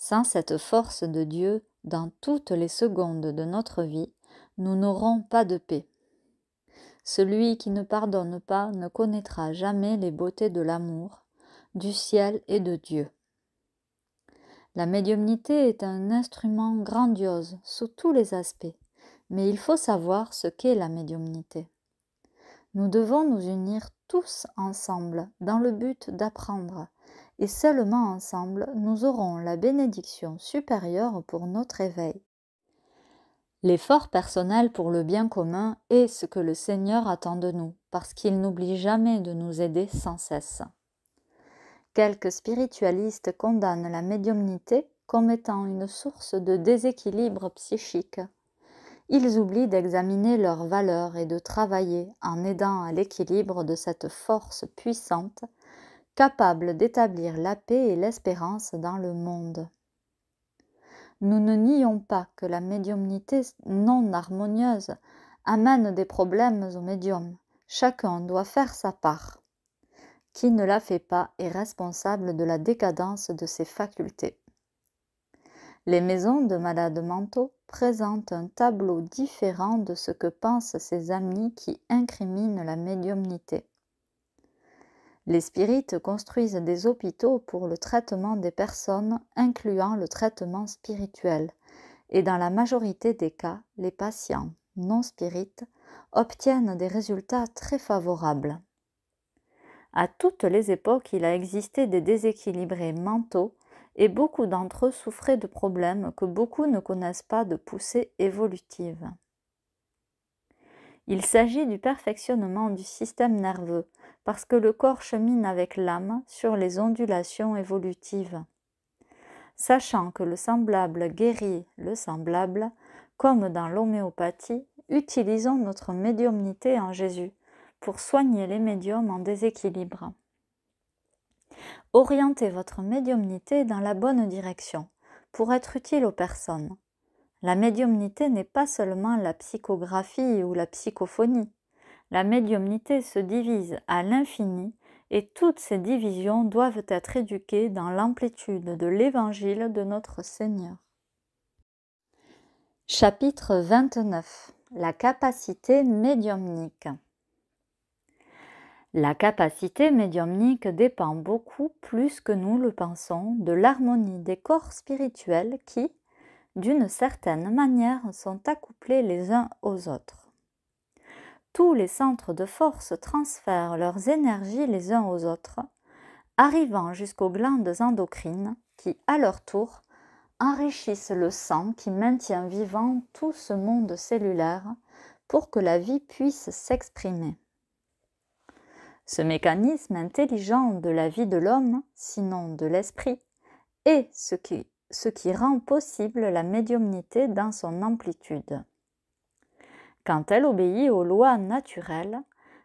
Sans cette force de Dieu dans toutes les secondes de notre vie, nous n'aurons pas de paix. Celui qui ne pardonne pas ne connaîtra jamais les beautés de l'amour, du ciel et de Dieu. La médiumnité est un instrument grandiose sous tous les aspects, mais il faut savoir ce qu'est la médiumnité. Nous devons nous unir tous ensemble dans le but d'apprendre et seulement ensemble nous aurons la bénédiction supérieure pour notre éveil. L'effort personnel pour le bien commun est ce que le Seigneur attend de nous, parce qu'il n'oublie jamais de nous aider sans cesse. Quelques spiritualistes condamnent la médiumnité comme étant une source de déséquilibre psychique. Ils oublient d'examiner leurs valeurs et de travailler en aidant à l'équilibre de cette force puissante capable d'établir la paix et l'espérance dans le monde. Nous ne nions pas que la médiumnité non harmonieuse amène des problèmes au médium. Chacun doit faire sa part. Qui ne la fait pas est responsable de la décadence de ses facultés. Les maisons de malades mentaux présentent un tableau différent de ce que pensent ses amis qui incriminent la médiumnité. Les spirites construisent des hôpitaux pour le traitement des personnes, incluant le traitement spirituel. Et dans la majorité des cas, les patients non spirites obtiennent des résultats très favorables. À toutes les époques, il a existé des déséquilibrés mentaux et beaucoup d'entre eux souffraient de problèmes que beaucoup ne connaissent pas de poussée évolutive. Il s'agit du perfectionnement du système nerveux, parce que le corps chemine avec l'âme sur les ondulations évolutives. Sachant que le semblable guérit le semblable, comme dans l'homéopathie, utilisons notre médiumnité en Jésus pour soigner les médiums en déséquilibre. Orientez votre médiumnité dans la bonne direction pour être utile aux personnes, la médiumnité n'est pas seulement la psychographie ou la psychophonie. La médiumnité se divise à l'infini et toutes ces divisions doivent être éduquées dans l'amplitude de l'évangile de notre Seigneur. Chapitre 29 La capacité médiumnique La capacité médiumnique dépend beaucoup plus que nous le pensons de l'harmonie des corps spirituels qui, d'une certaine manière, sont accouplés les uns aux autres. Tous les centres de force transfèrent leurs énergies les uns aux autres, arrivant jusqu'aux glandes endocrines qui, à leur tour, enrichissent le sang qui maintient vivant tout ce monde cellulaire pour que la vie puisse s'exprimer. Ce mécanisme intelligent de la vie de l'homme, sinon de l'esprit, est ce qui ce qui rend possible la médiumnité dans son amplitude. Quand elle obéit aux lois naturelles,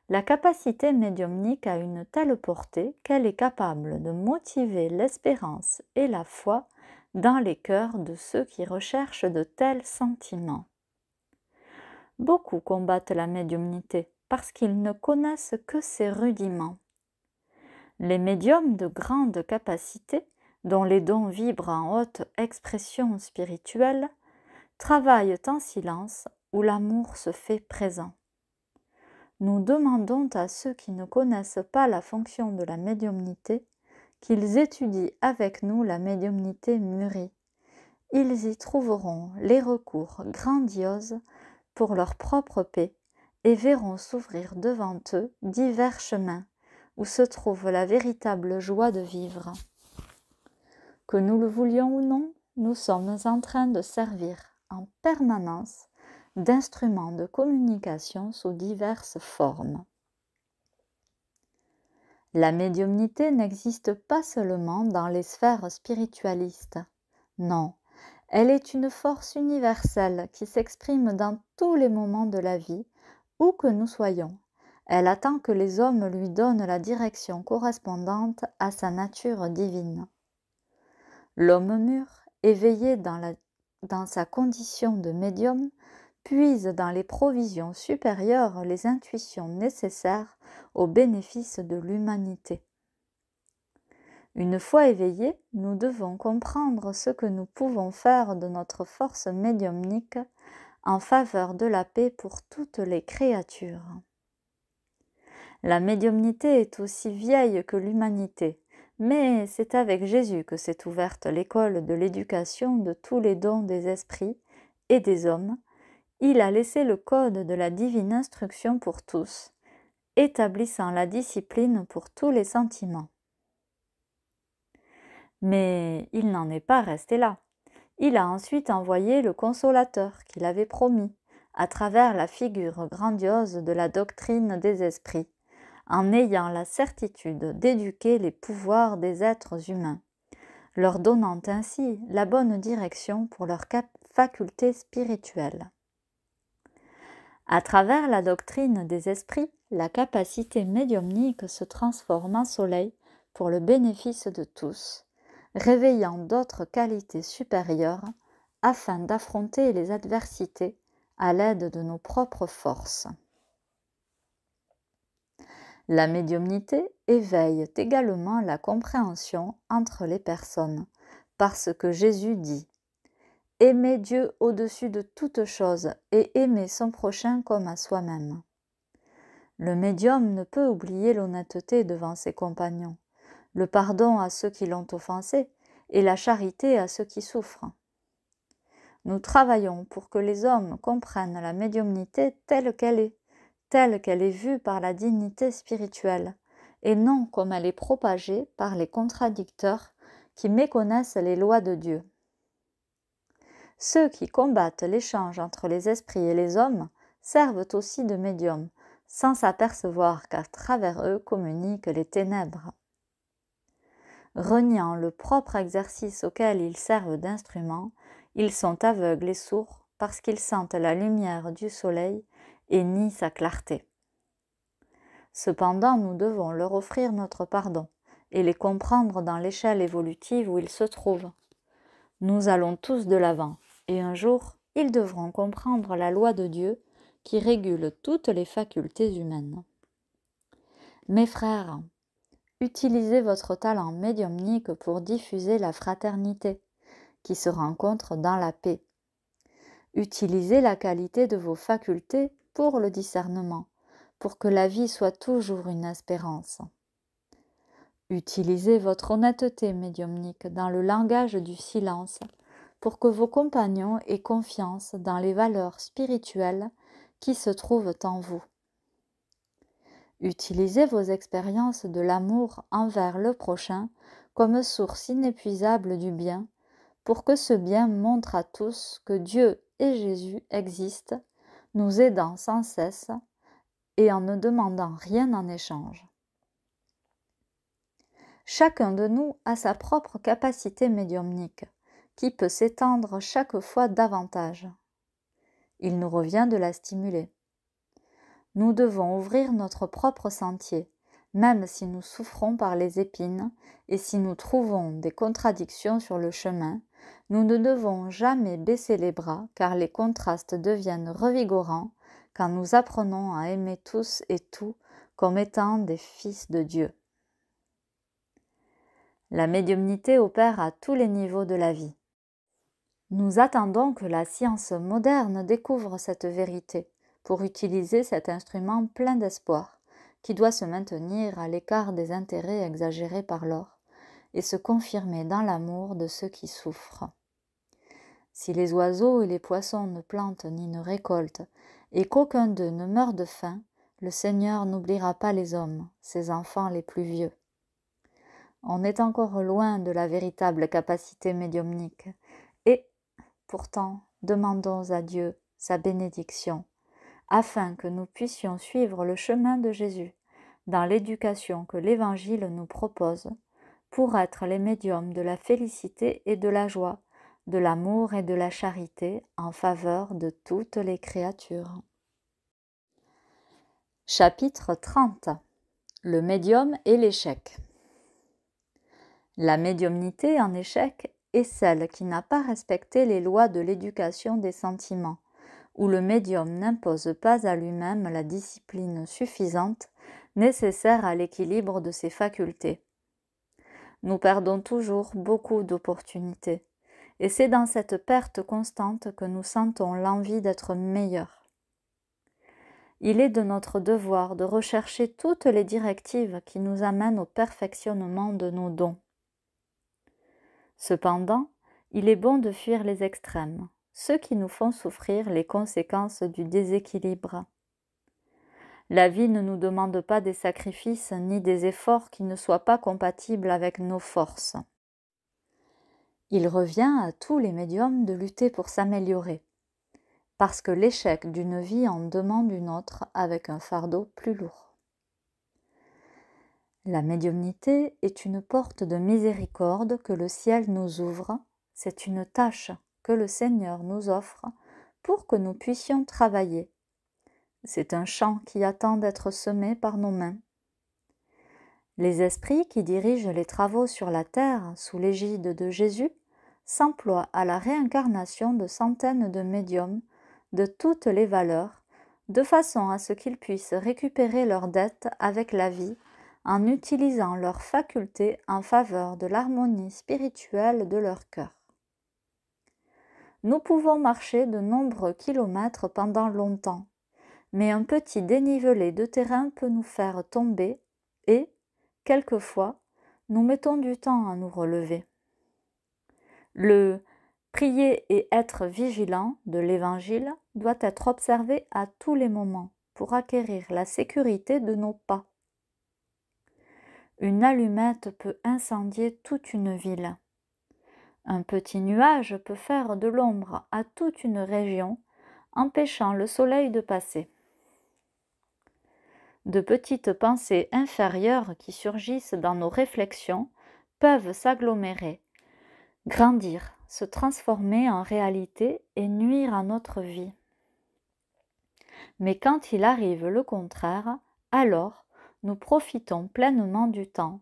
la capacité médiumnique a une telle portée qu'elle est capable de motiver l'espérance et la foi dans les cœurs de ceux qui recherchent de tels sentiments. Beaucoup combattent la médiumnité parce qu'ils ne connaissent que ses rudiments. Les médiums de grande capacité dont les dons vibrent en haute expression spirituelle, travaillent en silence où l'amour se fait présent. Nous demandons à ceux qui ne connaissent pas la fonction de la médiumnité qu'ils étudient avec nous la médiumnité mûrie. Ils y trouveront les recours grandioses pour leur propre paix et verront s'ouvrir devant eux divers chemins où se trouve la véritable joie de vivre. Que nous le voulions ou non, nous sommes en train de servir en permanence d'instruments de communication sous diverses formes. La médiumnité n'existe pas seulement dans les sphères spiritualistes. Non, elle est une force universelle qui s'exprime dans tous les moments de la vie, où que nous soyons. Elle attend que les hommes lui donnent la direction correspondante à sa nature divine. L'homme mûr, éveillé dans, sa condition de médium, puise dans les provisions supérieures les intuitions nécessaires au bénéfice de l'humanité. Une fois éveillé, nous devons comprendre ce que nous pouvons faire de notre force médiumnique en faveur de la paix pour toutes les créatures. La médiumnité est aussi vieille que l'humanité, mais c'est avec Jésus que s'est ouverte l'école de l'éducation de tous les dons des esprits et des hommes. Il a laissé le code de la divine instruction pour tous, établissant la discipline pour tous les sentiments. Mais il n'en est pas resté là. Il a ensuite envoyé le consolateur qu'il avait promis, à travers la figure grandiose de la doctrine des esprits, en ayant la certitude d'éduquer les pouvoirs des êtres humains, leur donnant ainsi la bonne direction pour leurs facultés spirituelles. À travers la doctrine des esprits, la capacité médiumnique se transforme en soleil pour le bénéfice de tous, réveillant d'autres qualités supérieures afin d'affronter les adversités à l'aide de nos propres forces. La médiumnité éveille également la compréhension entre les personnes, parce que Jésus dit Aimez Dieu au-dessus de toute chose et aimez son prochain comme à soi-même. Le médium ne peut oublier l'honnêteté devant ses compagnons, le pardon à ceux qui l'ont offensé et la charité à ceux qui souffrent. Nous travaillons pour que les hommes comprennent la médiumnité telle qu'elle est, telle qu'elle est vue par la dignité spirituelle, et non comme elle est propagée par les contradicteurs qui méconnaissent les lois de Dieu. Ceux qui combattent l'échange entre les esprits et les hommes servent aussi de médiums, sans s'apercevoir qu'à travers eux communiquent les ténèbres. Reniant le propre exercice auquel ils servent d'instrument, ils sont aveugles et sourds parce qu'ils sentent la lumière du soleil et ni sa clarté. Cependant, nous devons leur offrir notre pardon et les comprendre dans l'échelle évolutive où ils se trouvent. Nous allons tous de l'avant, et un jour, ils devront comprendre la loi de Dieu qui régule toutes les facultés humaines. Mes frères, utilisez votre talent médiumnique pour diffuser la fraternité, qui se rencontre dans la paix. Utilisez la qualité de vos facultés pour le discernement, pour que la vie soit toujours une espérance. Utilisez votre honnêteté médiumnique dans le langage du silence pour que vos compagnons aient confiance dans les valeurs spirituelles qui se trouvent en vous. Utilisez vos expériences de l'amour envers le prochain comme source inépuisable du bien, pour que ce bien montre à tous que Dieu et Jésus existent nous aidant sans cesse et en ne demandant rien en échange. Chacun de nous a sa propre capacité médiumnique, qui peut s'étendre chaque fois davantage. Il nous revient de la stimuler. Nous devons ouvrir notre propre sentier, même si nous souffrons par les épines et si nous trouvons des contradictions sur le chemin, nous ne devons jamais baisser les bras car les contrastes deviennent revigorants quand nous apprenons à aimer tous et tout comme étant des fils de Dieu. La médiumnité opère à tous les niveaux de la vie. Nous attendons que la science moderne découvre cette vérité pour utiliser cet instrument plein d'espoir qui doit se maintenir à l'écart des intérêts exagérés par l'or et se confirmer dans l'amour de ceux qui souffrent. Si les oiseaux et les poissons ne plantent ni ne récoltent, et qu'aucun d'eux ne meurt de faim, le Seigneur n'oubliera pas les hommes, ses enfants les plus vieux. On est encore loin de la véritable capacité médiumnique, et pourtant demandons à Dieu sa bénédiction, afin que nous puissions suivre le chemin de Jésus dans l'éducation que l'Évangile nous propose pour être les médiums de la félicité et de la joie, de l'amour et de la charité en faveur de toutes les créatures. Chapitre 30 Le médium et l'échec. La médiumnité en échec est celle qui n'a pas respecté les lois de l'éducation des sentiments, où le médium n'impose pas à lui-même la discipline suffisante nécessaire à l'équilibre de ses facultés, nous perdons toujours beaucoup d'opportunités. Et c'est dans cette perte constante que nous sentons l'envie d'être meilleurs. Il est de notre devoir de rechercher toutes les directives qui nous amènent au perfectionnement de nos dons. Cependant, il est bon de fuir les extrêmes, ceux qui nous font souffrir les conséquences du déséquilibre. La vie ne nous demande pas des sacrifices ni des efforts qui ne soient pas compatibles avec nos forces. Il revient à tous les médiums de lutter pour s'améliorer, parce que l'échec d'une vie en demande une autre avec un fardeau plus lourd. La médiumnité est une porte de miséricorde que le ciel nous ouvre, c'est une tâche que le Seigneur nous offre pour que nous puissions travailler c'est un champ qui attend d'être semé par nos mains. Les esprits qui dirigent les travaux sur la terre sous l'égide de Jésus s'emploient à la réincarnation de centaines de médiums de toutes les valeurs, de façon à ce qu'ils puissent récupérer leurs dettes avec la vie en utilisant leurs facultés en faveur de l'harmonie spirituelle de leur cœur. Nous pouvons marcher de nombreux kilomètres pendant longtemps, mais un petit dénivelé de terrain peut nous faire tomber et, quelquefois, nous mettons du temps à nous relever. Le prier et être vigilant de l'Évangile doit être observé à tous les moments pour acquérir la sécurité de nos pas. Une allumette peut incendier toute une ville. Un petit nuage peut faire de l'ombre à toute une région, empêchant le soleil de passer de petites pensées inférieures qui surgissent dans nos réflexions peuvent s'agglomérer, grandir, se transformer en réalité et nuire à notre vie. Mais quand il arrive le contraire, alors nous profitons pleinement du temps,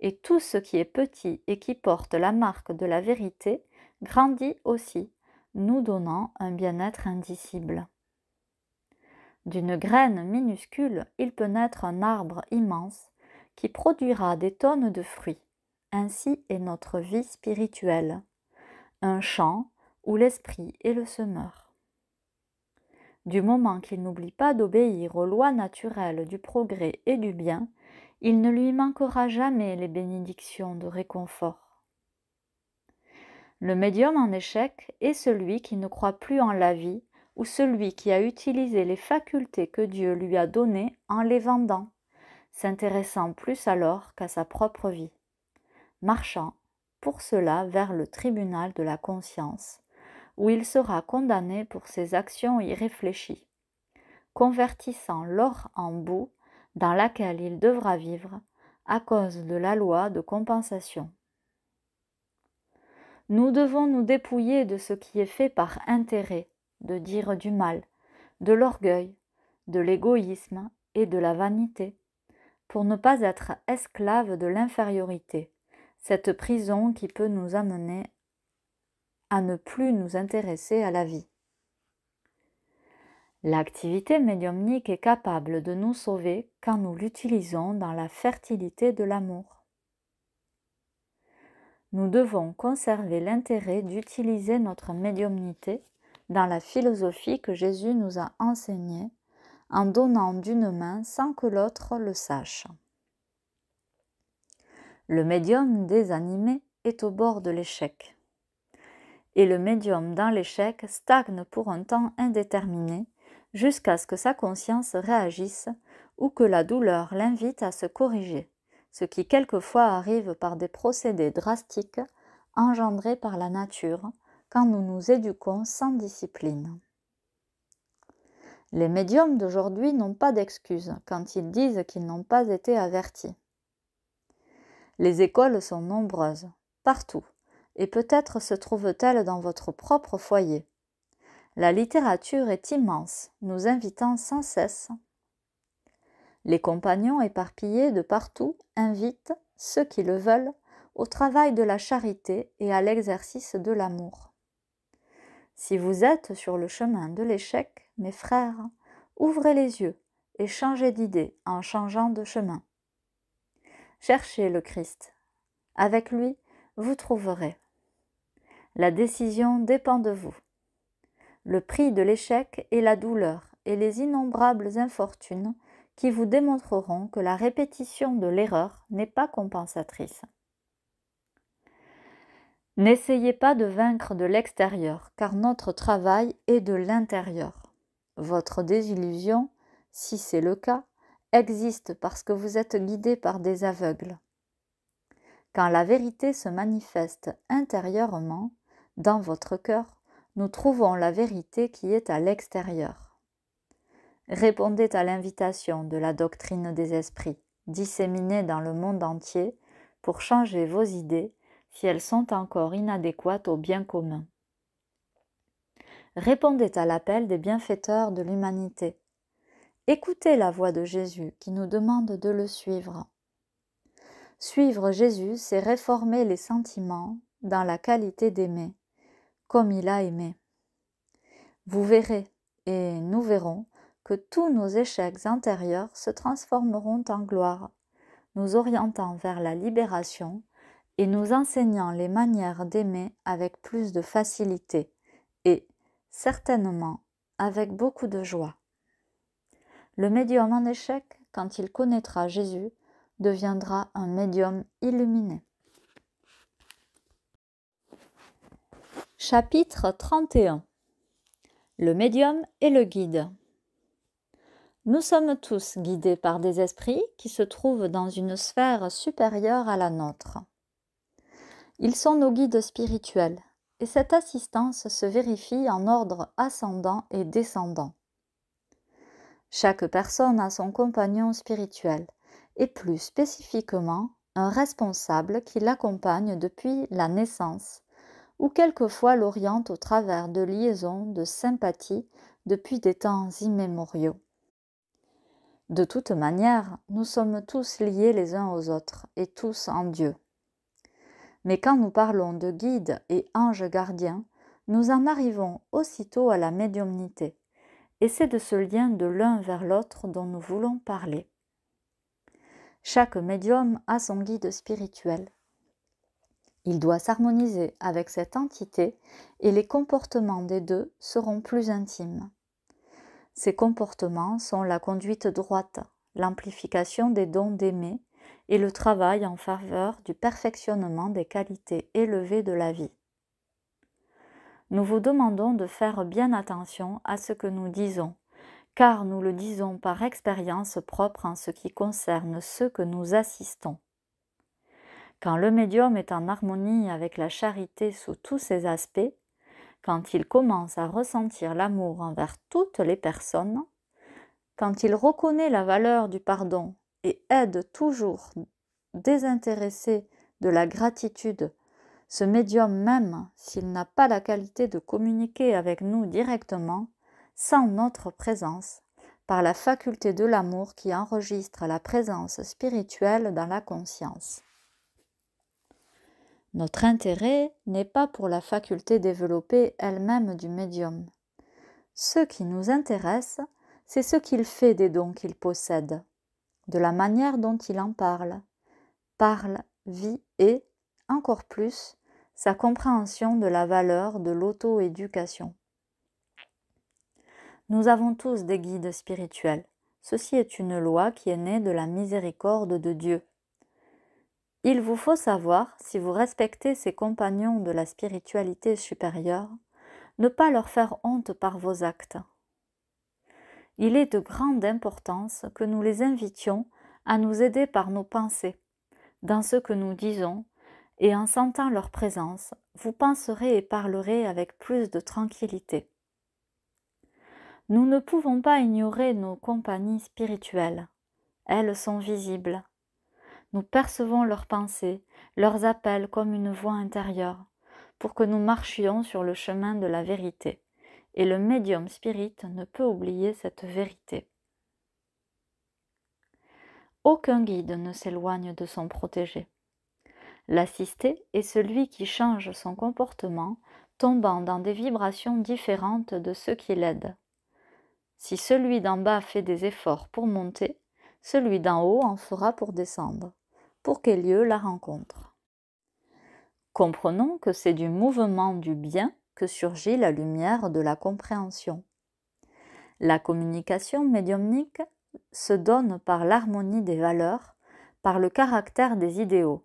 et tout ce qui est petit et qui porte la marque de la vérité grandit aussi, nous donnant un bien-être indicible. D'une graine minuscule, il peut naître un arbre immense qui produira des tonnes de fruits. Ainsi est notre vie spirituelle, un champ où l'esprit est le semeur. Du moment qu'il n'oublie pas d'obéir aux lois naturelles du progrès et du bien, il ne lui manquera jamais les bénédictions de réconfort. Le médium en échec est celui qui ne croit plus en la vie ou celui qui a utilisé les facultés que Dieu lui a données en les vendant, s'intéressant plus alors qu'à sa propre vie, marchant pour cela vers le tribunal de la conscience, où il sera condamné pour ses actions irréfléchies, convertissant l'or en boue dans laquelle il devra vivre à cause de la loi de compensation. Nous devons nous dépouiller de ce qui est fait par intérêt de dire du mal, de l'orgueil, de l'égoïsme et de la vanité, pour ne pas être esclave de l'infériorité, cette prison qui peut nous amener à ne plus nous intéresser à la vie. L'activité médiumnique est capable de nous sauver quand nous l'utilisons dans la fertilité de l'amour. Nous devons conserver l'intérêt d'utiliser notre médiumnité dans la philosophie que Jésus nous a enseignée en donnant d'une main sans que l'autre le sache. Le médium désanimé est au bord de l'échec. Et le médium dans l'échec stagne pour un temps indéterminé jusqu'à ce que sa conscience réagisse ou que la douleur l'invite à se corriger, ce qui quelquefois arrive par des procédés drastiques engendrés par la nature, quand nous nous éduquons sans discipline. Les médiums d'aujourd'hui n'ont pas d'excuses quand ils disent qu'ils n'ont pas été avertis. Les écoles sont nombreuses, partout, et peut-être se trouvent-elles dans votre propre foyer. La littérature est immense, nous invitant sans cesse. Les compagnons éparpillés de partout invitent, ceux qui le veulent, au travail de la charité et à l'exercice de l'amour. Si vous êtes sur le chemin de l'échec, mes frères, ouvrez les yeux et changez d'idée en changeant de chemin. Cherchez le Christ. Avec lui, vous trouverez. La décision dépend de vous. Le prix de l'échec est la douleur et les innombrables infortunes qui vous démontreront que la répétition de l'erreur n'est pas compensatrice. N'essayez pas de vaincre de l'extérieur, car notre travail est de l'intérieur. Votre désillusion, si c'est le cas, existe parce que vous êtes guidé par des aveugles. Quand la vérité se manifeste intérieurement, dans votre cœur, nous trouvons la vérité qui est à l'extérieur. Répondez à l'invitation de la doctrine des esprits, disséminée dans le monde entier, pour changer vos idées si elles sont encore inadéquates au bien commun. Répondez à l'appel des bienfaiteurs de l'humanité. Écoutez la voix de Jésus qui nous demande de le suivre. Suivre Jésus, c'est réformer les sentiments dans la qualité d'aimer, comme il a aimé. Vous verrez, et nous verrons, que tous nos échecs antérieurs se transformeront en gloire, nous orientant vers la libération et nous enseignant les manières d'aimer avec plus de facilité et, certainement, avec beaucoup de joie. Le médium en échec, quand il connaîtra Jésus, deviendra un médium illuminé. Chapitre 31 Le médium et le guide. Nous sommes tous guidés par des esprits qui se trouvent dans une sphère supérieure à la nôtre. Ils sont nos guides spirituels et cette assistance se vérifie en ordre ascendant et descendant. Chaque personne a son compagnon spirituel et plus spécifiquement un responsable qui l'accompagne depuis la naissance ou quelquefois l'oriente au travers de liaisons de sympathie depuis des temps immémoriaux. De toute manière, nous sommes tous liés les uns aux autres et tous en Dieu. Mais quand nous parlons de guide et ange gardien, nous en arrivons aussitôt à la médiumnité. Et c'est de ce lien de l'un vers l'autre dont nous voulons parler. Chaque médium a son guide spirituel. Il doit s'harmoniser avec cette entité et les comportements des deux seront plus intimes. Ces comportements sont la conduite droite, l'amplification des dons d'aimer et le travail en faveur du perfectionnement des qualités élevées de la vie. Nous vous demandons de faire bien attention à ce que nous disons, car nous le disons par expérience propre en ce qui concerne ceux que nous assistons. Quand le médium est en harmonie avec la charité sous tous ses aspects, quand il commence à ressentir l'amour envers toutes les personnes, quand il reconnaît la valeur du pardon et aide toujours désintéressé de la gratitude, ce médium même, s'il n'a pas la qualité de communiquer avec nous directement, sans notre présence, par la faculté de l'amour qui enregistre la présence spirituelle dans la conscience. Notre intérêt n'est pas pour la faculté développée elle-même du médium. Ce qui nous intéresse, c'est ce qu'il fait des dons qu'il possède de la manière dont il en parle, parle, vit et, encore plus, sa compréhension de la valeur de l'auto-éducation. Nous avons tous des guides spirituels. Ceci est une loi qui est née de la miséricorde de Dieu. Il vous faut savoir, si vous respectez ces compagnons de la spiritualité supérieure, ne pas leur faire honte par vos actes il est de grande importance que nous les invitions à nous aider par nos pensées, dans ce que nous disons, et en sentant leur présence, vous penserez et parlerez avec plus de tranquillité. Nous ne pouvons pas ignorer nos compagnies spirituelles. Elles sont visibles. Nous percevons leurs pensées, leurs appels comme une voix intérieure, pour que nous marchions sur le chemin de la vérité et le médium spirit ne peut oublier cette vérité. Aucun guide ne s'éloigne de son protégé. L'assisté est celui qui change son comportement, tombant dans des vibrations différentes de ceux qui l'aident. Si celui d'en bas fait des efforts pour monter, celui d'en haut en fera pour descendre, pour qu'ait lieu la rencontre. Comprenons que c'est du mouvement du bien que surgit la lumière de la compréhension. La communication médiumnique se donne par l'harmonie des valeurs, par le caractère des idéaux.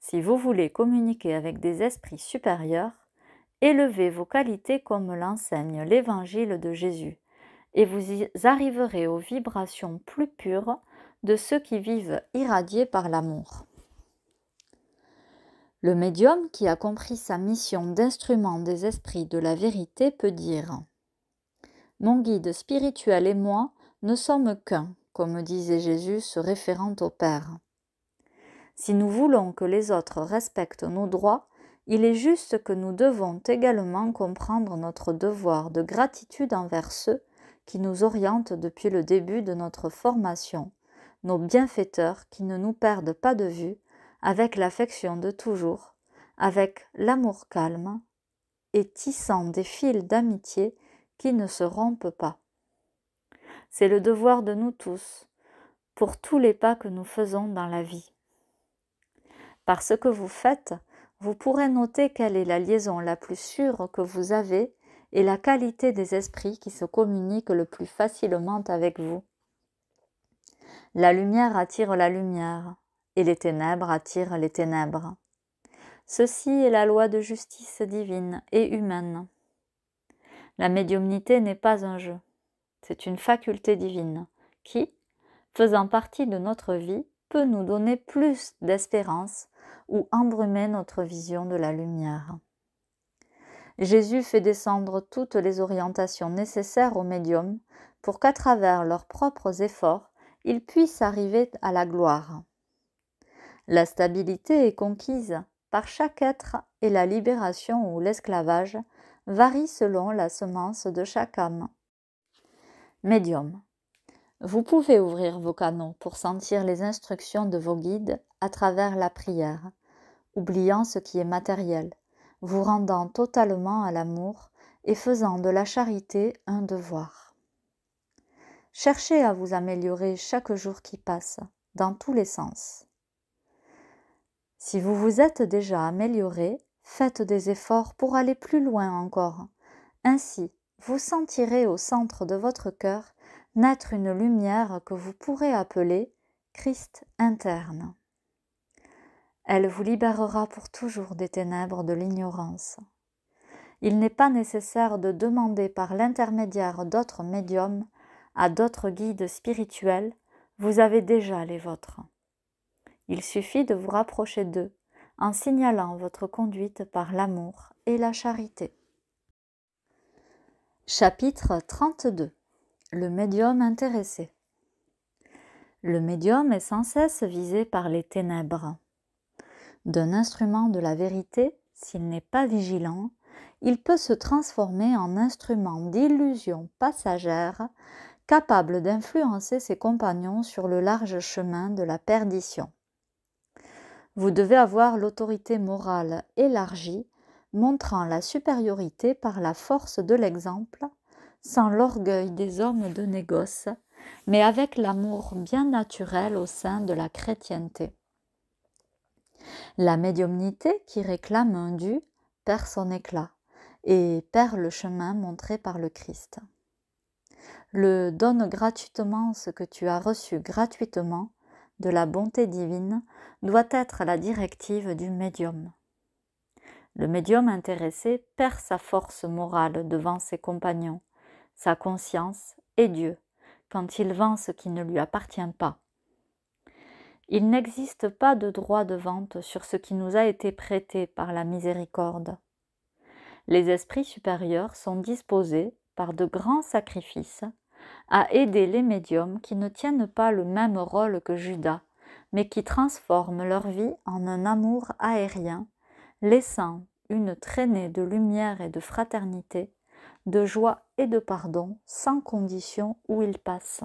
Si vous voulez communiquer avec des esprits supérieurs, élevez vos qualités comme l'enseigne l'Évangile de Jésus, et vous y arriverez aux vibrations plus pures de ceux qui vivent irradiés par l'amour. Le médium qui a compris sa mission d'instrument des esprits de la vérité peut dire Mon guide spirituel et moi ne sommes qu'un, comme disait Jésus se référant au Père. Si nous voulons que les autres respectent nos droits, il est juste que nous devons également comprendre notre devoir de gratitude envers ceux qui nous orientent depuis le début de notre formation, nos bienfaiteurs qui ne nous perdent pas de vue avec l'affection de toujours, avec l'amour calme, et tissant des fils d'amitié qui ne se rompent pas. C'est le devoir de nous tous, pour tous les pas que nous faisons dans la vie. Par ce que vous faites, vous pourrez noter quelle est la liaison la plus sûre que vous avez et la qualité des esprits qui se communiquent le plus facilement avec vous. La lumière attire la lumière, et les ténèbres attirent les ténèbres. Ceci est la loi de justice divine et humaine. La médiumnité n'est pas un jeu, c'est une faculté divine qui, faisant partie de notre vie, peut nous donner plus d'espérance ou embrumer notre vision de la lumière. Jésus fait descendre toutes les orientations nécessaires aux médiums pour qu'à travers leurs propres efforts, ils puissent arriver à la gloire. La stabilité est conquise par chaque être et la libération ou l'esclavage varie selon la semence de chaque âme. Médium. Vous pouvez ouvrir vos canons pour sentir les instructions de vos guides à travers la prière, oubliant ce qui est matériel, vous rendant totalement à l'amour et faisant de la charité un devoir. Cherchez à vous améliorer chaque jour qui passe, dans tous les sens. Si vous vous êtes déjà amélioré, faites des efforts pour aller plus loin encore. Ainsi, vous sentirez au centre de votre cœur naître une lumière que vous pourrez appeler Christ interne. Elle vous libérera pour toujours des ténèbres de l'ignorance. Il n'est pas nécessaire de demander par l'intermédiaire d'autres médiums à d'autres guides spirituels, vous avez déjà les vôtres. Il suffit de vous rapprocher d'eux en signalant votre conduite par l'amour et la charité. Chapitre 32 Le médium intéressé Le médium est sans cesse visé par les ténèbres. D'un instrument de la vérité, s'il n'est pas vigilant, il peut se transformer en instrument d'illusion passagère capable d'influencer ses compagnons sur le large chemin de la perdition. Vous devez avoir l'autorité morale élargie, montrant la supériorité par la force de l'exemple, sans l'orgueil des hommes de négoce, mais avec l'amour bien naturel au sein de la chrétienté. La médiumnité qui réclame un dû perd son éclat et perd le chemin montré par le Christ. Le donne gratuitement ce que tu as reçu gratuitement la bonté divine doit être la directive du médium. Le médium intéressé perd sa force morale devant ses compagnons, sa conscience et Dieu, quand il vend ce qui ne lui appartient pas. Il n'existe pas de droit de vente sur ce qui nous a été prêté par la miséricorde. Les esprits supérieurs sont disposés, par de grands sacrifices, à aider les médiums qui ne tiennent pas le même rôle que Judas, mais qui transforment leur vie en un amour aérien, laissant une traînée de lumière et de fraternité, de joie et de pardon sans condition où ils passent.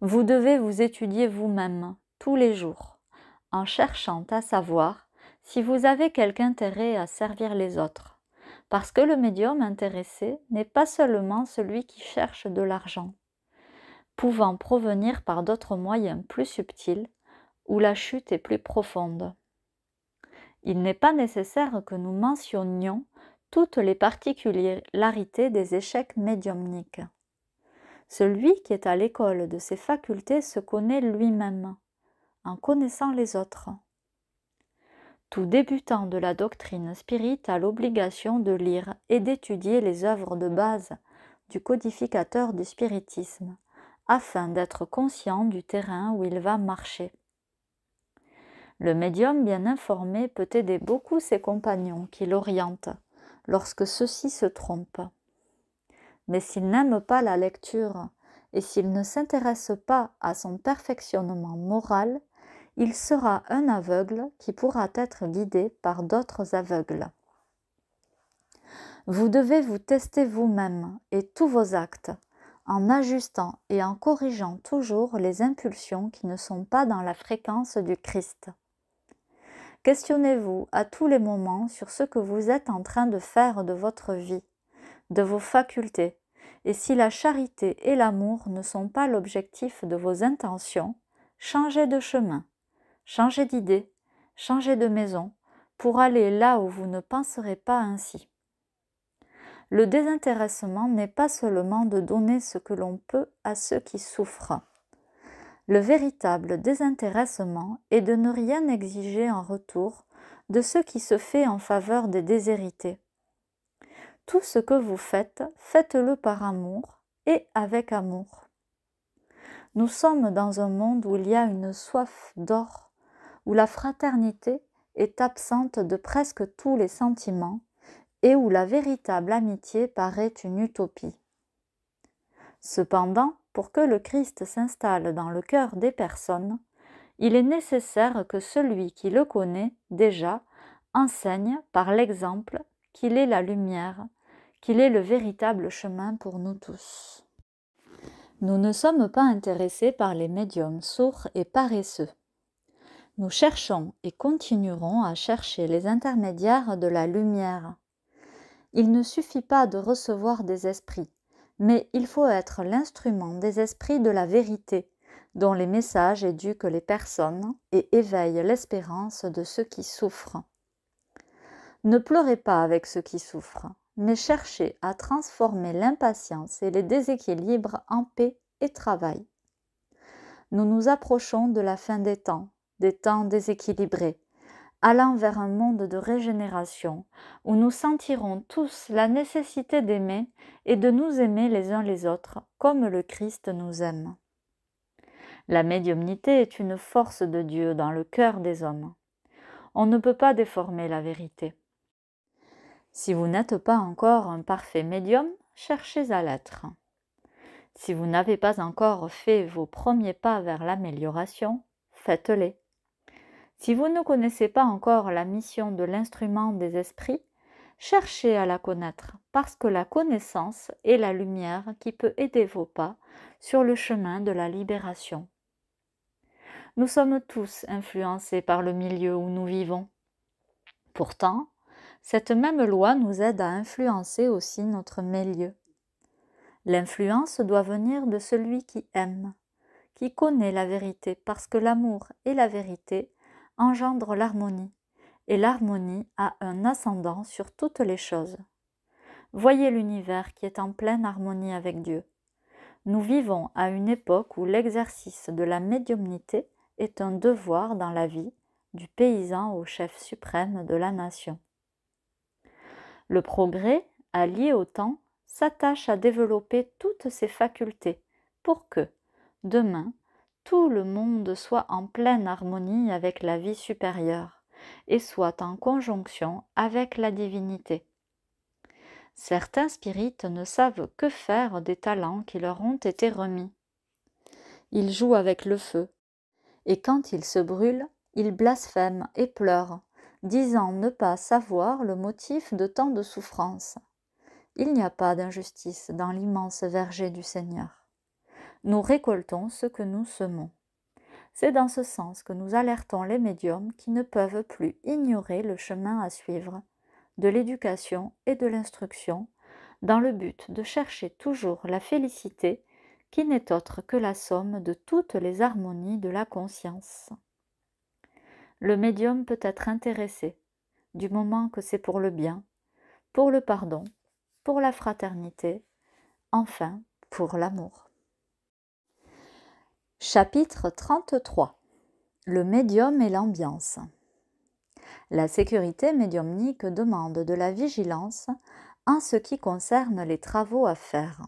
Vous devez vous étudier vous-même tous les jours, en cherchant à savoir si vous avez quelque intérêt à servir les autres parce que le médium intéressé n'est pas seulement celui qui cherche de l'argent, pouvant provenir par d'autres moyens plus subtils, où la chute est plus profonde. Il n'est pas nécessaire que nous mentionnions toutes les particularités des échecs médiumniques. Celui qui est à l'école de ses facultés se connaît lui-même, en connaissant les autres. Tout débutant de la doctrine spirite a l'obligation de lire et d'étudier les œuvres de base du codificateur du spiritisme, afin d'être conscient du terrain où il va marcher. Le médium bien informé peut aider beaucoup ses compagnons qui l'orientent lorsque ceux-ci se trompent. Mais s'il n'aime pas la lecture et s'il ne s'intéresse pas à son perfectionnement moral, il sera un aveugle qui pourra être guidé par d'autres aveugles. Vous devez vous tester vous-même et tous vos actes, en ajustant et en corrigeant toujours les impulsions qui ne sont pas dans la fréquence du Christ. Questionnez-vous à tous les moments sur ce que vous êtes en train de faire de votre vie, de vos facultés, et si la charité et l'amour ne sont pas l'objectif de vos intentions, changez de chemin. Changez d'idée, changez de maison pour aller là où vous ne penserez pas ainsi. Le désintéressement n'est pas seulement de donner ce que l'on peut à ceux qui souffrent. Le véritable désintéressement est de ne rien exiger en retour de ce qui se fait en faveur des déshérités. Tout ce que vous faites, faites-le par amour et avec amour. Nous sommes dans un monde où il y a une soif d'or où la fraternité est absente de presque tous les sentiments et où la véritable amitié paraît une utopie. Cependant, pour que le Christ s'installe dans le cœur des personnes, il est nécessaire que celui qui le connaît déjà enseigne par l'exemple qu'il est la lumière, qu'il est le véritable chemin pour nous tous. Nous ne sommes pas intéressés par les médiums sourds et paresseux. Nous cherchons et continuerons à chercher les intermédiaires de la lumière. Il ne suffit pas de recevoir des esprits, mais il faut être l'instrument des esprits de la vérité, dont les messages éduquent les personnes et éveillent l'espérance de ceux qui souffrent. Ne pleurez pas avec ceux qui souffrent, mais cherchez à transformer l'impatience et les déséquilibres en paix et travail. Nous nous approchons de la fin des temps des temps déséquilibrés, allant vers un monde de régénération où nous sentirons tous la nécessité d'aimer et de nous aimer les uns les autres comme le Christ nous aime. La médiumnité est une force de Dieu dans le cœur des hommes. On ne peut pas déformer la vérité. Si vous n'êtes pas encore un parfait médium, cherchez à l'être. Si vous n'avez pas encore fait vos premiers pas vers l'amélioration, faites-les. Si vous ne connaissez pas encore la mission de l'instrument des esprits, cherchez à la connaître, parce que la connaissance est la lumière qui peut aider vos pas sur le chemin de la libération. Nous sommes tous influencés par le milieu où nous vivons. Pourtant, cette même loi nous aide à influencer aussi notre milieu. L'influence doit venir de celui qui aime, qui connaît la vérité, parce que l'amour et la vérité engendre l'harmonie, et l'harmonie a un ascendant sur toutes les choses. Voyez l'univers qui est en pleine harmonie avec Dieu. Nous vivons à une époque où l'exercice de la médiumnité est un devoir dans la vie du paysan au chef suprême de la nation. Le progrès, allié au temps, s'attache à développer toutes ses facultés pour que, demain, tout le monde soit en pleine harmonie avec la vie supérieure et soit en conjonction avec la divinité. Certains spirites ne savent que faire des talents qui leur ont été remis. Ils jouent avec le feu, et quand ils se brûlent, ils blasphèment et pleurent, disant ne pas savoir le motif de tant de souffrances. Il n'y a pas d'injustice dans l'immense verger du Seigneur nous récoltons ce que nous semons. C'est dans ce sens que nous alertons les médiums qui ne peuvent plus ignorer le chemin à suivre de l'éducation et de l'instruction dans le but de chercher toujours la félicité qui n'est autre que la somme de toutes les harmonies de la conscience. Le médium peut être intéressé, du moment que c'est pour le bien, pour le pardon, pour la fraternité, enfin pour l'amour. Chapitre 33 Le médium et l'ambiance. La sécurité médiumnique demande de la vigilance en ce qui concerne les travaux à faire.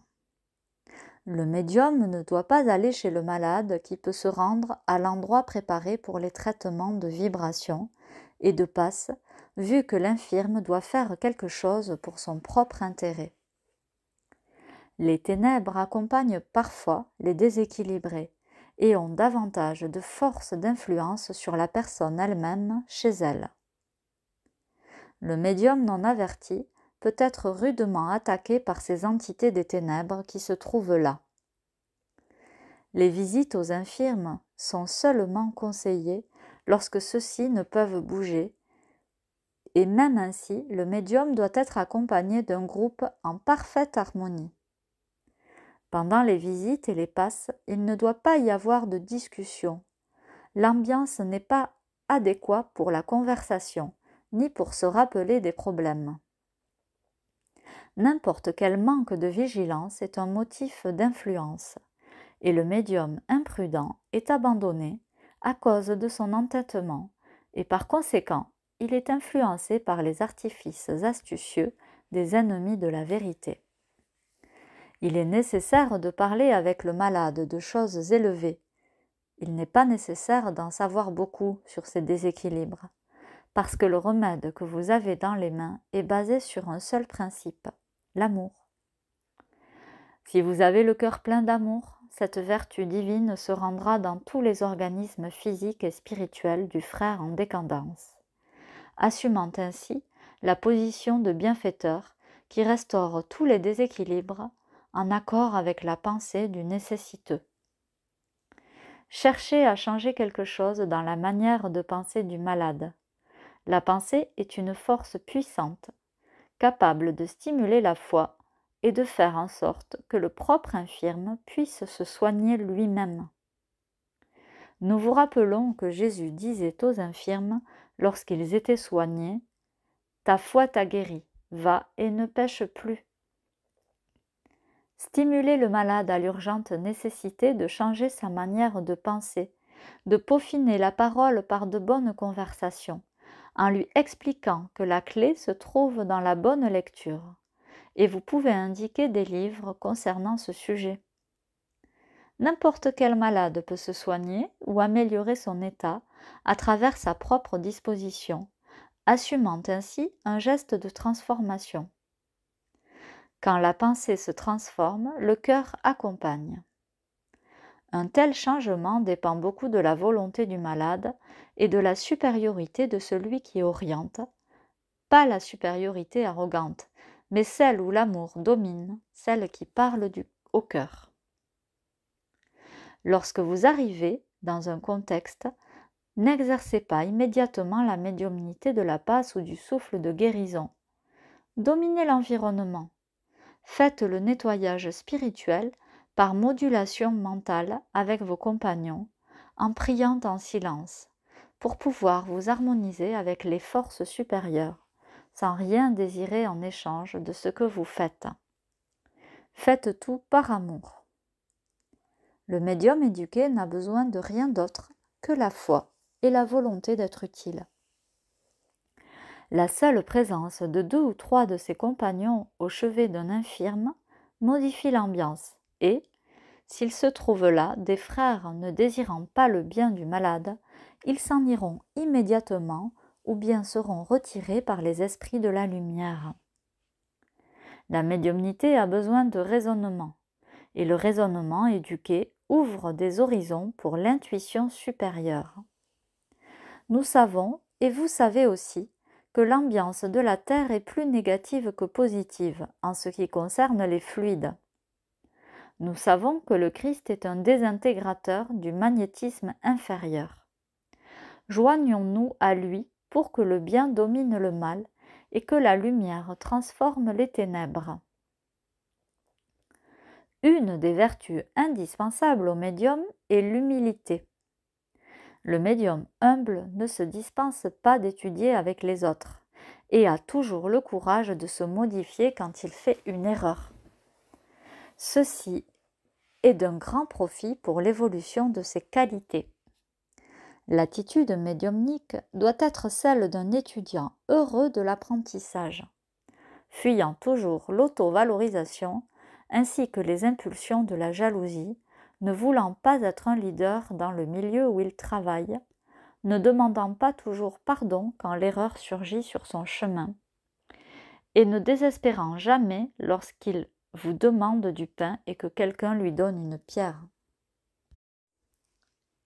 Le médium ne doit pas aller chez le malade qui peut se rendre à l'endroit préparé pour les traitements de vibrations et de passes, vu que l'infirme doit faire quelque chose pour son propre intérêt. Les ténèbres accompagnent parfois les déséquilibrés et ont davantage de force d'influence sur la personne elle-même chez elle. Le médium non averti peut être rudement attaqué par ces entités des ténèbres qui se trouvent là. Les visites aux infirmes sont seulement conseillées lorsque ceux-ci ne peuvent bouger, et même ainsi, le médium doit être accompagné d'un groupe en parfaite harmonie. Pendant les visites et les passes, il ne doit pas y avoir de discussion. L'ambiance n'est pas adéquate pour la conversation, ni pour se rappeler des problèmes. N'importe quel manque de vigilance est un motif d'influence, et le médium imprudent est abandonné à cause de son entêtement, et par conséquent, il est influencé par les artifices astucieux des ennemis de la vérité. Il est nécessaire de parler avec le malade de choses élevées. Il n'est pas nécessaire d'en savoir beaucoup sur ces déséquilibres, parce que le remède que vous avez dans les mains est basé sur un seul principe, l'amour. Si vous avez le cœur plein d'amour, cette vertu divine se rendra dans tous les organismes physiques et spirituels du frère en décadence, assumant ainsi la position de bienfaiteur qui restaure tous les déséquilibres en accord avec la pensée du nécessiteux. Cherchez à changer quelque chose dans la manière de penser du malade. La pensée est une force puissante, capable de stimuler la foi et de faire en sorte que le propre infirme puisse se soigner lui-même. Nous vous rappelons que Jésus disait aux infirmes, lorsqu'ils étaient soignés, Ta foi t'a guéri, va et ne pêche plus stimuler le malade à l'urgente nécessité de changer sa manière de penser, de peaufiner la parole par de bonnes conversations, en lui expliquant que la clé se trouve dans la bonne lecture. Et vous pouvez indiquer des livres concernant ce sujet. N'importe quel malade peut se soigner ou améliorer son état à travers sa propre disposition, assumant ainsi un geste de transformation. Quand la pensée se transforme, le cœur accompagne. Un tel changement dépend beaucoup de la volonté du malade et de la supériorité de celui qui oriente, pas la supériorité arrogante, mais celle où l'amour domine, celle qui parle du, au cœur. Lorsque vous arrivez dans un contexte, n'exercez pas immédiatement la médiumnité de la passe ou du souffle de guérison. Dominez l'environnement, Faites le nettoyage spirituel par modulation mentale avec vos compagnons, en priant en silence, pour pouvoir vous harmoniser avec les forces supérieures, sans rien désirer en échange de ce que vous faites. Faites tout par amour. Le médium éduqué n'a besoin de rien d'autre que la foi et la volonté d'être utile. La seule présence de deux ou trois de ses compagnons au chevet d'un infirme modifie l'ambiance et, s'il se trouve là des frères ne désirant pas le bien du malade, ils s'en iront immédiatement ou bien seront retirés par les esprits de la lumière. La médiumnité a besoin de raisonnement, et le raisonnement éduqué ouvre des horizons pour l'intuition supérieure. Nous savons, et vous savez aussi, que l'ambiance de la Terre est plus négative que positive en ce qui concerne les fluides. Nous savons que le Christ est un désintégrateur du magnétisme inférieur. Joignons-nous à lui pour que le bien domine le mal et que la lumière transforme les ténèbres. Une des vertus indispensables au médium est l'humilité. Le médium humble ne se dispense pas d'étudier avec les autres et a toujours le courage de se modifier quand il fait une erreur. Ceci est d'un grand profit pour l'évolution de ses qualités. L'attitude médiumnique doit être celle d'un étudiant heureux de l'apprentissage, fuyant toujours l'auto-valorisation ainsi que les impulsions de la jalousie, ne voulant pas être un leader dans le milieu où il travaille, ne demandant pas toujours pardon quand l'erreur surgit sur son chemin, et ne désespérant jamais lorsqu'il vous demande du pain et que quelqu'un lui donne une pierre.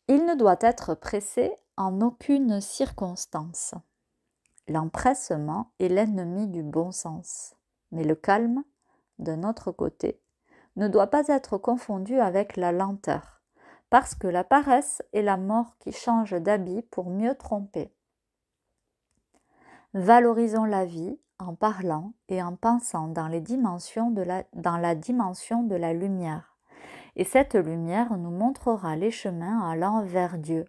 Il ne doit être pressé en aucune circonstance. L'empressement est l'ennemi du bon sens, mais le calme, d'un autre côté, ne doit pas être confondu avec la lenteur, parce que la paresse est la mort qui change d'habit pour mieux tromper. Valorisons la vie en parlant et en pensant dans, les dimensions de la, dans la dimension de la lumière. Et cette lumière nous montrera les chemins allant vers Dieu.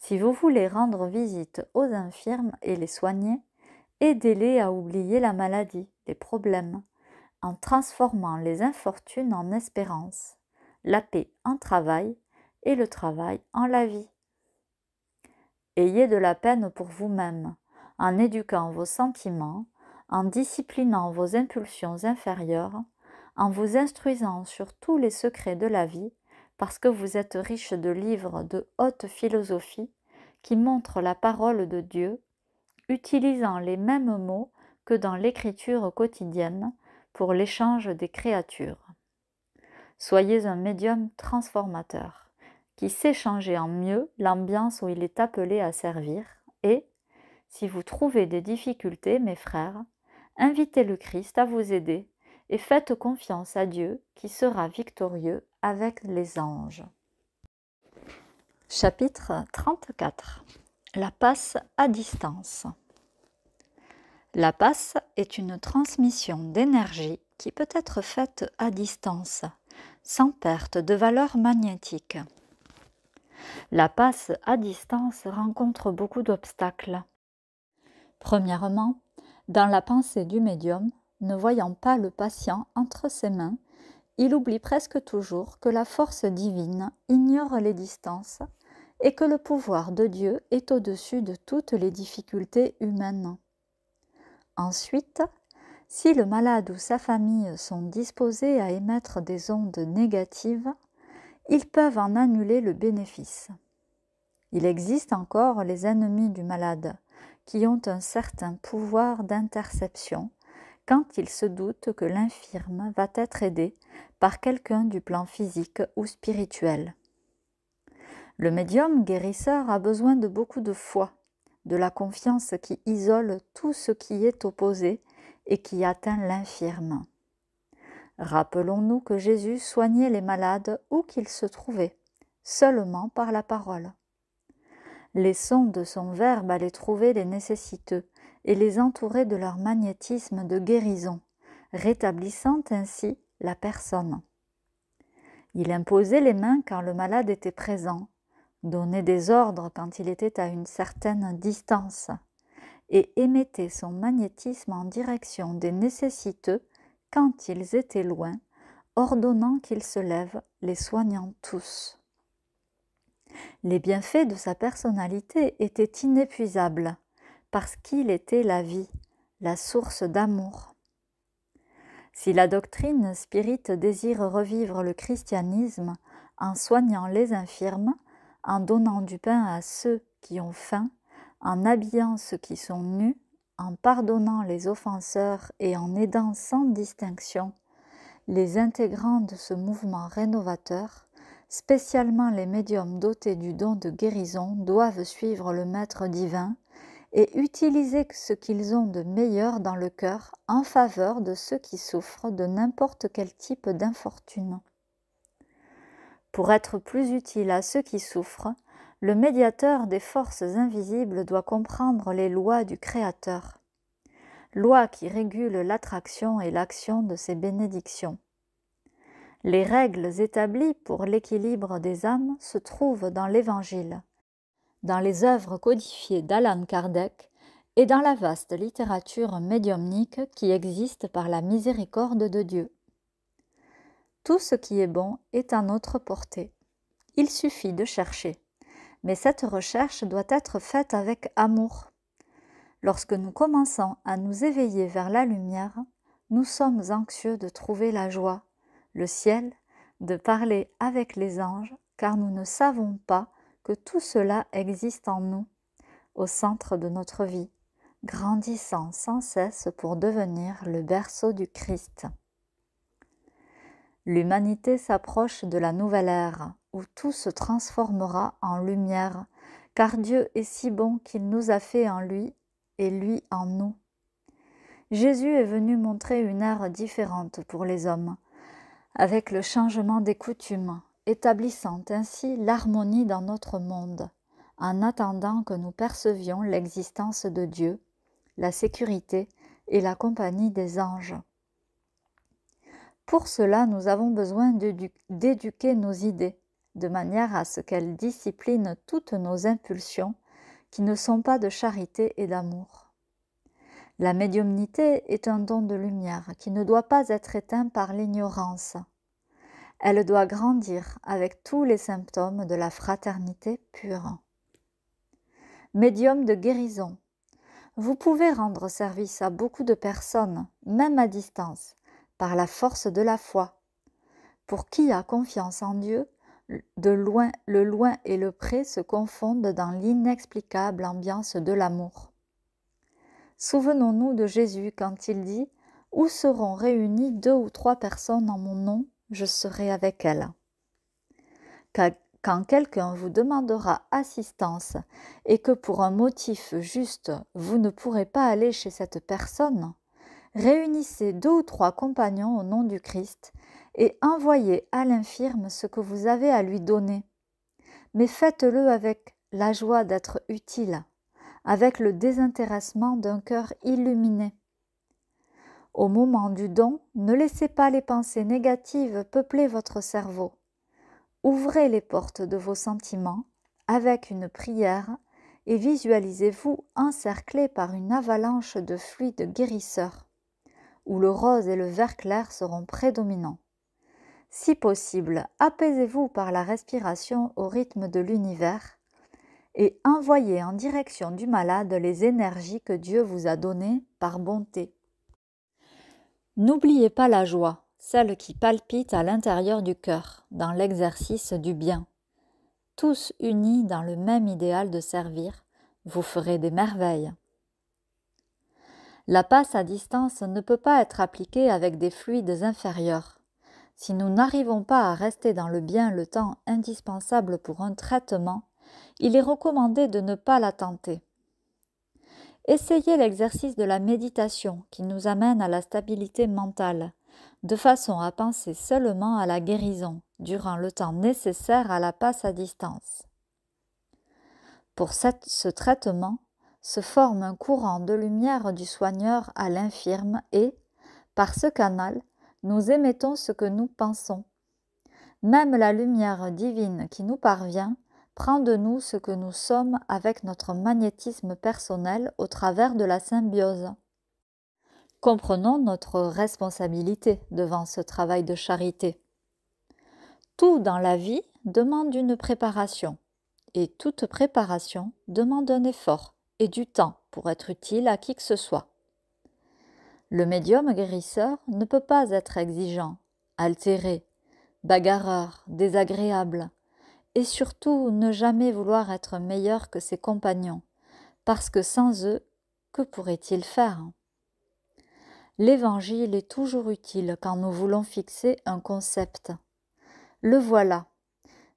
Si vous voulez rendre visite aux infirmes et les soigner, aidez-les à oublier la maladie, les problèmes, en transformant les infortunes en espérance, la paix en travail et le travail en la vie. Ayez de la peine pour vous-même, en éduquant vos sentiments, en disciplinant vos impulsions inférieures, en vous instruisant sur tous les secrets de la vie, parce que vous êtes riche de livres de haute philosophie qui montrent la parole de Dieu, utilisant les mêmes mots que dans l'écriture quotidienne, pour l'échange des créatures. Soyez un médium transformateur qui sait changer en mieux l'ambiance où il est appelé à servir et, si vous trouvez des difficultés, mes frères, invitez le Christ à vous aider et faites confiance à Dieu qui sera victorieux avec les anges. Chapitre 34 La passe à distance la passe est une transmission d'énergie qui peut être faite à distance, sans perte de valeur magnétique. La passe à distance rencontre beaucoup d'obstacles. Premièrement, dans la pensée du médium, ne voyant pas le patient entre ses mains, il oublie presque toujours que la force divine ignore les distances et que le pouvoir de Dieu est au-dessus de toutes les difficultés humaines. Ensuite, si le malade ou sa famille sont disposés à émettre des ondes négatives, ils peuvent en annuler le bénéfice. Il existe encore les ennemis du malade, qui ont un certain pouvoir d'interception quand ils se doutent que l'infirme va être aidé par quelqu'un du plan physique ou spirituel. Le médium guérisseur a besoin de beaucoup de foi de la confiance qui isole tout ce qui est opposé et qui atteint l'infirme. Rappelons-nous que Jésus soignait les malades où qu'ils se trouvaient, seulement par la parole. Les sons de son Verbe allaient trouver les nécessiteux et les entourer de leur magnétisme de guérison, rétablissant ainsi la personne. Il imposait les mains quand le malade était présent donnait des ordres quand il était à une certaine distance et émettait son magnétisme en direction des nécessiteux quand ils étaient loin, ordonnant qu'ils se lèvent, les soignant tous. Les bienfaits de sa personnalité étaient inépuisables, parce qu'il était la vie, la source d'amour. Si la doctrine spirite désire revivre le christianisme en soignant les infirmes, en donnant du pain à ceux qui ont faim, en habillant ceux qui sont nus, en pardonnant les offenseurs et en aidant sans distinction les intégrants de ce mouvement rénovateur, spécialement les médiums dotés du don de guérison, doivent suivre le Maître divin et utiliser ce qu'ils ont de meilleur dans le cœur en faveur de ceux qui souffrent de n'importe quel type d'infortune. Pour être plus utile à ceux qui souffrent, le médiateur des forces invisibles doit comprendre les lois du Créateur, lois qui régulent l'attraction et l'action de ses bénédictions. Les règles établies pour l'équilibre des âmes se trouvent dans l'Évangile, dans les œuvres codifiées d'Alan Kardec et dans la vaste littérature médiumnique qui existe par la miséricorde de Dieu. Tout ce qui est bon est à notre portée. Il suffit de chercher. Mais cette recherche doit être faite avec amour. Lorsque nous commençons à nous éveiller vers la lumière, nous sommes anxieux de trouver la joie, le ciel, de parler avec les anges, car nous ne savons pas que tout cela existe en nous, au centre de notre vie, grandissant sans cesse pour devenir le berceau du Christ. L'humanité s'approche de la nouvelle ère où tout se transformera en lumière, car Dieu est si bon qu'il nous a fait en lui et lui en nous. Jésus est venu montrer une ère différente pour les hommes, avec le changement des coutumes, établissant ainsi l'harmonie dans notre monde, en attendant que nous percevions l'existence de Dieu, la sécurité et la compagnie des anges. Pour cela, nous avons besoin d'éduquer nos idées, de manière à ce qu'elles disciplinent toutes nos impulsions qui ne sont pas de charité et d'amour. La médiumnité est un don de lumière qui ne doit pas être éteint par l'ignorance. Elle doit grandir avec tous les symptômes de la fraternité pure. Médium de guérison. Vous pouvez rendre service à beaucoup de personnes, même à distance, par la force de la foi. Pour qui a confiance en Dieu, de loin, le loin et le près se confondent dans l'inexplicable ambiance de l'amour. Souvenons-nous de Jésus quand il dit Où seront réunies deux ou trois personnes en mon nom, je serai avec elles. Quand quelqu'un vous demandera assistance et que pour un motif juste vous ne pourrez pas aller chez cette personne, réunissez deux ou trois compagnons au nom du Christ, et envoyez à l'infirme ce que vous avez à lui donner. Mais faites-le avec la joie d'être utile, avec le désintéressement d'un cœur illuminé. Au moment du don, ne laissez pas les pensées négatives peupler votre cerveau. Ouvrez les portes de vos sentiments avec une prière et visualisez-vous encerclé par une avalanche de fluides guérisseurs où le rose et le vert clair seront prédominants. Si possible, apaisez-vous par la respiration au rythme de l'univers et envoyez en direction du malade les énergies que Dieu vous a données par bonté. N'oubliez pas la joie, celle qui palpite à l'intérieur du cœur, dans l'exercice du bien. Tous unis dans le même idéal de servir, vous ferez des merveilles. La passe à distance ne peut pas être appliquée avec des fluides inférieurs. Si nous n'arrivons pas à rester dans le bien le temps indispensable pour un traitement, il est recommandé de ne pas la tenter. Essayez l'exercice de la méditation qui nous amène à la stabilité mentale, de façon à penser seulement à la guérison durant le temps nécessaire à la passe à distance. Pour ce traitement, se forme un courant de lumière du soigneur à l'infirme et, par ce canal, nous émettons ce que nous pensons. Même la lumière divine qui nous parvient prend de nous ce que nous sommes avec notre magnétisme personnel au travers de la symbiose. Comprenons notre responsabilité devant ce travail de charité. Tout dans la vie demande une préparation, et toute préparation demande un effort et du temps pour être utile à qui que ce soit. Le médium guérisseur ne peut pas être exigeant, altéré, bagarreur, désagréable, et surtout ne jamais vouloir être meilleur que ses compagnons, parce que sans eux, que pourrait-il faire L'Évangile est toujours utile quand nous voulons fixer un concept. Le voilà.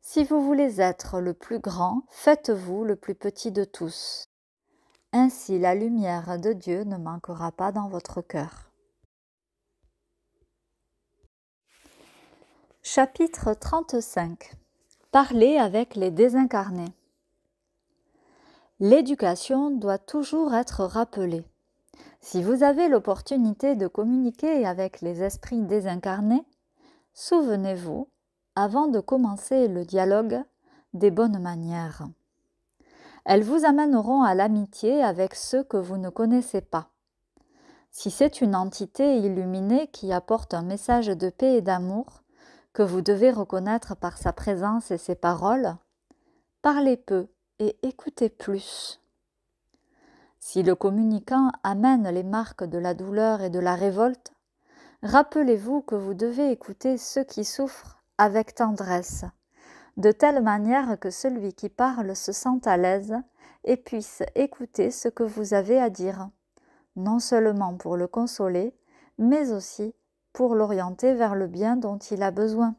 Si vous voulez être le plus grand, faites-vous le plus petit de tous. Ainsi la lumière de Dieu ne manquera pas dans votre cœur. Chapitre 35 Parler avec les désincarnés. L'éducation doit toujours être rappelée. Si vous avez l'opportunité de communiquer avec les esprits désincarnés, souvenez-vous, avant de commencer le dialogue, des bonnes manières. Elles vous amèneront à l'amitié avec ceux que vous ne connaissez pas. Si c'est une entité illuminée qui apporte un message de paix et d'amour, que vous devez reconnaître par sa présence et ses paroles, parlez peu et écoutez plus. Si le communicant amène les marques de la douleur et de la révolte, rappelez-vous que vous devez écouter ceux qui souffrent avec tendresse de telle manière que celui qui parle se sente à l'aise et puisse écouter ce que vous avez à dire, non seulement pour le consoler, mais aussi pour l'orienter vers le bien dont il a besoin.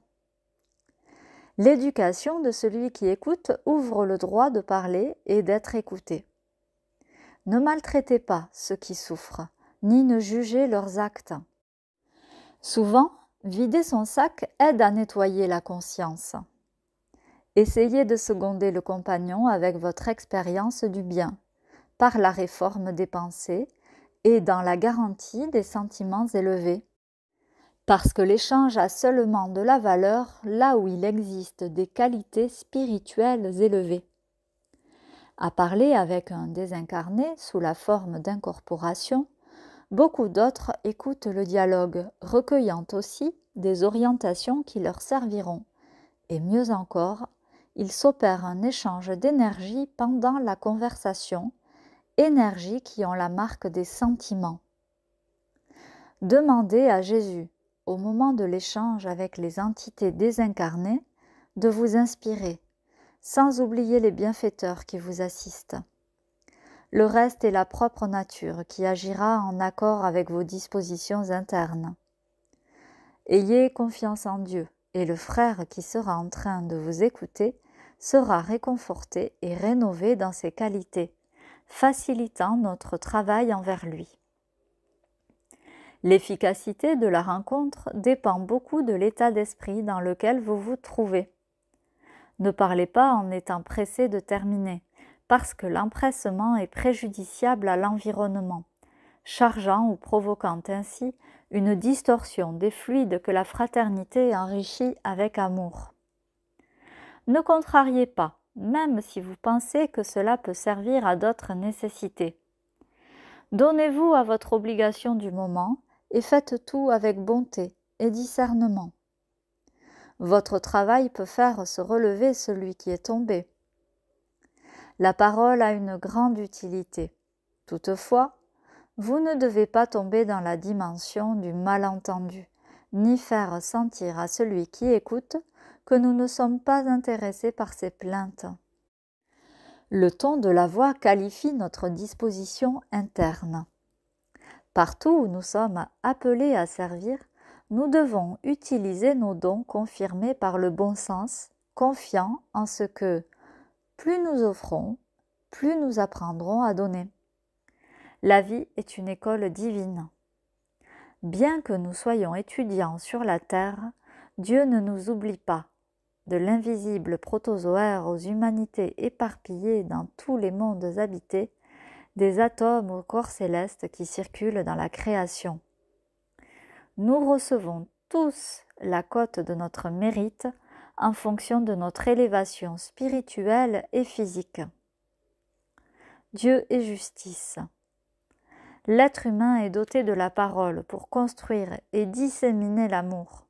L'éducation de celui qui écoute ouvre le droit de parler et d'être écouté. Ne maltraitez pas ceux qui souffrent, ni ne jugez leurs actes. Souvent, vider son sac aide à nettoyer la conscience. Essayez de seconder le compagnon avec votre expérience du bien, par la réforme des pensées et dans la garantie des sentiments élevés. Parce que l'échange a seulement de la valeur là où il existe des qualités spirituelles élevées. À parler avec un désincarné sous la forme d'incorporation, beaucoup d'autres écoutent le dialogue, recueillant aussi des orientations qui leur serviront, et mieux encore, il s'opère un échange d'énergie pendant la conversation, énergie qui ont la marque des sentiments. Demandez à Jésus, au moment de l'échange avec les entités désincarnées, de vous inspirer, sans oublier les bienfaiteurs qui vous assistent. Le reste est la propre nature qui agira en accord avec vos dispositions internes. Ayez confiance en Dieu et le frère qui sera en train de vous écouter sera réconforté et rénové dans ses qualités, facilitant notre travail envers lui. L'efficacité de la rencontre dépend beaucoup de l'état d'esprit dans lequel vous vous trouvez. Ne parlez pas en étant pressé de terminer, parce que l'empressement est préjudiciable à l'environnement, chargeant ou provoquant ainsi une distorsion des fluides que la fraternité enrichit avec amour. Ne contrariez pas, même si vous pensez que cela peut servir à d'autres nécessités. Donnez-vous à votre obligation du moment et faites tout avec bonté et discernement. Votre travail peut faire se relever celui qui est tombé. La parole a une grande utilité. Toutefois, vous ne devez pas tomber dans la dimension du malentendu, ni faire sentir à celui qui écoute que nous ne sommes pas intéressés par ces plaintes. Le ton de la voix qualifie notre disposition interne. Partout où nous sommes appelés à servir, nous devons utiliser nos dons confirmés par le bon sens, confiant en ce que plus nous offrons, plus nous apprendrons à donner. La vie est une école divine. Bien que nous soyons étudiants sur la terre, Dieu ne nous oublie pas de l'invisible protozoaire aux humanités éparpillées dans tous les mondes habités, des atomes au corps céleste qui circulent dans la création. Nous recevons tous la cote de notre mérite en fonction de notre élévation spirituelle et physique. Dieu est justice. L'être humain est doté de la parole pour construire et disséminer l'amour.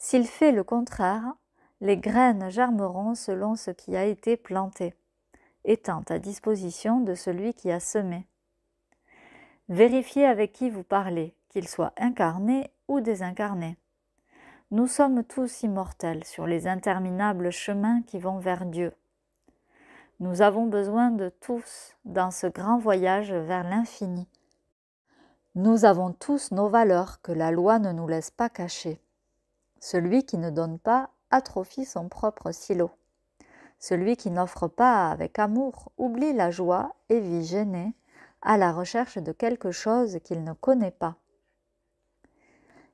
S'il fait le contraire, les graines germeront selon ce qui a été planté, étant à disposition de celui qui a semé. Vérifiez avec qui vous parlez, qu'il soit incarné ou désincarné. Nous sommes tous immortels sur les interminables chemins qui vont vers Dieu. Nous avons besoin de tous dans ce grand voyage vers l'infini. Nous avons tous nos valeurs que la loi ne nous laisse pas cacher celui qui ne donne pas atrophie son propre silo. Celui qui n'offre pas avec amour oublie la joie et vit gêné à la recherche de quelque chose qu'il ne connaît pas.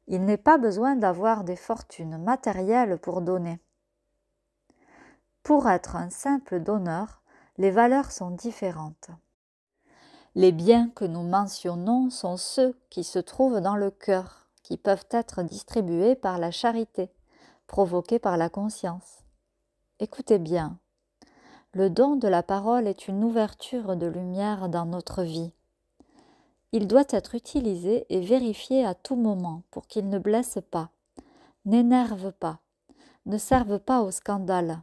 Il n'est pas besoin d'avoir des fortunes matérielles pour donner. Pour être un simple donneur, les valeurs sont différentes. Les biens que nous mentionnons sont ceux qui se trouvent dans le cœur qui peuvent être distribués par la charité, provoqués par la conscience. Écoutez bien. Le don de la parole est une ouverture de lumière dans notre vie. Il doit être utilisé et vérifié à tout moment pour qu'il ne blesse pas, n'énerve pas, ne serve pas au scandale.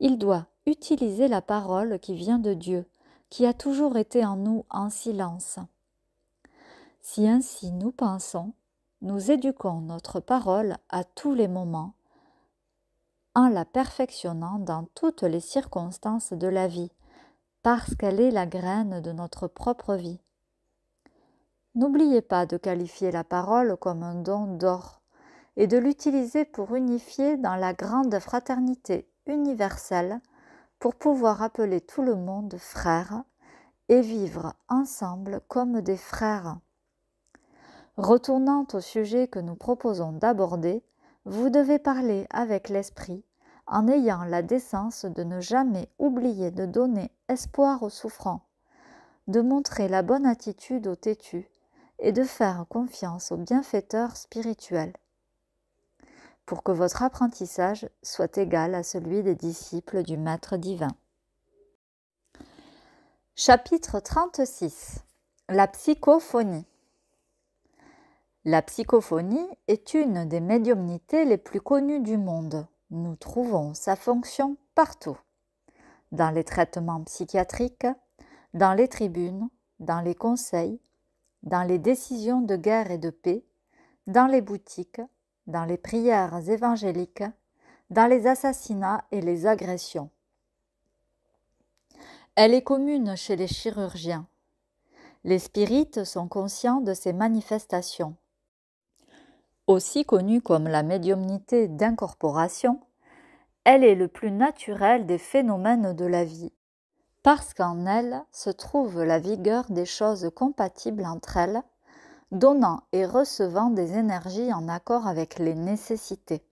Il doit utiliser la parole qui vient de Dieu, qui a toujours été en nous en silence. Si ainsi nous pensons, nous éduquons notre parole à tous les moments en la perfectionnant dans toutes les circonstances de la vie, parce qu'elle est la graine de notre propre vie. N'oubliez pas de qualifier la parole comme un don d'or et de l'utiliser pour unifier dans la grande fraternité universelle pour pouvoir appeler tout le monde frère et vivre ensemble comme des frères. Retournant au sujet que nous proposons d'aborder, vous devez parler avec l'esprit en ayant la décence de ne jamais oublier de donner espoir aux souffrants, de montrer la bonne attitude aux têtus et de faire confiance aux bienfaiteurs spirituels pour que votre apprentissage soit égal à celui des disciples du Maître divin. Chapitre 36 La psychophonie la psychophonie est une des médiumnités les plus connues du monde. Nous trouvons sa fonction partout. Dans les traitements psychiatriques, dans les tribunes, dans les conseils, dans les décisions de guerre et de paix, dans les boutiques, dans les prières évangéliques, dans les assassinats et les agressions. Elle est commune chez les chirurgiens. Les spirites sont conscients de ces manifestations aussi connue comme la médiumnité d'incorporation, elle est le plus naturel des phénomènes de la vie, parce qu'en elle se trouve la vigueur des choses compatibles entre elles, donnant et recevant des énergies en accord avec les nécessités.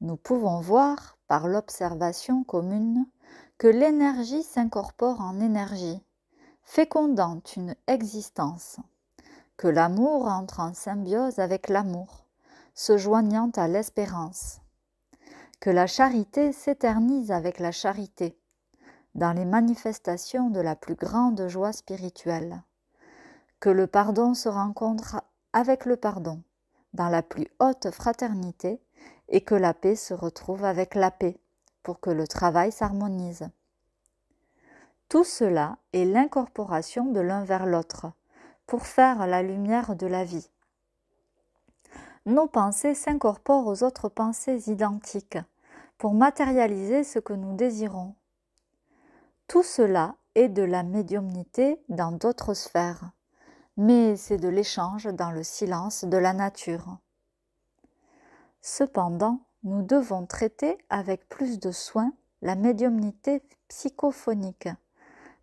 Nous pouvons voir, par l'observation commune, que l'énergie s'incorpore en énergie, fécondant une existence que l'amour entre en symbiose avec l'amour, se joignant à l'espérance, que la charité s'éternise avec la charité, dans les manifestations de la plus grande joie spirituelle, que le pardon se rencontre avec le pardon, dans la plus haute fraternité, et que la paix se retrouve avec la paix, pour que le travail s'harmonise. Tout cela est l'incorporation de l'un vers l'autre, pour faire la lumière de la vie. Nos pensées s'incorporent aux autres pensées identiques pour matérialiser ce que nous désirons. Tout cela est de la médiumnité dans d'autres sphères, mais c'est de l'échange dans le silence de la nature. Cependant, nous devons traiter avec plus de soin la médiumnité psychophonique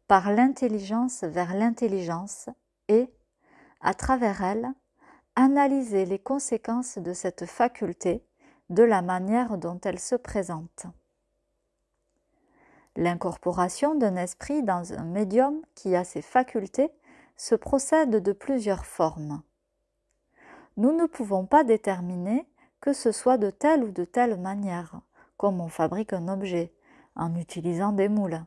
par l'intelligence vers l'intelligence et, à travers elle, analyser les conséquences de cette faculté de la manière dont elle se présente. L'incorporation d'un esprit dans un médium qui a ses facultés se procède de plusieurs formes. Nous ne pouvons pas déterminer que ce soit de telle ou de telle manière, comme on fabrique un objet, en utilisant des moules.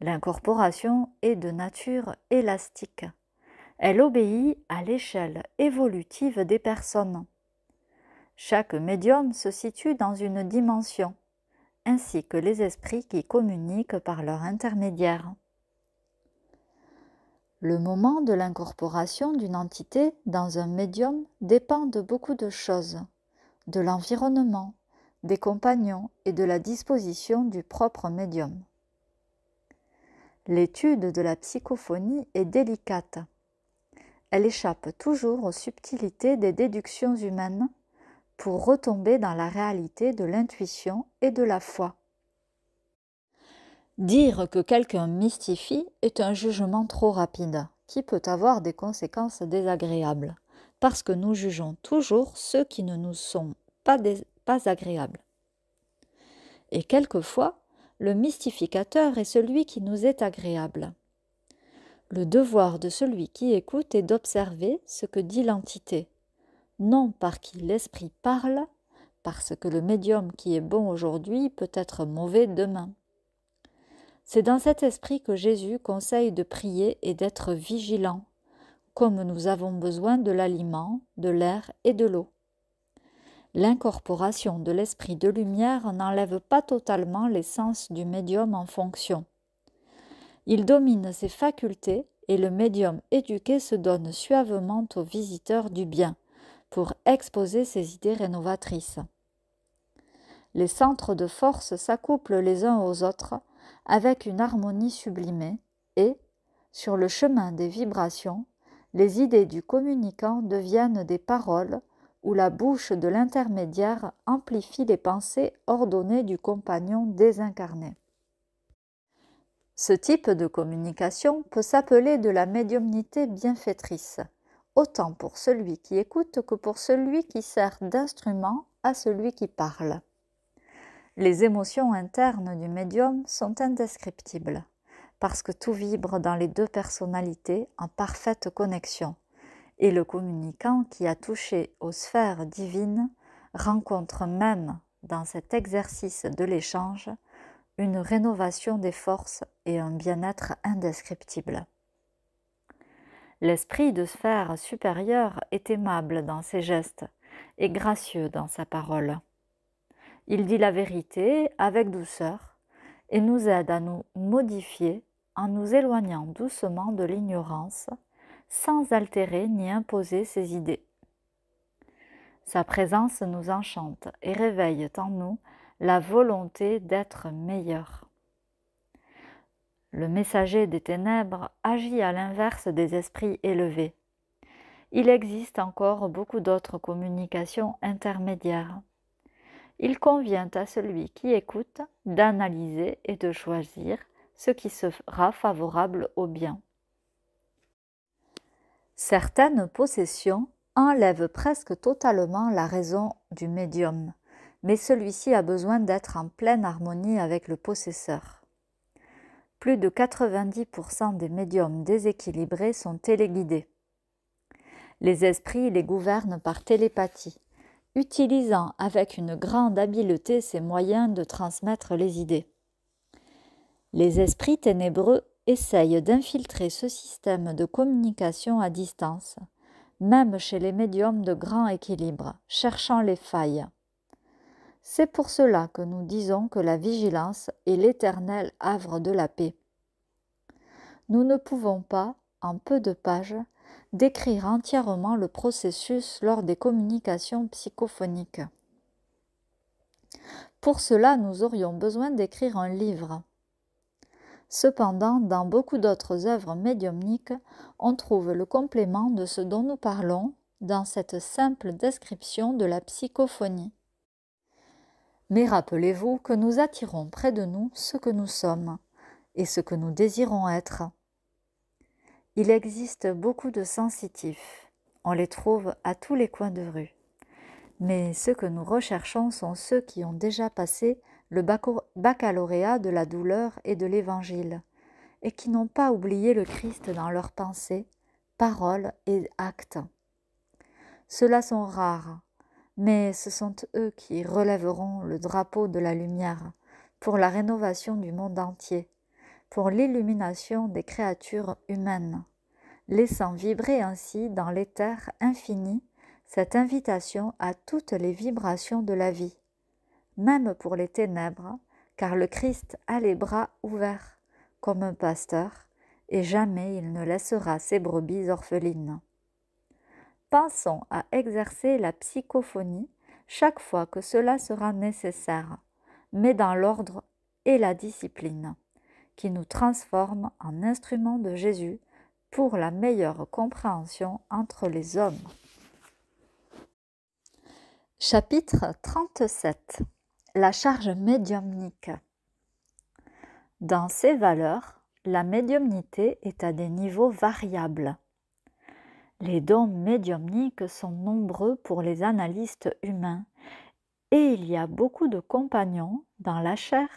L'incorporation est de nature élastique. Elle obéit à l'échelle évolutive des personnes. Chaque médium se situe dans une dimension, ainsi que les esprits qui communiquent par leur intermédiaire. Le moment de l'incorporation d'une entité dans un médium dépend de beaucoup de choses, de l'environnement, des compagnons et de la disposition du propre médium. L'étude de la psychophonie est délicate elle échappe toujours aux subtilités des déductions humaines pour retomber dans la réalité de l'intuition et de la foi. Dire que quelqu'un mystifie est un jugement trop rapide, qui peut avoir des conséquences désagréables, parce que nous jugeons toujours ceux qui ne nous sont pas, pas agréables. Et quelquefois, le mystificateur est celui qui nous est agréable, le devoir de celui qui écoute est d'observer ce que dit l'entité, non par qui l'esprit parle, parce que le médium qui est bon aujourd'hui peut être mauvais demain. C'est dans cet esprit que Jésus conseille de prier et d'être vigilant, comme nous avons besoin de l'aliment, de l'air et de l'eau. L'incorporation de l'esprit de lumière n'enlève pas totalement l'essence du médium en fonction. Il domine ses facultés et le médium éduqué se donne suavement aux visiteurs du bien pour exposer ses idées rénovatrices. Les centres de force s'accouplent les uns aux autres avec une harmonie sublimée et, sur le chemin des vibrations, les idées du communicant deviennent des paroles où la bouche de l'intermédiaire amplifie les pensées ordonnées du compagnon désincarné. Ce type de communication peut s'appeler de la médiumnité bienfaitrice, autant pour celui qui écoute que pour celui qui sert d'instrument à celui qui parle. Les émotions internes du médium sont indescriptibles, parce que tout vibre dans les deux personnalités en parfaite connexion, et le communicant qui a touché aux sphères divines rencontre même dans cet exercice de l'échange une rénovation des forces et un bien-être indescriptible. L'esprit de sphère supérieure est aimable dans ses gestes et gracieux dans sa parole. Il dit la vérité avec douceur et nous aide à nous modifier en nous éloignant doucement de l'ignorance sans altérer ni imposer ses idées. Sa présence nous enchante et réveille en nous la volonté d'être meilleur. Le messager des ténèbres agit à l'inverse des esprits élevés. Il existe encore beaucoup d'autres communications intermédiaires. Il convient à celui qui écoute d'analyser et de choisir ce qui sera favorable au bien. Certaines possessions enlèvent presque totalement la raison du médium mais celui-ci a besoin d'être en pleine harmonie avec le possesseur. Plus de 90% des médiums déséquilibrés sont téléguidés. Les esprits les gouvernent par télépathie, utilisant avec une grande habileté ces moyens de transmettre les idées. Les esprits ténébreux essayent d'infiltrer ce système de communication à distance, même chez les médiums de grand équilibre, cherchant les failles. C'est pour cela que nous disons que la vigilance est l'éternel havre de la paix. Nous ne pouvons pas, en peu de pages, décrire entièrement le processus lors des communications psychophoniques. Pour cela, nous aurions besoin d'écrire un livre. Cependant, dans beaucoup d'autres œuvres médiumniques, on trouve le complément de ce dont nous parlons dans cette simple description de la psychophonie. Mais rappelez-vous que nous attirons près de nous ce que nous sommes et ce que nous désirons être. Il existe beaucoup de sensitifs, on les trouve à tous les coins de rue. Mais ceux que nous recherchons sont ceux qui ont déjà passé le baccalauréat de la douleur et de l'évangile, et qui n'ont pas oublié le Christ dans leurs pensées, paroles et actes. Ceux-là sont rares, mais ce sont eux qui relèveront le drapeau de la lumière pour la rénovation du monde entier, pour l'illumination des créatures humaines, laissant vibrer ainsi dans l'éther infini cette invitation à toutes les vibrations de la vie, même pour les ténèbres, car le Christ a les bras ouverts, comme un pasteur, et jamais il ne laissera ses brebis orphelines pensons à exercer la psychophonie chaque fois que cela sera nécessaire, mais dans l'ordre et la discipline, qui nous transforme en instrument de Jésus pour la meilleure compréhension entre les hommes. Chapitre 37 La charge médiumnique Dans ces valeurs, la médiumnité est à des niveaux variables les dons médiumniques sont nombreux pour les analystes humains et il y a beaucoup de compagnons dans la chair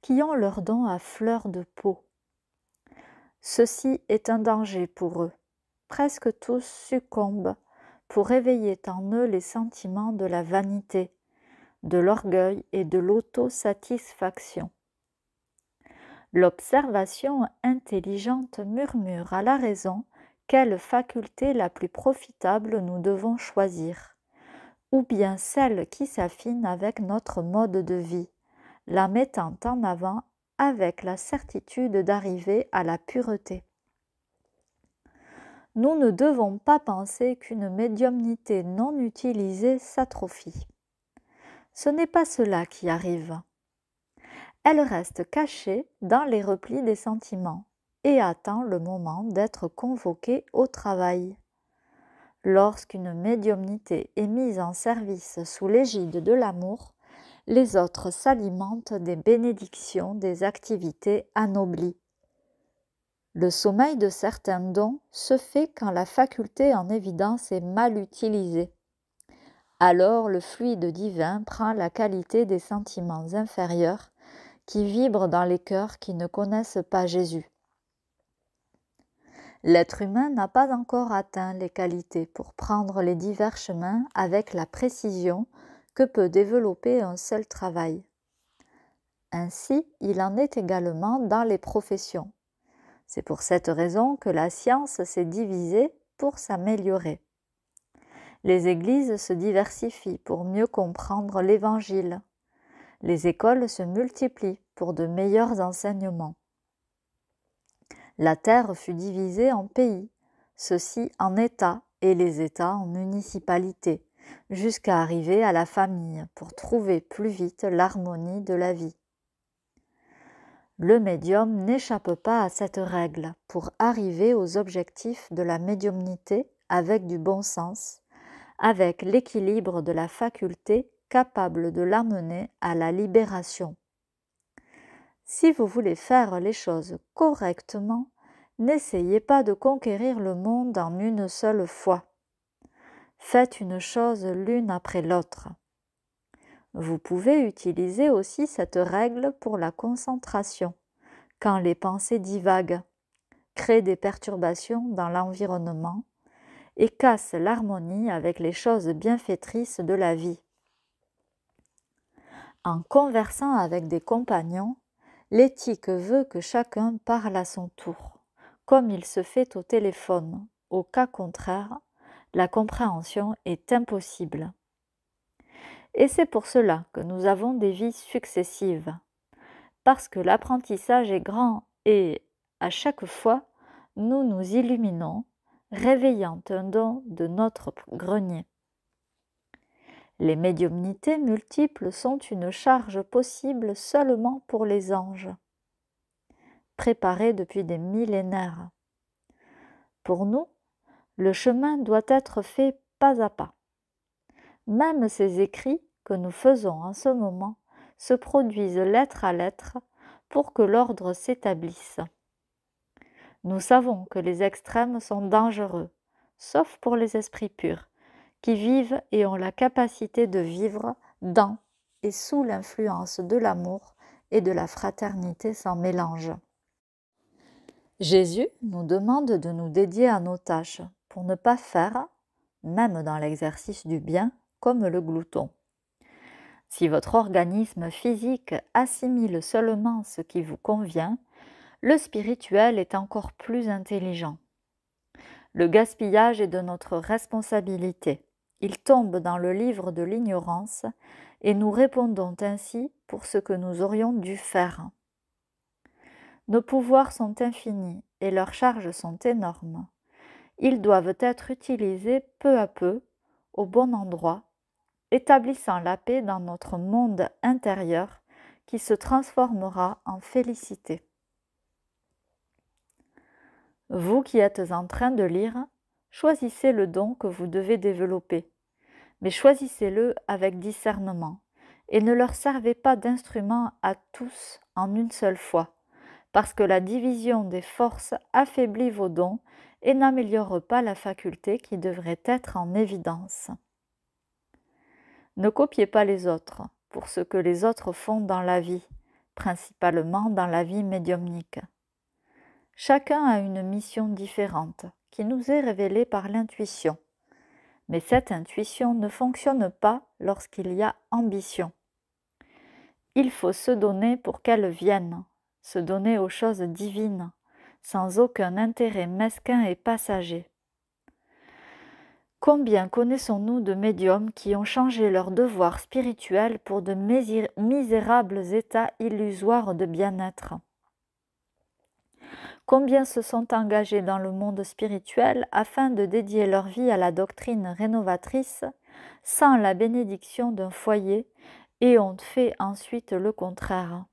qui ont leurs dons à fleur de peau. Ceci est un danger pour eux. Presque tous succombent pour éveiller en eux les sentiments de la vanité, de l'orgueil et de l'autosatisfaction. L'observation intelligente murmure à la raison quelle faculté la plus profitable nous devons choisir, ou bien celle qui s'affine avec notre mode de vie, la mettant en avant avec la certitude d'arriver à la pureté. Nous ne devons pas penser qu'une médiumnité non utilisée s'atrophie. Ce n'est pas cela qui arrive. Elle reste cachée dans les replis des sentiments et attend le moment d'être convoqué au travail. Lorsqu'une médiumnité est mise en service sous l'égide de l'amour, les autres s'alimentent des bénédictions des activités anoblies. Le sommeil de certains dons se fait quand la faculté en évidence est mal utilisée. Alors le fluide divin prend la qualité des sentiments inférieurs qui vibrent dans les cœurs qui ne connaissent pas Jésus. L'être humain n'a pas encore atteint les qualités pour prendre les divers chemins avec la précision que peut développer un seul travail. Ainsi, il en est également dans les professions. C'est pour cette raison que la science s'est divisée pour s'améliorer. Les églises se diversifient pour mieux comprendre l'Évangile. Les écoles se multiplient pour de meilleurs enseignements. La terre fut divisée en pays, ceux-ci en États et les États en municipalités, jusqu'à arriver à la famille pour trouver plus vite l'harmonie de la vie. Le médium n'échappe pas à cette règle pour arriver aux objectifs de la médiumnité avec du bon sens, avec l'équilibre de la faculté capable de l'amener à la libération. Si vous voulez faire les choses correctement, N'essayez pas de conquérir le monde en une seule fois. Faites une chose l'une après l'autre. Vous pouvez utiliser aussi cette règle pour la concentration, quand les pensées divaguent, créent des perturbations dans l'environnement et cassent l'harmonie avec les choses bienfaitrices de la vie. En conversant avec des compagnons, l'éthique veut que chacun parle à son tour comme il se fait au téléphone. Au cas contraire, la compréhension est impossible. Et c'est pour cela que nous avons des vies successives, parce que l'apprentissage est grand et, à chaque fois, nous nous illuminons, réveillant un don de notre grenier. Les médiumnités multiples sont une charge possible seulement pour les anges. Préparés depuis des millénaires. Pour nous, le chemin doit être fait pas à pas. Même ces écrits que nous faisons en ce moment se produisent lettre à lettre pour que l'ordre s'établisse. Nous savons que les extrêmes sont dangereux, sauf pour les esprits purs, qui vivent et ont la capacité de vivre dans et sous l'influence de l'amour et de la fraternité sans mélange. Jésus nous demande de nous dédier à nos tâches pour ne pas faire, même dans l'exercice du bien, comme le glouton. Si votre organisme physique assimile seulement ce qui vous convient, le spirituel est encore plus intelligent. Le gaspillage est de notre responsabilité. Il tombe dans le livre de l'ignorance et nous répondons ainsi pour ce que nous aurions dû faire. Nos pouvoirs sont infinis et leurs charges sont énormes. Ils doivent être utilisés peu à peu, au bon endroit, établissant la paix dans notre monde intérieur qui se transformera en félicité. Vous qui êtes en train de lire, choisissez le don que vous devez développer, mais choisissez-le avec discernement et ne leur servez pas d'instrument à tous en une seule fois parce que la division des forces affaiblit vos dons et n'améliore pas la faculté qui devrait être en évidence. Ne copiez pas les autres pour ce que les autres font dans la vie, principalement dans la vie médiumnique. Chacun a une mission différente qui nous est révélée par l'intuition, mais cette intuition ne fonctionne pas lorsqu'il y a ambition. Il faut se donner pour qu'elle vienne, se donner aux choses divines, sans aucun intérêt mesquin et passager. Combien connaissons-nous de médiums qui ont changé leur devoir spirituel pour de misérables états illusoires de bien-être Combien se sont engagés dans le monde spirituel afin de dédier leur vie à la doctrine rénovatrice sans la bénédiction d'un foyer et ont fait ensuite le contraire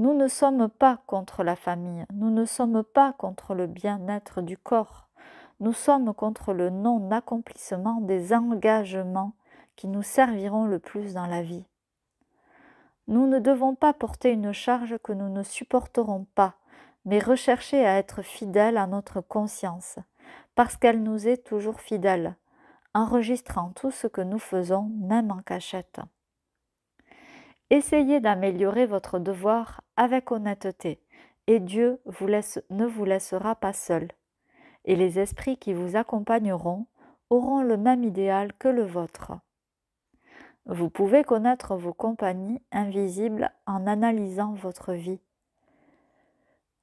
nous ne sommes pas contre la famille, nous ne sommes pas contre le bien-être du corps, nous sommes contre le non-accomplissement des engagements qui nous serviront le plus dans la vie. Nous ne devons pas porter une charge que nous ne supporterons pas, mais rechercher à être fidèles à notre conscience, parce qu'elle nous est toujours fidèle, enregistrant tout ce que nous faisons, même en cachette. Essayez d'améliorer votre devoir avec honnêteté, et Dieu ne vous laissera pas seul. Et les esprits qui vous accompagneront auront le même idéal que le vôtre. Vous pouvez connaître vos compagnies invisibles en analysant votre vie.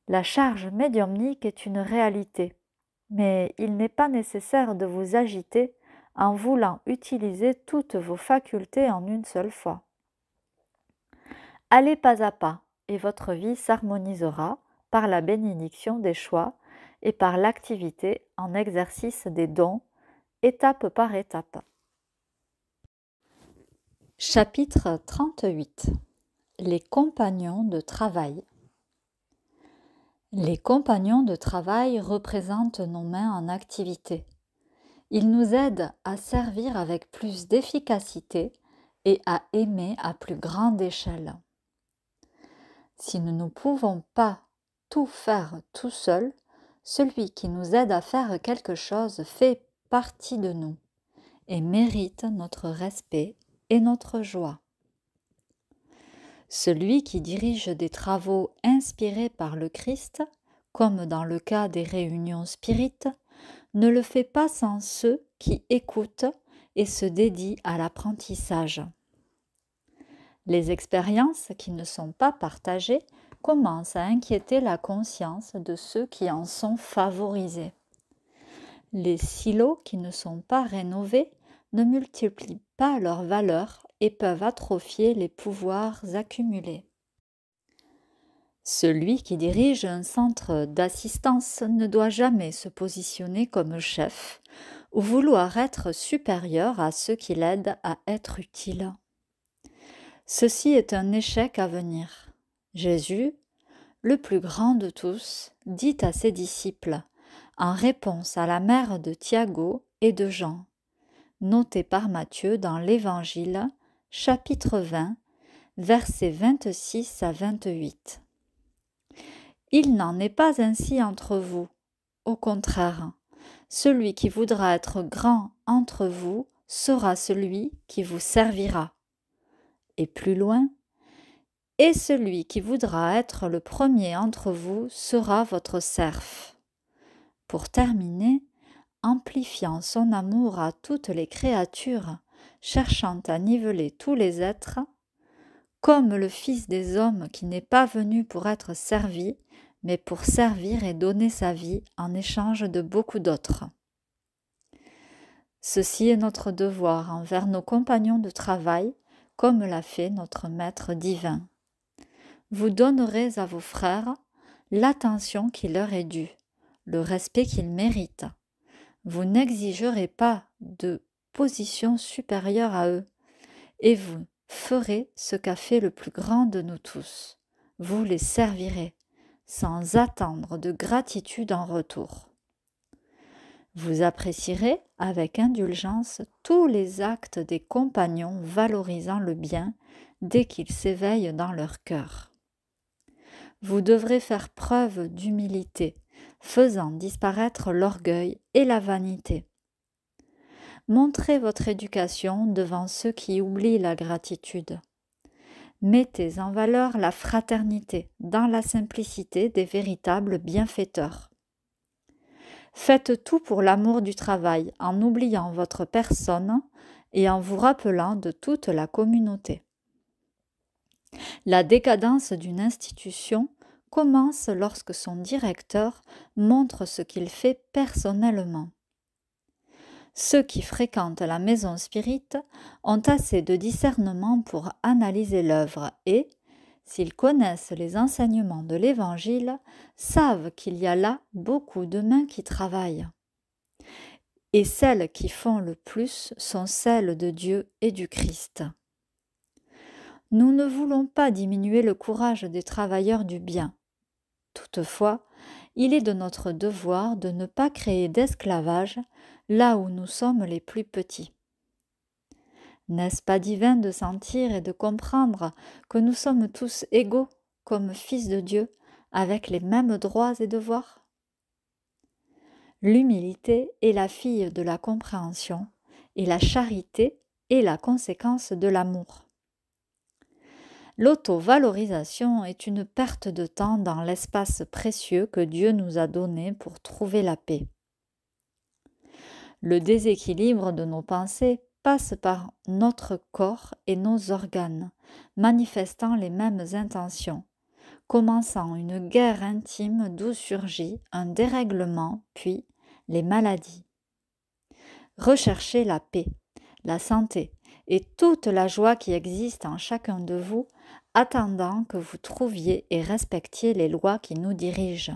La charge médiumnique est une réalité, mais il n'est pas nécessaire de vous agiter en voulant utiliser toutes vos facultés en une seule fois. Allez pas à pas et votre vie s'harmonisera par la bénédiction des choix et par l'activité en exercice des dons, étape par étape. Chapitre 38 Les compagnons de travail Les compagnons de travail représentent nos mains en activité. Ils nous aident à servir avec plus d'efficacité et à aimer à plus grande échelle. Si nous ne pouvons pas tout faire tout seul, celui qui nous aide à faire quelque chose fait partie de nous et mérite notre respect et notre joie. Celui qui dirige des travaux inspirés par le Christ, comme dans le cas des réunions spirites, ne le fait pas sans ceux qui écoutent et se dédient à l'apprentissage. Les expériences qui ne sont pas partagées commencent à inquiéter la conscience de ceux qui en sont favorisés. Les silos qui ne sont pas rénovés ne multiplient pas leur valeur et peuvent atrophier les pouvoirs accumulés. Celui qui dirige un centre d'assistance ne doit jamais se positionner comme chef ou vouloir être supérieur à ceux qui l'aident à être utile. Ceci est un échec à venir. Jésus, le plus grand de tous, dit à ses disciples, en réponse à la mère de Thiago et de Jean, noté par Matthieu dans l'Évangile, chapitre 20, versets 26 à 28. Il n'en est pas ainsi entre vous. Au contraire, celui qui voudra être grand entre vous sera celui qui vous servira et plus loin, et celui qui voudra être le premier entre vous sera votre serf. Pour terminer, amplifiant son amour à toutes les créatures, cherchant à niveler tous les êtres, comme le Fils des hommes qui n'est pas venu pour être servi, mais pour servir et donner sa vie en échange de beaucoup d'autres. Ceci est notre devoir envers nos compagnons de travail, comme l'a fait notre Maître divin. Vous donnerez à vos frères l'attention qui leur est due, le respect qu'ils méritent. Vous n'exigerez pas de position supérieure à eux, et vous ferez ce qu'a fait le plus grand de nous tous. Vous les servirez, sans attendre de gratitude en retour. Vous apprécierez avec indulgence tous les actes des compagnons valorisant le bien dès qu'ils s'éveillent dans leur cœur. Vous devrez faire preuve d'humilité, faisant disparaître l'orgueil et la vanité. Montrez votre éducation devant ceux qui oublient la gratitude. Mettez en valeur la fraternité dans la simplicité des véritables bienfaiteurs Faites tout pour l'amour du travail en oubliant votre personne et en vous rappelant de toute la communauté. La décadence d'une institution commence lorsque son directeur montre ce qu'il fait personnellement. Ceux qui fréquentent la maison spirite ont assez de discernement pour analyser l'œuvre et, s'ils connaissent les enseignements de l'Évangile, savent qu'il y a là beaucoup de mains qui travaillent. Et celles qui font le plus sont celles de Dieu et du Christ. Nous ne voulons pas diminuer le courage des travailleurs du bien. Toutefois, il est de notre devoir de ne pas créer d'esclavage là où nous sommes les plus petits. N'est-ce pas divin de sentir et de comprendre que nous sommes tous égaux comme fils de Dieu, avec les mêmes droits et devoirs L'humilité est la fille de la compréhension, et la charité est la conséquence de l'amour. L'auto-valorisation est une perte de temps dans l'espace précieux que Dieu nous a donné pour trouver la paix. Le déséquilibre de nos pensées passe par notre corps et nos organes, manifestant les mêmes intentions, commençant une guerre intime d'où surgit un dérèglement, puis les maladies. Recherchez la paix, la santé et toute la joie qui existe en chacun de vous, attendant que vous trouviez et respectiez les lois qui nous dirigent.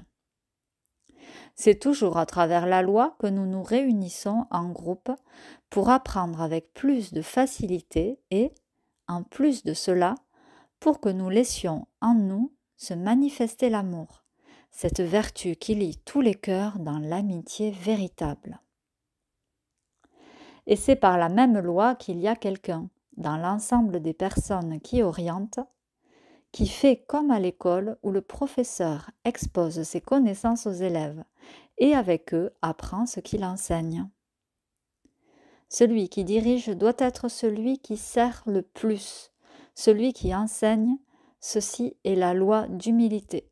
C'est toujours à travers la loi que nous nous réunissons en groupe pour apprendre avec plus de facilité et, en plus de cela, pour que nous laissions en nous se manifester l'amour, cette vertu qui lie tous les cœurs dans l'amitié véritable. Et c'est par la même loi qu'il y a quelqu'un, dans l'ensemble des personnes qui orientent, qui fait comme à l'école où le professeur expose ses connaissances aux élèves et avec eux apprend ce qu'il enseigne. Celui qui dirige doit être celui qui sert le plus, celui qui enseigne, ceci est la loi d'humilité,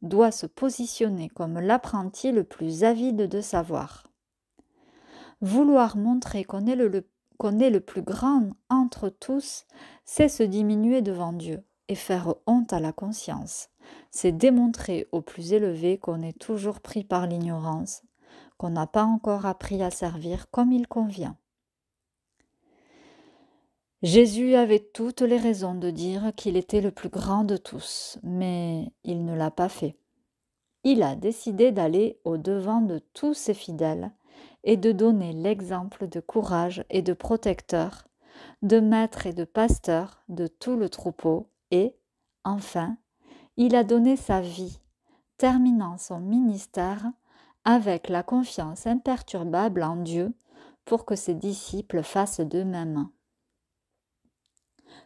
doit se positionner comme l'apprenti le plus avide de savoir. Vouloir montrer qu'on est, est le plus grand entre tous, c'est se diminuer devant Dieu et faire honte à la conscience. C'est démontrer au plus élevé qu'on est toujours pris par l'ignorance, qu'on n'a pas encore appris à servir comme il convient. Jésus avait toutes les raisons de dire qu'il était le plus grand de tous, mais il ne l'a pas fait. Il a décidé d'aller au-devant de tous ses fidèles et de donner l'exemple de courage et de protecteur, de maître et de pasteur de tout le troupeau, et, enfin, il a donné sa vie, terminant son ministère avec la confiance imperturbable en Dieu pour que ses disciples fassent deux même.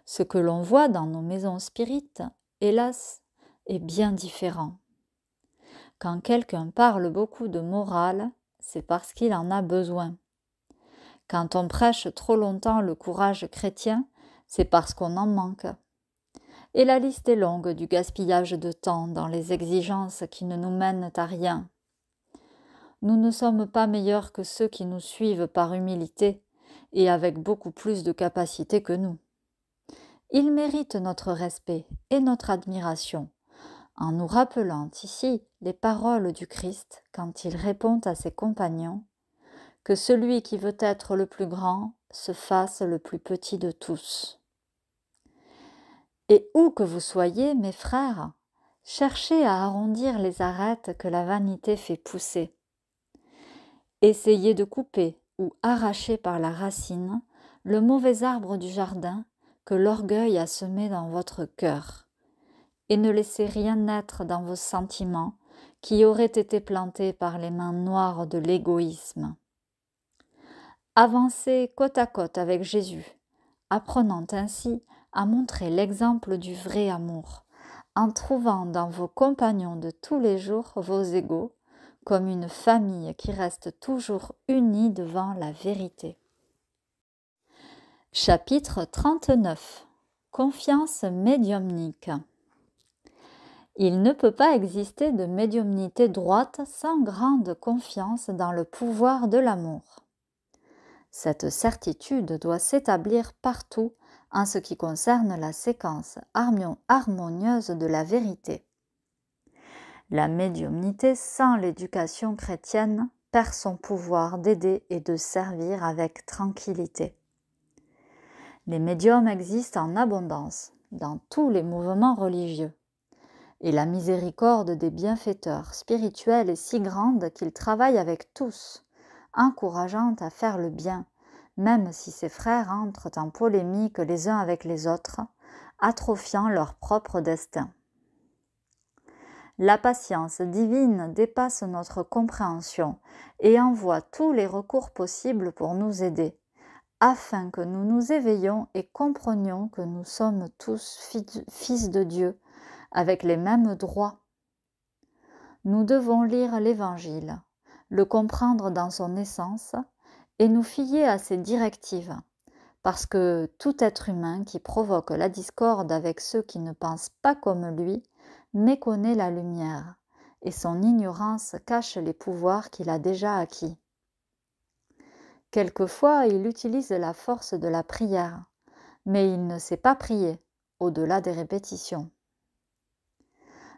Ce que l'on voit dans nos maisons spirites, hélas, est bien différent. Quand quelqu'un parle beaucoup de morale, c'est parce qu'il en a besoin. Quand on prêche trop longtemps le courage chrétien, c'est parce qu'on en manque et la liste est longue du gaspillage de temps dans les exigences qui ne nous mènent à rien. Nous ne sommes pas meilleurs que ceux qui nous suivent par humilité et avec beaucoup plus de capacité que nous. Ils méritent notre respect et notre admiration en nous rappelant ici les paroles du Christ quand il répond à ses compagnons que celui qui veut être le plus grand se fasse le plus petit de tous. Et où que vous soyez, mes frères, cherchez à arrondir les arêtes que la vanité fait pousser. Essayez de couper ou arracher par la racine le mauvais arbre du jardin que l'orgueil a semé dans votre cœur, et ne laissez rien naître dans vos sentiments qui auraient été plantés par les mains noires de l'égoïsme. Avancez côte à côte avec Jésus, apprenant ainsi à montrer l'exemple du vrai amour, en trouvant dans vos compagnons de tous les jours vos égaux, comme une famille qui reste toujours unie devant la vérité. Chapitre 39 Confiance médiumnique Il ne peut pas exister de médiumnité droite sans grande confiance dans le pouvoir de l'amour. Cette certitude doit s'établir partout en ce qui concerne la séquence harmonieuse de la vérité. La médiumnité sans l'éducation chrétienne perd son pouvoir d'aider et de servir avec tranquillité. Les médiums existent en abondance dans tous les mouvements religieux, et la miséricorde des bienfaiteurs spirituels est si grande qu'ils travaillent avec tous, encourageant à faire le bien, même si ses frères entrent en polémique les uns avec les autres, atrophiant leur propre destin. La patience divine dépasse notre compréhension et envoie tous les recours possibles pour nous aider, afin que nous nous éveillions et comprenions que nous sommes tous fils de Dieu, avec les mêmes droits. Nous devons lire l'Évangile, le comprendre dans son essence, et nous fier à ses directives, parce que tout être humain qui provoque la discorde avec ceux qui ne pensent pas comme lui méconnaît la lumière, et son ignorance cache les pouvoirs qu'il a déjà acquis. Quelquefois, il utilise la force de la prière, mais il ne sait pas prier, au-delà des répétitions.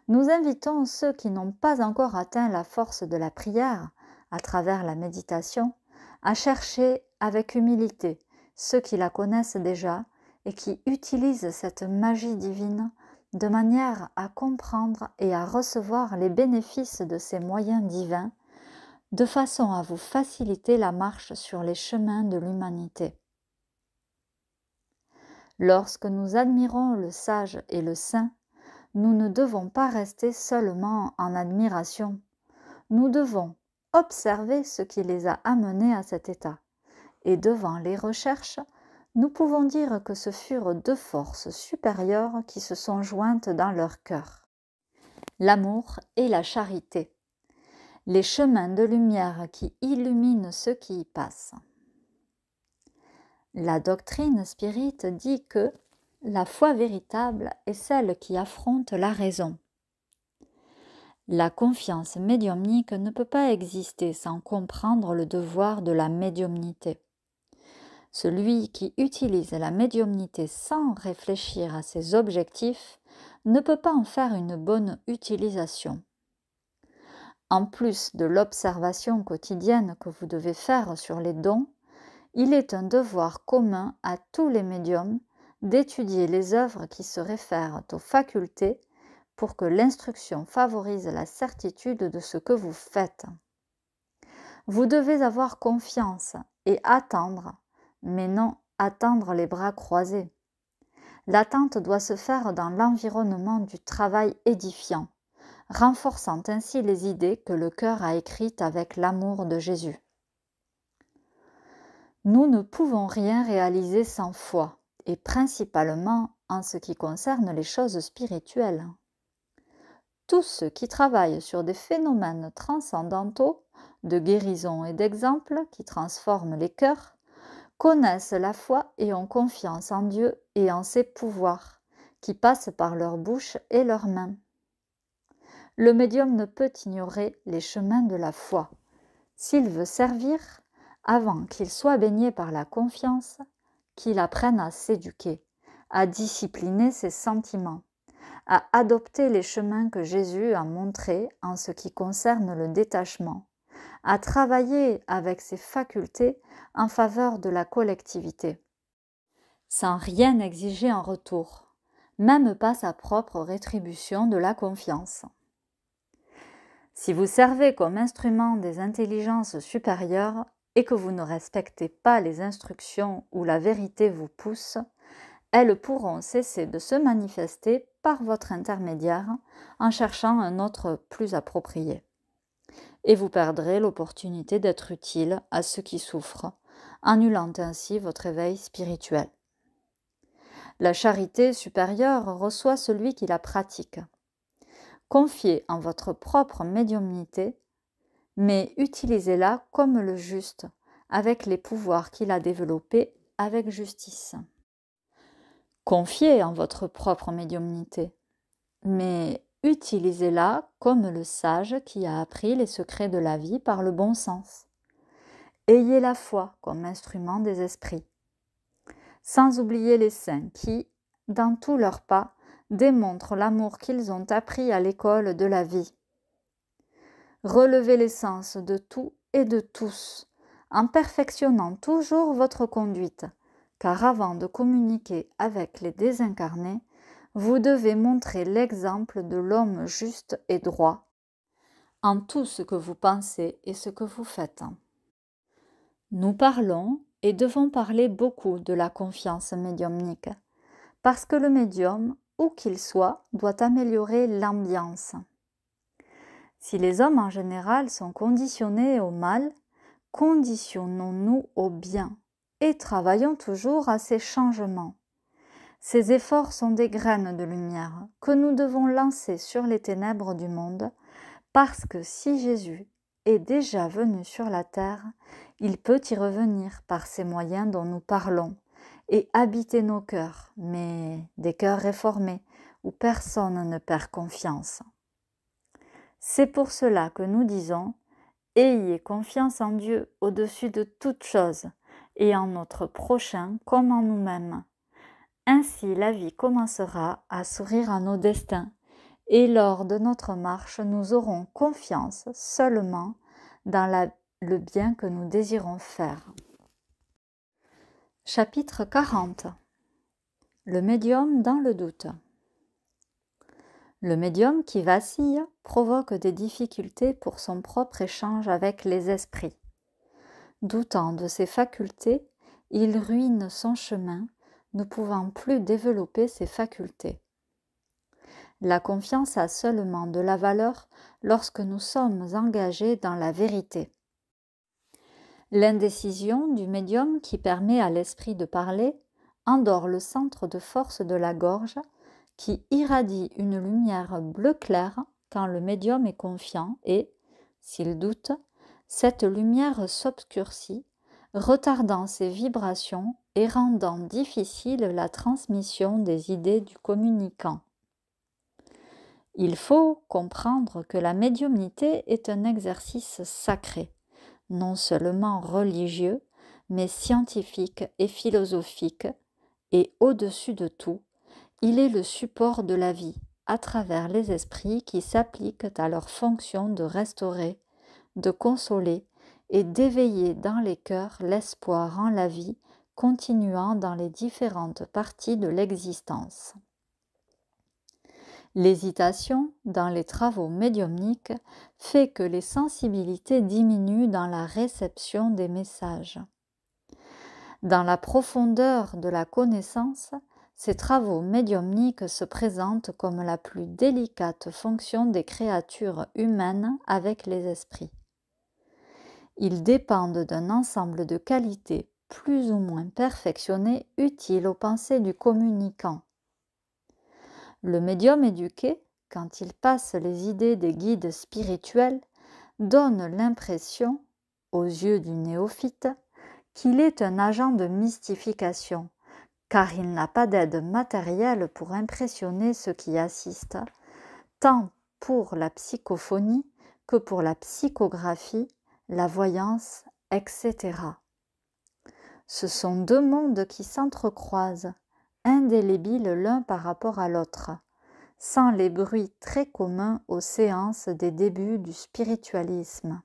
Nous invitons ceux qui n'ont pas encore atteint la force de la prière à travers la méditation à chercher avec humilité ceux qui la connaissent déjà et qui utilisent cette magie divine de manière à comprendre et à recevoir les bénéfices de ces moyens divins, de façon à vous faciliter la marche sur les chemins de l'humanité. Lorsque nous admirons le sage et le saint, nous ne devons pas rester seulement en admiration. Nous devons, observer ce qui les a amenés à cet état. Et devant les recherches, nous pouvons dire que ce furent deux forces supérieures qui se sont jointes dans leur cœur, l'amour et la charité, les chemins de lumière qui illuminent ceux qui y passent. La doctrine spirite dit que la foi véritable est celle qui affronte la raison, la confiance médiumnique ne peut pas exister sans comprendre le devoir de la médiumnité. Celui qui utilise la médiumnité sans réfléchir à ses objectifs ne peut pas en faire une bonne utilisation. En plus de l'observation quotidienne que vous devez faire sur les dons, il est un devoir commun à tous les médiums d'étudier les œuvres qui se réfèrent aux facultés pour que l'instruction favorise la certitude de ce que vous faites. Vous devez avoir confiance et attendre, mais non attendre les bras croisés. L'attente doit se faire dans l'environnement du travail édifiant, renforçant ainsi les idées que le cœur a écrites avec l'amour de Jésus. Nous ne pouvons rien réaliser sans foi, et principalement en ce qui concerne les choses spirituelles tous ceux qui travaillent sur des phénomènes transcendantaux, de guérison et d'exemple qui transforment les cœurs, connaissent la foi et ont confiance en Dieu et en ses pouvoirs, qui passent par leur bouche et leurs mains. Le médium ne peut ignorer les chemins de la foi. S'il veut servir, avant qu'il soit baigné par la confiance, qu'il apprenne à s'éduquer, à discipliner ses sentiments, à adopter les chemins que Jésus a montrés en ce qui concerne le détachement, à travailler avec ses facultés en faveur de la collectivité, sans rien exiger en retour, même pas sa propre rétribution de la confiance. Si vous servez comme instrument des intelligences supérieures et que vous ne respectez pas les instructions où la vérité vous pousse, elles pourront cesser de se manifester par votre intermédiaire en cherchant un autre plus approprié. Et vous perdrez l'opportunité d'être utile à ceux qui souffrent, annulant ainsi votre éveil spirituel. La charité supérieure reçoit celui qui la pratique. Confiez en votre propre médiumnité, mais utilisez-la comme le juste, avec les pouvoirs qu'il a développés avec justice. Confiez en votre propre médiumnité, mais utilisez-la comme le sage qui a appris les secrets de la vie par le bon sens. Ayez la foi comme instrument des esprits, sans oublier les saints qui, dans tous leurs pas, démontrent l'amour qu'ils ont appris à l'école de la vie. Relevez l'essence de tout et de tous, en perfectionnant toujours votre conduite, car avant de communiquer avec les désincarnés, vous devez montrer l'exemple de l'homme juste et droit en tout ce que vous pensez et ce que vous faites. Nous parlons et devons parler beaucoup de la confiance médiumnique, parce que le médium, où qu'il soit, doit améliorer l'ambiance. Si les hommes en général sont conditionnés au mal, conditionnons-nous au bien et travaillons toujours à ces changements. Ces efforts sont des graines de lumière que nous devons lancer sur les ténèbres du monde, parce que si Jésus est déjà venu sur la terre, il peut y revenir par ces moyens dont nous parlons et habiter nos cœurs, mais des cœurs réformés où personne ne perd confiance. C'est pour cela que nous disons Ayez confiance en Dieu au-dessus de toute chose et en notre prochain comme en nous-mêmes. Ainsi la vie commencera à sourire à nos destins, et lors de notre marche nous aurons confiance seulement dans le bien que nous désirons faire. Chapitre 40 Le médium dans le doute. Le médium qui vacille provoque des difficultés pour son propre échange avec les esprits. Doutant de ses facultés, il ruine son chemin, ne pouvant plus développer ses facultés. La confiance a seulement de la valeur lorsque nous sommes engagés dans la vérité. L'indécision du médium qui permet à l'esprit de parler endort le centre de force de la gorge qui irradie une lumière bleu clair quand le médium est confiant et, s'il doute, cette lumière s'obscurcit, retardant ses vibrations et rendant difficile la transmission des idées du communicant. Il faut comprendre que la médiumnité est un exercice sacré, non seulement religieux, mais scientifique et philosophique, et au-dessus de tout, il est le support de la vie à travers les esprits qui s'appliquent à leur fonction de restaurer, de consoler et d'éveiller dans les cœurs l'espoir en la vie continuant dans les différentes parties de l'existence. L'hésitation dans les travaux médiumniques fait que les sensibilités diminuent dans la réception des messages. Dans la profondeur de la connaissance, ces travaux médiumniques se présentent comme la plus délicate fonction des créatures humaines avec les esprits. Ils dépendent d'un ensemble de qualités plus ou moins perfectionnées utiles aux pensées du communicant. Le médium éduqué, quand il passe les idées des guides spirituels, donne l'impression, aux yeux du néophyte, qu'il est un agent de mystification, car il n'a pas d'aide matérielle pour impressionner ceux qui assistent, tant pour la psychophonie que pour la psychographie la voyance, etc. Ce sont deux mondes qui s'entrecroisent, indélébiles l'un par rapport à l'autre, sans les bruits très communs aux séances des débuts du spiritualisme.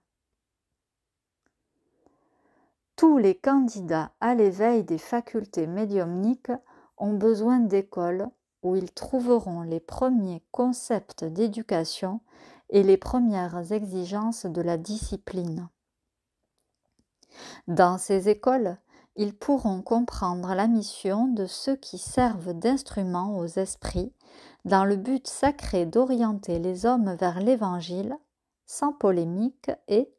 Tous les candidats à l'éveil des facultés médiumniques ont besoin d'écoles où ils trouveront les premiers concepts d'éducation et les premières exigences de la discipline. Dans ces écoles, ils pourront comprendre la mission de ceux qui servent d'instruments aux esprits dans le but sacré d'orienter les hommes vers l'Évangile, sans polémique et,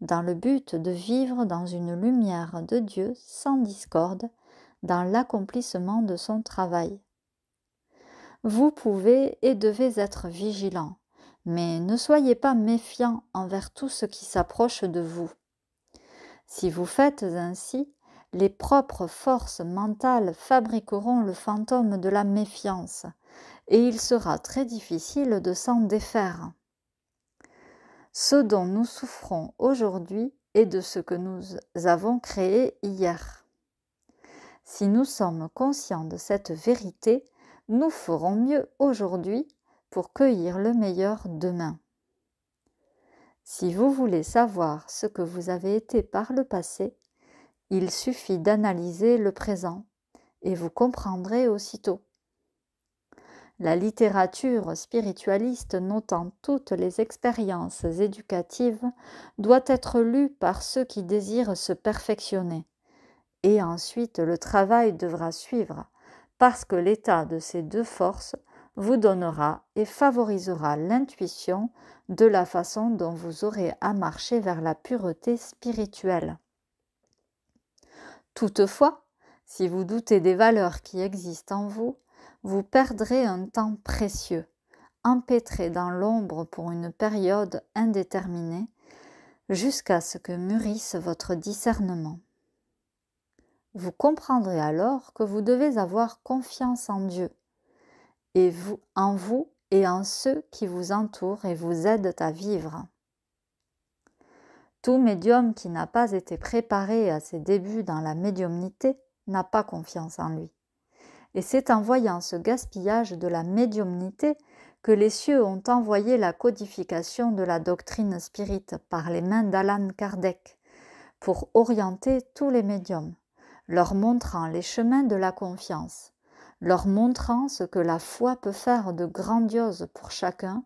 dans le but de vivre dans une lumière de Dieu sans discorde, dans l'accomplissement de son travail. Vous pouvez et devez être vigilants, mais ne soyez pas méfiants envers tout ce qui s'approche de vous. Si vous faites ainsi, les propres forces mentales fabriqueront le fantôme de la méfiance, et il sera très difficile de s'en défaire. Ce dont nous souffrons aujourd'hui est de ce que nous avons créé hier. Si nous sommes conscients de cette vérité, nous ferons mieux aujourd'hui pour cueillir le meilleur demain. Si vous voulez savoir ce que vous avez été par le passé, il suffit d'analyser le présent et vous comprendrez aussitôt. La littérature spiritualiste notant toutes les expériences éducatives doit être lue par ceux qui désirent se perfectionner. Et ensuite le travail devra suivre, parce que l'état de ces deux forces vous donnera et favorisera l'intuition de la façon dont vous aurez à marcher vers la pureté spirituelle. Toutefois, si vous doutez des valeurs qui existent en vous, vous perdrez un temps précieux, empêtré dans l'ombre pour une période indéterminée, jusqu'à ce que mûrisse votre discernement. Vous comprendrez alors que vous devez avoir confiance en Dieu et vous, en vous et en ceux qui vous entourent et vous aident à vivre. Tout médium qui n'a pas été préparé à ses débuts dans la médiumnité n'a pas confiance en lui. Et c'est en voyant ce gaspillage de la médiumnité que les cieux ont envoyé la codification de la doctrine spirite par les mains d'Alan Kardec pour orienter tous les médiums, leur montrant les chemins de la confiance, leur montrant ce que la foi peut faire de grandiose pour chacun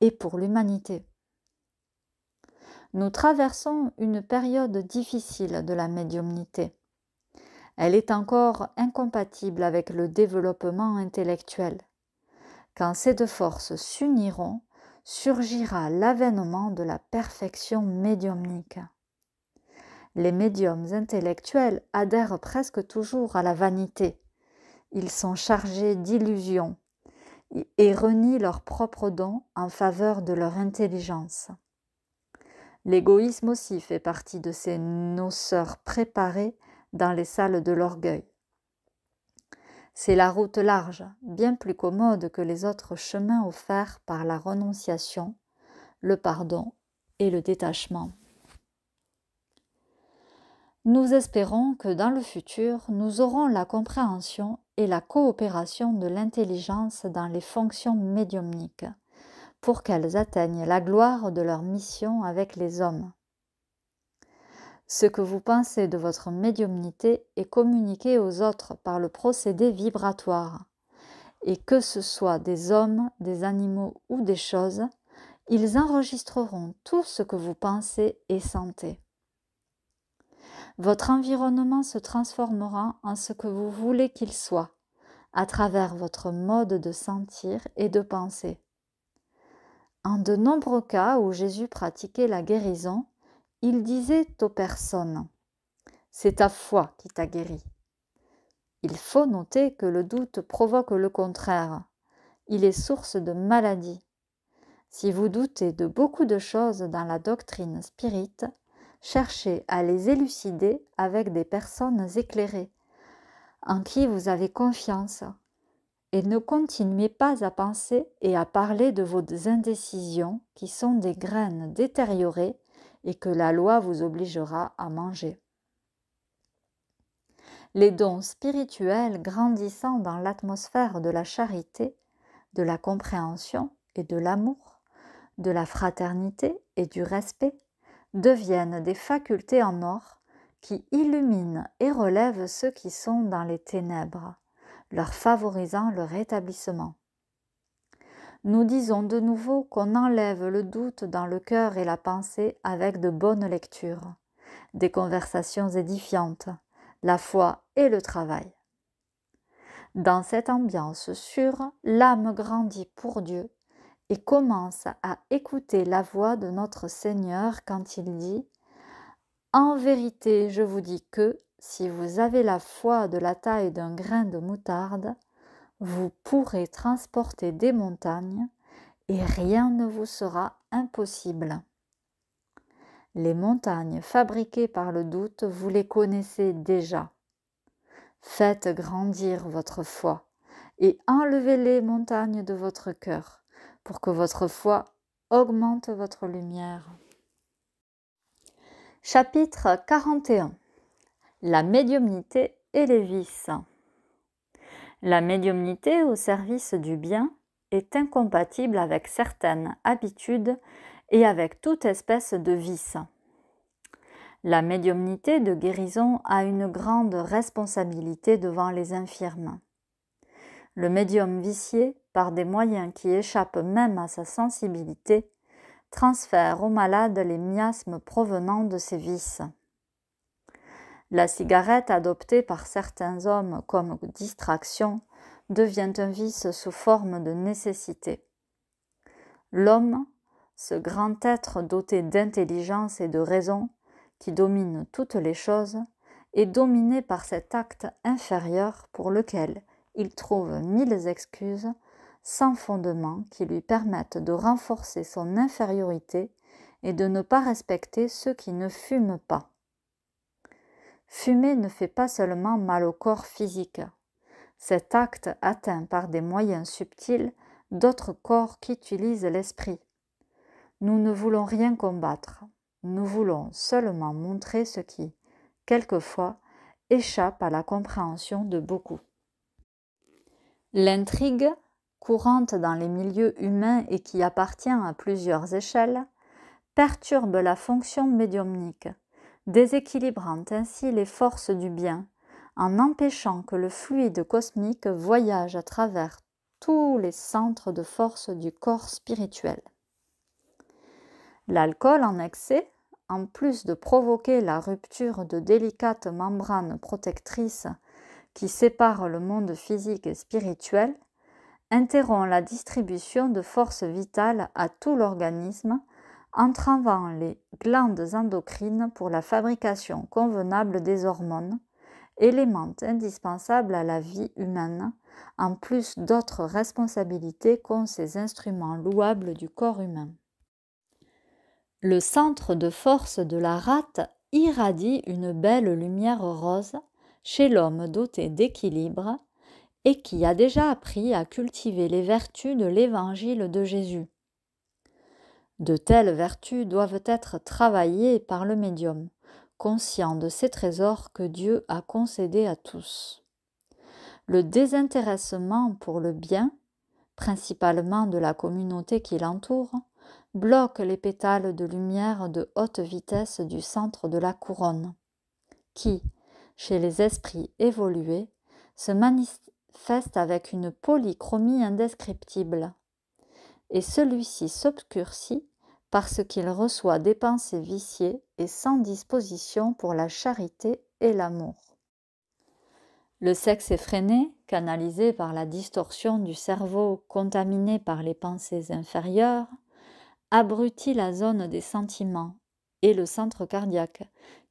et pour l'humanité. Nous traversons une période difficile de la médiumnité. Elle est encore incompatible avec le développement intellectuel. Quand ces deux forces s'uniront, surgira l'avènement de la perfection médiumnique. Les médiums intellectuels adhèrent presque toujours à la vanité, ils sont chargés d'illusions et renient leurs propres dons en faveur de leur intelligence. L'égoïsme aussi fait partie de ces noceurs préparés dans les salles de l'orgueil. C'est la route large, bien plus commode que les autres chemins offerts par la renonciation, le pardon et le détachement. Nous espérons que dans le futur, nous aurons la compréhension et la coopération de l'intelligence dans les fonctions médiumniques, pour qu'elles atteignent la gloire de leur mission avec les hommes. Ce que vous pensez de votre médiumnité est communiqué aux autres par le procédé vibratoire. Et que ce soit des hommes, des animaux ou des choses, ils enregistreront tout ce que vous pensez et sentez. Votre environnement se transformera en ce que vous voulez qu'il soit, à travers votre mode de sentir et de penser. En de nombreux cas où Jésus pratiquait la guérison, il disait aux personnes C'est ta foi qui t'a guéri. Il faut noter que le doute provoque le contraire. Il est source de maladie. Si vous doutez de beaucoup de choses dans la doctrine spirite, cherchez à les élucider avec des personnes éclairées, en qui vous avez confiance, et ne continuez pas à penser et à parler de vos indécisions qui sont des graines détériorées et que la loi vous obligera à manger. Les dons spirituels grandissant dans l'atmosphère de la charité, de la compréhension et de l'amour, de la fraternité et du respect, deviennent des facultés en or qui illuminent et relèvent ceux qui sont dans les ténèbres, leur favorisant leur rétablissement. Nous disons de nouveau qu'on enlève le doute dans le cœur et la pensée avec de bonnes lectures, des conversations édifiantes, la foi et le travail. Dans cette ambiance sûre, l'âme grandit pour Dieu et commence à écouter la voix de notre Seigneur quand il dit En vérité, je vous dis que si vous avez la foi de la taille d'un grain de moutarde, vous pourrez transporter des montagnes et rien ne vous sera impossible. Les montagnes fabriquées par le doute, vous les connaissez déjà. Faites grandir votre foi et enlevez les montagnes de votre cœur pour que votre foi augmente votre lumière. Chapitre 41 La médiumnité et les vices. La médiumnité au service du bien est incompatible avec certaines habitudes et avec toute espèce de vice. La médiumnité de guérison a une grande responsabilité devant les infirmes. Le médium vicié par des moyens qui échappent même à sa sensibilité, transfère au malade les miasmes provenant de ses vices. La cigarette adoptée par certains hommes comme distraction devient un vice sous forme de nécessité. L'homme, ce grand être doté d'intelligence et de raison, qui domine toutes les choses, est dominé par cet acte inférieur pour lequel il trouve mille excuses sans fondement qui lui permettent de renforcer son infériorité et de ne pas respecter ceux qui ne fument pas. Fumer ne fait pas seulement mal au corps physique. Cet acte atteint par des moyens subtils d'autres corps qui utilisent l'esprit. Nous ne voulons rien combattre, nous voulons seulement montrer ce qui, quelquefois, échappe à la compréhension de beaucoup. L'intrigue courante dans les milieux humains et qui appartient à plusieurs échelles, perturbe la fonction médiumnique, déséquilibrant ainsi les forces du bien, en empêchant que le fluide cosmique voyage à travers tous les centres de force du corps spirituel. L'alcool en excès, en plus de provoquer la rupture de délicates membranes protectrices qui séparent le monde physique et spirituel, interrompt la distribution de forces vitales à tout l'organisme, entravant les glandes endocrines pour la fabrication convenable des hormones, éléments indispensables à la vie humaine, en plus d'autres responsabilités qu'ont ces instruments louables du corps humain. Le centre de force de la rate irradie une belle lumière rose chez l'homme doté d'équilibre et qui a déjà appris à cultiver les vertus de l'évangile de Jésus. De telles vertus doivent être travaillées par le médium, conscient de ces trésors que Dieu a concédés à tous. Le désintéressement pour le bien, principalement de la communauté qui l'entoure, bloque les pétales de lumière de haute vitesse du centre de la couronne, qui, chez les esprits évolués, se, feste avec une polychromie indescriptible. Et celui-ci s'obscurcit parce qu'il reçoit des pensées viciées et sans disposition pour la charité et l'amour. Le sexe effréné, canalisé par la distorsion du cerveau contaminé par les pensées inférieures, abrutit la zone des sentiments et le centre cardiaque,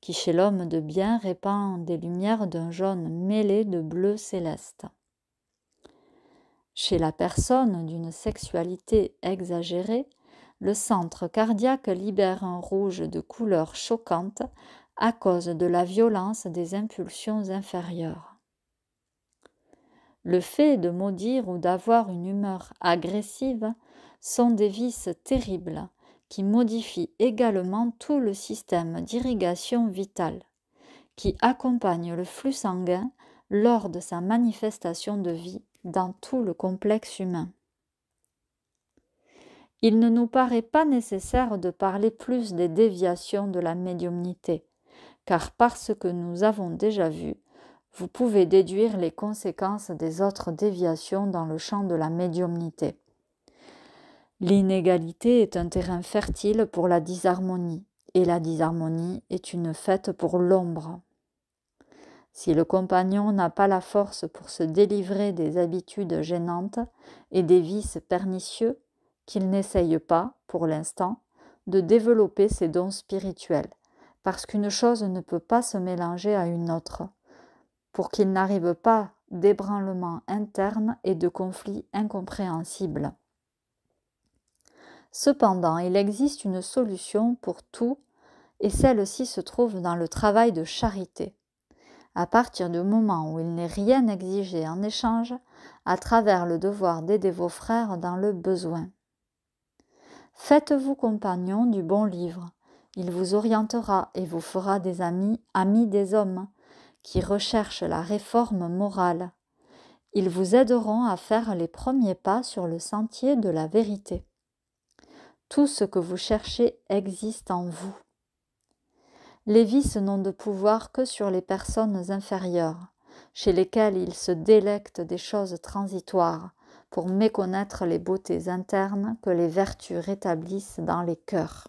qui chez l'homme de bien répand des lumières d'un jaune mêlé de bleu céleste. Chez la personne d'une sexualité exagérée, le centre cardiaque libère un rouge de couleur choquante à cause de la violence des impulsions inférieures. Le fait de maudire ou d'avoir une humeur agressive sont des vices terribles qui modifient également tout le système d'irrigation vitale, qui accompagne le flux sanguin lors de sa manifestation de vie dans tout le complexe humain. Il ne nous paraît pas nécessaire de parler plus des déviations de la médiumnité, car par ce que nous avons déjà vu, vous pouvez déduire les conséquences des autres déviations dans le champ de la médiumnité. L'inégalité est un terrain fertile pour la disharmonie, et la disharmonie est une fête pour l'ombre. Si le compagnon n'a pas la force pour se délivrer des habitudes gênantes et des vices pernicieux, qu'il n'essaye pas, pour l'instant, de développer ses dons spirituels, parce qu'une chose ne peut pas se mélanger à une autre, pour qu'il n'arrive pas d'ébranlements internes et de conflits incompréhensibles. Cependant, il existe une solution pour tout, et celle-ci se trouve dans le travail de charité à partir du moment où il n'est rien exigé en échange, à travers le devoir d'aider vos frères dans le besoin. Faites-vous compagnon du bon livre, il vous orientera et vous fera des amis, amis des hommes, qui recherchent la réforme morale. Ils vous aideront à faire les premiers pas sur le sentier de la vérité. Tout ce que vous cherchez existe en vous les vices n'ont de pouvoir que sur les personnes inférieures, chez lesquelles ils se délectent des choses transitoires, pour méconnaître les beautés internes que les vertus rétablissent dans les cœurs.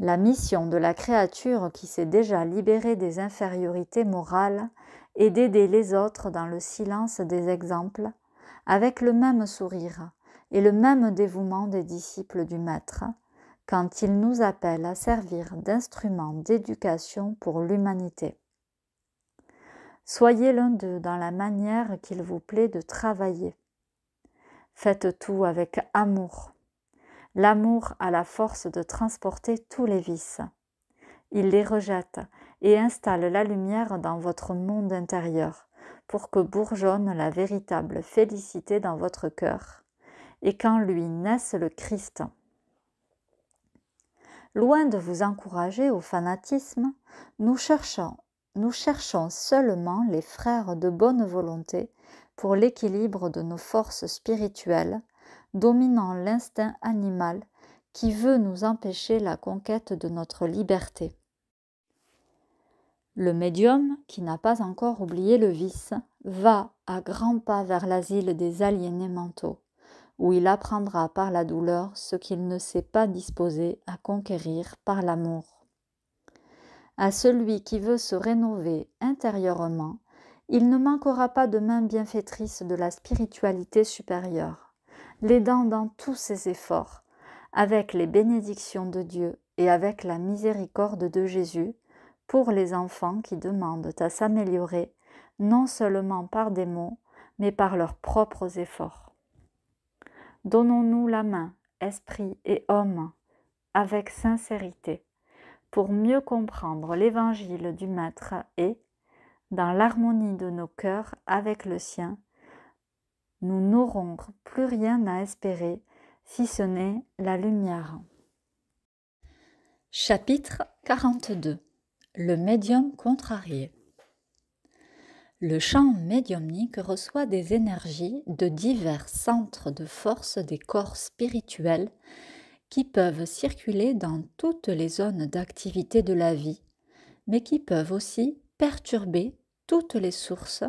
La mission de la créature qui s'est déjà libérée des infériorités morales est d'aider les autres dans le silence des exemples, avec le même sourire et le même dévouement des disciples du Maître, quand il nous appelle à servir d'instrument d'éducation pour l'humanité. Soyez l'un d'eux dans la manière qu'il vous plaît de travailler. Faites tout avec amour. L'amour a la force de transporter tous les vices. Il les rejette et installe la lumière dans votre monde intérieur pour que bourgeonne la véritable félicité dans votre cœur et qu'en lui naisse le Christ. Loin de vous encourager au fanatisme, nous cherchons, nous cherchons seulement les frères de bonne volonté pour l'équilibre de nos forces spirituelles, dominant l'instinct animal qui veut nous empêcher la conquête de notre liberté. Le médium, qui n'a pas encore oublié le vice, va à grands pas vers l'asile des aliénés mentaux où il apprendra par la douleur ce qu'il ne s'est pas disposé à conquérir par l'amour. À celui qui veut se rénover intérieurement, il ne manquera pas de main bienfaitrice de la spiritualité supérieure, l'aidant dans tous ses efforts, avec les bénédictions de Dieu et avec la miséricorde de Jésus, pour les enfants qui demandent à s'améliorer non seulement par des mots, mais par leurs propres efforts. Donnons-nous la main, esprit et homme, avec sincérité, pour mieux comprendre l'évangile du Maître et, dans l'harmonie de nos cœurs avec le sien, nous n'aurons plus rien à espérer si ce n'est la lumière. Chapitre 42 Le médium contrarié le champ médiumnique reçoit des énergies de divers centres de force des corps spirituels qui peuvent circuler dans toutes les zones d'activité de la vie, mais qui peuvent aussi perturber toutes les sources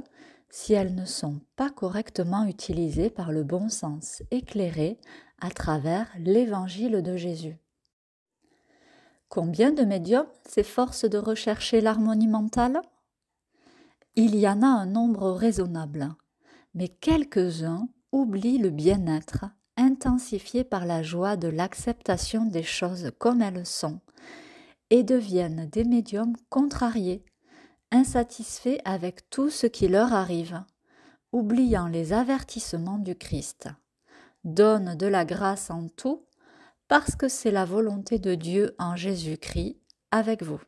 si elles ne sont pas correctement utilisées par le bon sens éclairé à travers l'évangile de Jésus. Combien de médiums s'efforcent de rechercher l'harmonie mentale il y en a un nombre raisonnable, mais quelques-uns oublient le bien-être intensifié par la joie de l'acceptation des choses comme elles sont et deviennent des médiums contrariés, insatisfaits avec tout ce qui leur arrive, oubliant les avertissements du Christ. Donne de la grâce en tout, parce que c'est la volonté de Dieu en Jésus-Christ avec vous.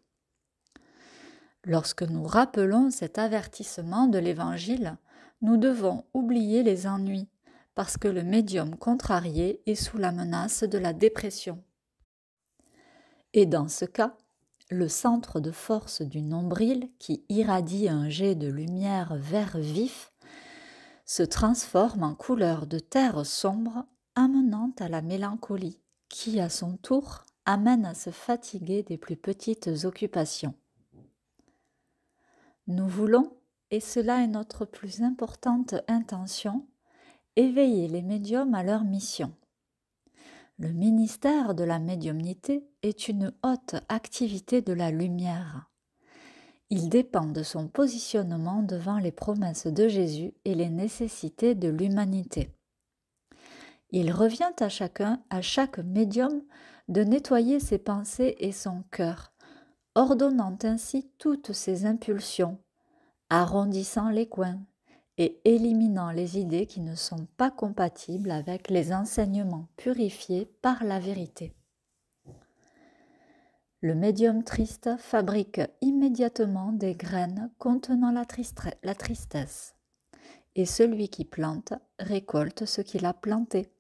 Lorsque nous rappelons cet avertissement de l'Évangile, nous devons oublier les ennuis, parce que le médium contrarié est sous la menace de la dépression. Et dans ce cas, le centre de force du nombril, qui irradie un jet de lumière vert vif, se transforme en couleur de terre sombre, amenant à la mélancolie, qui à son tour amène à se fatiguer des plus petites occupations. Nous voulons, et cela est notre plus importante intention, éveiller les médiums à leur mission. Le ministère de la médiumnité est une haute activité de la lumière. Il dépend de son positionnement devant les promesses de Jésus et les nécessités de l'humanité. Il revient à chacun, à chaque médium, de nettoyer ses pensées et son cœur ordonnant ainsi toutes ses impulsions, arrondissant les coins et éliminant les idées qui ne sont pas compatibles avec les enseignements purifiés par la vérité. Le médium triste fabrique immédiatement des graines contenant la, la tristesse, et celui qui plante récolte ce qu'il a planté.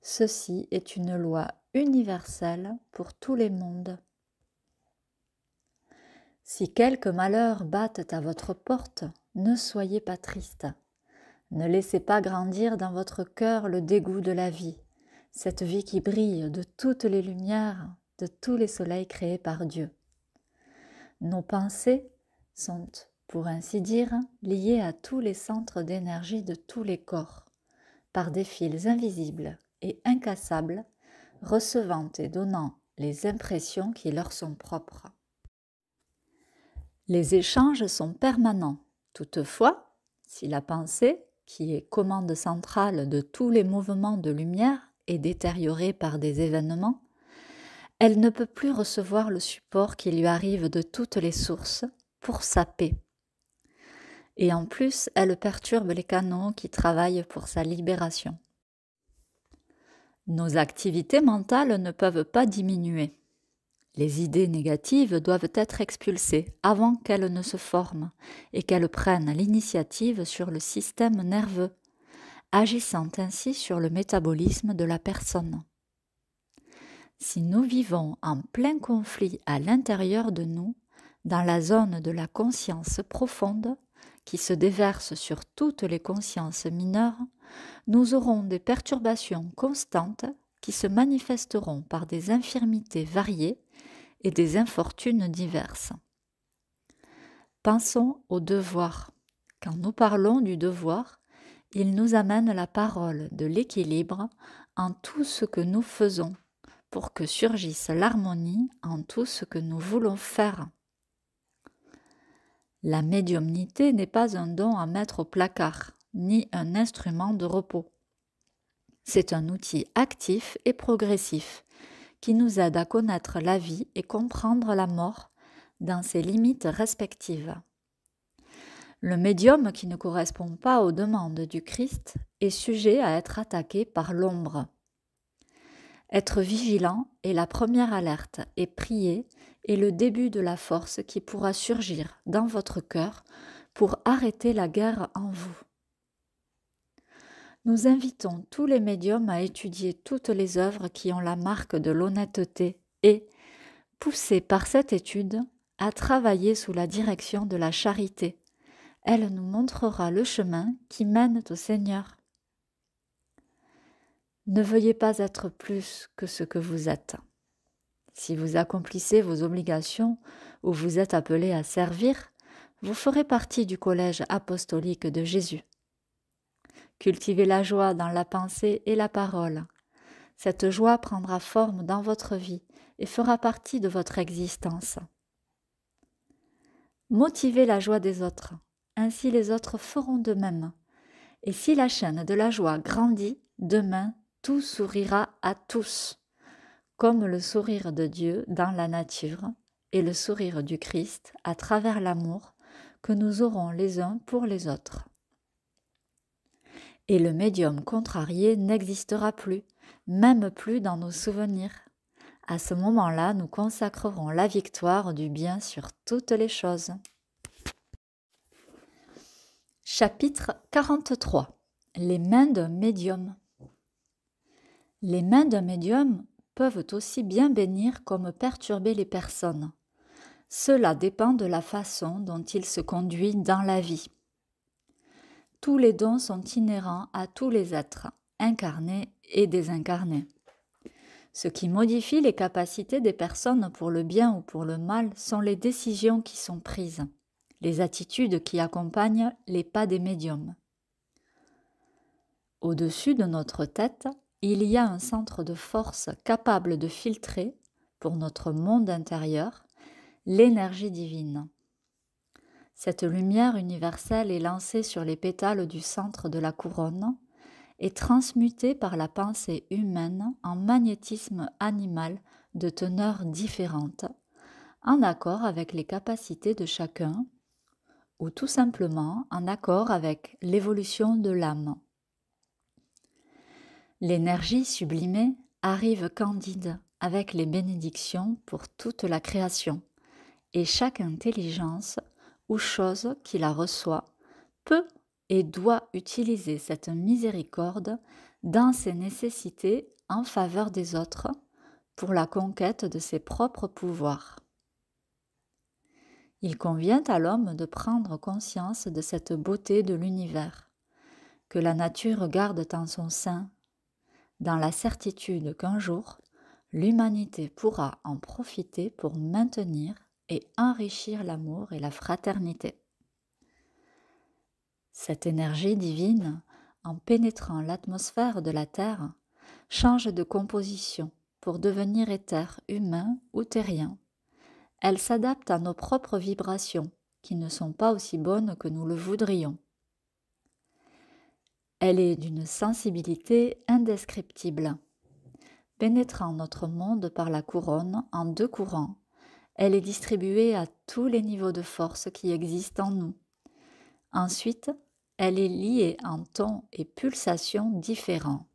Ceci est une loi universelle pour tous les mondes. Si quelques malheurs battent à votre porte, ne soyez pas triste. Ne laissez pas grandir dans votre cœur le dégoût de la vie, cette vie qui brille de toutes les lumières, de tous les soleils créés par Dieu. Nos pensées sont, pour ainsi dire, liées à tous les centres d'énergie de tous les corps, par des fils invisibles et incassables, recevant et donnant les impressions qui leur sont propres. Les échanges sont permanents. Toutefois, si la pensée, qui est commande centrale de tous les mouvements de lumière, est détériorée par des événements, elle ne peut plus recevoir le support qui lui arrive de toutes les sources pour sa paix. Et en plus, elle perturbe les canaux qui travaillent pour sa libération. Nos activités mentales ne peuvent pas diminuer. Les idées négatives doivent être expulsées avant qu'elles ne se forment et qu'elles prennent l'initiative sur le système nerveux, agissant ainsi sur le métabolisme de la personne. Si nous vivons en plein conflit à l'intérieur de nous, dans la zone de la conscience profonde, qui se déverse sur toutes les consciences mineures, nous aurons des perturbations constantes qui se manifesteront par des infirmités variées et des infortunes diverses. Pensons au devoir. Quand nous parlons du devoir, il nous amène la parole de l'équilibre en tout ce que nous faisons pour que surgisse l'harmonie en tout ce que nous voulons faire. La médiumnité n'est pas un don à mettre au placard, ni un instrument de repos. C'est un outil actif et progressif qui nous aide à connaître la vie et comprendre la mort dans ses limites respectives. Le médium qui ne correspond pas aux demandes du Christ est sujet à être attaqué par l'ombre. Être vigilant est la première alerte et prier est le début de la force qui pourra surgir dans votre cœur pour arrêter la guerre en vous. Nous invitons tous les médiums à étudier toutes les œuvres qui ont la marque de l'honnêteté et, poussés par cette étude, à travailler sous la direction de la charité. Elle nous montrera le chemin qui mène au Seigneur. Ne veuillez pas être plus que ce que vous êtes. Si vous accomplissez vos obligations ou vous êtes appelé à servir, vous ferez partie du collège apostolique de Jésus. Cultivez la joie dans la pensée et la parole. Cette joie prendra forme dans votre vie et fera partie de votre existence. Motivez la joie des autres, ainsi les autres feront de même. Et si la chaîne de la joie grandit, demain tout sourira à tous, comme le sourire de Dieu dans la nature et le sourire du Christ à travers l'amour que nous aurons les uns pour les autres et le médium contrarié n'existera plus, même plus dans nos souvenirs. À ce moment-là, nous consacrerons la victoire du bien sur toutes les choses. Chapitre 43 Les mains d'un médium Les mains d'un médium peuvent aussi bien bénir comme perturber les personnes. Cela dépend de la façon dont il se conduit dans la vie tous les dons sont inhérents à tous les êtres, incarnés et désincarnés. Ce qui modifie les capacités des personnes pour le bien ou pour le mal sont les décisions qui sont prises, les attitudes qui accompagnent les pas des médiums. Au-dessus de notre tête, il y a un centre de force capable de filtrer, pour notre monde intérieur, l'énergie divine. Cette lumière universelle est lancée sur les pétales du centre de la couronne et transmutée par la pensée humaine en magnétisme animal de teneurs différentes, en accord avec les capacités de chacun, ou tout simplement en accord avec l'évolution de l'âme. L'énergie sublimée arrive candide avec les bénédictions pour toute la création, et chaque intelligence ou chose qui la reçoit peut et doit utiliser cette miséricorde dans ses nécessités en faveur des autres pour la conquête de ses propres pouvoirs. Il convient à l'homme de prendre conscience de cette beauté de l'univers, que la nature garde en son sein, dans la certitude qu'un jour, l'humanité pourra en profiter pour maintenir et enrichir l'amour et la fraternité. Cette énergie divine, en pénétrant l'atmosphère de la Terre, change de composition pour devenir éther humain ou terrien. Elle s'adapte à nos propres vibrations, qui ne sont pas aussi bonnes que nous le voudrions. Elle est d'une sensibilité indescriptible, pénétrant notre monde par la couronne en deux courants, elle est distribuée à tous les niveaux de force qui existent en nous. Ensuite, elle est liée en tons et pulsations différents,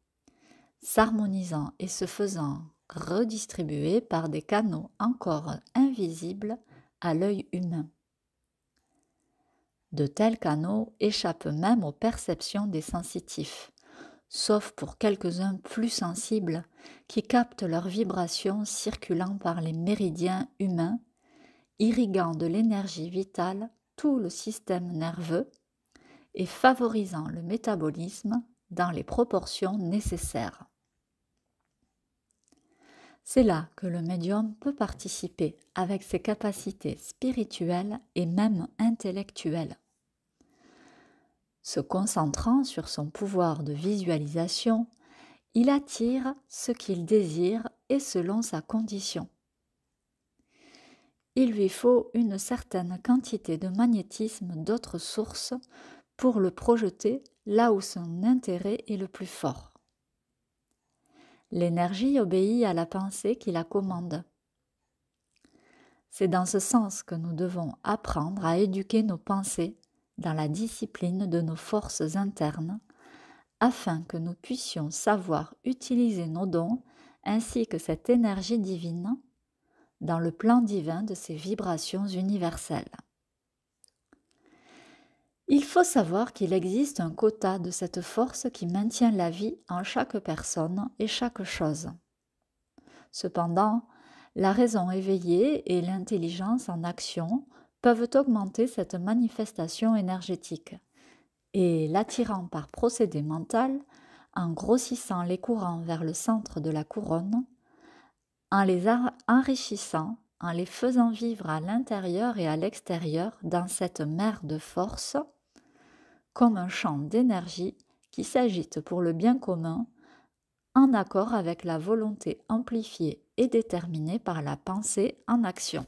s'harmonisant et se faisant redistribuer par des canaux encore invisibles à l'œil humain. De tels canaux échappent même aux perceptions des sensitifs sauf pour quelques-uns plus sensibles, qui captent leurs vibrations circulant par les méridiens humains, irriguant de l'énergie vitale tout le système nerveux et favorisant le métabolisme dans les proportions nécessaires. C'est là que le médium peut participer avec ses capacités spirituelles et même intellectuelles. Se concentrant sur son pouvoir de visualisation, il attire ce qu'il désire et selon sa condition. Il lui faut une certaine quantité de magnétisme d'autres sources pour le projeter là où son intérêt est le plus fort. L'énergie obéit à la pensée qui la commande. C'est dans ce sens que nous devons apprendre à éduquer nos pensées dans la discipline de nos forces internes, afin que nous puissions savoir utiliser nos dons ainsi que cette énergie divine dans le plan divin de ces vibrations universelles. Il faut savoir qu'il existe un quota de cette force qui maintient la vie en chaque personne et chaque chose. Cependant, la raison éveillée et l'intelligence en action peuvent augmenter cette manifestation énergétique et l'attirant par procédé mental en grossissant les courants vers le centre de la couronne, en les enrichissant, en les faisant vivre à l'intérieur et à l'extérieur dans cette mer de force, comme un champ d'énergie qui s'agite pour le bien commun, en accord avec la volonté amplifiée et déterminée par la pensée en action.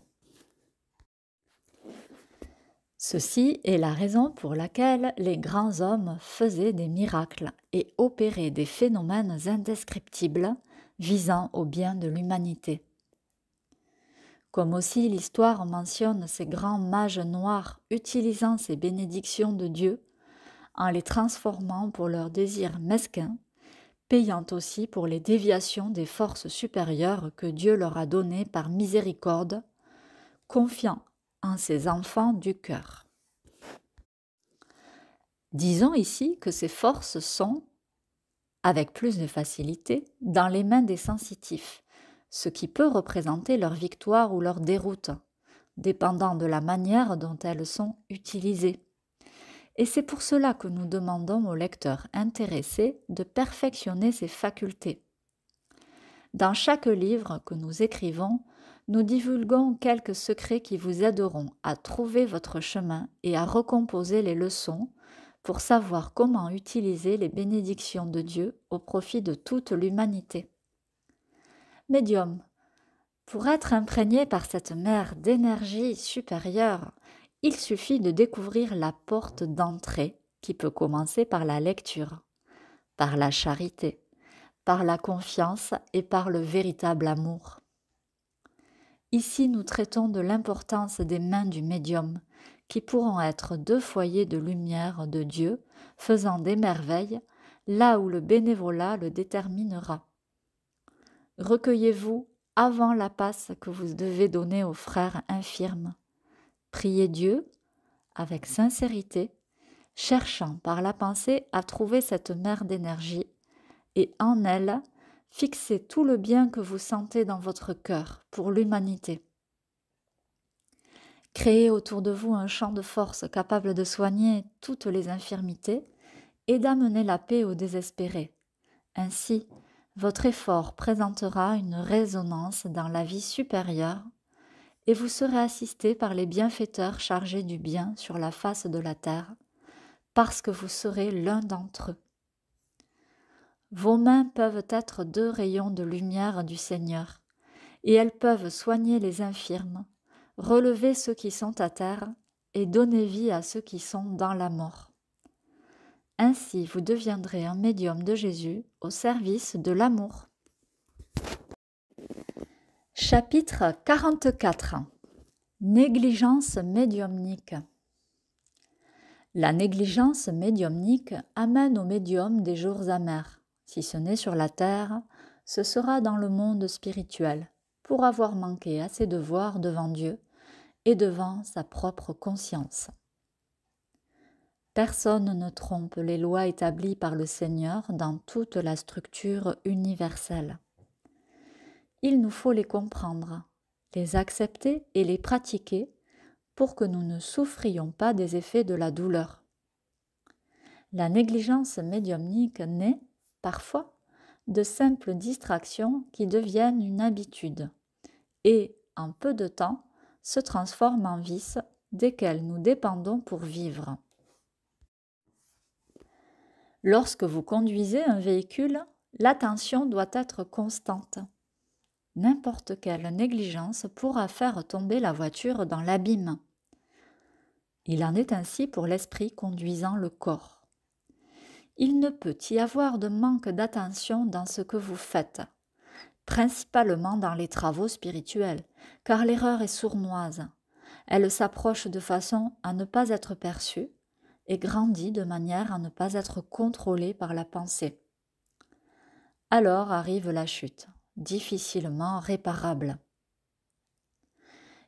Ceci est la raison pour laquelle les grands hommes faisaient des miracles et opéraient des phénomènes indescriptibles visant au bien de l'humanité. Comme aussi l'histoire mentionne ces grands mages noirs utilisant ces bénédictions de Dieu en les transformant pour leurs désirs mesquins, payant aussi pour les déviations des forces supérieures que Dieu leur a données par miséricorde, confiant en ces enfants du cœur. Disons ici que ces forces sont, avec plus de facilité, dans les mains des sensitifs, ce qui peut représenter leur victoire ou leur déroute, dépendant de la manière dont elles sont utilisées. Et c'est pour cela que nous demandons aux lecteurs intéressés de perfectionner ces facultés. Dans chaque livre que nous écrivons, nous divulguons quelques secrets qui vous aideront à trouver votre chemin et à recomposer les leçons pour savoir comment utiliser les bénédictions de Dieu au profit de toute l'humanité. Médium. Pour être imprégné par cette mer d'énergie supérieure, il suffit de découvrir la porte d'entrée qui peut commencer par la lecture, par la charité, par la confiance et par le véritable amour. Ici, nous traitons de l'importance des mains du médium, qui pourront être deux foyers de lumière de Dieu, faisant des merveilles, là où le bénévolat le déterminera. Recueillez-vous avant la passe que vous devez donner aux frères infirmes. Priez Dieu avec sincérité, cherchant par la pensée à trouver cette mère d'énergie et en elle Fixez tout le bien que vous sentez dans votre cœur pour l'humanité. Créez autour de vous un champ de force capable de soigner toutes les infirmités et d'amener la paix aux désespérés. Ainsi, votre effort présentera une résonance dans la vie supérieure et vous serez assisté par les bienfaiteurs chargés du bien sur la face de la terre, parce que vous serez l'un d'entre eux. Vos mains peuvent être deux rayons de lumière du Seigneur, et elles peuvent soigner les infirmes, relever ceux qui sont à terre et donner vie à ceux qui sont dans la mort. Ainsi, vous deviendrez un médium de Jésus au service de l'amour. Chapitre 44 Négligence médiumnique La négligence médiumnique amène au médium des jours amers si ce n'est sur la terre, ce sera dans le monde spirituel, pour avoir manqué à ses devoirs devant Dieu et devant sa propre conscience. Personne ne trompe les lois établies par le Seigneur dans toute la structure universelle. Il nous faut les comprendre, les accepter et les pratiquer pour que nous ne souffrions pas des effets de la douleur. La négligence médiumnique naît parfois, de simples distractions qui deviennent une habitude et, en peu de temps, se transforment en vices desquels nous dépendons pour vivre. Lorsque vous conduisez un véhicule, l'attention doit être constante. N'importe quelle négligence pourra faire tomber la voiture dans l'abîme. Il en est ainsi pour l'esprit conduisant le corps il ne peut y avoir de manque d'attention dans ce que vous faites, principalement dans les travaux spirituels, car l'erreur est sournoise. Elle s'approche de façon à ne pas être perçue et grandit de manière à ne pas être contrôlée par la pensée. Alors arrive la chute, difficilement réparable.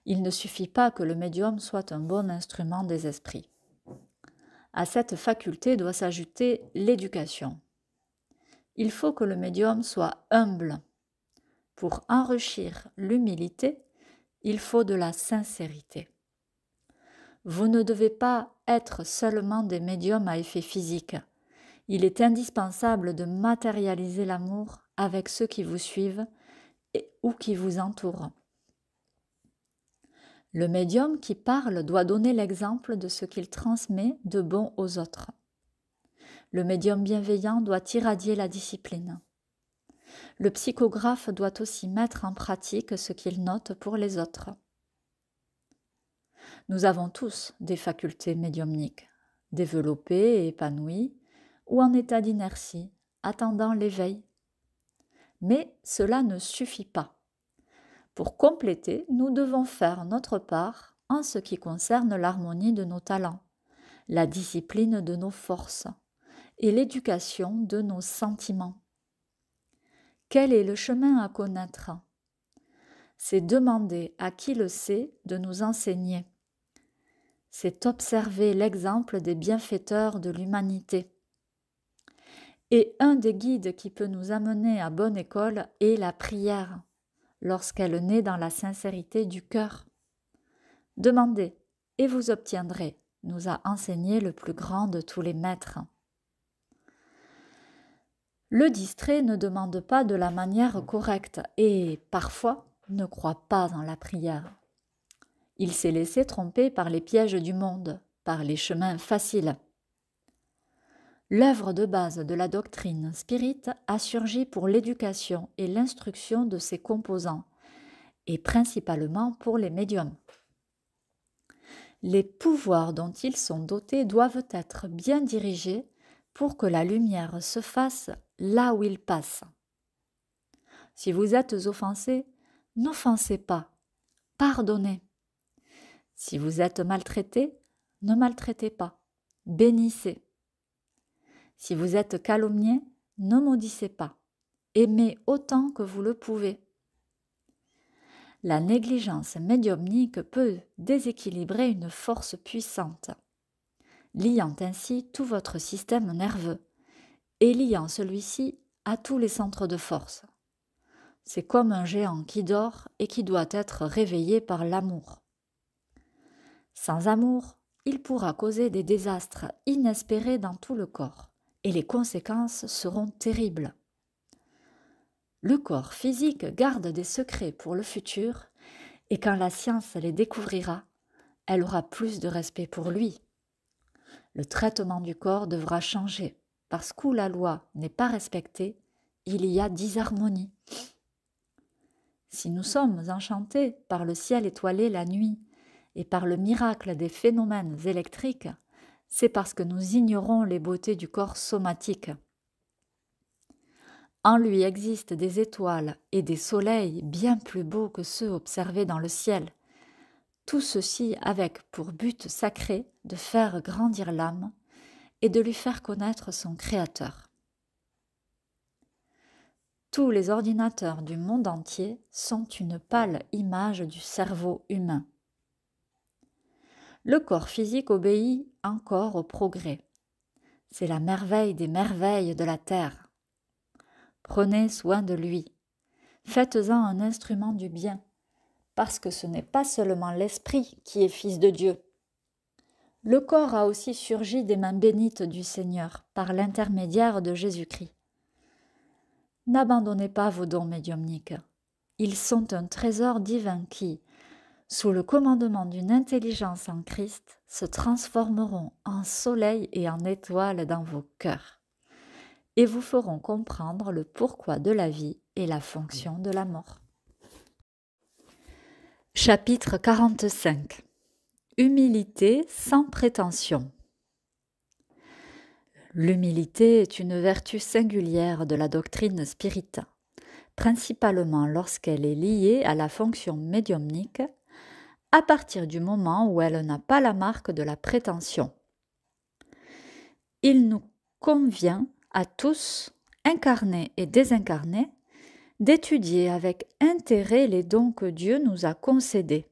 Il ne suffit pas que le médium soit un bon instrument des esprits. À cette faculté doit s'ajouter l'éducation. Il faut que le médium soit humble. Pour enrichir l'humilité, il faut de la sincérité. Vous ne devez pas être seulement des médiums à effet physique. Il est indispensable de matérialiser l'amour avec ceux qui vous suivent et, ou qui vous entourent. Le médium qui parle doit donner l'exemple de ce qu'il transmet de bon aux autres. Le médium bienveillant doit irradier la discipline. Le psychographe doit aussi mettre en pratique ce qu'il note pour les autres. Nous avons tous des facultés médiumniques, développées et épanouies, ou en état d'inertie, attendant l'éveil. Mais cela ne suffit pas. Pour compléter, nous devons faire notre part en ce qui concerne l'harmonie de nos talents, la discipline de nos forces et l'éducation de nos sentiments. Quel est le chemin à connaître C'est demander à qui le sait de nous enseigner. C'est observer l'exemple des bienfaiteurs de l'humanité. Et un des guides qui peut nous amener à bonne école est la prière lorsqu'elle naît dans la sincérité du cœur. Demandez et vous obtiendrez, nous a enseigné le plus grand de tous les maîtres. Le distrait ne demande pas de la manière correcte et, parfois, ne croit pas en la prière. Il s'est laissé tromper par les pièges du monde, par les chemins faciles. L'œuvre de base de la doctrine spirite a surgi pour l'éducation et l'instruction de ses composants, et principalement pour les médiums. Les pouvoirs dont ils sont dotés doivent être bien dirigés pour que la lumière se fasse là où il passe. Si vous êtes offensé, n'offensez pas, pardonnez. Si vous êtes maltraité, ne maltraitez pas, bénissez. Si vous êtes calomnié, ne maudissez pas. Aimez autant que vous le pouvez. La négligence médiumnique peut déséquilibrer une force puissante, liant ainsi tout votre système nerveux et liant celui-ci à tous les centres de force. C'est comme un géant qui dort et qui doit être réveillé par l'amour. Sans amour, il pourra causer des désastres inespérés dans tout le corps et les conséquences seront terribles. Le corps physique garde des secrets pour le futur et quand la science les découvrira, elle aura plus de respect pour lui. Le traitement du corps devra changer parce qu'où la loi n'est pas respectée, il y a disharmonie. Si nous sommes enchantés par le ciel étoilé la nuit et par le miracle des phénomènes électriques, c'est parce que nous ignorons les beautés du corps somatique. En lui existent des étoiles et des soleils bien plus beaux que ceux observés dans le ciel. Tout ceci avec pour but sacré de faire grandir l'âme et de lui faire connaître son Créateur. Tous les ordinateurs du monde entier sont une pâle image du cerveau humain le corps physique obéit encore au progrès. C'est la merveille des merveilles de la terre. Prenez soin de lui. Faites-en un instrument du bien, parce que ce n'est pas seulement l'esprit qui est fils de Dieu. Le corps a aussi surgi des mains bénites du Seigneur par l'intermédiaire de Jésus-Christ. N'abandonnez pas vos dons médiumniques. Ils sont un trésor divin qui, sous le commandement d'une intelligence en Christ, se transformeront en soleil et en étoile dans vos cœurs, et vous feront comprendre le pourquoi de la vie et la fonction de la mort. Chapitre 45 Humilité sans prétention L'humilité est une vertu singulière de la doctrine spirita, principalement lorsqu'elle est liée à la fonction médiumnique à partir du moment où elle n'a pas la marque de la prétention. Il nous convient à tous, incarnés et désincarnés, d'étudier avec intérêt les dons que Dieu nous a concédés,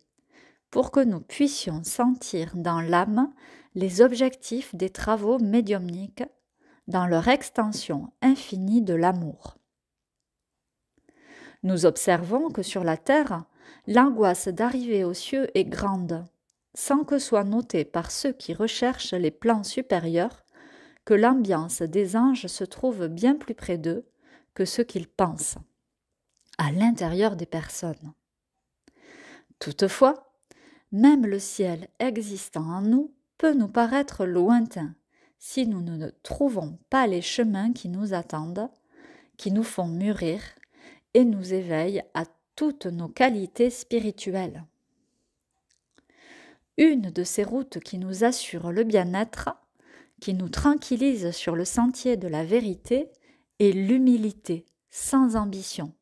pour que nous puissions sentir dans l'âme les objectifs des travaux médiumniques dans leur extension infinie de l'amour. Nous observons que sur la Terre, l'angoisse d'arriver aux cieux est grande, sans que soit noté par ceux qui recherchent les plans supérieurs que l'ambiance des anges se trouve bien plus près d'eux que ce qu'ils pensent, à l'intérieur des personnes. Toutefois, même le ciel existant en nous peut nous paraître lointain si nous ne trouvons pas les chemins qui nous attendent, qui nous font mûrir et nous éveillent à toutes nos qualités spirituelles. Une de ces routes qui nous assure le bien-être, qui nous tranquillise sur le sentier de la vérité, est l'humilité, sans ambition.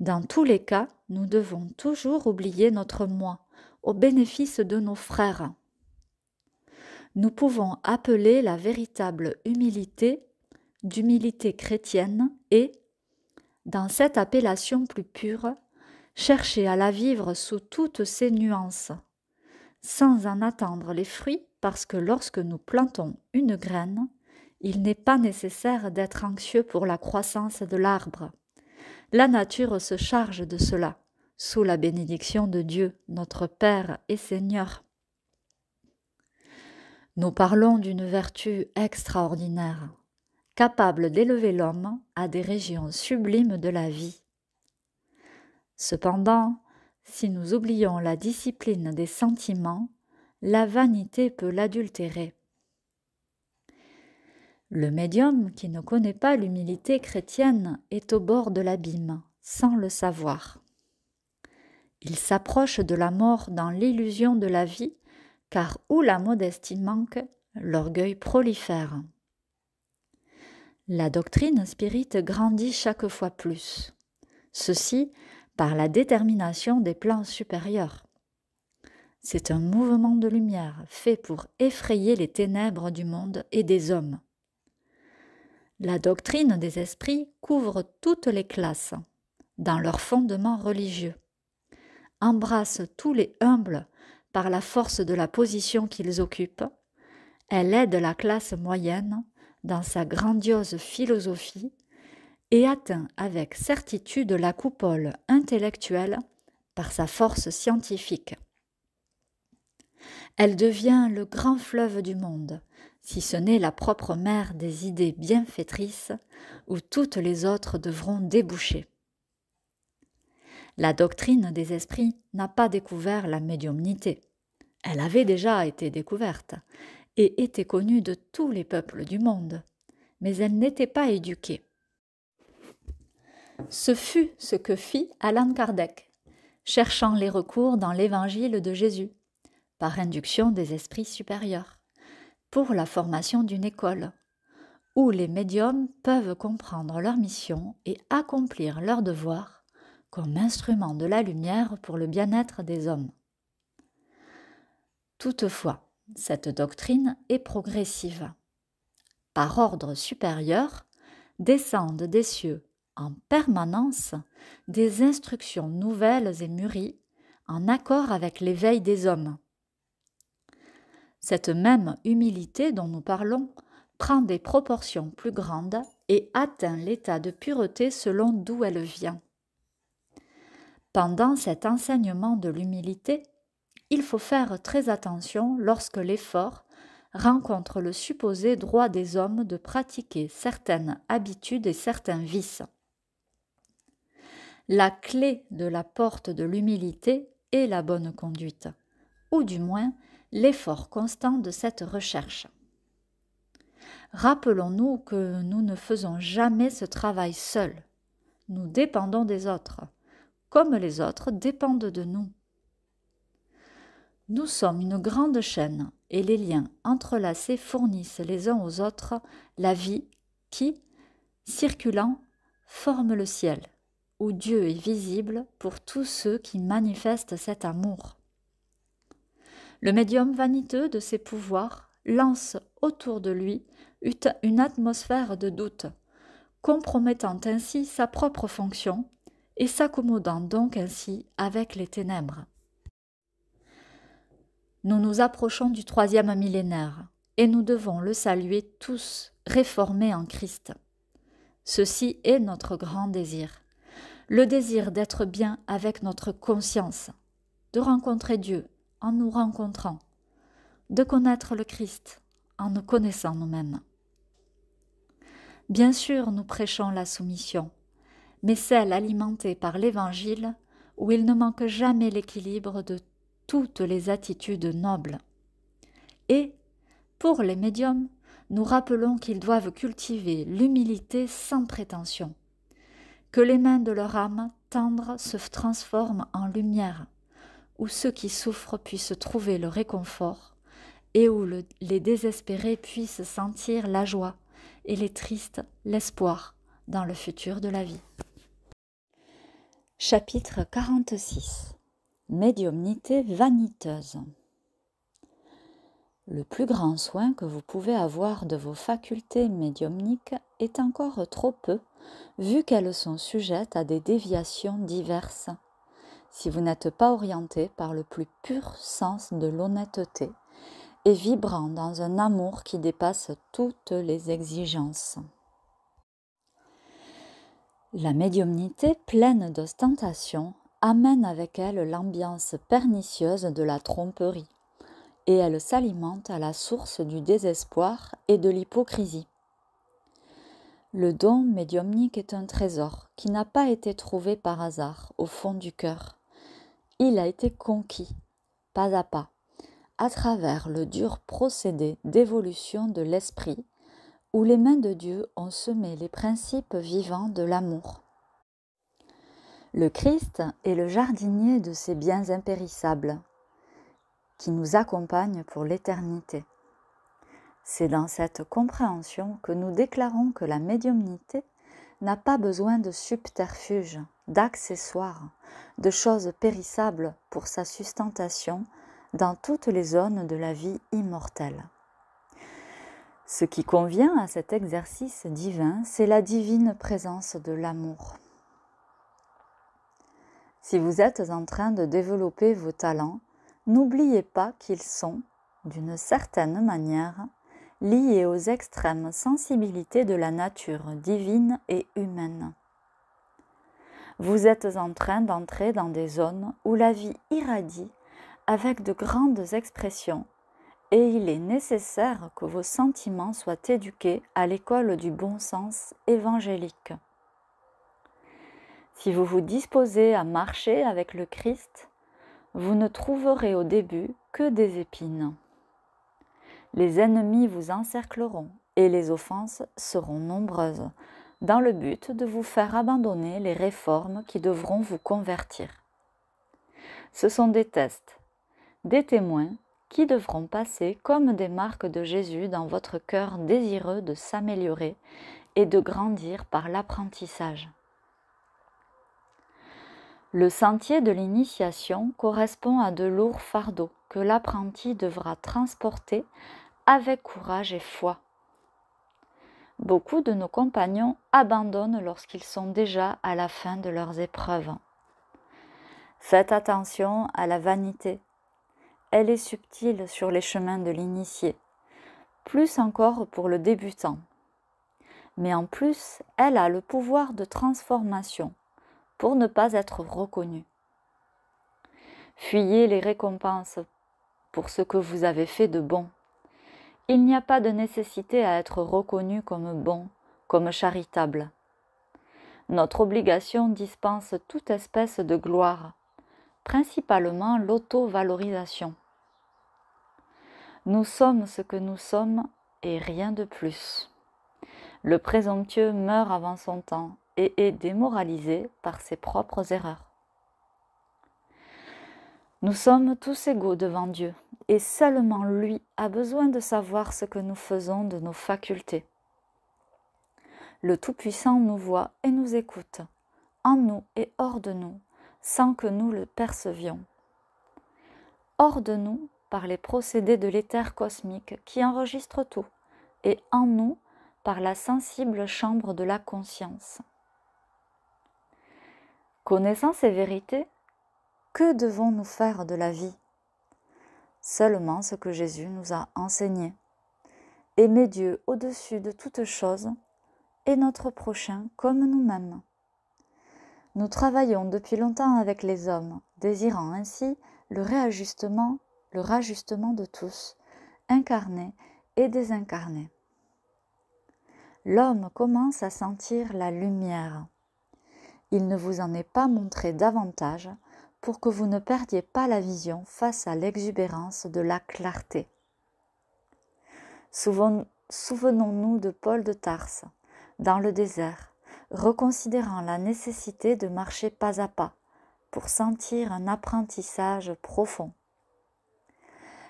Dans tous les cas, nous devons toujours oublier notre moi, au bénéfice de nos frères. Nous pouvons appeler la véritable humilité d'humilité chrétienne et dans cette appellation plus pure, cherchez à la vivre sous toutes ses nuances, sans en attendre les fruits, parce que lorsque nous plantons une graine, il n'est pas nécessaire d'être anxieux pour la croissance de l'arbre. La nature se charge de cela, sous la bénédiction de Dieu, notre Père et Seigneur. Nous parlons d'une vertu extraordinaire, capable d'élever l'homme à des régions sublimes de la vie. Cependant, si nous oublions la discipline des sentiments, la vanité peut l'adultérer. Le médium qui ne connaît pas l'humilité chrétienne est au bord de l'abîme, sans le savoir. Il s'approche de la mort dans l'illusion de la vie, car où la modestie manque, l'orgueil prolifère. La doctrine spirite grandit chaque fois plus, ceci par la détermination des plans supérieurs. C'est un mouvement de lumière fait pour effrayer les ténèbres du monde et des hommes. La doctrine des esprits couvre toutes les classes, dans leur fondement religieux, embrasse tous les humbles par la force de la position qu'ils occupent, elle aide la classe moyenne, dans sa grandiose philosophie et atteint avec certitude la coupole intellectuelle par sa force scientifique. Elle devient le grand fleuve du monde, si ce n'est la propre mère des idées bienfaitrices, où toutes les autres devront déboucher. La doctrine des esprits n'a pas découvert la médiumnité. Elle avait déjà été découverte, et était connue de tous les peuples du monde, mais elle n'était pas éduquée. Ce fut ce que fit Allan Kardec, cherchant les recours dans l'évangile de Jésus, par induction des esprits supérieurs, pour la formation d'une école, où les médiums peuvent comprendre leur mission et accomplir leur devoir comme instrument de la lumière pour le bien-être des hommes. Toutefois, cette doctrine est progressive. Par ordre supérieur, descendent des cieux en permanence des instructions nouvelles et mûries en accord avec l'éveil des hommes. Cette même humilité dont nous parlons prend des proportions plus grandes et atteint l'état de pureté selon d'où elle vient. Pendant cet enseignement de l'humilité, il faut faire très attention lorsque l'effort rencontre le supposé droit des hommes de pratiquer certaines habitudes et certains vices. La clé de la porte de l'humilité est la bonne conduite, ou du moins l'effort constant de cette recherche. Rappelons-nous que nous ne faisons jamais ce travail seul, Nous dépendons des autres, comme les autres dépendent de nous. Nous sommes une grande chaîne et les liens entrelacés fournissent les uns aux autres la vie qui, circulant, forme le ciel, où Dieu est visible pour tous ceux qui manifestent cet amour. Le médium vaniteux de ses pouvoirs lance autour de lui une atmosphère de doute, compromettant ainsi sa propre fonction et s'accommodant donc ainsi avec les ténèbres nous nous approchons du troisième millénaire et nous devons le saluer tous réformés en Christ. Ceci est notre grand désir, le désir d'être bien avec notre conscience, de rencontrer Dieu en nous rencontrant, de connaître le Christ en nous connaissant nous-mêmes. Bien sûr, nous prêchons la soumission, mais celle alimentée par l'Évangile où il ne manque jamais l'équilibre de toutes les attitudes nobles. Et, pour les médiums, nous rappelons qu'ils doivent cultiver l'humilité sans prétention, que les mains de leur âme tendre se transforment en lumière, où ceux qui souffrent puissent trouver le réconfort, et où les désespérés puissent sentir la joie, et les tristes l'espoir dans le futur de la vie. Chapitre 46 Médiumnité vaniteuse. Le plus grand soin que vous pouvez avoir de vos facultés médiumniques est encore trop peu, vu qu'elles sont sujettes à des déviations diverses. Si vous n'êtes pas orienté par le plus pur sens de l'honnêteté et vibrant dans un amour qui dépasse toutes les exigences. La médiumnité pleine d'ostentation amène avec elle l'ambiance pernicieuse de la tromperie, et elle s'alimente à la source du désespoir et de l'hypocrisie. Le don médiumnique est un trésor qui n'a pas été trouvé par hasard au fond du cœur. Il a été conquis, pas à pas, à travers le dur procédé d'évolution de l'esprit, où les mains de Dieu ont semé les principes vivants de l'amour. Le Christ est le jardinier de ces biens impérissables qui nous accompagnent pour l'éternité. C'est dans cette compréhension que nous déclarons que la médiumnité n'a pas besoin de subterfuges, d'accessoires, de choses périssables pour sa sustentation dans toutes les zones de la vie immortelle. Ce qui convient à cet exercice divin, c'est la divine présence de l'amour. Si vous êtes en train de développer vos talents, n'oubliez pas qu'ils sont, d'une certaine manière, liés aux extrêmes sensibilités de la nature divine et humaine. Vous êtes en train d'entrer dans des zones où la vie irradie avec de grandes expressions et il est nécessaire que vos sentiments soient éduqués à l'école du bon sens évangélique. Si vous vous disposez à marcher avec le Christ, vous ne trouverez au début que des épines. Les ennemis vous encercleront et les offenses seront nombreuses, dans le but de vous faire abandonner les réformes qui devront vous convertir. Ce sont des tests, des témoins qui devront passer comme des marques de Jésus dans votre cœur désireux de s'améliorer et de grandir par l'apprentissage. Le sentier de l'initiation correspond à de lourds fardeaux que l'apprenti devra transporter avec courage et foi. Beaucoup de nos compagnons abandonnent lorsqu'ils sont déjà à la fin de leurs épreuves. Faites attention à la vanité. Elle est subtile sur les chemins de l'initié, plus encore pour le débutant. Mais en plus, elle a le pouvoir de transformation pour ne pas être reconnu. Fuyez les récompenses pour ce que vous avez fait de bon. Il n'y a pas de nécessité à être reconnu comme bon, comme charitable. Notre obligation dispense toute espèce de gloire, principalement l'auto-valorisation. Nous sommes ce que nous sommes et rien de plus. Le présomptueux meurt avant son temps et est démoralisé par ses propres erreurs. Nous sommes tous égaux devant Dieu et seulement lui a besoin de savoir ce que nous faisons de nos facultés. Le Tout-Puissant nous voit et nous écoute, en nous et hors de nous, sans que nous le percevions. Hors de nous par les procédés de l'éther cosmique qui enregistre tout, et en nous par la sensible chambre de la conscience. Connaissant ces vérités, que devons-nous faire de la vie Seulement ce que Jésus nous a enseigné. Aimer Dieu au-dessus de toutes choses et notre prochain comme nous-mêmes. Nous travaillons depuis longtemps avec les hommes, désirant ainsi le réajustement, le rajustement de tous, incarnés et désincarnés. L'homme commence à sentir la lumière il ne vous en est pas montré davantage pour que vous ne perdiez pas la vision face à l'exubérance de la clarté. Souvenons-nous de Paul de Tarse, dans le désert, reconsidérant la nécessité de marcher pas à pas pour sentir un apprentissage profond.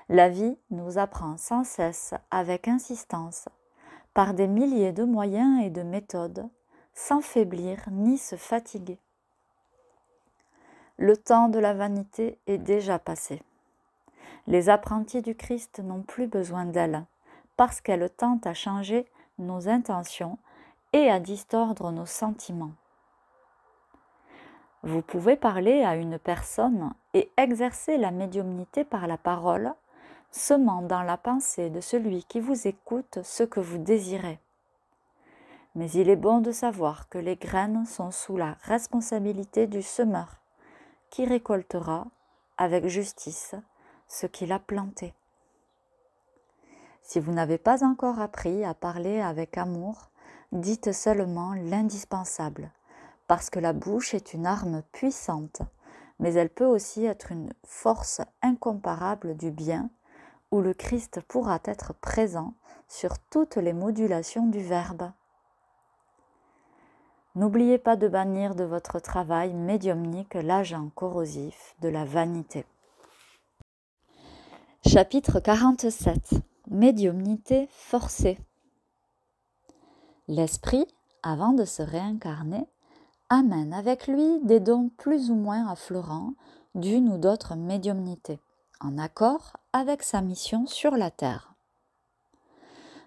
La vie nous apprend sans cesse, avec insistance, par des milliers de moyens et de méthodes, sans faiblir ni se fatiguer. Le temps de la vanité est déjà passé. Les apprentis du Christ n'ont plus besoin d'elle, parce qu'elle tente à changer nos intentions et à distordre nos sentiments. Vous pouvez parler à une personne et exercer la médiumnité par la parole, semant dans la pensée de celui qui vous écoute ce que vous désirez mais il est bon de savoir que les graines sont sous la responsabilité du semeur, qui récoltera avec justice ce qu'il a planté. Si vous n'avez pas encore appris à parler avec amour, dites seulement l'indispensable, parce que la bouche est une arme puissante, mais elle peut aussi être une force incomparable du bien, où le Christ pourra être présent sur toutes les modulations du Verbe. N'oubliez pas de bannir de votre travail médiumnique l'agent corrosif de la vanité. Chapitre 47 Médiumnité forcée. L'esprit, avant de se réincarner, amène avec lui des dons plus ou moins affleurants d'une ou d'autre médiumnité, en accord avec sa mission sur la Terre.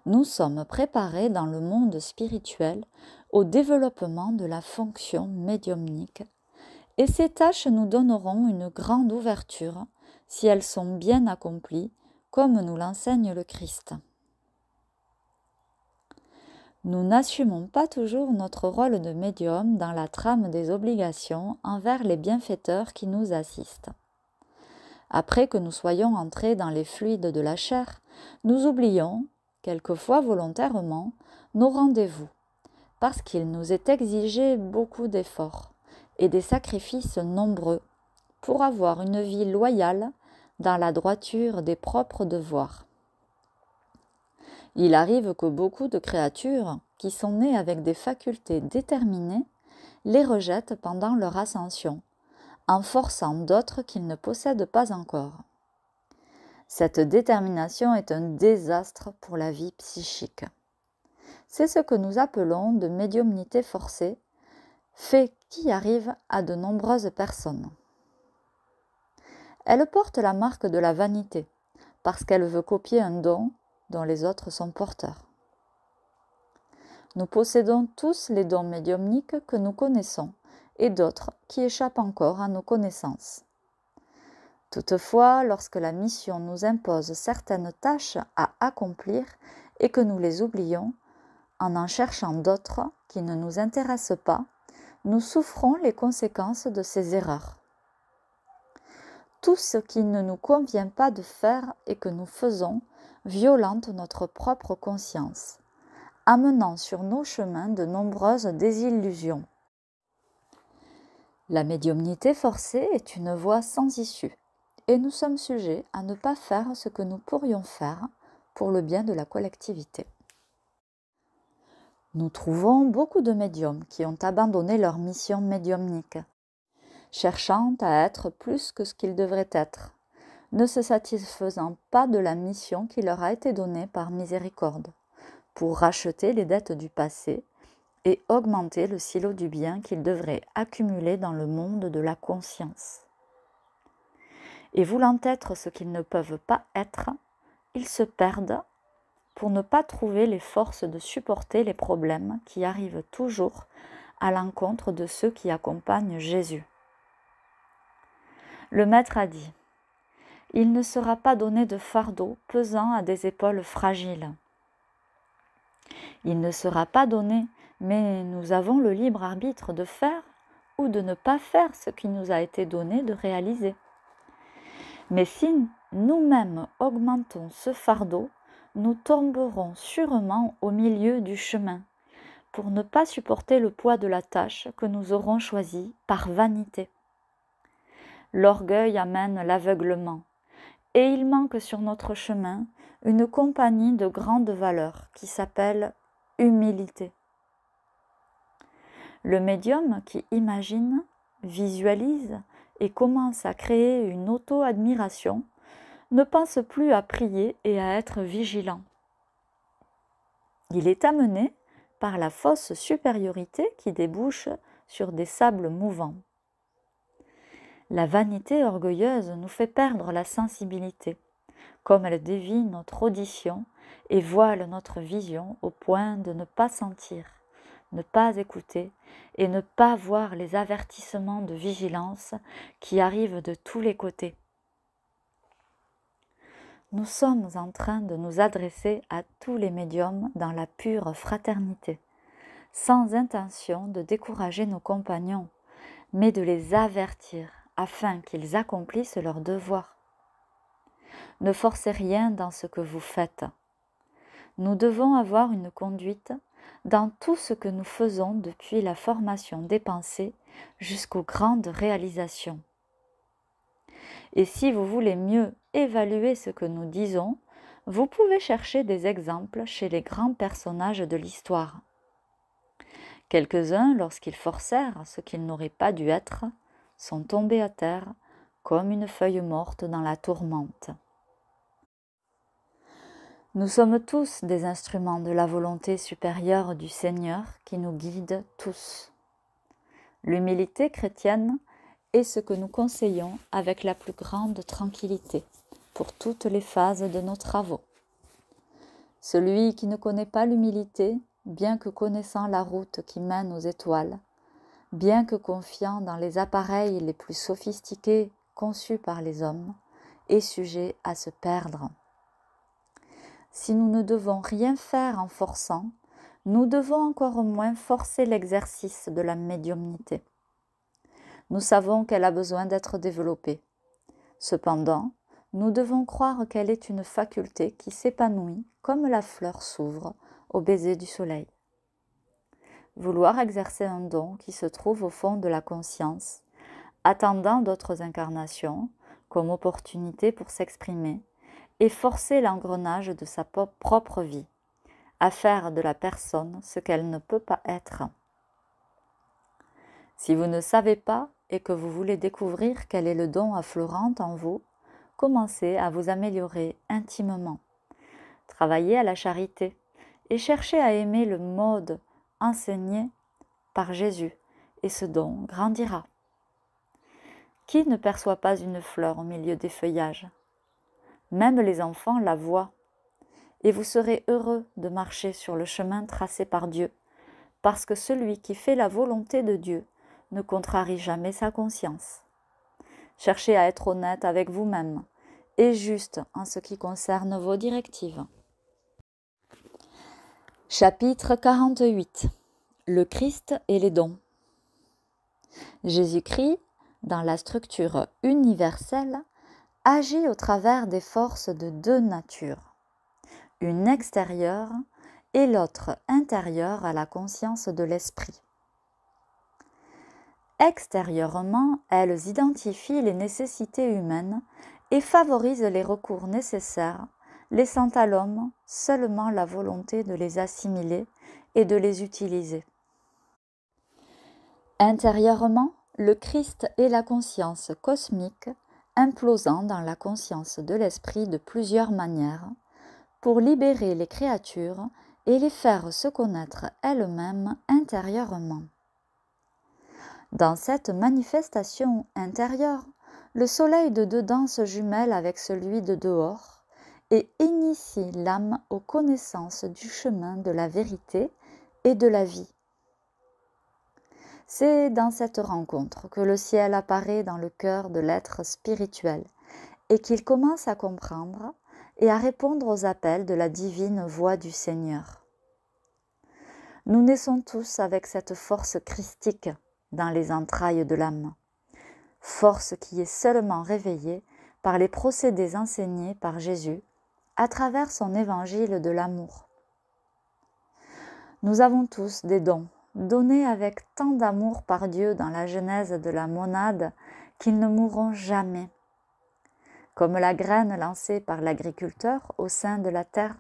Nous sommes préparés dans le monde spirituel au développement de la fonction médiumnique et ces tâches nous donneront une grande ouverture si elles sont bien accomplies comme nous l'enseigne le Christ. Nous n'assumons pas toujours notre rôle de médium dans la trame des obligations envers les bienfaiteurs qui nous assistent. Après que nous soyons entrés dans les fluides de la chair, nous oublions, quelquefois volontairement, nos rendez-vous parce qu'il nous est exigé beaucoup d'efforts et des sacrifices nombreux pour avoir une vie loyale dans la droiture des propres devoirs. Il arrive que beaucoup de créatures qui sont nées avec des facultés déterminées les rejettent pendant leur ascension, en forçant d'autres qu'ils ne possèdent pas encore. Cette détermination est un désastre pour la vie psychique. C'est ce que nous appelons de médiumnité forcée, fait qui arrive à de nombreuses personnes. Elle porte la marque de la vanité, parce qu'elle veut copier un don dont les autres sont porteurs. Nous possédons tous les dons médiumniques que nous connaissons et d'autres qui échappent encore à nos connaissances. Toutefois, lorsque la mission nous impose certaines tâches à accomplir et que nous les oublions, en en cherchant d'autres qui ne nous intéressent pas, nous souffrons les conséquences de ces erreurs. Tout ce qui ne nous convient pas de faire et que nous faisons violente notre propre conscience, amenant sur nos chemins de nombreuses désillusions. La médiumnité forcée est une voie sans issue, et nous sommes sujets à ne pas faire ce que nous pourrions faire pour le bien de la collectivité. Nous trouvons beaucoup de médiums qui ont abandonné leur mission médiumnique, cherchant à être plus que ce qu'ils devraient être, ne se satisfaisant pas de la mission qui leur a été donnée par miséricorde, pour racheter les dettes du passé et augmenter le silo du bien qu'ils devraient accumuler dans le monde de la conscience. Et voulant être ce qu'ils ne peuvent pas être, ils se perdent pour ne pas trouver les forces de supporter les problèmes qui arrivent toujours à l'encontre de ceux qui accompagnent Jésus. Le Maître a dit, Il ne sera pas donné de fardeau pesant à des épaules fragiles. Il ne sera pas donné, mais nous avons le libre arbitre de faire ou de ne pas faire ce qui nous a été donné de réaliser. Mais si nous-mêmes augmentons ce fardeau, nous tomberons sûrement au milieu du chemin, pour ne pas supporter le poids de la tâche que nous aurons choisie par vanité. L'orgueil amène l'aveuglement, et il manque sur notre chemin une compagnie de grande valeur qui s'appelle humilité. Le médium qui imagine, visualise et commence à créer une auto-admiration ne pense plus à prier et à être vigilant. Il est amené par la fausse supériorité qui débouche sur des sables mouvants. La vanité orgueilleuse nous fait perdre la sensibilité, comme elle dévie notre audition et voile notre vision au point de ne pas sentir, ne pas écouter et ne pas voir les avertissements de vigilance qui arrivent de tous les côtés nous sommes en train de nous adresser à tous les médiums dans la pure fraternité, sans intention de décourager nos compagnons, mais de les avertir afin qu'ils accomplissent leur devoir. Ne forcez rien dans ce que vous faites. Nous devons avoir une conduite dans tout ce que nous faisons depuis la formation des pensées jusqu'aux grandes réalisations. Et si vous voulez mieux évaluer ce que nous disons, vous pouvez chercher des exemples chez les grands personnages de l'histoire. Quelques-uns, lorsqu'ils forcèrent ce qu'ils n'auraient pas dû être, sont tombés à terre comme une feuille morte dans la tourmente. Nous sommes tous des instruments de la volonté supérieure du Seigneur qui nous guide tous. L'humilité chrétienne est ce que nous conseillons avec la plus grande tranquillité toutes les phases de nos travaux. Celui qui ne connaît pas l'humilité, bien que connaissant la route qui mène aux étoiles, bien que confiant dans les appareils les plus sophistiqués conçus par les hommes, est sujet à se perdre. Si nous ne devons rien faire en forçant, nous devons encore moins forcer l'exercice de la médiumnité. Nous savons qu'elle a besoin d'être développée. Cependant, nous devons croire qu'elle est une faculté qui s'épanouit comme la fleur s'ouvre au baiser du soleil. Vouloir exercer un don qui se trouve au fond de la conscience, attendant d'autres incarnations comme opportunité pour s'exprimer, et forcer l'engrenage de sa propre vie, à faire de la personne ce qu'elle ne peut pas être. Si vous ne savez pas et que vous voulez découvrir quel est le don affleurant en vous, commencez à vous améliorer intimement. Travaillez à la charité et cherchez à aimer le mode enseigné par Jésus, et ce don grandira. Qui ne perçoit pas une fleur au milieu des feuillages Même les enfants la voient, et vous serez heureux de marcher sur le chemin tracé par Dieu, parce que celui qui fait la volonté de Dieu ne contrarie jamais sa conscience. Cherchez à être honnête avec vous-même juste en ce qui concerne vos directives. Chapitre 48 Le Christ et les dons. Jésus-Christ, dans la structure universelle, agit au travers des forces de deux natures, une extérieure et l'autre intérieure à la conscience de l'esprit. Extérieurement, elles identifient les nécessités humaines et favorise les recours nécessaires, laissant à l'homme seulement la volonté de les assimiler et de les utiliser. Intérieurement, le Christ est la conscience cosmique, implosant dans la conscience de l'esprit de plusieurs manières, pour libérer les créatures et les faire se connaître elles-mêmes intérieurement. Dans cette manifestation intérieure, le soleil de dedans se jumelle avec celui de dehors et initie l'âme aux connaissances du chemin de la vérité et de la vie. C'est dans cette rencontre que le ciel apparaît dans le cœur de l'être spirituel et qu'il commence à comprendre et à répondre aux appels de la divine voix du Seigneur. Nous naissons tous avec cette force christique dans les entrailles de l'âme force qui est seulement réveillée par les procédés enseignés par Jésus à travers son évangile de l'amour. Nous avons tous des dons donnés avec tant d'amour par Dieu dans la genèse de la monade qu'ils ne mourront jamais. Comme la graine lancée par l'agriculteur au sein de la terre,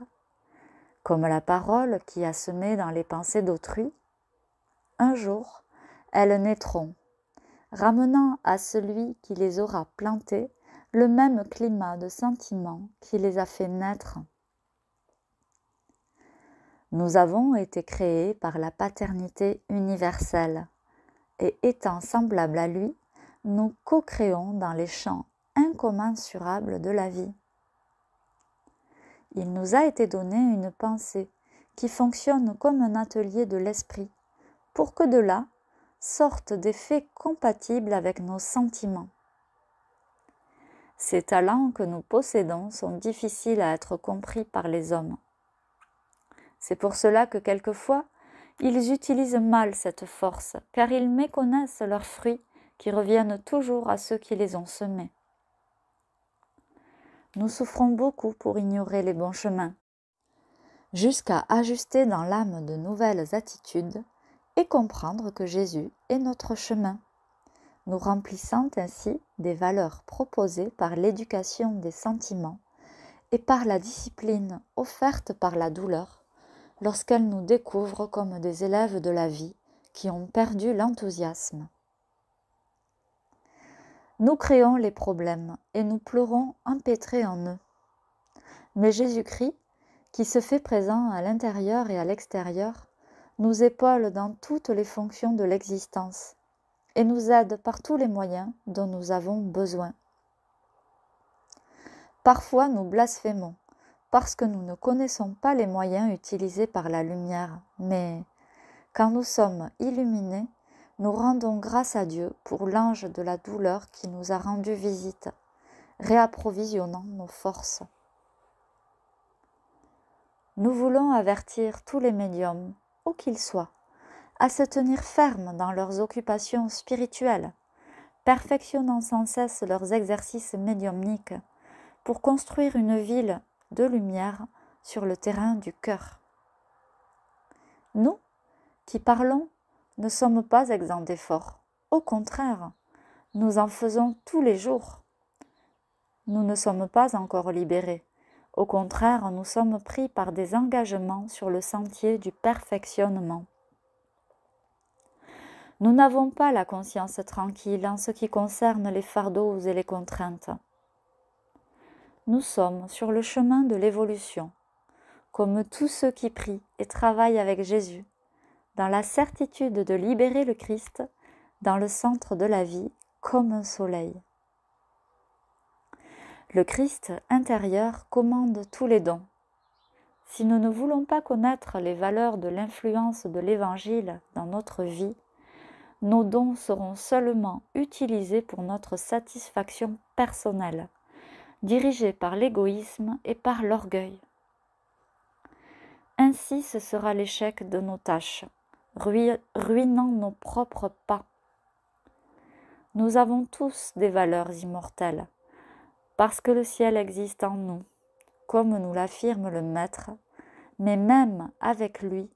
comme la parole qui a semé dans les pensées d'autrui, un jour elles naîtront ramenant à celui qui les aura plantés le même climat de sentiments qui les a fait naître. Nous avons été créés par la paternité universelle et étant semblables à lui, nous co-créons dans les champs incommensurables de la vie. Il nous a été donné une pensée qui fonctionne comme un atelier de l'esprit pour que de là sortent d'effets compatibles avec nos sentiments. Ces talents que nous possédons sont difficiles à être compris par les hommes. C'est pour cela que quelquefois, ils utilisent mal cette force, car ils méconnaissent leurs fruits qui reviennent toujours à ceux qui les ont semés. Nous souffrons beaucoup pour ignorer les bons chemins, jusqu'à ajuster dans l'âme de nouvelles attitudes et comprendre que Jésus est notre chemin, nous remplissant ainsi des valeurs proposées par l'éducation des sentiments et par la discipline offerte par la douleur lorsqu'elle nous découvre comme des élèves de la vie qui ont perdu l'enthousiasme. Nous créons les problèmes et nous pleurons empêtrés en eux. Mais Jésus-Christ, qui se fait présent à l'intérieur et à l'extérieur, nous épaule dans toutes les fonctions de l'existence et nous aide par tous les moyens dont nous avons besoin. Parfois nous blasphémons parce que nous ne connaissons pas les moyens utilisés par la lumière, mais quand nous sommes illuminés, nous rendons grâce à Dieu pour l'ange de la douleur qui nous a rendu visite, réapprovisionnant nos forces. Nous voulons avertir tous les médiums où qu'ils soient, à se tenir fermes dans leurs occupations spirituelles, perfectionnant sans cesse leurs exercices médiumniques pour construire une ville de lumière sur le terrain du cœur. Nous, qui parlons, ne sommes pas exempts d'efforts. Au contraire, nous en faisons tous les jours. Nous ne sommes pas encore libérés. Au contraire, nous sommes pris par des engagements sur le sentier du perfectionnement. Nous n'avons pas la conscience tranquille en ce qui concerne les fardeaux et les contraintes. Nous sommes sur le chemin de l'évolution, comme tous ceux qui prient et travaillent avec Jésus, dans la certitude de libérer le Christ dans le centre de la vie comme un soleil. Le Christ intérieur commande tous les dons. Si nous ne voulons pas connaître les valeurs de l'influence de l'Évangile dans notre vie, nos dons seront seulement utilisés pour notre satisfaction personnelle, dirigés par l'égoïsme et par l'orgueil. Ainsi ce sera l'échec de nos tâches, ruinant nos propres pas. Nous avons tous des valeurs immortelles parce que le ciel existe en nous, comme nous l'affirme le Maître, mais même avec lui,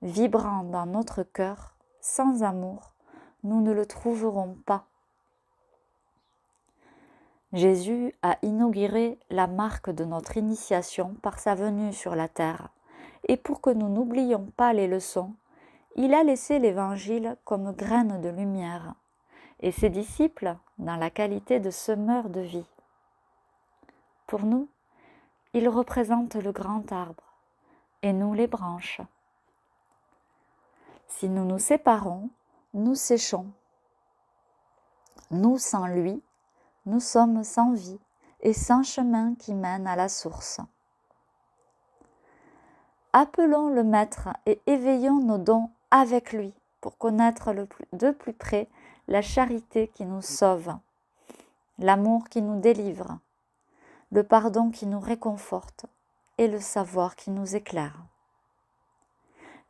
vibrant dans notre cœur, sans amour, nous ne le trouverons pas. Jésus a inauguré la marque de notre initiation par sa venue sur la terre, et pour que nous n'oublions pas les leçons, il a laissé l'Évangile comme graine de lumière, et ses disciples dans la qualité de semeurs de vie. Pour nous, il représente le grand arbre et nous les branches. Si nous nous séparons, nous séchons. Nous sans lui, nous sommes sans vie et sans chemin qui mène à la source. Appelons le Maître et éveillons nos dons avec lui pour connaître de plus près la charité qui nous sauve, l'amour qui nous délivre, le pardon qui nous réconforte et le savoir qui nous éclaire.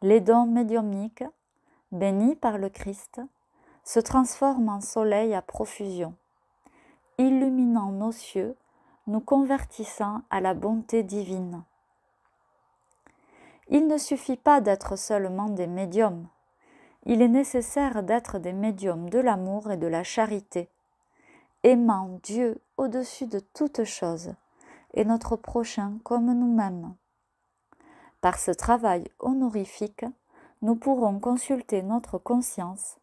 Les dons médiumniques, bénis par le Christ, se transforment en soleil à profusion, illuminant nos cieux, nous convertissant à la bonté divine. Il ne suffit pas d'être seulement des médiums, il est nécessaire d'être des médiums de l'amour et de la charité, aimant Dieu au-dessus de toute chose, et notre prochain comme nous-mêmes. Par ce travail honorifique, nous pourrons consulter notre conscience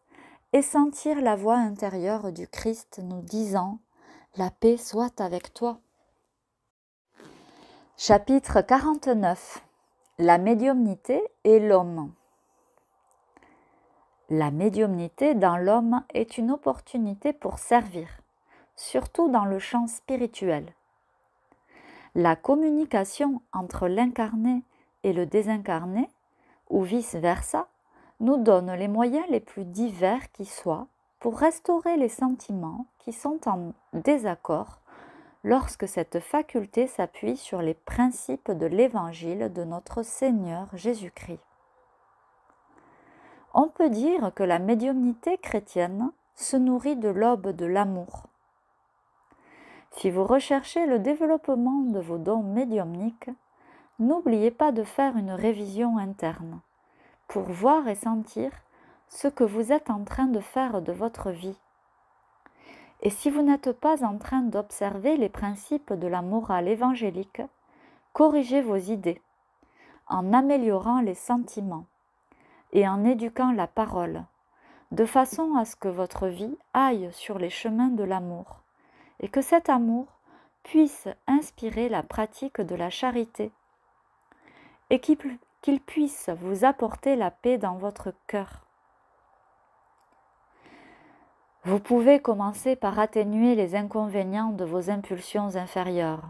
et sentir la voix intérieure du Christ nous disant ⁇ La paix soit avec toi ⁇ Chapitre 49 La médiumnité et l'homme La médiumnité dans l'homme est une opportunité pour servir surtout dans le champ spirituel. La communication entre l'incarné et le désincarné, ou vice-versa, nous donne les moyens les plus divers qui soient pour restaurer les sentiments qui sont en désaccord lorsque cette faculté s'appuie sur les principes de l'évangile de notre Seigneur Jésus-Christ. On peut dire que la médiumnité chrétienne se nourrit de l'aube de l'amour, si vous recherchez le développement de vos dons médiumniques, n'oubliez pas de faire une révision interne pour voir et sentir ce que vous êtes en train de faire de votre vie. Et si vous n'êtes pas en train d'observer les principes de la morale évangélique, corrigez vos idées en améliorant les sentiments et en éduquant la parole, de façon à ce que votre vie aille sur les chemins de l'amour et que cet amour puisse inspirer la pratique de la charité et qu'il puisse vous apporter la paix dans votre cœur. Vous pouvez commencer par atténuer les inconvénients de vos impulsions inférieures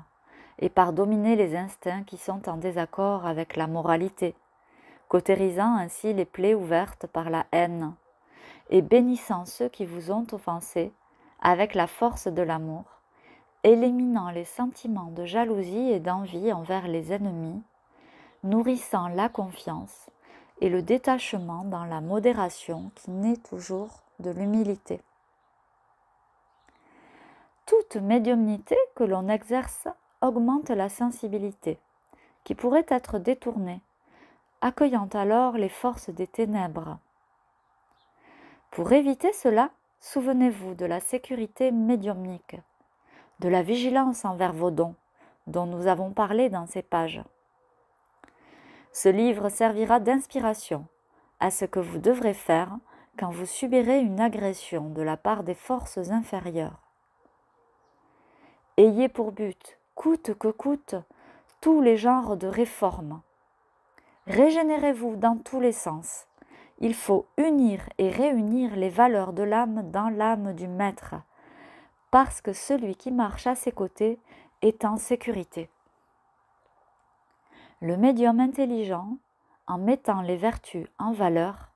et par dominer les instincts qui sont en désaccord avec la moralité, cautérisant ainsi les plaies ouvertes par la haine et bénissant ceux qui vous ont offensés avec la force de l'amour, éliminant les sentiments de jalousie et d'envie envers les ennemis, nourrissant la confiance et le détachement dans la modération qui naît toujours de l'humilité. Toute médiumnité que l'on exerce augmente la sensibilité, qui pourrait être détournée, accueillant alors les forces des ténèbres. Pour éviter cela, Souvenez-vous de la sécurité médiumnique, de la vigilance envers vos dons, dont nous avons parlé dans ces pages. Ce livre servira d'inspiration à ce que vous devrez faire quand vous subirez une agression de la part des forces inférieures. Ayez pour but, coûte que coûte, tous les genres de réformes. Régénérez-vous dans tous les sens il faut unir et réunir les valeurs de l'âme dans l'âme du maître, parce que celui qui marche à ses côtés est en sécurité. Le médium intelligent, en mettant les vertus en valeur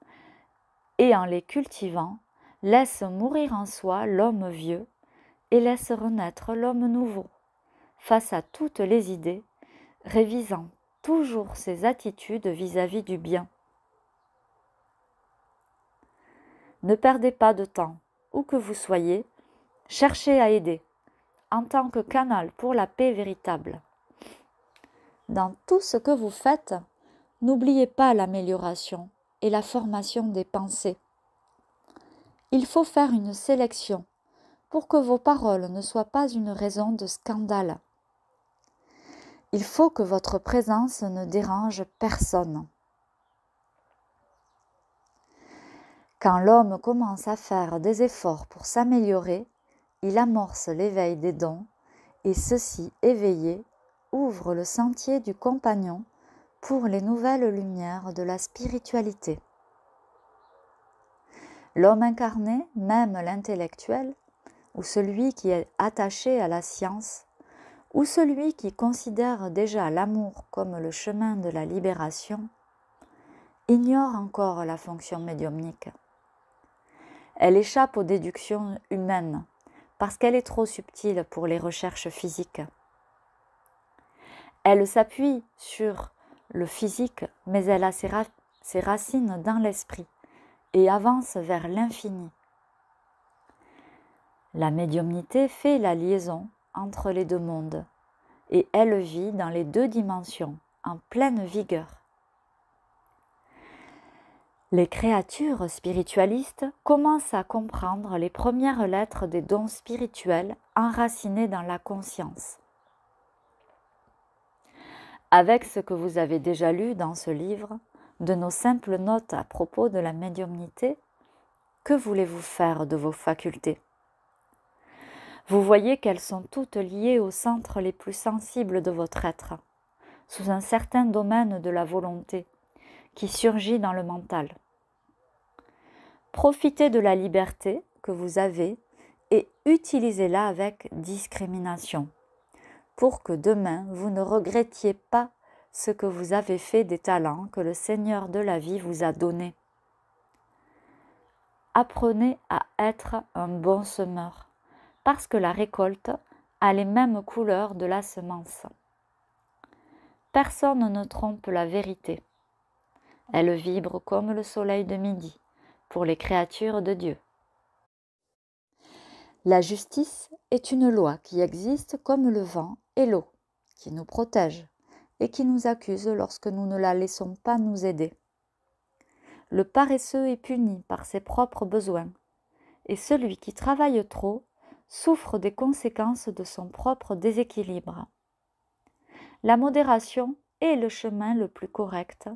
et en les cultivant, laisse mourir en soi l'homme vieux et laisse renaître l'homme nouveau, face à toutes les idées, révisant toujours ses attitudes vis-à-vis du bien. Ne perdez pas de temps. Où que vous soyez, cherchez à aider en tant que canal pour la paix véritable. Dans tout ce que vous faites, n'oubliez pas l'amélioration et la formation des pensées. Il faut faire une sélection pour que vos paroles ne soient pas une raison de scandale. Il faut que votre présence ne dérange personne. Quand l'homme commence à faire des efforts pour s'améliorer, il amorce l'éveil des dons, et ceci éveillé ouvre le sentier du compagnon pour les nouvelles lumières de la spiritualité. L'homme incarné, même l'intellectuel, ou celui qui est attaché à la science, ou celui qui considère déjà l'amour comme le chemin de la libération, ignore encore la fonction médiumnique. Elle échappe aux déductions humaines parce qu'elle est trop subtile pour les recherches physiques. Elle s'appuie sur le physique, mais elle a ses, racines dans l'esprit et avance vers l'infini. La médiumnité fait la liaison entre les deux mondes et elle vit dans les deux dimensions en pleine vigueur. Les créatures spiritualistes commencent à comprendre les premières lettres des dons spirituels enracinés dans la conscience. Avec ce que vous avez déjà lu dans ce livre, de nos simples notes à propos de la médiumnité, que voulez-vous faire de vos facultés Vous voyez qu'elles sont toutes liées aux centres les plus sensibles de votre être, sous un certain domaine de la volonté, qui surgit dans le mental. Profitez de la liberté que vous avez et utilisez-la avec discrimination pour que demain vous ne regrettiez pas ce que vous avez fait des talents que le Seigneur de la vie vous a donnés. Apprenez à être un bon semeur, parce que la récolte a les mêmes couleurs de la semence. Personne ne trompe la vérité. Elle vibre comme le soleil de midi pour les créatures de Dieu. La justice est une loi qui existe comme le vent et l'eau, qui nous protège et qui nous accuse lorsque nous ne la laissons pas nous aider. Le paresseux est puni par ses propres besoins, et celui qui travaille trop souffre des conséquences de son propre déséquilibre. La modération est le chemin le plus correct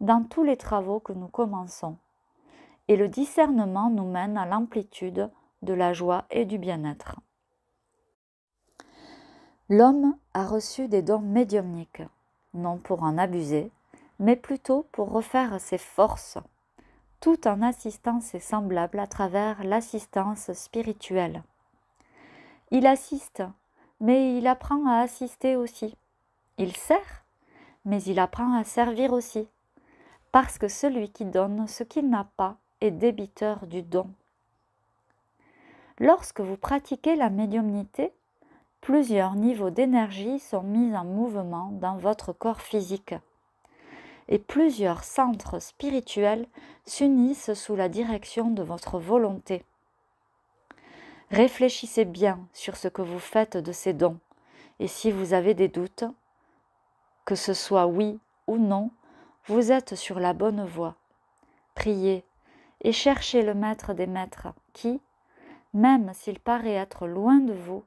dans tous les travaux que nous commençons. Et le discernement nous mène à l'amplitude de la joie et du bien-être. L'homme a reçu des dons médiumniques, non pour en abuser, mais plutôt pour refaire ses forces, tout en assistant ses semblables à travers l'assistance spirituelle. Il assiste, mais il apprend à assister aussi. Il sert, mais il apprend à servir aussi parce que celui qui donne ce qu'il n'a pas est débiteur du don. Lorsque vous pratiquez la médiumnité, plusieurs niveaux d'énergie sont mis en mouvement dans votre corps physique et plusieurs centres spirituels s'unissent sous la direction de votre volonté. Réfléchissez bien sur ce que vous faites de ces dons et si vous avez des doutes, que ce soit oui ou non, vous êtes sur la bonne voie. Priez et cherchez le Maître des Maîtres qui, même s'il paraît être loin de vous,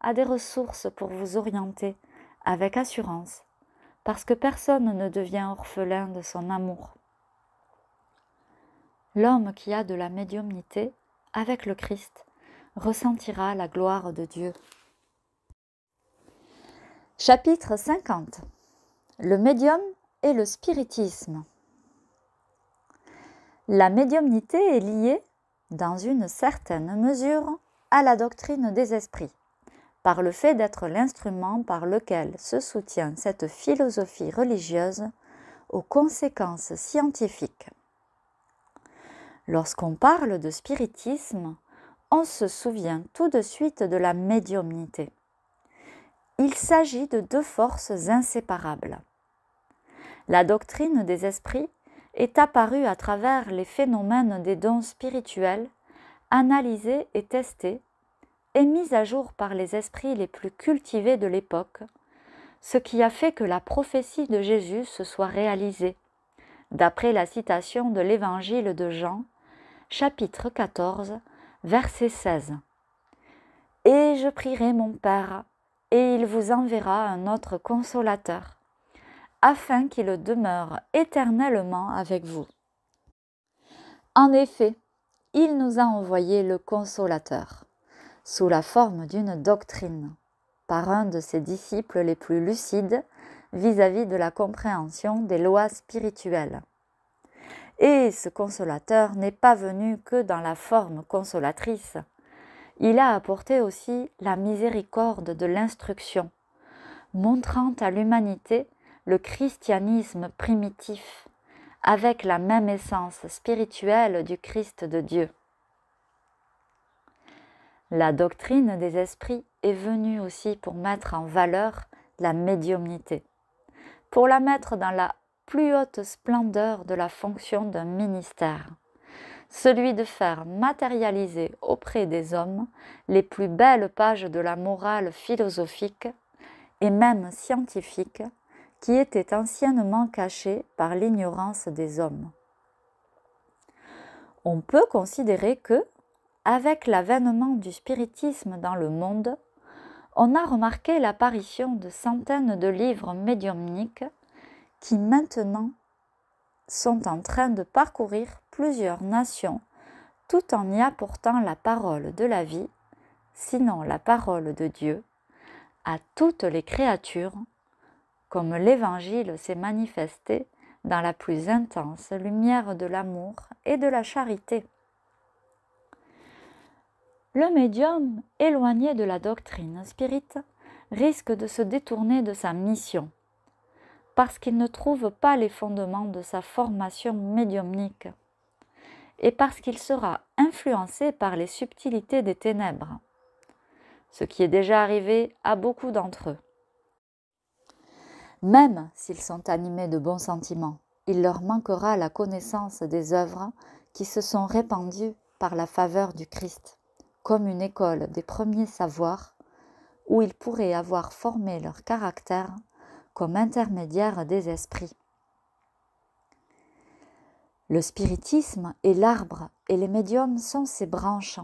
a des ressources pour vous orienter avec assurance, parce que personne ne devient orphelin de son amour. L'homme qui a de la médiumnité avec le Christ ressentira la gloire de Dieu. Chapitre 50 Le médium et le spiritisme. La médiumnité est liée, dans une certaine mesure, à la doctrine des esprits, par le fait d'être l'instrument par lequel se soutient cette philosophie religieuse aux conséquences scientifiques. Lorsqu'on parle de spiritisme, on se souvient tout de suite de la médiumnité. Il s'agit de deux forces inséparables. La doctrine des esprits est apparue à travers les phénomènes des dons spirituels, analysés et testés, et mise à jour par les esprits les plus cultivés de l'époque, ce qui a fait que la prophétie de Jésus se soit réalisée, d'après la citation de l'Évangile de Jean, chapitre 14, verset 16. Et je prierai mon Père, et il vous enverra un autre consolateur afin qu'il demeure éternellement avec vous. En effet, il nous a envoyé le consolateur, sous la forme d'une doctrine, par un de ses disciples les plus lucides vis-à-vis de la compréhension des lois spirituelles. Et ce consolateur n'est pas venu que dans la forme consolatrice. Il a apporté aussi la miséricorde de l'instruction, montrant à l'humanité le christianisme primitif avec la même essence spirituelle du Christ de Dieu. La doctrine des esprits est venue aussi pour mettre en valeur la médiumnité, pour la mettre dans la plus haute splendeur de la fonction d'un ministère, celui de faire matérialiser auprès des hommes les plus belles pages de la morale philosophique et même scientifique qui était anciennement caché par l'ignorance des hommes. On peut considérer que, avec l'avènement du spiritisme dans le monde, on a remarqué l'apparition de centaines de livres médiumniques qui maintenant sont en train de parcourir plusieurs nations tout en y apportant la parole de la vie, sinon la parole de Dieu, à toutes les créatures comme l'Évangile s'est manifesté dans la plus intense lumière de l'amour et de la charité. Le médium, éloigné de la doctrine spirite, risque de se détourner de sa mission, parce qu'il ne trouve pas les fondements de sa formation médiumnique, et parce qu'il sera influencé par les subtilités des ténèbres, ce qui est déjà arrivé à beaucoup d'entre eux même s'ils sont animés de bons sentiments. Il leur manquera la connaissance des œuvres qui se sont répandues par la faveur du Christ, comme une école des premiers savoirs, où ils pourraient avoir formé leur caractère comme intermédiaire des esprits. Le spiritisme est l'arbre et les médiums sont ses branches.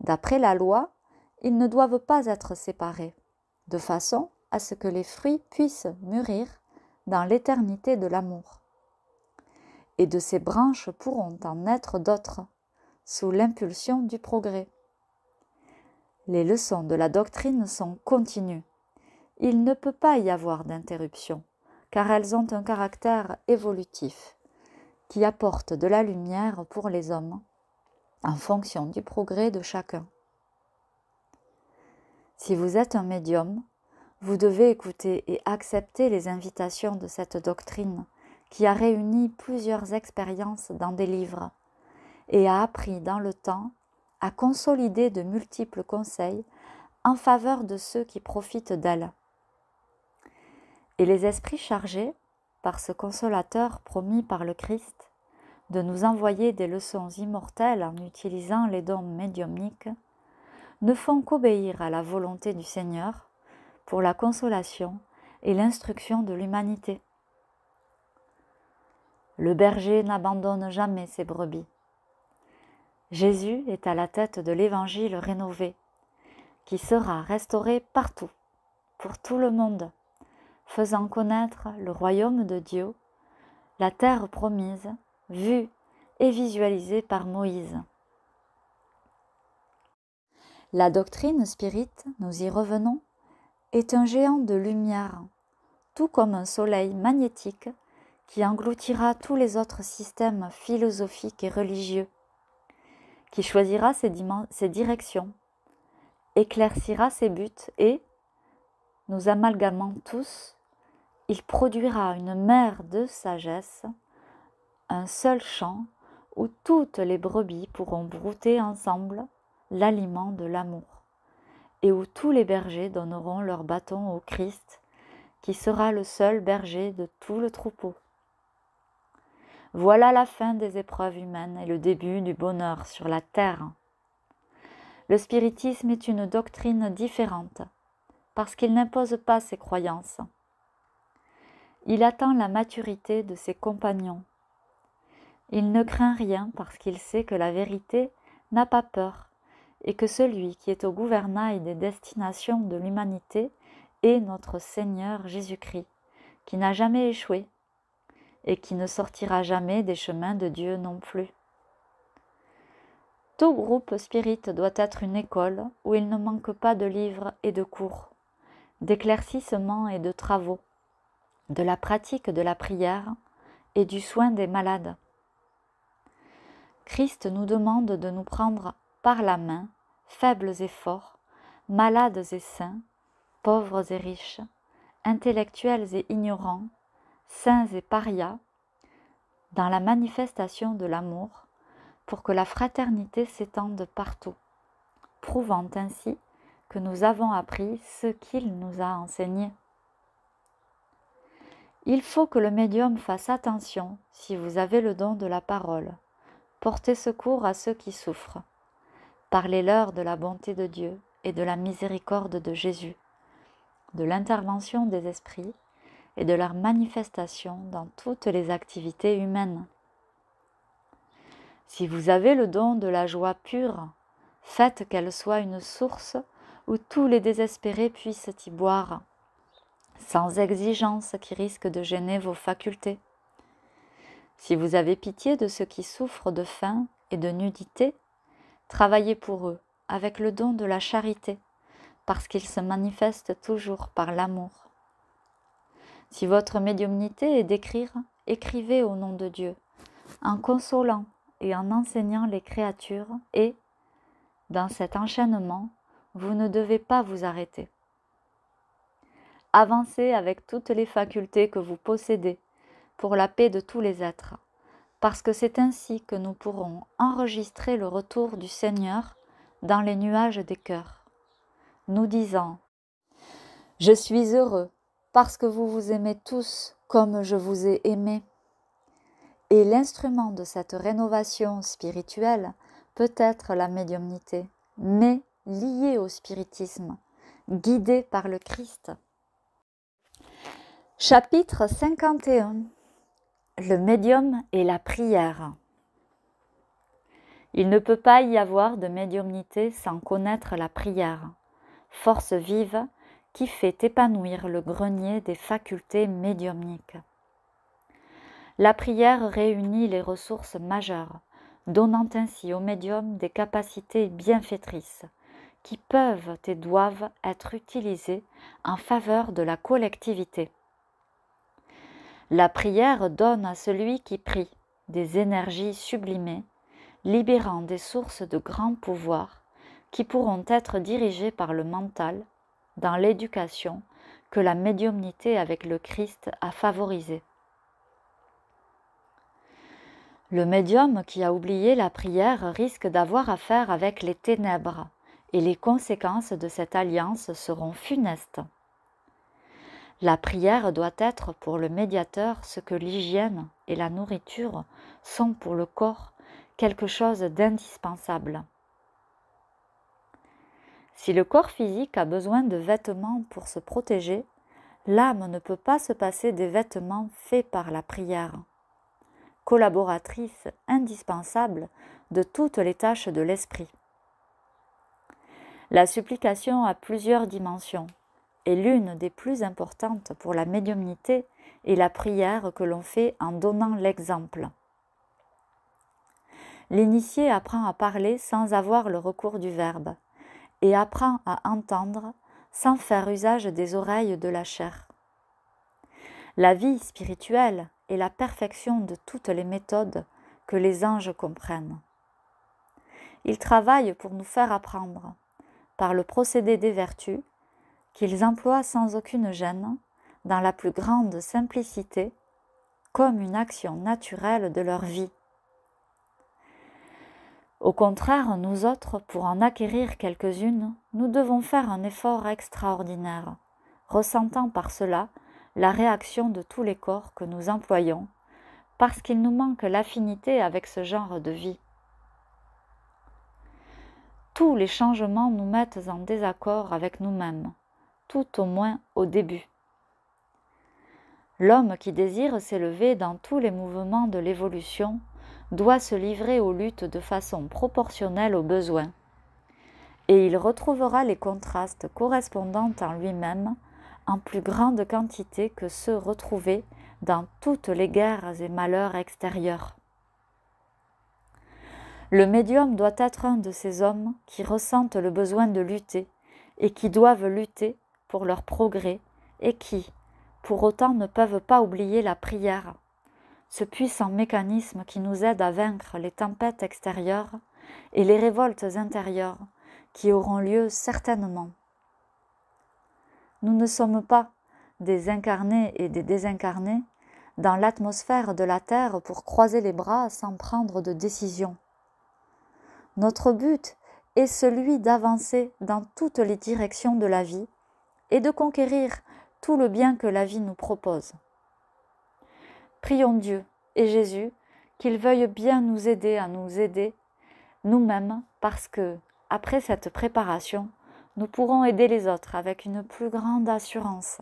D'après la loi, ils ne doivent pas être séparés, de façon à ce que les fruits puissent mûrir dans l'éternité de l'amour. Et de ces branches pourront en naître d'autres, sous l'impulsion du progrès. Les leçons de la doctrine sont continues. Il ne peut pas y avoir d'interruption, car elles ont un caractère évolutif, qui apporte de la lumière pour les hommes, en fonction du progrès de chacun. Si vous êtes un médium, vous devez écouter et accepter les invitations de cette doctrine qui a réuni plusieurs expériences dans des livres et a appris dans le temps à consolider de multiples conseils en faveur de ceux qui profitent d'elle. Et les esprits chargés, par ce consolateur promis par le Christ, de nous envoyer des leçons immortelles en utilisant les dons médiumniques, ne font qu'obéir à la volonté du Seigneur pour la consolation et l'instruction de l'humanité. Le berger n'abandonne jamais ses brebis. Jésus est à la tête de l'Évangile rénové, qui sera restauré partout, pour tout le monde, faisant connaître le royaume de Dieu, la terre promise, vue et visualisée par Moïse. La doctrine spirite, nous y revenons, est un géant de lumière, tout comme un soleil magnétique qui engloutira tous les autres systèmes philosophiques et religieux, qui choisira ses, ses directions, éclaircira ses buts et, nous amalgamant tous, il produira une mer de sagesse, un seul champ où toutes les brebis pourront brouter ensemble l'aliment de l'amour et où tous les bergers donneront leur bâton au Christ, qui sera le seul berger de tout le troupeau. Voilà la fin des épreuves humaines et le début du bonheur sur la terre. Le spiritisme est une doctrine différente, parce qu'il n'impose pas ses croyances. Il attend la maturité de ses compagnons. Il ne craint rien parce qu'il sait que la vérité n'a pas peur et que celui qui est au gouvernail des destinations de l'humanité est notre Seigneur Jésus-Christ, qui n'a jamais échoué et qui ne sortira jamais des chemins de Dieu non plus. Tout groupe spirit doit être une école où il ne manque pas de livres et de cours, d'éclaircissements et de travaux, de la pratique de la prière et du soin des malades. Christ nous demande de nous prendre par la main, faibles et forts, malades et sains, pauvres et riches, intellectuels et ignorants, saints et parias, dans la manifestation de l'amour, pour que la fraternité s'étende partout, prouvant ainsi que nous avons appris ce qu'il nous a enseigné. Il faut que le médium fasse attention si vous avez le don de la parole. Portez secours à ceux qui souffrent. Parlez-leur de la bonté de Dieu et de la miséricorde de Jésus, de l'intervention des esprits et de leur manifestation dans toutes les activités humaines. Si vous avez le don de la joie pure, faites qu'elle soit une source où tous les désespérés puissent y boire, sans exigence qui risque de gêner vos facultés. Si vous avez pitié de ceux qui souffrent de faim et de nudité, Travaillez pour eux avec le don de la charité, parce qu'ils se manifestent toujours par l'amour. Si votre médiumnité est d'écrire, écrivez au nom de Dieu, en consolant et en enseignant les créatures, et, dans cet enchaînement, vous ne devez pas vous arrêter. Avancez avec toutes les facultés que vous possédez pour la paix de tous les êtres parce que c'est ainsi que nous pourrons enregistrer le retour du Seigneur dans les nuages des cœurs, nous disant ⁇ Je suis heureux parce que vous vous aimez tous comme je vous ai aimé ⁇ Et l'instrument de cette rénovation spirituelle peut être la médiumnité, mais liée au spiritisme, guidée par le Christ. Chapitre 51 le médium et la prière. Il ne peut pas y avoir de médiumnité sans connaître la prière, force vive qui fait épanouir le grenier des facultés médiumniques. La prière réunit les ressources majeures, donnant ainsi au médium des capacités bienfaitrices qui peuvent et doivent être utilisées en faveur de la collectivité. La prière donne à celui qui prie des énergies sublimées, libérant des sources de grands pouvoirs qui pourront être dirigées par le mental dans l'éducation que la médiumnité avec le Christ a favorisée. Le médium qui a oublié la prière risque d'avoir affaire avec les ténèbres, et les conséquences de cette alliance seront funestes. La prière doit être pour le médiateur ce que l'hygiène et la nourriture sont pour le corps, quelque chose d'indispensable. Si le corps physique a besoin de vêtements pour se protéger, l'âme ne peut pas se passer des vêtements faits par la prière. Collaboratrice indispensable de toutes les tâches de l'esprit. La supplication a plusieurs dimensions est l'une des plus importantes pour la médiumnité et la prière que l'on fait en donnant l'exemple. L'initié apprend à parler sans avoir le recours du verbe et apprend à entendre sans faire usage des oreilles de la chair. La vie spirituelle est la perfection de toutes les méthodes que les anges comprennent. Ils travaillent pour nous faire apprendre, par le procédé des vertus, qu'ils emploient sans aucune gêne, dans la plus grande simplicité, comme une action naturelle de leur vie. Au contraire, nous autres, pour en acquérir quelques-unes, nous devons faire un effort extraordinaire, ressentant par cela la réaction de tous les corps que nous employons, parce qu'il nous manque l'affinité avec ce genre de vie. Tous les changements nous mettent en désaccord avec nous-mêmes, tout au moins au début. L'homme qui désire s'élever dans tous les mouvements de l'évolution doit se livrer aux luttes de façon proportionnelle aux besoins. Et il retrouvera les contrastes correspondants en lui-même en plus grande quantité que ceux retrouvés dans toutes les guerres et malheurs extérieurs. Le médium doit être un de ces hommes qui ressentent le besoin de lutter et qui doivent lutter pour leur progrès et qui, pour autant, ne peuvent pas oublier la prière, ce puissant mécanisme qui nous aide à vaincre les tempêtes extérieures et les révoltes intérieures qui auront lieu certainement. Nous ne sommes pas des incarnés et des désincarnés dans l'atmosphère de la Terre pour croiser les bras sans prendre de décision. Notre but est celui d'avancer dans toutes les directions de la vie et de conquérir tout le bien que la vie nous propose. Prions Dieu et Jésus qu'ils veuillent bien nous aider à nous aider nous-mêmes parce que, après cette préparation, nous pourrons aider les autres avec une plus grande assurance.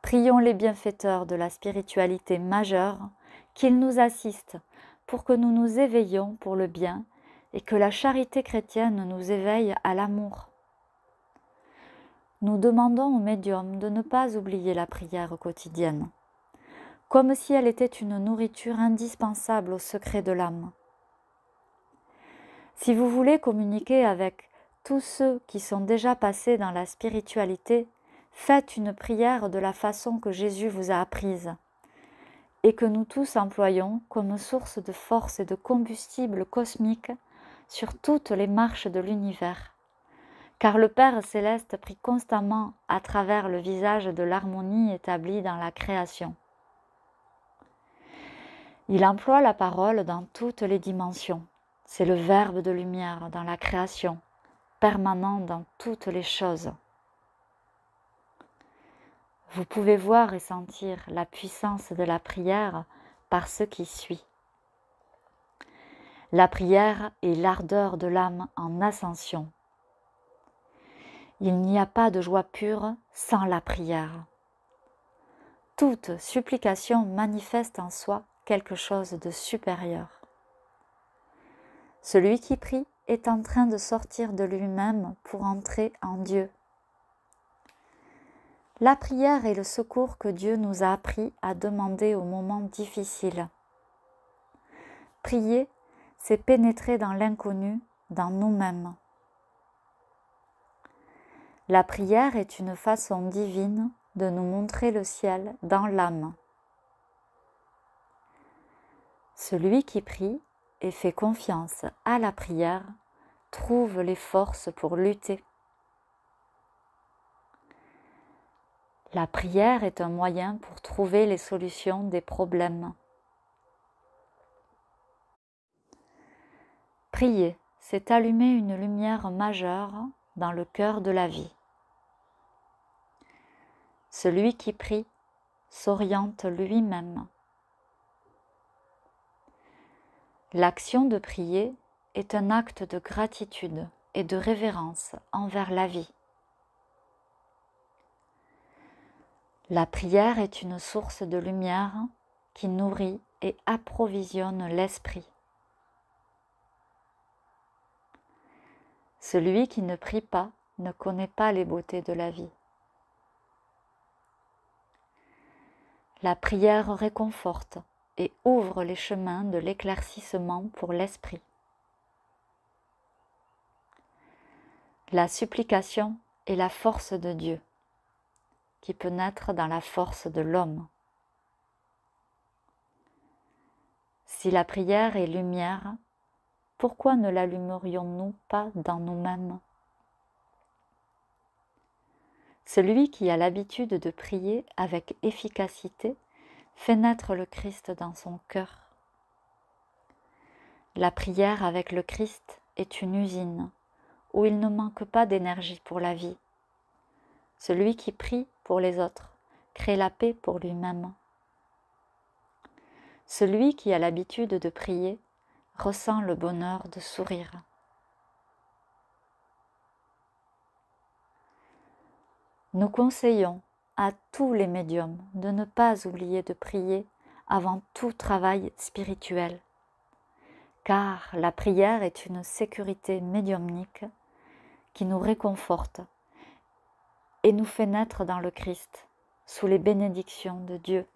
Prions les bienfaiteurs de la spiritualité majeure qu'ils nous assistent pour que nous nous éveillions pour le bien et que la charité chrétienne nous éveille à l'amour nous demandons au médium de ne pas oublier la prière quotidienne, comme si elle était une nourriture indispensable au secret de l'âme. Si vous voulez communiquer avec tous ceux qui sont déjà passés dans la spiritualité, faites une prière de la façon que Jésus vous a apprise et que nous tous employons comme source de force et de combustible cosmique sur toutes les marches de l'univers car le Père céleste prie constamment à travers le visage de l'harmonie établie dans la création. Il emploie la parole dans toutes les dimensions. C'est le Verbe de lumière dans la création, permanent dans toutes les choses. Vous pouvez voir et sentir la puissance de la prière par ce qui suit. La prière est l'ardeur de l'âme en ascension il n'y a pas de joie pure sans la prière. Toute supplication manifeste en soi quelque chose de supérieur. Celui qui prie est en train de sortir de lui-même pour entrer en Dieu. La prière est le secours que Dieu nous a appris à demander au moment difficile. Prier, c'est pénétrer dans l'inconnu, dans nous-mêmes. La prière est une façon divine de nous montrer le ciel dans l'âme. Celui qui prie et fait confiance à la prière trouve les forces pour lutter. La prière est un moyen pour trouver les solutions des problèmes. Prier, c'est allumer une lumière majeure dans le cœur de la vie. Celui qui prie s'oriente lui-même. L'action de prier est un acte de gratitude et de révérence envers la vie. La prière est une source de lumière qui nourrit et approvisionne l'esprit. Celui qui ne prie pas ne connaît pas les beautés de la vie. La prière réconforte et ouvre les chemins de l'éclaircissement pour l'esprit. La supplication est la force de Dieu, qui peut naître dans la force de l'homme. Si la prière est lumière, pourquoi ne l'allumerions-nous pas dans nous-mêmes celui qui a l'habitude de prier avec efficacité fait naître le Christ dans son cœur. La prière avec le Christ est une usine où il ne manque pas d'énergie pour la vie. Celui qui prie pour les autres crée la paix pour lui-même. Celui qui a l'habitude de prier ressent le bonheur de sourire. Nous conseillons à tous les médiums de ne pas oublier de prier avant tout travail spirituel, car la prière est une sécurité médiumnique qui nous réconforte et nous fait naître dans le Christ, sous les bénédictions de Dieu.